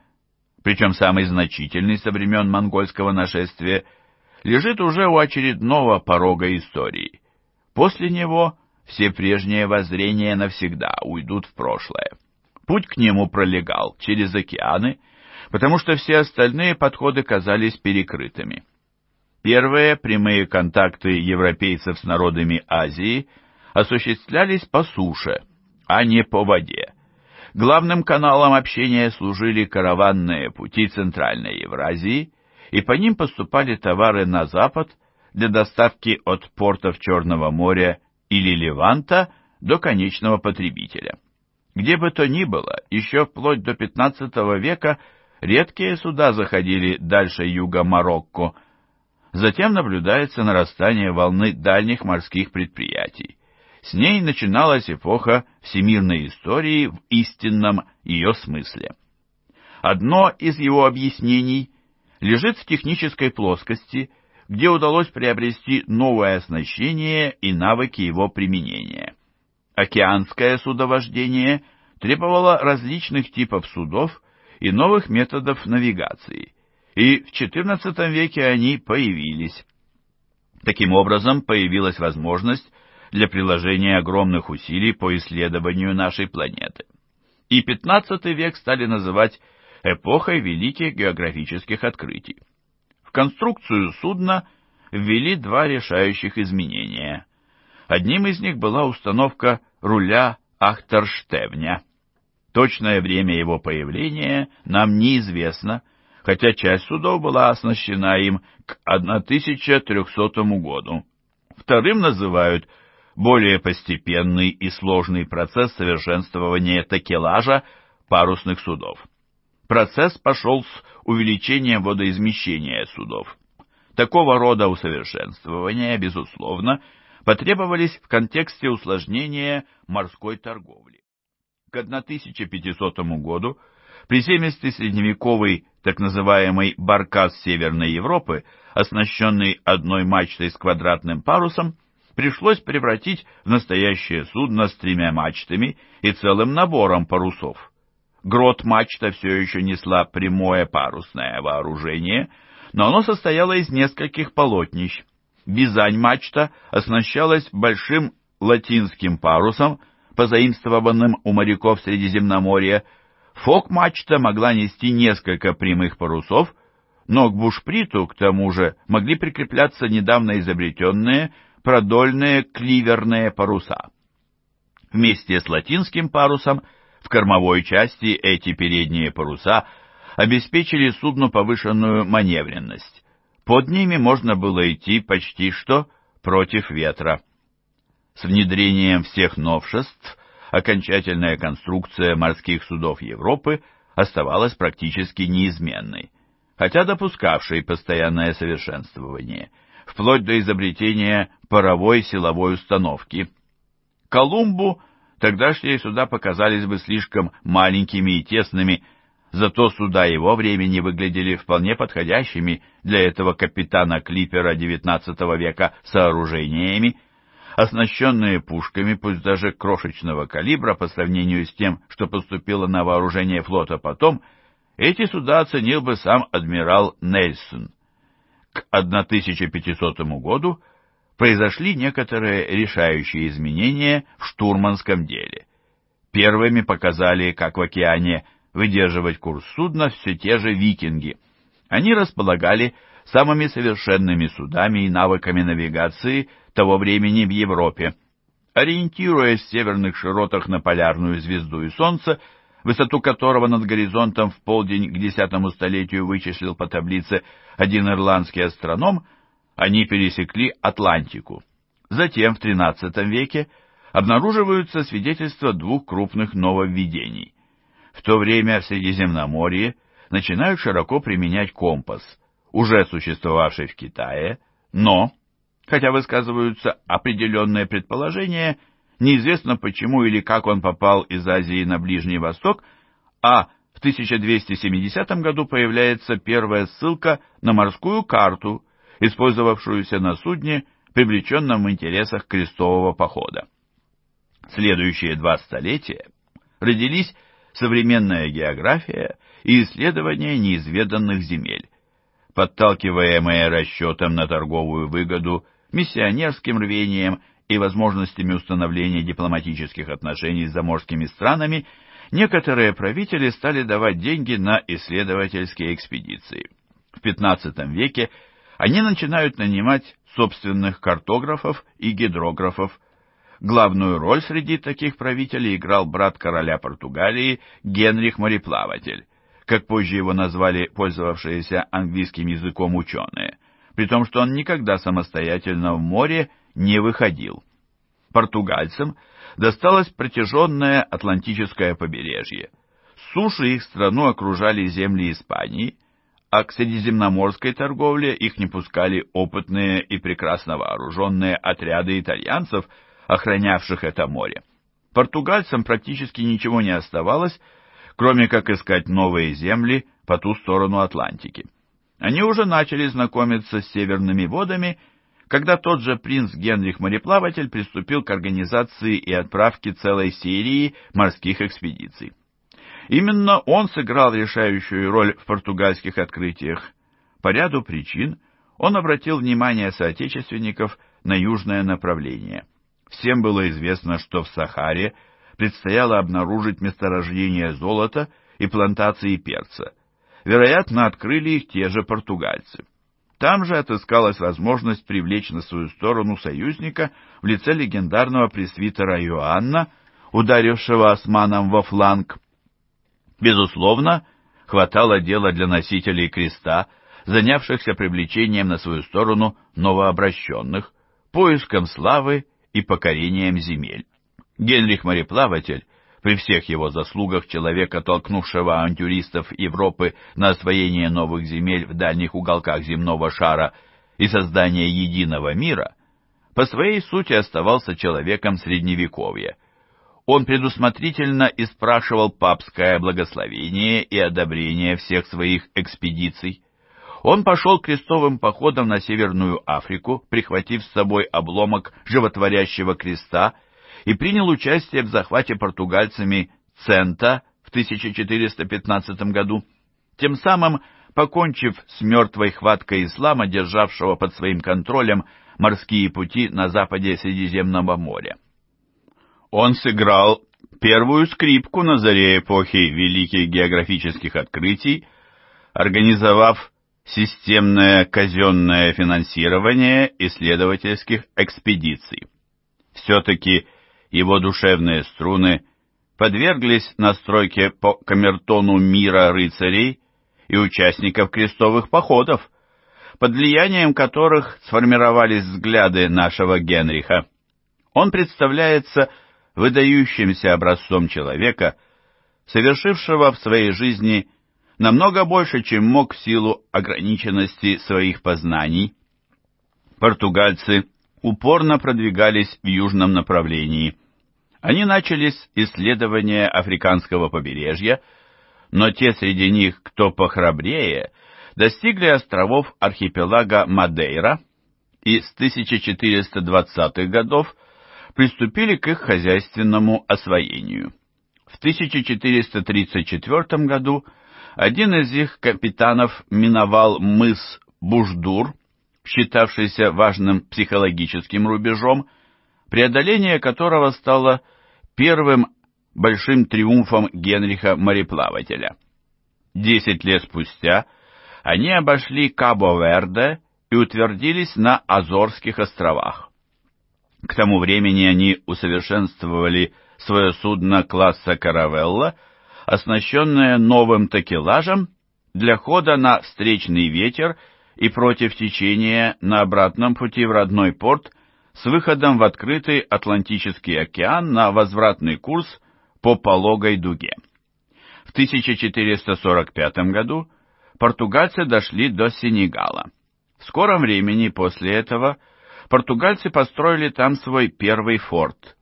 причем самый значительный со времен монгольского нашествия, лежит уже у очередного порога истории. После него все прежние воззрения навсегда уйдут в прошлое. Путь к нему пролегал через океаны, потому что все остальные подходы казались перекрытыми. Первые прямые контакты европейцев с народами Азии осуществлялись по суше, а не по воде. Главным каналом общения служили караванные пути Центральной Евразии, и по ним поступали товары на запад для доставки от портов Черного моря или Леванта до конечного потребителя. Где бы то ни было, еще вплоть до XV века редкие суда заходили дальше юга Марокко – Затем наблюдается нарастание волны дальних морских предприятий. С ней начиналась эпоха всемирной истории в истинном ее смысле. Одно из его объяснений лежит в технической плоскости, где удалось приобрести новое оснащение и навыки его применения. Океанское судовождение требовало различных типов судов и новых методов навигации – и в XIV веке они появились. Таким образом, появилась возможность для приложения огромных усилий по исследованию нашей планеты. И XV век стали называть эпохой великих географических открытий. В конструкцию судна ввели два решающих изменения. Одним из них была установка руля Ахтерштевня. Точное время его появления нам неизвестно, хотя часть судов была оснащена им к 1300 году. Вторым называют более постепенный и сложный процесс совершенствования такелажа парусных судов. Процесс пошел с увеличением водоизмещения судов. Такого рода усовершенствования, безусловно, потребовались в контексте усложнения морской торговли. К 1500 году приземистый средневековый так называемый «баркас Северной Европы», оснащенный одной мачтой с квадратным парусом, пришлось превратить в настоящее судно с тремя мачтами и целым набором парусов. Грот-мачта все еще несла прямое парусное вооружение, но оно состояло из нескольких полотнищ. Бизань-мачта оснащалась большим латинским парусом, позаимствованным у моряков Средиземноморья, Фок-мачта могла нести несколько прямых парусов, но к бушприту, к тому же, могли прикрепляться недавно изобретенные продольные кливерные паруса. Вместе с латинским парусом в кормовой части эти передние паруса обеспечили судну повышенную маневренность. Под ними можно было идти почти что против ветра. С внедрением всех новшеств окончательная конструкция морских судов Европы оставалась практически неизменной, хотя допускавшей постоянное совершенствование, вплоть до изобретения паровой силовой установки. Колумбу тогдашние суда показались бы слишком маленькими и тесными, зато суда его времени выглядели вполне подходящими для этого капитана Клипера XIX века сооружениями, оснащенные пушками, пусть даже крошечного калибра по сравнению с тем, что поступило на вооружение флота потом, эти суда оценил бы сам адмирал Нельсон. К 1500 году произошли некоторые решающие изменения в штурманском деле. Первыми показали, как в океане выдерживать курс судна все те же викинги. Они располагали самыми совершенными судами и навыками навигации – того времени в Европе. Ориентируясь в северных широтах на полярную звезду и солнце, высоту которого над горизонтом в полдень к десятому столетию вычислил по таблице один ирландский астроном, они пересекли Атлантику. Затем, в XIII веке, обнаруживаются свидетельства двух крупных нововведений. В то время в Средиземноморье начинают широко применять компас, уже существовавший в Китае, но хотя высказываются определенные предположения, неизвестно почему или как он попал из Азии на Ближний Восток, а в 1270 году появляется первая ссылка на морскую карту, использовавшуюся на судне, привлеченном в интересах крестового похода. Следующие два столетия родились современная география и исследование неизведанных земель подталкиваемые расчетом на торговую выгоду, миссионерским рвением и возможностями установления дипломатических отношений с заморскими странами, некоторые правители стали давать деньги на исследовательские экспедиции. В XV веке они начинают нанимать собственных картографов и гидрографов. Главную роль среди таких правителей играл брат короля Португалии Генрих Мореплаватель как позже его назвали пользовавшиеся английским языком ученые, при том, что он никогда самостоятельно в море не выходил. Португальцам досталось протяженное Атлантическое побережье. С суши их страну окружали земли Испании, а к средиземноморской торговле их не пускали опытные и прекрасно вооруженные отряды итальянцев, охранявших это море. Португальцам практически ничего не оставалось, кроме как искать новые земли по ту сторону Атлантики. Они уже начали знакомиться с северными водами, когда тот же принц Генрих Мореплаватель приступил к организации и отправке целой серии морских экспедиций. Именно он сыграл решающую роль в португальских открытиях. По ряду причин он обратил внимание соотечественников на южное направление. Всем было известно, что в Сахаре – предстояло обнаружить месторождение золота и плантации перца. Вероятно, открыли их те же португальцы. Там же отыскалась возможность привлечь на свою сторону союзника в лице легендарного пресвитера Иоанна, ударившего османом во фланг. Безусловно, хватало дела для носителей креста, занявшихся привлечением на свою сторону новообращенных, поиском славы и покорением земель. Генрих-мореплаватель, при всех его заслугах человека, толкнувшего авантюристов Европы на освоение новых земель в дальних уголках земного шара и создание единого мира, по своей сути оставался человеком Средневековья. Он предусмотрительно испрашивал папское благословение и одобрение всех своих экспедиций. Он пошел крестовым походом на Северную Африку, прихватив с собой обломок животворящего креста – и принял участие в захвате португальцами Цента в 1415 году, тем самым покончив с мертвой хваткой ислама, державшего под своим контролем морские пути на западе Средиземного моря. Он сыграл первую скрипку на заре эпохи великих географических открытий, организовав системное казенное финансирование исследовательских экспедиций. Все-таки его душевные струны подверглись настройке по камертону мира рыцарей и участников крестовых походов, под влиянием которых сформировались взгляды нашего Генриха. Он представляется выдающимся образцом человека, совершившего в своей жизни намного больше, чем мог в силу ограниченности своих познаний. Португальцы упорно продвигались в южном направлении. Они начали с исследования африканского побережья, но те среди них, кто похрабрее, достигли островов архипелага Мадейра и с 1420-х годов приступили к их хозяйственному освоению. В 1434 году один из их капитанов миновал мыс Буждур, считавшийся важным психологическим рубежом, преодоление которого стало первым большим триумфом Генриха мореплавателя. Десять лет спустя они обошли Кабо-Верде и утвердились на Азорских островах. К тому времени они усовершенствовали свое судно класса «Каравелла», оснащенное новым такелажем для хода на встречный ветер и против течения на обратном пути в родной порт с выходом в открытый Атлантический океан на возвратный курс по пологой дуге. В 1445 году португальцы дошли до Сенегала. В скором времени после этого португальцы построили там свой первый форт.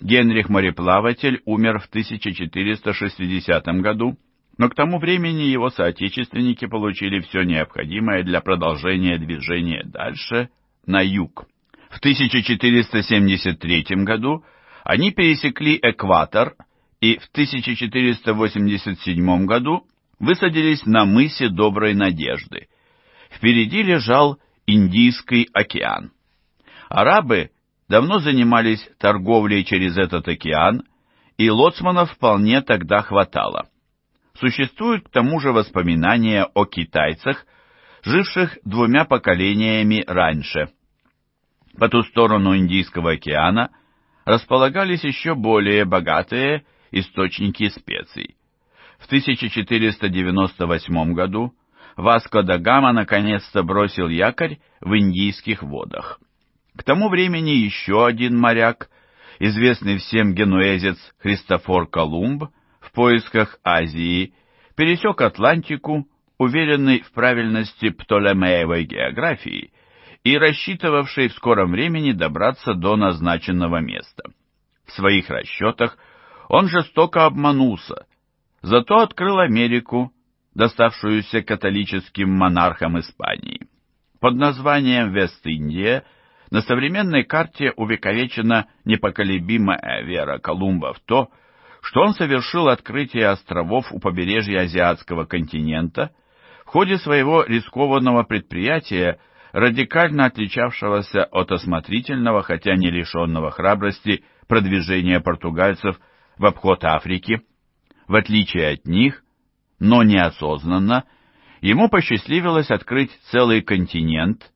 Генрих Мореплаватель умер в 1460 году, но к тому времени его соотечественники получили все необходимое для продолжения движения дальше, на юг. В 1473 году они пересекли экватор и в 1487 году высадились на мысе Доброй Надежды. Впереди лежал Индийский океан. Арабы давно занимались торговлей через этот океан, и лоцманов вполне тогда хватало. Существуют к тому же воспоминания о китайцах, живших двумя поколениями раньше – по ту сторону Индийского океана располагались еще более богатые источники специй. В 1498 году Васко да Гама наконец-то бросил якорь в индийских водах. К тому времени еще один моряк, известный всем генуэзец Христофор Колумб, в поисках Азии, пересек Атлантику, уверенный в правильности Птолемеевой географии, и рассчитывавший в скором времени добраться до назначенного места. В своих расчетах он жестоко обманулся, зато открыл Америку, доставшуюся католическим монархам Испании. Под названием Вест-Индия на современной карте увековечена непоколебимая вера Колумба в то, что он совершил открытие островов у побережья Азиатского континента в ходе своего рискованного предприятия – радикально отличавшегося от осмотрительного, хотя не лишенного храбрости, продвижения португальцев в обход Африки. В отличие от них, но неосознанно, ему посчастливилось открыть целый континент,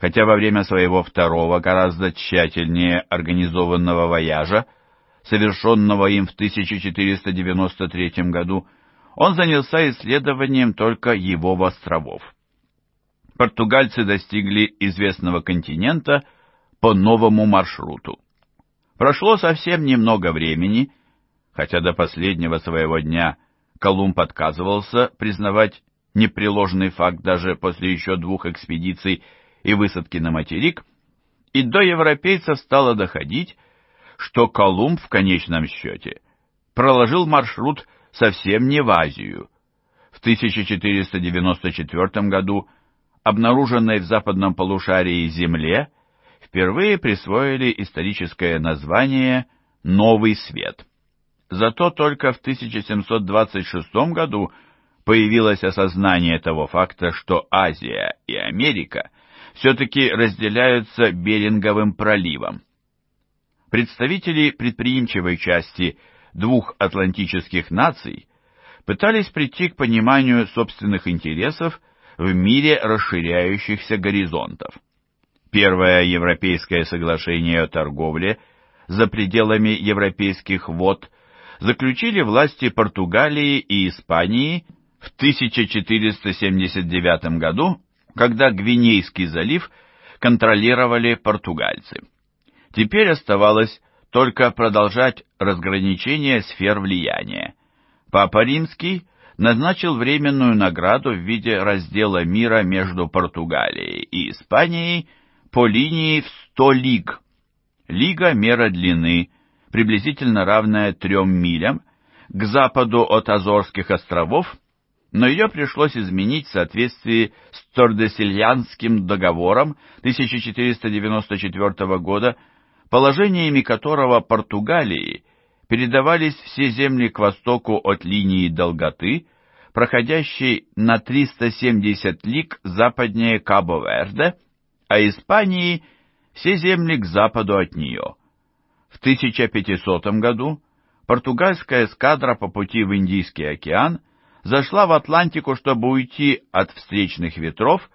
хотя во время своего второго, гораздо тщательнее организованного вояжа, совершенного им в 1493 году, он занялся исследованием только его островов португальцы достигли известного континента по новому маршруту. Прошло совсем немного времени, хотя до последнего своего дня Колумб отказывался признавать непреложный факт даже после еще двух экспедиций и высадки на материк, и до европейцев стало доходить, что Колумб в конечном счете проложил маршрут совсем не в Азию. В 1494 году обнаруженной в западном полушарии Земле, впервые присвоили историческое название «Новый свет». Зато только в 1726 году появилось осознание того факта, что Азия и Америка все-таки разделяются Беринговым проливом. Представители предприимчивой части двух атлантических наций пытались прийти к пониманию собственных интересов в мире расширяющихся горизонтов. Первое Европейское соглашение о торговле за пределами европейских вод заключили власти Португалии и Испании в 1479 году, когда Гвинейский залив контролировали португальцы. Теперь оставалось только продолжать разграничение сфер влияния. Папа Римский – назначил временную награду в виде раздела мира между Португалией и Испанией по линии в 100 лиг. Лига мера длины, приблизительно равная 3 милям, к западу от Азорских островов, но ее пришлось изменить в соответствии с Тордесильянским договором 1494 года, положениями которого Португалии передавались все земли к востоку от линии долготы, проходящей на 370 лиг западнее Кабо-Верде, а Испании все земли к западу от нее. В 1500 году португальская эскадра по пути в Индийский океан зашла в Атлантику, чтобы уйти от встречных ветров,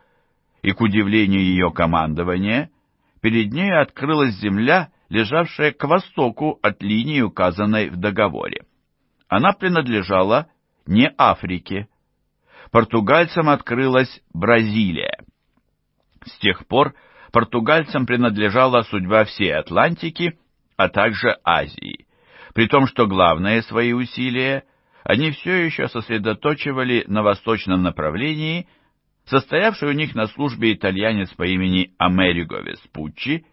и, к удивлению ее командования, перед ней открылась земля, лежавшее к востоку от линии, указанной в договоре. Она принадлежала не Африке. Португальцам открылась Бразилия. С тех пор португальцам принадлежала судьба всей Атлантики, а также Азии, при том, что главные свои усилия они все еще сосредоточивали на восточном направлении, состоявший у них на службе итальянец по имени Америго Веспуччи,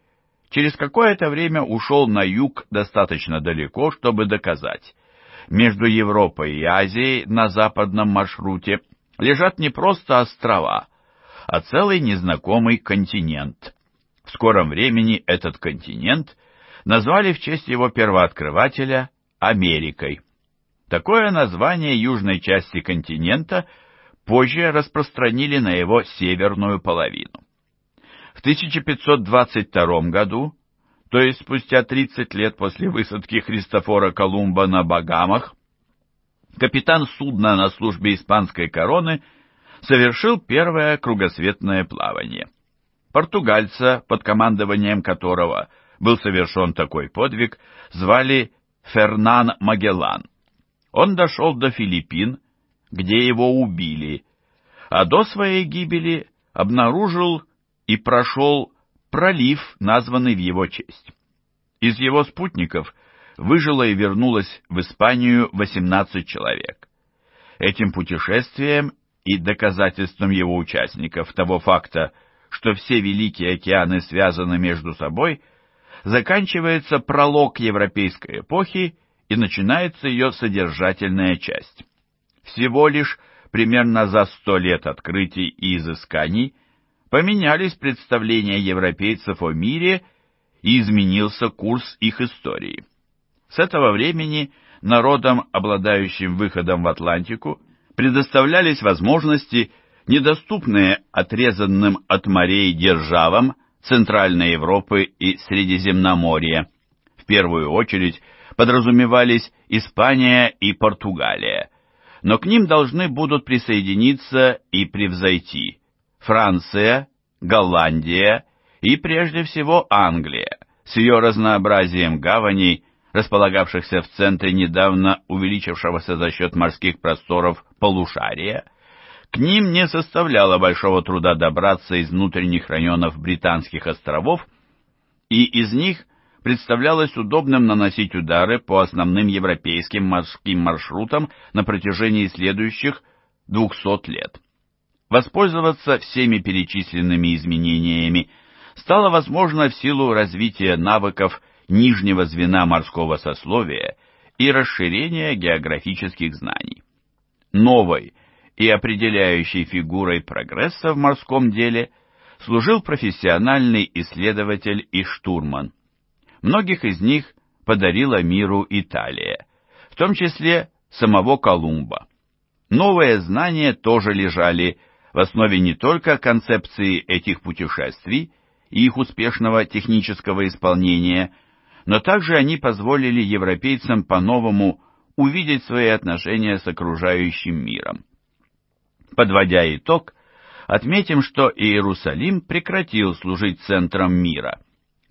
через какое-то время ушел на юг достаточно далеко, чтобы доказать. Между Европой и Азией на западном маршруте лежат не просто острова, а целый незнакомый континент. В скором времени этот континент назвали в честь его первооткрывателя Америкой. Такое название южной части континента позже распространили на его северную половину. В 1522 году, то есть спустя 30 лет после высадки Христофора Колумба на Багамах, капитан судна на службе испанской короны совершил первое кругосветное плавание. Португальца, под командованием которого был совершен такой подвиг, звали Фернан Магеллан. Он дошел до Филиппин, где его убили, а до своей гибели обнаружил и прошел пролив, названный в его честь. Из его спутников выжило и вернулось в Испанию 18 человек. Этим путешествием и доказательством его участников того факта, что все Великие океаны связаны между собой, заканчивается пролог европейской эпохи и начинается ее содержательная часть. Всего лишь примерно за сто лет открытий и изысканий – поменялись представления европейцев о мире и изменился курс их истории. С этого времени народам, обладающим выходом в Атлантику, предоставлялись возможности, недоступные отрезанным от морей державам Центральной Европы и Средиземноморья. В первую очередь подразумевались Испания и Португалия, но к ним должны будут присоединиться и превзойти Франция, Голландия и прежде всего Англия с ее разнообразием гаваней, располагавшихся в центре недавно увеличившегося за счет морских просторов полушария, к ним не составляло большого труда добраться из внутренних районов Британских островов, и из них представлялось удобным наносить удары по основным европейским морским маршрутам на протяжении следующих 200 лет. Воспользоваться всеми перечисленными изменениями стало возможно в силу развития навыков нижнего звена морского сословия и расширения географических знаний. Новой и определяющей фигурой прогресса в морском деле служил профессиональный исследователь и штурман. Многих из них подарила миру Италия, в том числе самого Колумба. Новые знания тоже лежали в основе не только концепции этих путешествий и их успешного технического исполнения, но также они позволили европейцам по-новому увидеть свои отношения с окружающим миром. Подводя итог, отметим, что Иерусалим прекратил служить центром мира.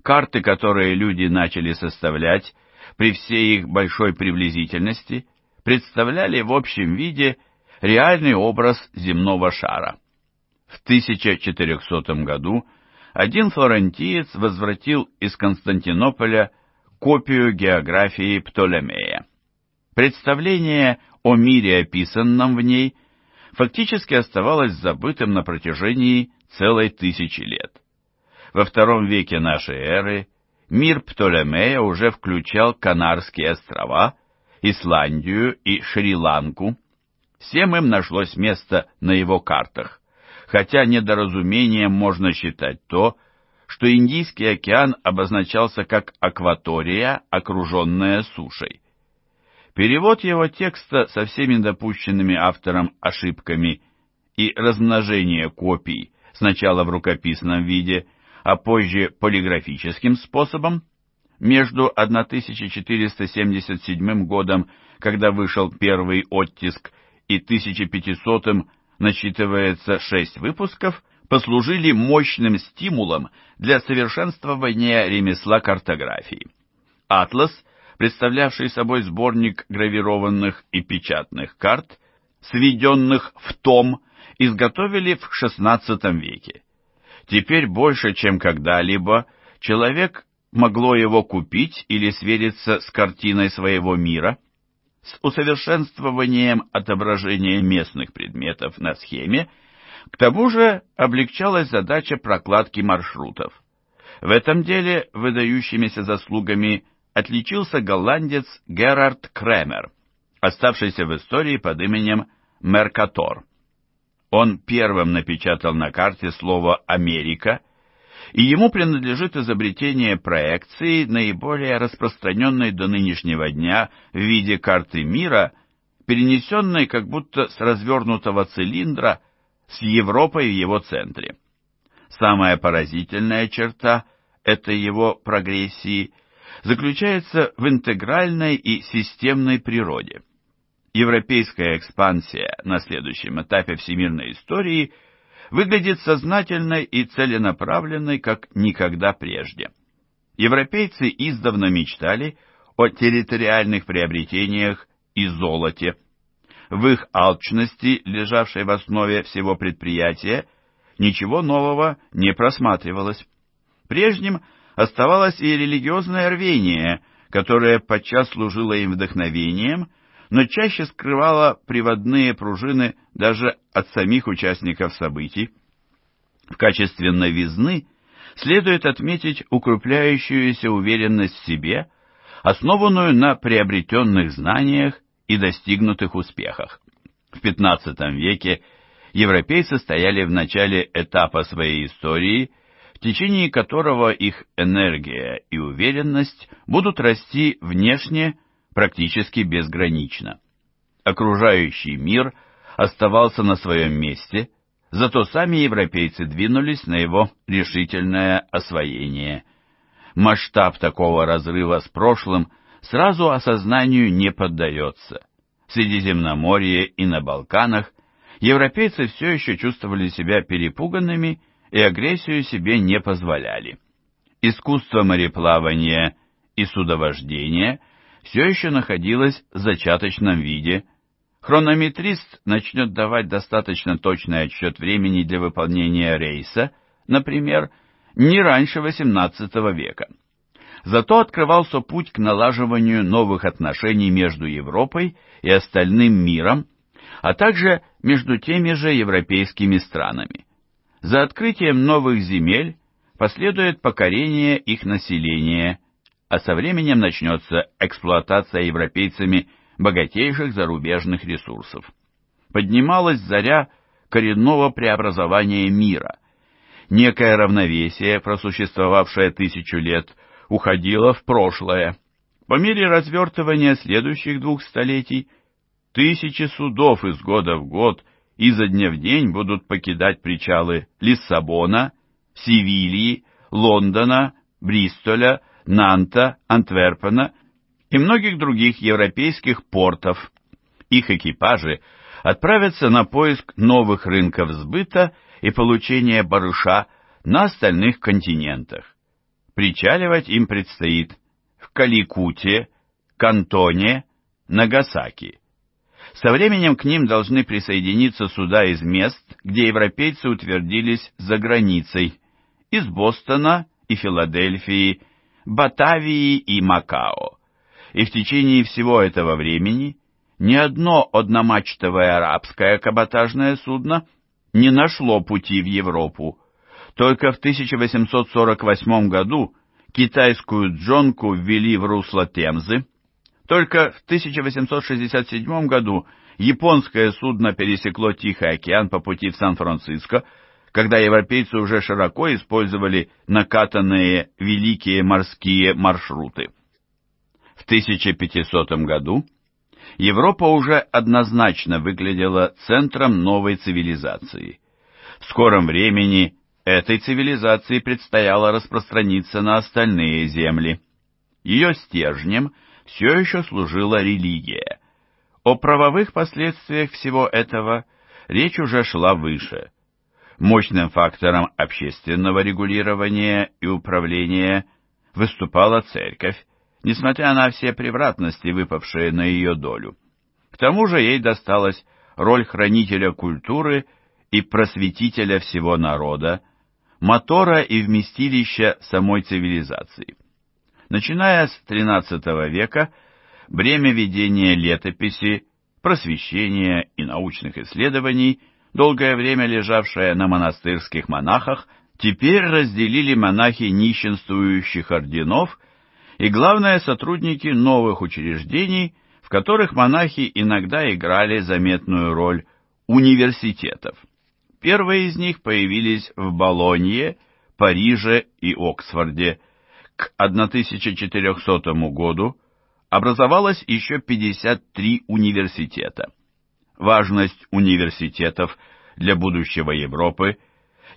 Карты, которые люди начали составлять, при всей их большой приблизительности, представляли в общем виде реальный образ земного шара. В 1400 году один флорентиец возвратил из Константинополя копию географии Птолемея. Представление о мире, описанном в ней, фактически оставалось забытым на протяжении целой тысячи лет. Во втором веке нашей эры мир Птолемея уже включал Канарские острова, Исландию и Шри-Ланку, Всем им нашлось место на его картах, хотя недоразумением можно считать то, что Индийский океан обозначался как акватория, окруженная сушей. Перевод его текста со всеми допущенными автором ошибками и размножение копий сначала в рукописном виде, а позже полиграфическим способом, между 1477 годом, когда вышел первый оттиск, и 1500 м насчитывается 6 выпусков, послужили мощным стимулом для совершенствования ремесла картографии. Атлас, представлявший собой сборник гравированных и печатных карт, сведенных в том, изготовили в XVI веке. Теперь больше, чем когда-либо, человек могло его купить или свериться с картиной своего мира – с усовершенствованием отображения местных предметов на схеме, к тому же облегчалась задача прокладки маршрутов. В этом деле выдающимися заслугами отличился голландец Герард Кремер, оставшийся в истории под именем Меркатор. Он первым напечатал на карте слово «Америка» и ему принадлежит изобретение проекции, наиболее распространенной до нынешнего дня в виде карты мира, перенесенной как будто с развернутого цилиндра с Европой в его центре. Самая поразительная черта этой его прогрессии заключается в интегральной и системной природе. Европейская экспансия на следующем этапе всемирной истории – выглядит сознательной и целенаправленной, как никогда прежде. Европейцы издавна мечтали о территориальных приобретениях и золоте. В их алчности, лежавшей в основе всего предприятия, ничего нового не просматривалось. Прежним оставалось и религиозное рвение, которое подчас служило им вдохновением – но чаще скрывала приводные пружины даже от самих участников событий. В качестве новизны следует отметить укрепляющуюся уверенность в себе, основанную на приобретенных знаниях и достигнутых успехах. В XV веке европейцы стояли в начале этапа своей истории, в течение которого их энергия и уверенность будут расти внешне, практически безгранично. Окружающий мир оставался на своем месте, зато сами европейцы двинулись на его решительное освоение. Масштаб такого разрыва с прошлым сразу осознанию не поддается. В Средиземноморье и на Балканах европейцы все еще чувствовали себя перепуганными и агрессию себе не позволяли. Искусство мореплавания и судовождения все еще находилась в зачаточном виде. Хронометрист начнет давать достаточно точный отсчет времени для выполнения рейса, например, не раньше XVIII века. Зато открывался путь к налаживанию новых отношений между Европой и остальным миром, а также между теми же европейскими странами. За открытием новых земель последует покорение их населения – а со временем начнется эксплуатация европейцами богатейших зарубежных ресурсов. Поднималась заря коренного преобразования мира. Некое равновесие, просуществовавшее тысячу лет, уходило в прошлое. По мере развертывания следующих двух столетий тысячи судов из года в год и за дня в день будут покидать причалы Лиссабона, Севильи, Лондона, Бристоля, Нанта, Антверпена и многих других европейских портов. Их экипажи отправятся на поиск новых рынков сбыта и получения барыша на остальных континентах. Причаливать им предстоит в Каликуте, Кантоне, Нагасаки. Со временем к ним должны присоединиться суда из мест, где европейцы утвердились за границей, из Бостона и Филадельфии, Батавии и Макао. И в течение всего этого времени ни одно одномачтовое арабское каботажное судно не нашло пути в Европу. Только в 1848 году китайскую джонку ввели в русло Темзы, только в 1867 году японское судно пересекло Тихий океан по пути в Сан-Франциско, когда европейцы уже широко использовали накатанные великие морские маршруты. В 1500 году Европа уже однозначно выглядела центром новой цивилизации. В скором времени этой цивилизации предстояло распространиться на остальные земли. Ее стержнем все еще служила религия. О правовых последствиях всего этого речь уже шла выше – мощным фактором общественного регулирования и управления выступала церковь, несмотря на все превратности, выпавшие на ее долю. К тому же ей досталась роль хранителя культуры и просветителя всего народа, мотора и вместилища самой цивилизации. Начиная с XIII века, бремя ведения летописи, просвещения и научных исследований – долгое время лежавшая на монастырских монахах, теперь разделили монахи нищенствующих орденов и, главное, сотрудники новых учреждений, в которых монахи иногда играли заметную роль университетов. Первые из них появились в Болонье, Париже и Оксфорде. К 1400 году образовалось еще 53 университета важность университетов для будущего Европы,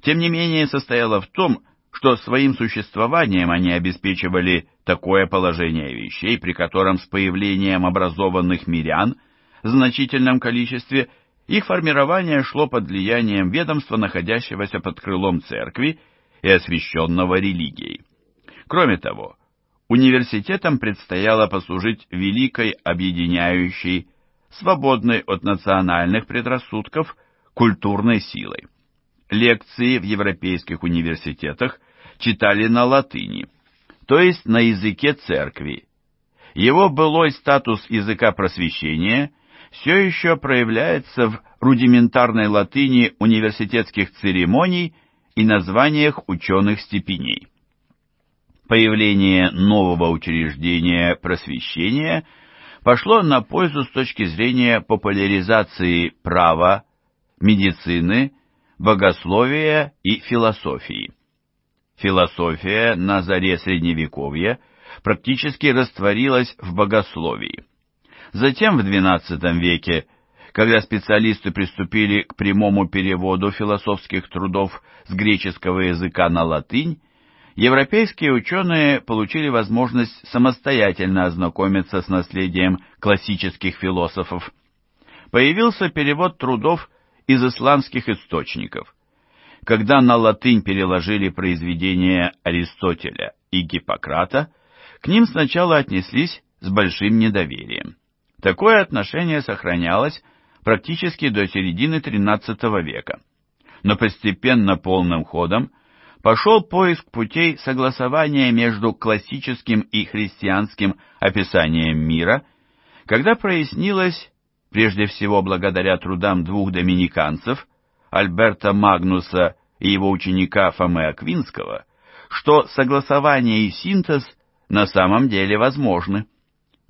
тем не менее состояла в том, что своим существованием они обеспечивали такое положение вещей, при котором с появлением образованных мирян в значительном количестве их формирование шло под влиянием ведомства, находящегося под крылом церкви и освященного религией. Кроме того, университетам предстояло послужить великой объединяющей свободной от национальных предрассудков, культурной силой. Лекции в европейских университетах читали на латыни, то есть на языке церкви. Его былой статус языка просвещения все еще проявляется в рудиментарной латыни университетских церемоний и названиях ученых степеней. Появление нового учреждения просвещения – пошло на пользу с точки зрения популяризации права, медицины, богословия и философии. Философия на заре Средневековья практически растворилась в богословии. Затем в XII веке, когда специалисты приступили к прямому переводу философских трудов с греческого языка на латынь, Европейские ученые получили возможность самостоятельно ознакомиться с наследием классических философов. Появился перевод трудов из исламских источников. Когда на латынь переложили произведения Аристотеля и Гиппократа, к ним сначала отнеслись с большим недоверием. Такое отношение сохранялось практически до середины XIII века. Но постепенно полным ходом пошел поиск путей согласования между классическим и христианским описанием мира, когда прояснилось, прежде всего благодаря трудам двух доминиканцев, Альберта Магнуса и его ученика Фомы Аквинского, что согласование и синтез на самом деле возможны.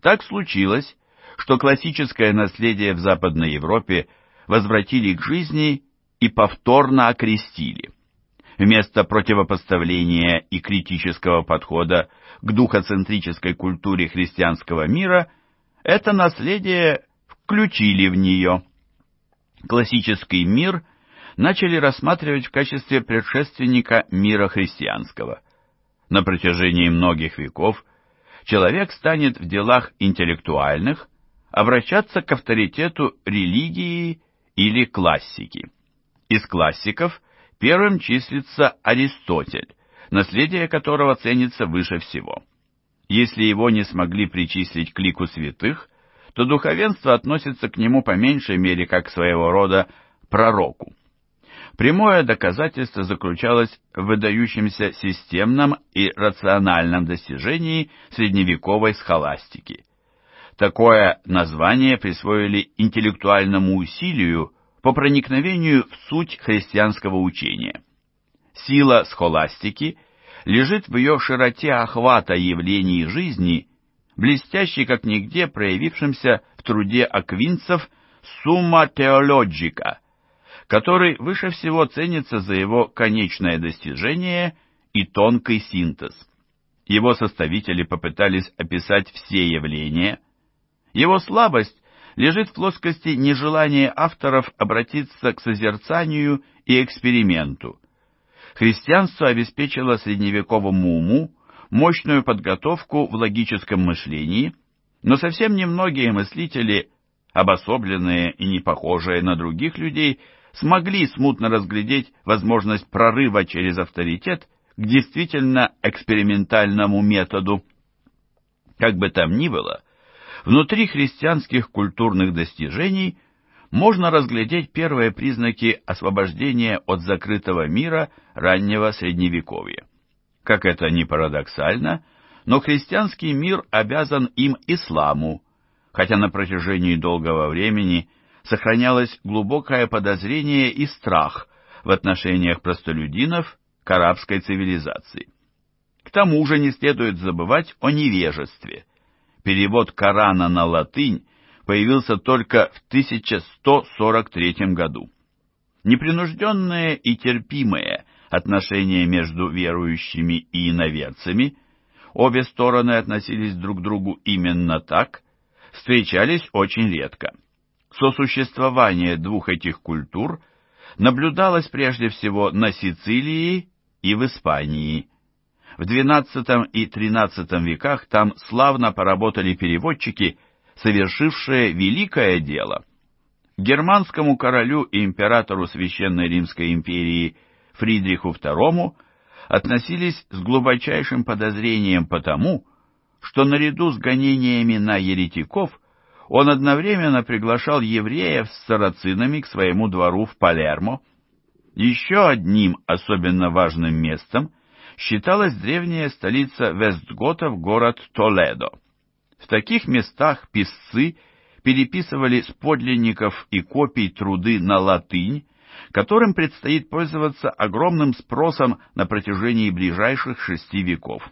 Так случилось, что классическое наследие в Западной Европе возвратили к жизни и повторно окрестили вместо противопоставления и критического подхода к духоцентрической культуре христианского мира, это наследие включили в нее. Классический мир начали рассматривать в качестве предшественника мира христианского. На протяжении многих веков человек станет в делах интеллектуальных обращаться к авторитету религии или классики. Из классиков – Первым числится Аристотель, наследие которого ценится выше всего. Если его не смогли причислить к лику святых, то духовенство относится к нему по меньшей мере как своего рода пророку. Прямое доказательство заключалось в выдающемся системном и рациональном достижении средневековой схоластики. Такое название присвоили интеллектуальному усилию, по проникновению в суть христианского учения. Сила схоластики лежит в ее широте охвата явлений жизни, блестящей как нигде проявившемся в труде аквинцев «Сумма теологика», который выше всего ценится за его конечное достижение и тонкий синтез. Его составители попытались описать все явления. Его слабость лежит в плоскости нежелания авторов обратиться к созерцанию и эксперименту. Христианство обеспечило средневековому уму мощную подготовку в логическом мышлении, но совсем немногие мыслители, обособленные и не похожие на других людей, смогли смутно разглядеть возможность прорыва через авторитет к действительно экспериментальному методу. Как бы там ни было, Внутри христианских культурных достижений можно разглядеть первые признаки освобождения от закрытого мира раннего Средневековья. Как это ни парадоксально, но христианский мир обязан им исламу, хотя на протяжении долгого времени сохранялось глубокое подозрение и страх в отношениях простолюдинов к арабской цивилизации. К тому же не следует забывать о невежестве перевод Корана на латынь появился только в 1143 году. Непринужденное и терпимое отношение между верующими и иноверцами, обе стороны относились друг к другу именно так, встречались очень редко. Сосуществование двух этих культур наблюдалось прежде всего на Сицилии и в Испании. В XII и XIII веках там славно поработали переводчики, совершившие великое дело. Германскому королю и императору Священной Римской империи Фридриху II относились с глубочайшим подозрением потому, что наряду с гонениями на еретиков он одновременно приглашал евреев с сарацинами к своему двору в Палермо. Еще одним особенно важным местом – считалась древняя столица Вестготов город Толедо. В таких местах писцы переписывали с подлинников и копий труды на латынь, которым предстоит пользоваться огромным спросом на протяжении ближайших шести веков.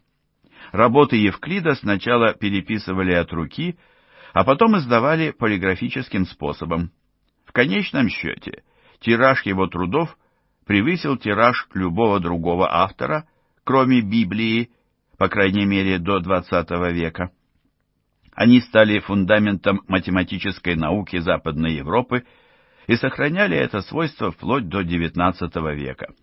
Работы Евклида сначала переписывали от руки, а потом издавали полиграфическим способом. В конечном счете, тираж его трудов превысил тираж любого другого автора, кроме Библии, по крайней мере до XX века. Они стали фундаментом математической науки Западной Европы и сохраняли это свойство вплоть до XIX века.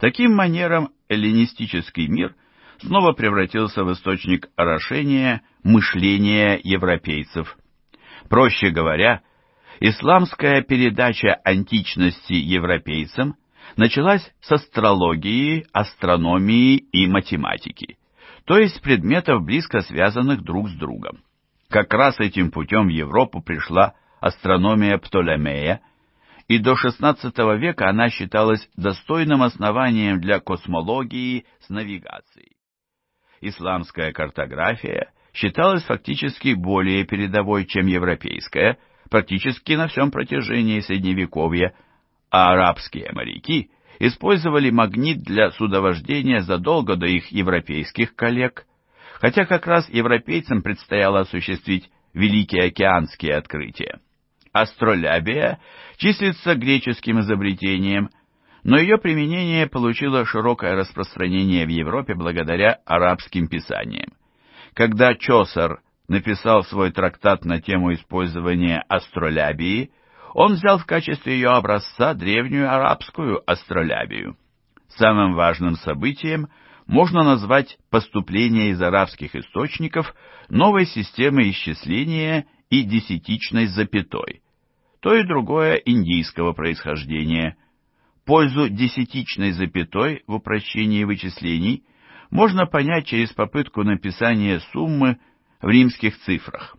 Таким манером эллинистический мир снова превратился в источник орошения мышления европейцев. Проще говоря, исламская передача античности европейцам началась с астрологии, астрономии и математики, то есть предметов, близко связанных друг с другом. Как раз этим путем в Европу пришла астрономия Птолемея, и до XVI века она считалась достойным основанием для космологии с навигацией. Исламская картография считалась фактически более передовой, чем европейская, практически на всем протяжении Средневековья – а арабские моряки использовали магнит для судовождения задолго до их европейских коллег, хотя как раз европейцам предстояло осуществить великие океанские открытия. Астролябия числится греческим изобретением, но ее применение получило широкое распространение в Европе благодаря арабским писаниям. Когда Чосер написал свой трактат на тему использования астролябии – он взял в качестве ее образца древнюю арабскую астролябию. Самым важным событием можно назвать поступление из арабских источников новой системы исчисления и десятичной запятой, то и другое индийского происхождения. Пользу десятичной запятой в упрощении вычислений можно понять через попытку написания суммы в римских цифрах.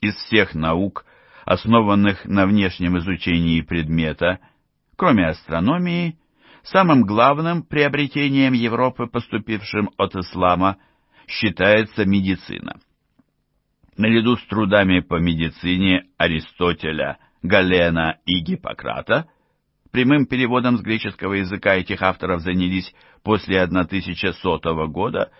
Из всех наук основанных на внешнем изучении предмета, кроме астрономии, самым главным приобретением Европы, поступившим от ислама, считается медицина. Наряду с трудами по медицине Аристотеля, Галена и Гиппократа, прямым переводом с греческого языка этих авторов занялись после 1100 года,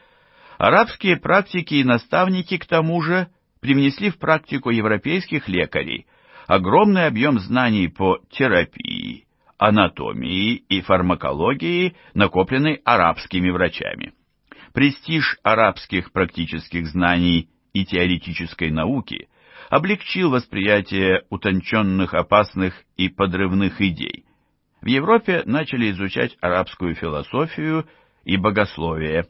арабские практики и наставники, к тому же, привнесли в практику европейских лекарей огромный объем знаний по терапии, анатомии и фармакологии, накопленный арабскими врачами. Престиж арабских практических знаний и теоретической науки облегчил восприятие утонченных, опасных и подрывных идей. В Европе начали изучать арабскую философию и богословие.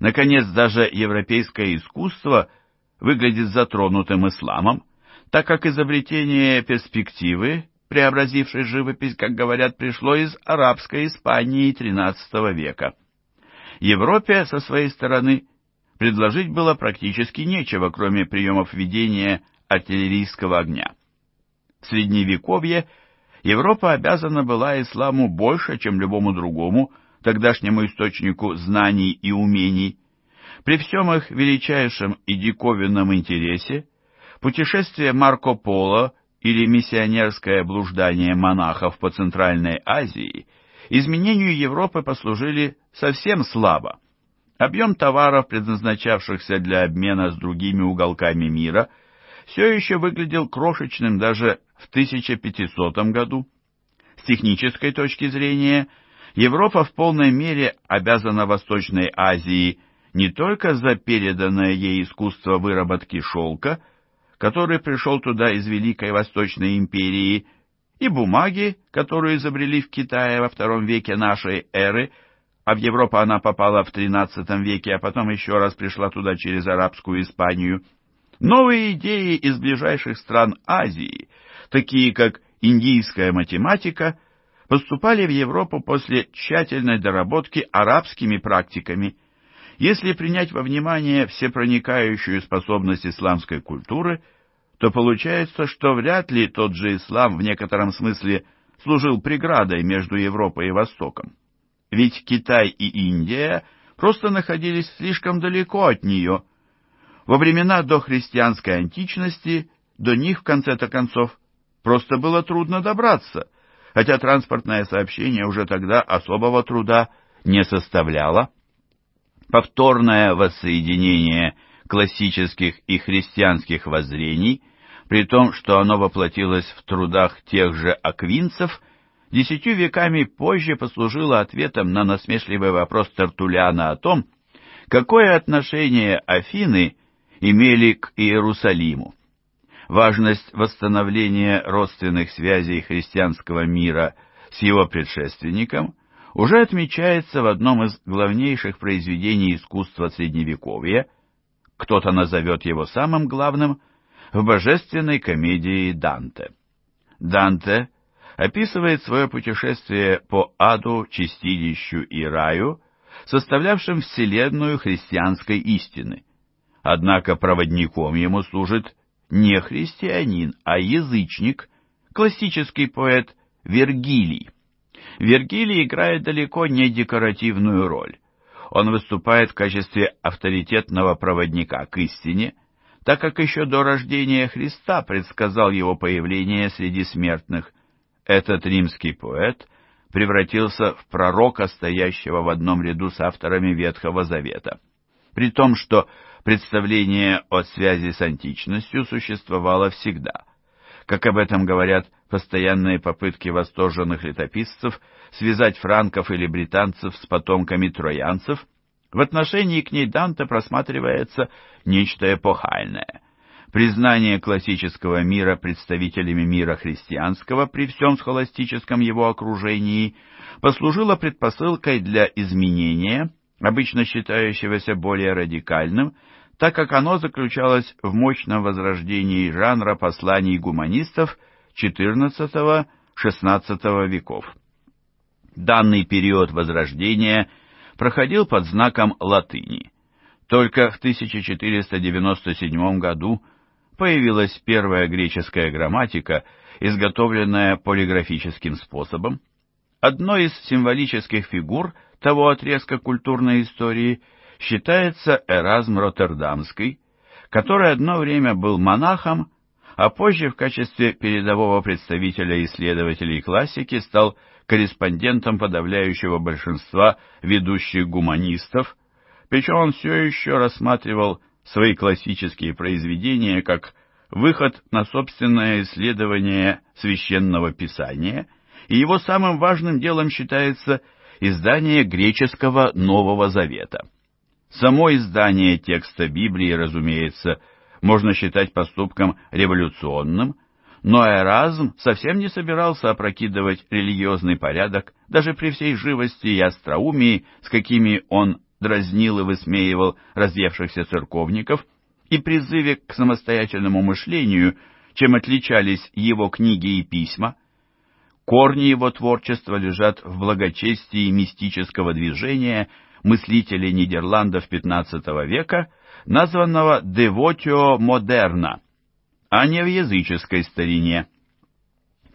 Наконец, даже европейское искусство – выглядит затронутым исламом, так как изобретение перспективы, преобразившей живопись, как говорят, пришло из арабской Испании XIII века. Европе, со своей стороны, предложить было практически нечего, кроме приемов ведения артиллерийского огня. В Средневековье Европа обязана была исламу больше, чем любому другому тогдашнему источнику знаний и умений, при всем их величайшем и диковинном интересе путешествие Марко Поло или миссионерское блуждание монахов по Центральной Азии изменению Европы послужили совсем слабо. Объем товаров, предназначавшихся для обмена с другими уголками мира, все еще выглядел крошечным даже в 1500 году. С технической точки зрения Европа в полной мере обязана Восточной Азии – не только за переданное ей искусство выработки шелка, который пришел туда из Великой Восточной империи, и бумаги, которую изобрели в Китае во втором веке нашей эры, а в Европу она попала в XIII веке, а потом еще раз пришла туда через арабскую Испанию. Новые идеи из ближайших стран Азии, такие как индийская математика, поступали в Европу после тщательной доработки арабскими практиками – если принять во внимание всепроникающую способность исламской культуры, то получается, что вряд ли тот же ислам в некотором смысле служил преградой между Европой и Востоком. Ведь Китай и Индия просто находились слишком далеко от нее. Во времена дохристианской античности до них, в конце-то концов, просто было трудно добраться, хотя транспортное сообщение уже тогда особого труда не составляло. Повторное воссоединение классических и христианских воззрений, при том, что оно воплотилось в трудах тех же аквинцев, десятью веками позже послужило ответом на насмешливый вопрос Тертуляна о том, какое отношение Афины имели к Иерусалиму. Важность восстановления родственных связей христианского мира с его предшественником уже отмечается в одном из главнейших произведений искусства Средневековья, кто-то назовет его самым главным, в божественной комедии Данте. Данте описывает свое путешествие по аду, чистилищу и раю, составлявшим вселенную христианской истины. Однако проводником ему служит не христианин, а язычник, классический поэт Вергилий. Вергилий играет далеко не декоративную роль. Он выступает в качестве авторитетного проводника к истине, так как еще до рождения Христа предсказал его появление среди смертных. Этот римский поэт превратился в пророка, стоящего в одном ряду с авторами Ветхого Завета, при том, что представление о связи с античностью существовало всегда. Как об этом говорят постоянные попытки восторженных летописцев связать франков или британцев с потомками троянцев, в отношении к ней Данте просматривается нечто эпохальное. Признание классического мира представителями мира христианского при всем схоластическом его окружении послужило предпосылкой для изменения, обычно считающегося более радикальным, так как оно заключалось в мощном возрождении жанра посланий гуманистов – XIV-XVI веков. Данный период Возрождения проходил под знаком латыни. Только в 1497 году появилась первая греческая грамматика, изготовленная полиграфическим способом. Одной из символических фигур того отрезка культурной истории считается Эразм Роттердамский, который одно время был монахом, а позже в качестве передового представителя исследователей классики стал корреспондентом подавляющего большинства ведущих гуманистов, причем он все еще рассматривал свои классические произведения как выход на собственное исследование священного писания, и его самым важным делом считается издание греческого Нового Завета. Само издание текста Библии, разумеется, – можно считать поступком революционным, но Эразм совсем не собирался опрокидывать религиозный порядок, даже при всей живости и остроумии, с какими он дразнил и высмеивал разъевшихся церковников, и призыве к самостоятельному мышлению, чем отличались его книги и письма. Корни его творчества лежат в благочестии мистического движения мыслителей Нидерландов XV века, названного «девотио модерна», а не в языческой старине.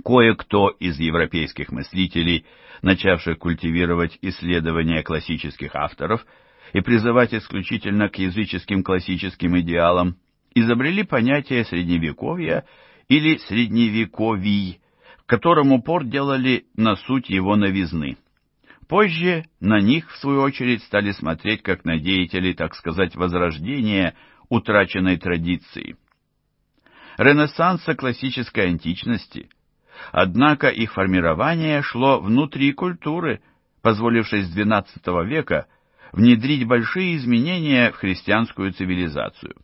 Кое-кто из европейских мыслителей, начавших культивировать исследования классических авторов и призывать исключительно к языческим классическим идеалам, изобрели понятие «средневековья» или «средневековий», котором упор делали на суть его новизны. Позже на них, в свою очередь, стали смотреть как на деятелей, так сказать, возрождения утраченной традиции. Ренессанса классической античности. Однако их формирование шло внутри культуры, позволившей с XII века внедрить большие изменения в христианскую цивилизацию.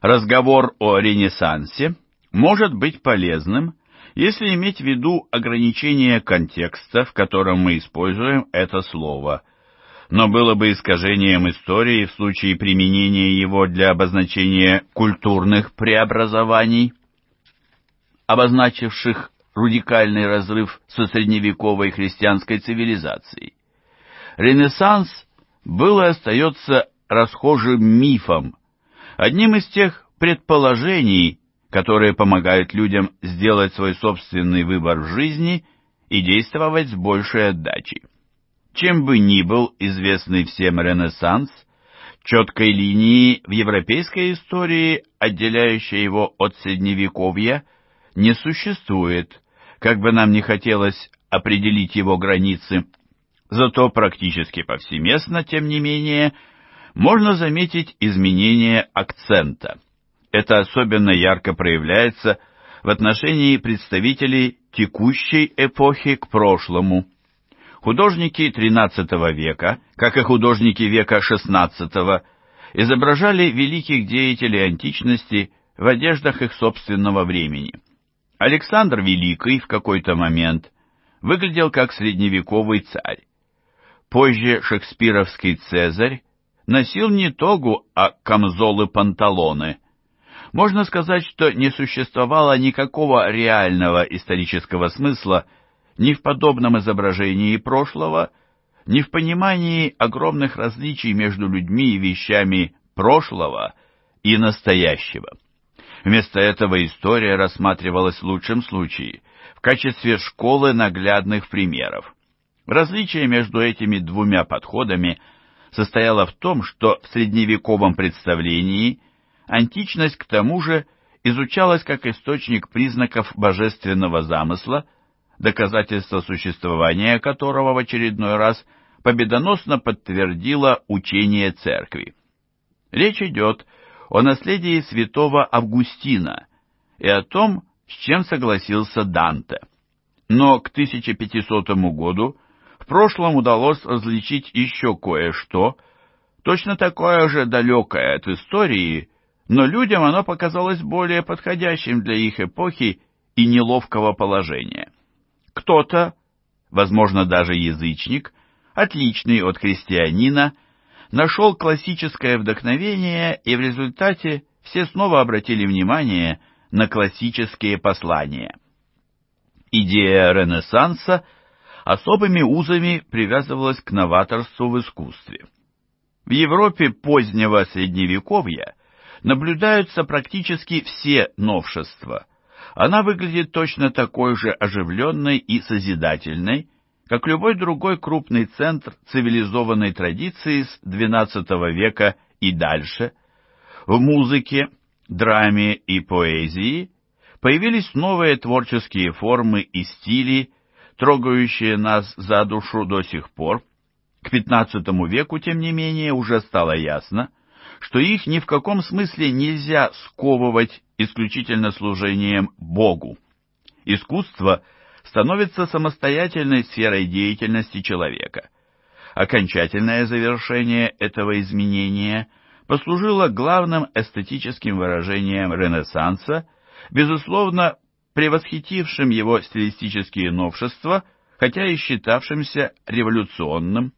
Разговор о Ренессансе может быть полезным, если иметь в виду ограничение контекста, в котором мы используем это слово. Но было бы искажением истории в случае применения его для обозначения культурных преобразований, обозначивших радикальный разрыв со средневековой христианской цивилизацией. Ренессанс был и остается расхожим мифом, одним из тех предположений, которые помогают людям сделать свой собственный выбор в жизни и действовать с большей отдачей. Чем бы ни был известный всем Ренессанс, четкой линии в европейской истории, отделяющей его от Средневековья, не существует, как бы нам ни хотелось определить его границы. Зато практически повсеместно, тем не менее, можно заметить изменение акцента – это особенно ярко проявляется в отношении представителей текущей эпохи к прошлому. Художники XIII века, как и художники века XVI, изображали великих деятелей античности в одеждах их собственного времени. Александр Великий в какой-то момент выглядел как средневековый царь. Позже шекспировский цезарь носил не тогу, а камзолы-панталоны – можно сказать, что не существовало никакого реального исторического смысла ни в подобном изображении прошлого, ни в понимании огромных различий между людьми и вещами прошлого и настоящего. Вместо этого история рассматривалась в лучшем случае в качестве школы наглядных примеров. Различие между этими двумя подходами состояло в том, что в средневековом представлении – Античность, к тому же, изучалась как источник признаков божественного замысла, доказательство существования которого в очередной раз победоносно подтвердило учение церкви. Речь идет о наследии святого Августина и о том, с чем согласился Данте. Но к 1500 году в прошлом удалось различить еще кое-что, точно такое же далекое от истории, но людям оно показалось более подходящим для их эпохи и неловкого положения. Кто-то, возможно, даже язычник, отличный от христианина, нашел классическое вдохновение, и в результате все снова обратили внимание на классические послания. Идея Ренессанса особыми узами привязывалась к новаторству в искусстве. В Европе позднего Средневековья наблюдаются практически все новшества. Она выглядит точно такой же оживленной и созидательной, как любой другой крупный центр цивилизованной традиции с XII века и дальше. В музыке, драме и поэзии появились новые творческие формы и стили, трогающие нас за душу до сих пор. К XV веку, тем не менее, уже стало ясно, что их ни в каком смысле нельзя сковывать исключительно служением Богу. Искусство становится самостоятельной сферой деятельности человека. Окончательное завершение этого изменения послужило главным эстетическим выражением Ренессанса, безусловно, превосхитившим его стилистические новшества, хотя и считавшимся революционным.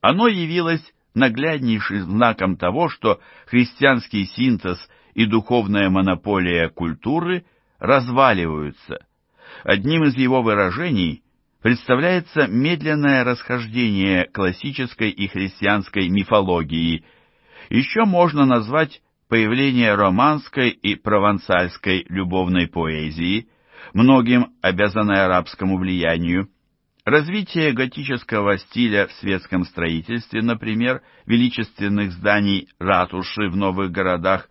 Оно явилось нагляднейшим знаком того, что христианский синтез и духовная монополия культуры разваливаются. Одним из его выражений представляется медленное расхождение классической и христианской мифологии. Еще можно назвать появление романской и провансальской любовной поэзии, многим обязанной арабскому влиянию, Развитие готического стиля в светском строительстве, например, величественных зданий ратуши в новых городах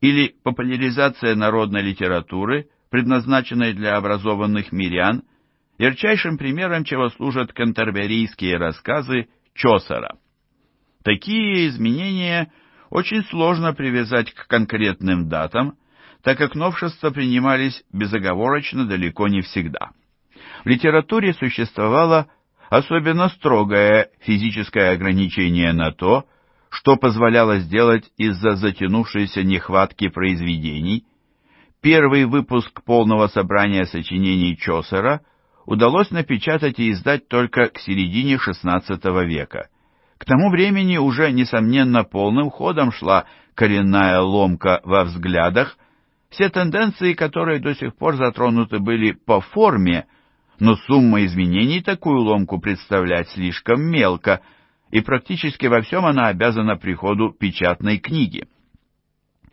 или популяризация народной литературы, предназначенной для образованных мирян, ярчайшим примером чего служат кантерберийские рассказы Чосера. Такие изменения очень сложно привязать к конкретным датам, так как новшества принимались безоговорочно далеко не всегда. В литературе существовало особенно строгое физическое ограничение на то, что позволяло сделать из-за затянувшейся нехватки произведений. Первый выпуск полного собрания сочинений Чосера удалось напечатать и издать только к середине XVI века. К тому времени уже, несомненно, полным ходом шла коренная ломка во взглядах, все тенденции, которые до сих пор затронуты были по форме – но сумма изменений такую ломку представлять слишком мелко, и практически во всем она обязана приходу печатной книги.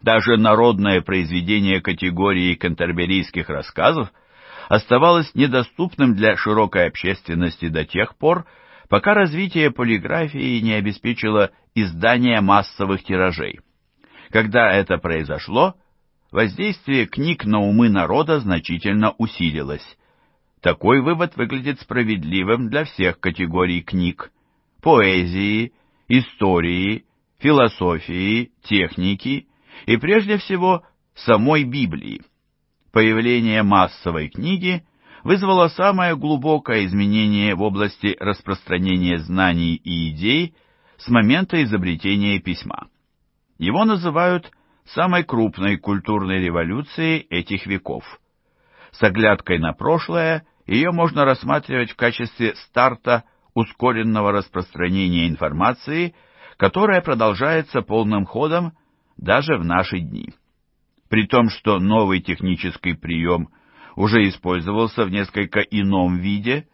Даже народное произведение категории кантерберийских рассказов оставалось недоступным для широкой общественности до тех пор, пока развитие полиграфии не обеспечило издание массовых тиражей. Когда это произошло, воздействие книг на умы народа значительно усилилось. Такой вывод выглядит справедливым для всех категорий книг – поэзии, истории, философии, техники и, прежде всего, самой Библии. Появление массовой книги вызвало самое глубокое изменение в области распространения знаний и идей с момента изобретения письма. Его называют самой крупной культурной революцией этих веков. С оглядкой на прошлое – ее можно рассматривать в качестве старта ускоренного распространения информации, которая продолжается полным ходом даже в наши дни. При том, что новый технический прием уже использовался в несколько ином виде,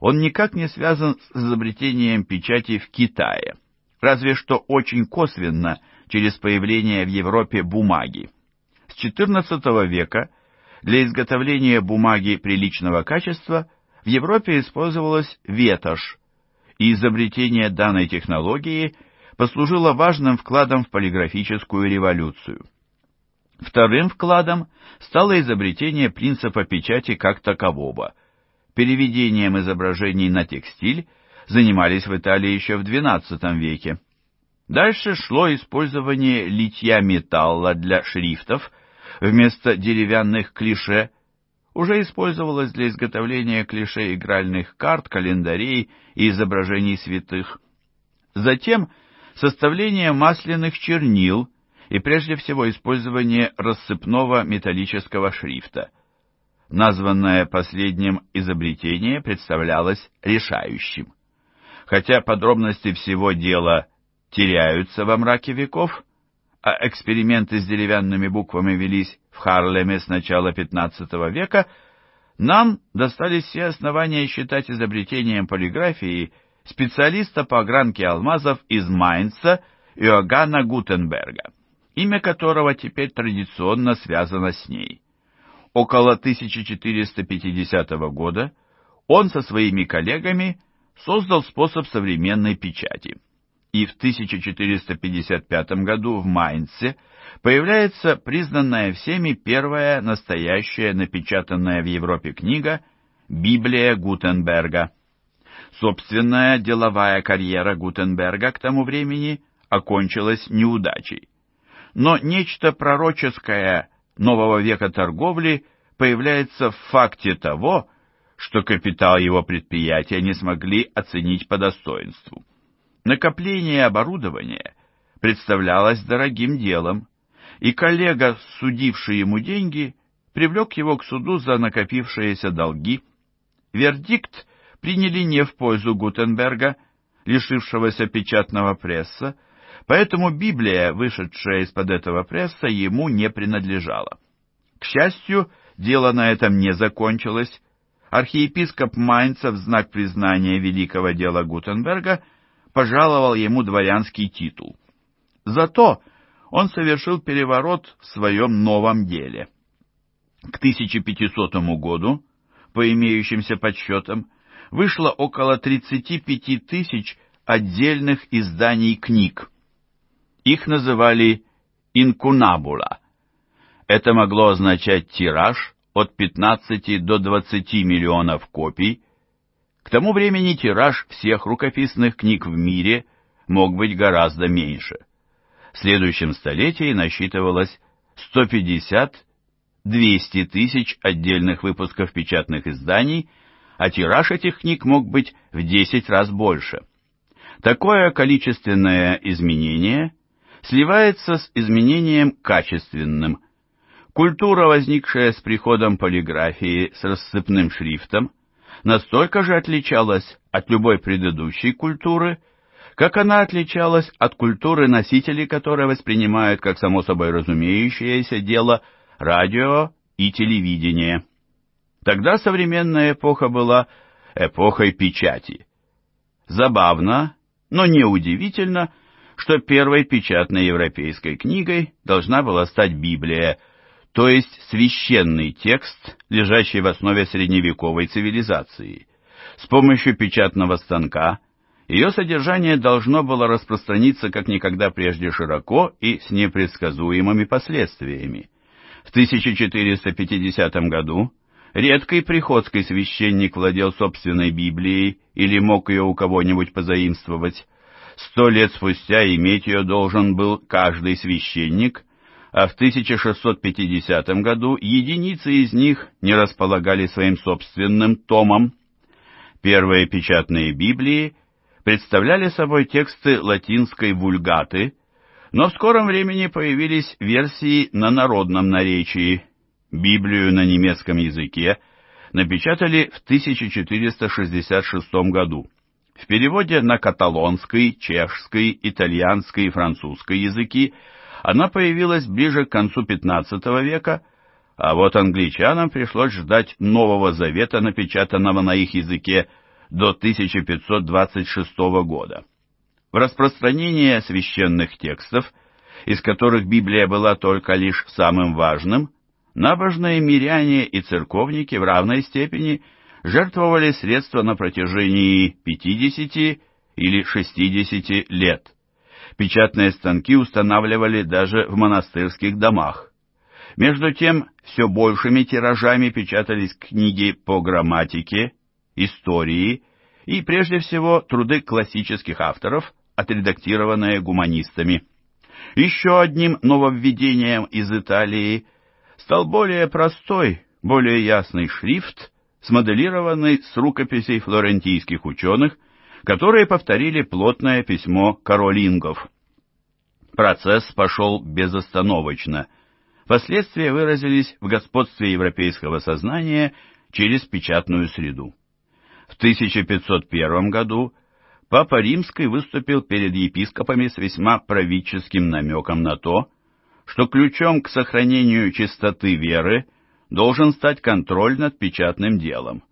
он никак не связан с изобретением печати в Китае, разве что очень косвенно через появление в Европе бумаги. С XIV века для изготовления бумаги приличного качества в Европе использовалась ветошь, и изобретение данной технологии послужило важным вкладом в полиграфическую революцию. Вторым вкладом стало изобретение принципа печати как такового. Переведением изображений на текстиль занимались в Италии еще в XII веке. Дальше шло использование литья металла для шрифтов – вместо деревянных клише уже использовалась для изготовления клише игральных карт, календарей и изображений святых. Затем составление масляных чернил и прежде всего использование рассыпного металлического шрифта. Названное последним изобретение представлялось решающим. Хотя подробности всего дела теряются во мраке веков, а эксперименты с деревянными буквами велись в Харлеме с начала XV века, нам достались все основания считать изобретением полиграфии специалиста по огранке алмазов из Майнца Иоганна Гутенберга, имя которого теперь традиционно связано с ней. Около 1450 года он со своими коллегами создал способ современной печати – и в 1455 году в Майнце появляется признанная всеми первая настоящая напечатанная в Европе книга «Библия Гутенберга». Собственная деловая карьера Гутенберга к тому времени окончилась неудачей. Но нечто пророческое нового века торговли появляется в факте того, что капитал его предприятия не смогли оценить по достоинству. Накопление оборудования представлялось дорогим делом, и коллега, судивший ему деньги, привлек его к суду за накопившиеся долги. Вердикт приняли не в пользу Гутенберга, лишившегося печатного пресса, поэтому Библия, вышедшая из-под этого пресса, ему не принадлежала. К счастью, дело на этом не закончилось. Архиепископ Майнца в знак признания великого дела Гутенберга – пожаловал ему дворянский титул. Зато он совершил переворот в своем новом деле. К 1500 году, по имеющимся подсчетам, вышло около 35 тысяч отдельных изданий книг. Их называли инкунабула. Это могло означать тираж от 15 до 20 миллионов копий, к тому времени тираж всех рукописных книг в мире мог быть гораздо меньше. В следующем столетии насчитывалось 150-200 тысяч отдельных выпусков печатных изданий, а тираж этих книг мог быть в 10 раз больше. Такое количественное изменение сливается с изменением качественным. Культура, возникшая с приходом полиграфии с рассыпным шрифтом, настолько же отличалась от любой предыдущей культуры, как она отличалась от культуры носителей, которые воспринимают как само собой разумеющееся дело радио и телевидение. Тогда современная эпоха была эпохой печати. Забавно, но не удивительно, что первой печатной европейской книгой должна была стать Библия – то есть священный текст, лежащий в основе средневековой цивилизации. С помощью печатного станка ее содержание должно было распространиться как никогда прежде широко и с непредсказуемыми последствиями. В 1450 году редкий приходский священник владел собственной Библией или мог ее у кого-нибудь позаимствовать. Сто лет спустя иметь ее должен был каждый священник – а в 1650 году единицы из них не располагали своим собственным томом. Первые печатные Библии представляли собой тексты латинской вульгаты, но в скором времени появились версии на народном наречии. Библию на немецком языке напечатали в 1466 году. В переводе на каталонский, чешский, итальянский и французский языки она появилась ближе к концу XV века, а вот англичанам пришлось ждать Нового Завета, напечатанного на их языке, до 1526 года. В распространение священных текстов, из которых Библия была только лишь самым важным, набожные миряне и церковники в равной степени жертвовали средства на протяжении 50 или 60 лет. Печатные станки устанавливали даже в монастырских домах. Между тем, все большими тиражами печатались книги по грамматике, истории и, прежде всего, труды классических авторов, отредактированные гуманистами. Еще одним нововведением из Италии стал более простой, более ясный шрифт, смоделированный с рукописей флорентийских ученых, которые повторили плотное письмо королингов. Процесс пошел безостановочно. Последствия выразились в господстве европейского сознания через печатную среду. В 1501 году Папа Римский выступил перед епископами с весьма правительским намеком на то, что ключом к сохранению чистоты веры должен стать контроль над печатным делом.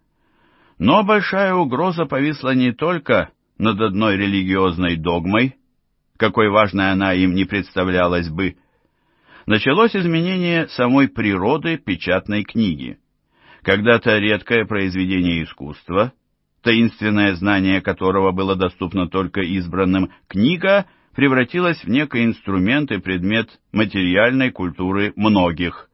Но большая угроза повисла не только над одной религиозной догмой, какой важной она им не представлялась бы. Началось изменение самой природы печатной книги. Когда-то редкое произведение искусства, таинственное знание которого было доступно только избранным, книга превратилась в некий инструмент и предмет материальной культуры многих –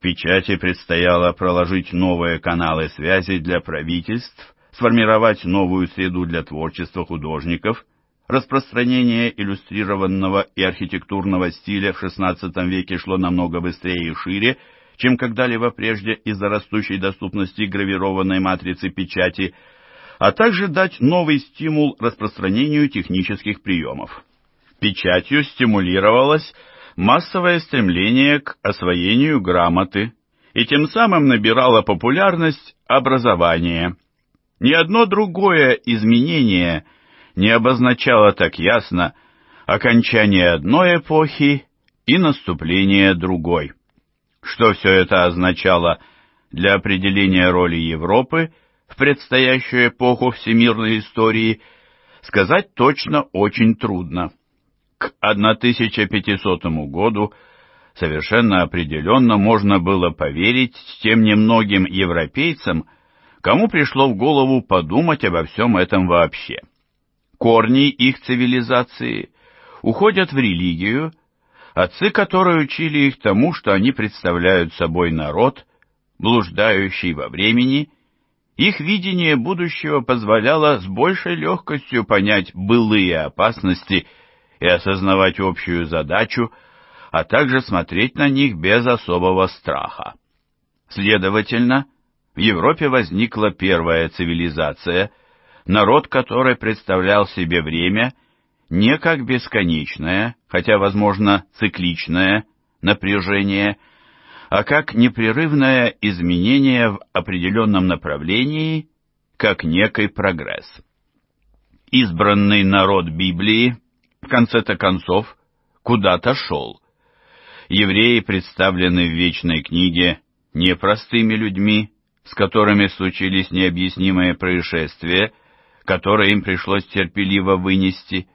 печати предстояло проложить новые каналы связи для правительств, сформировать новую среду для творчества художников, распространение иллюстрированного и архитектурного стиля в XVI веке шло намного быстрее и шире, чем когда-либо прежде из-за растущей доступности гравированной матрицы печати, а также дать новый стимул распространению технических приемов. Печатью стимулировалось массовое стремление к освоению грамоты и тем самым набирало популярность образование. Ни одно другое изменение не обозначало так ясно окончание одной эпохи и наступление другой. Что все это означало для определения роли Европы в предстоящую эпоху всемирной истории, сказать точно очень трудно. К 1500 году совершенно определенно можно было поверить тем немногим европейцам, кому пришло в голову подумать обо всем этом вообще. Корни их цивилизации уходят в религию, отцы которой учили их тому, что они представляют собой народ, блуждающий во времени, их видение будущего позволяло с большей легкостью понять былые опасности – и осознавать общую задачу, а также смотреть на них без особого страха. Следовательно, в Европе возникла первая цивилизация, народ которой представлял себе время не как бесконечное, хотя, возможно, цикличное напряжение, а как непрерывное изменение в определенном направлении, как некий прогресс. Избранный народ Библии – конце-то концов куда-то шел. Евреи представлены в Вечной книге не простыми людьми, с которыми случились необъяснимые происшествия, которые им пришлось терпеливо вынести.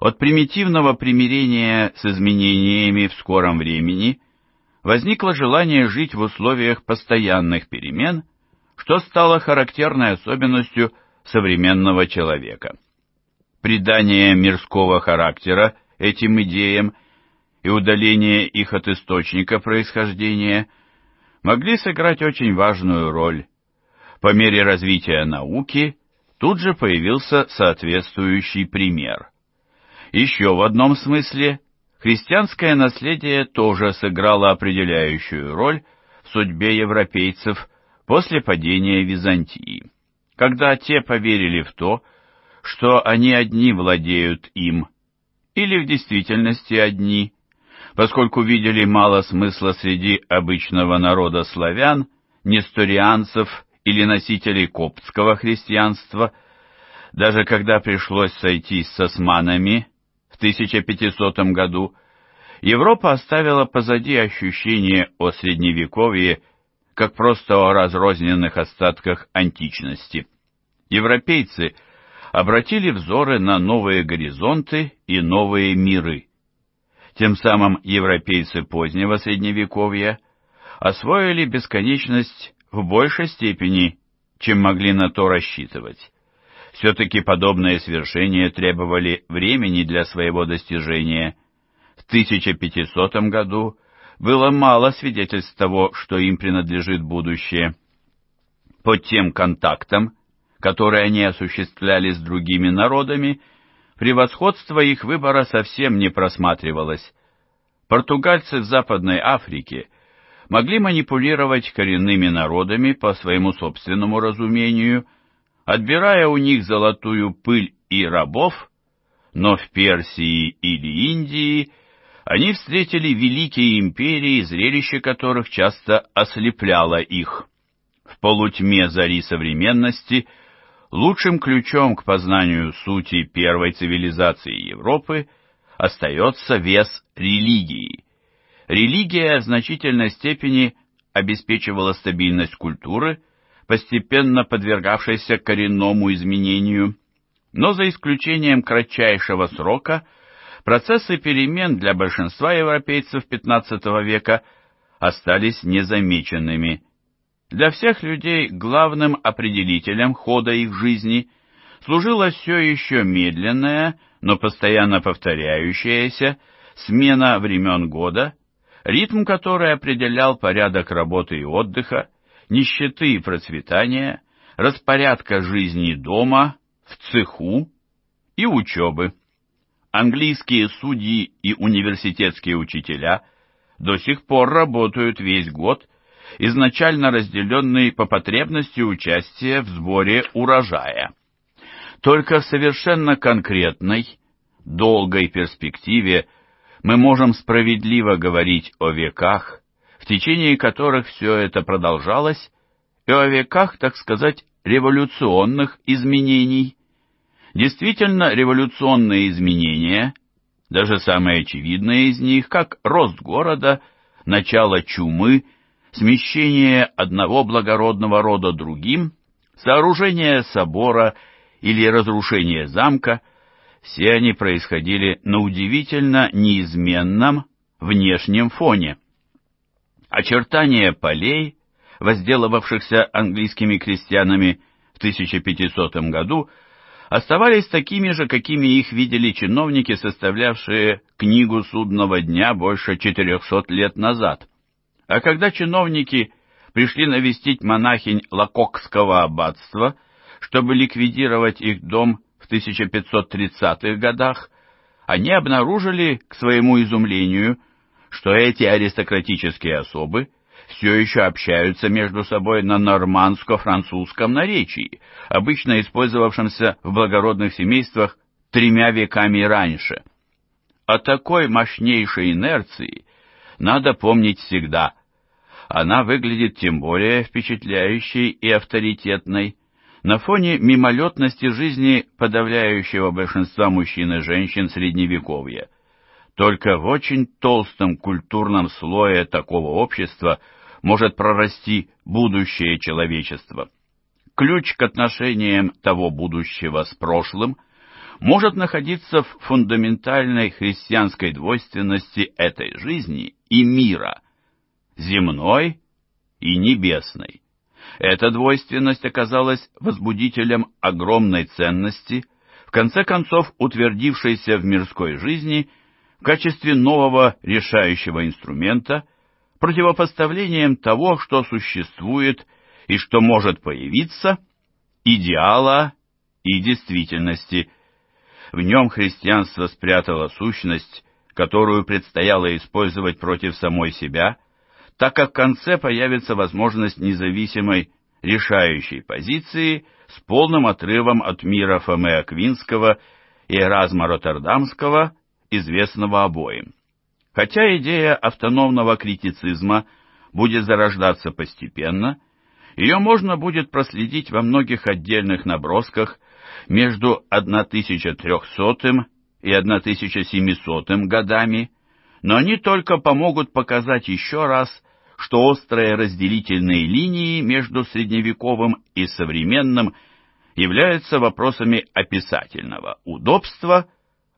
От примитивного примирения с изменениями в скором времени возникло желание жить в условиях постоянных перемен, что стало характерной особенностью современного человека придание мирского характера этим идеям и удаление их от источника происхождения могли сыграть очень важную роль. По мере развития науки тут же появился соответствующий пример. Еще в одном смысле христианское наследие тоже сыграло определяющую роль в судьбе европейцев после падения Византии, когда те поверили в то, что что они одни владеют им, или в действительности одни, поскольку видели мало смысла среди обычного народа славян, несторианцев или носителей коптского христианства, даже когда пришлось сойтись с османами в 1500 году, Европа оставила позади ощущение о Средневековье как просто о разрозненных остатках античности. Европейцы – обратили взоры на новые горизонты и новые миры. Тем самым европейцы позднего Средневековья освоили бесконечность в большей степени, чем могли на то рассчитывать. Все-таки подобные свершения требовали времени для своего достижения. В 1500 году было мало свидетельств того, что им принадлежит будущее. Под тем контактом которые они осуществляли с другими народами, превосходство их выбора совсем не просматривалось. Португальцы в Западной Африке могли манипулировать коренными народами по своему собственному разумению, отбирая у них золотую пыль и рабов, но в Персии или Индии они встретили великие империи, зрелище которых часто ослепляло их. В полутьме зари современности – Лучшим ключом к познанию сути первой цивилизации Европы остается вес религии. Религия в значительной степени обеспечивала стабильность культуры, постепенно подвергавшейся коренному изменению, но за исключением кратчайшего срока процессы перемен для большинства европейцев XV века остались незамеченными – для всех людей главным определителем хода их жизни служила все еще медленная, но постоянно повторяющаяся смена времен года, ритм которой определял порядок работы и отдыха, нищеты и процветания, распорядка жизни дома, в цеху и учебы. Английские судьи и университетские учителя до сих пор работают весь год изначально разделенный по потребности участия в сборе урожая. Только в совершенно конкретной, долгой перспективе мы можем справедливо говорить о веках, в течение которых все это продолжалось, и о веках, так сказать, революционных изменений. Действительно, революционные изменения, даже самые очевидные из них, как рост города, начало чумы – смещение одного благородного рода другим, сооружение собора или разрушение замка, все они происходили на удивительно неизменном внешнем фоне. Очертания полей, возделывавшихся английскими крестьянами в 1500 году, оставались такими же, какими их видели чиновники, составлявшие книгу судного дня больше 400 лет назад. А когда чиновники пришли навестить монахинь Лакокского аббатства, чтобы ликвидировать их дом в 1530-х годах, они обнаружили, к своему изумлению, что эти аристократические особы все еще общаются между собой на нормандско-французском наречии, обычно использовавшемся в благородных семействах тремя веками раньше. О такой мощнейшей инерции надо помнить всегда – она выглядит тем более впечатляющей и авторитетной на фоне мимолетности жизни подавляющего большинства мужчин и женщин Средневековья. Только в очень толстом культурном слое такого общества может прорасти будущее человечества. Ключ к отношениям того будущего с прошлым может находиться в фундаментальной христианской двойственности этой жизни и мира – земной и небесной. Эта двойственность оказалась возбудителем огромной ценности, в конце концов утвердившейся в мирской жизни в качестве нового решающего инструмента, противопоставлением того, что существует и что может появиться, идеала и действительности. В нем христианство спрятало сущность, которую предстояло использовать против самой себя, так как в конце появится возможность независимой решающей позиции с полным отрывом от мира Фоме Аквинского и Эразма Роттердамского, известного обоим. Хотя идея автономного критицизма будет зарождаться постепенно, ее можно будет проследить во многих отдельных набросках между 1300 и 1700 годами, но они только помогут показать еще раз что острые разделительные линии между средневековым и современным являются вопросами описательного удобства,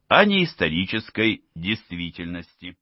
а не исторической действительности.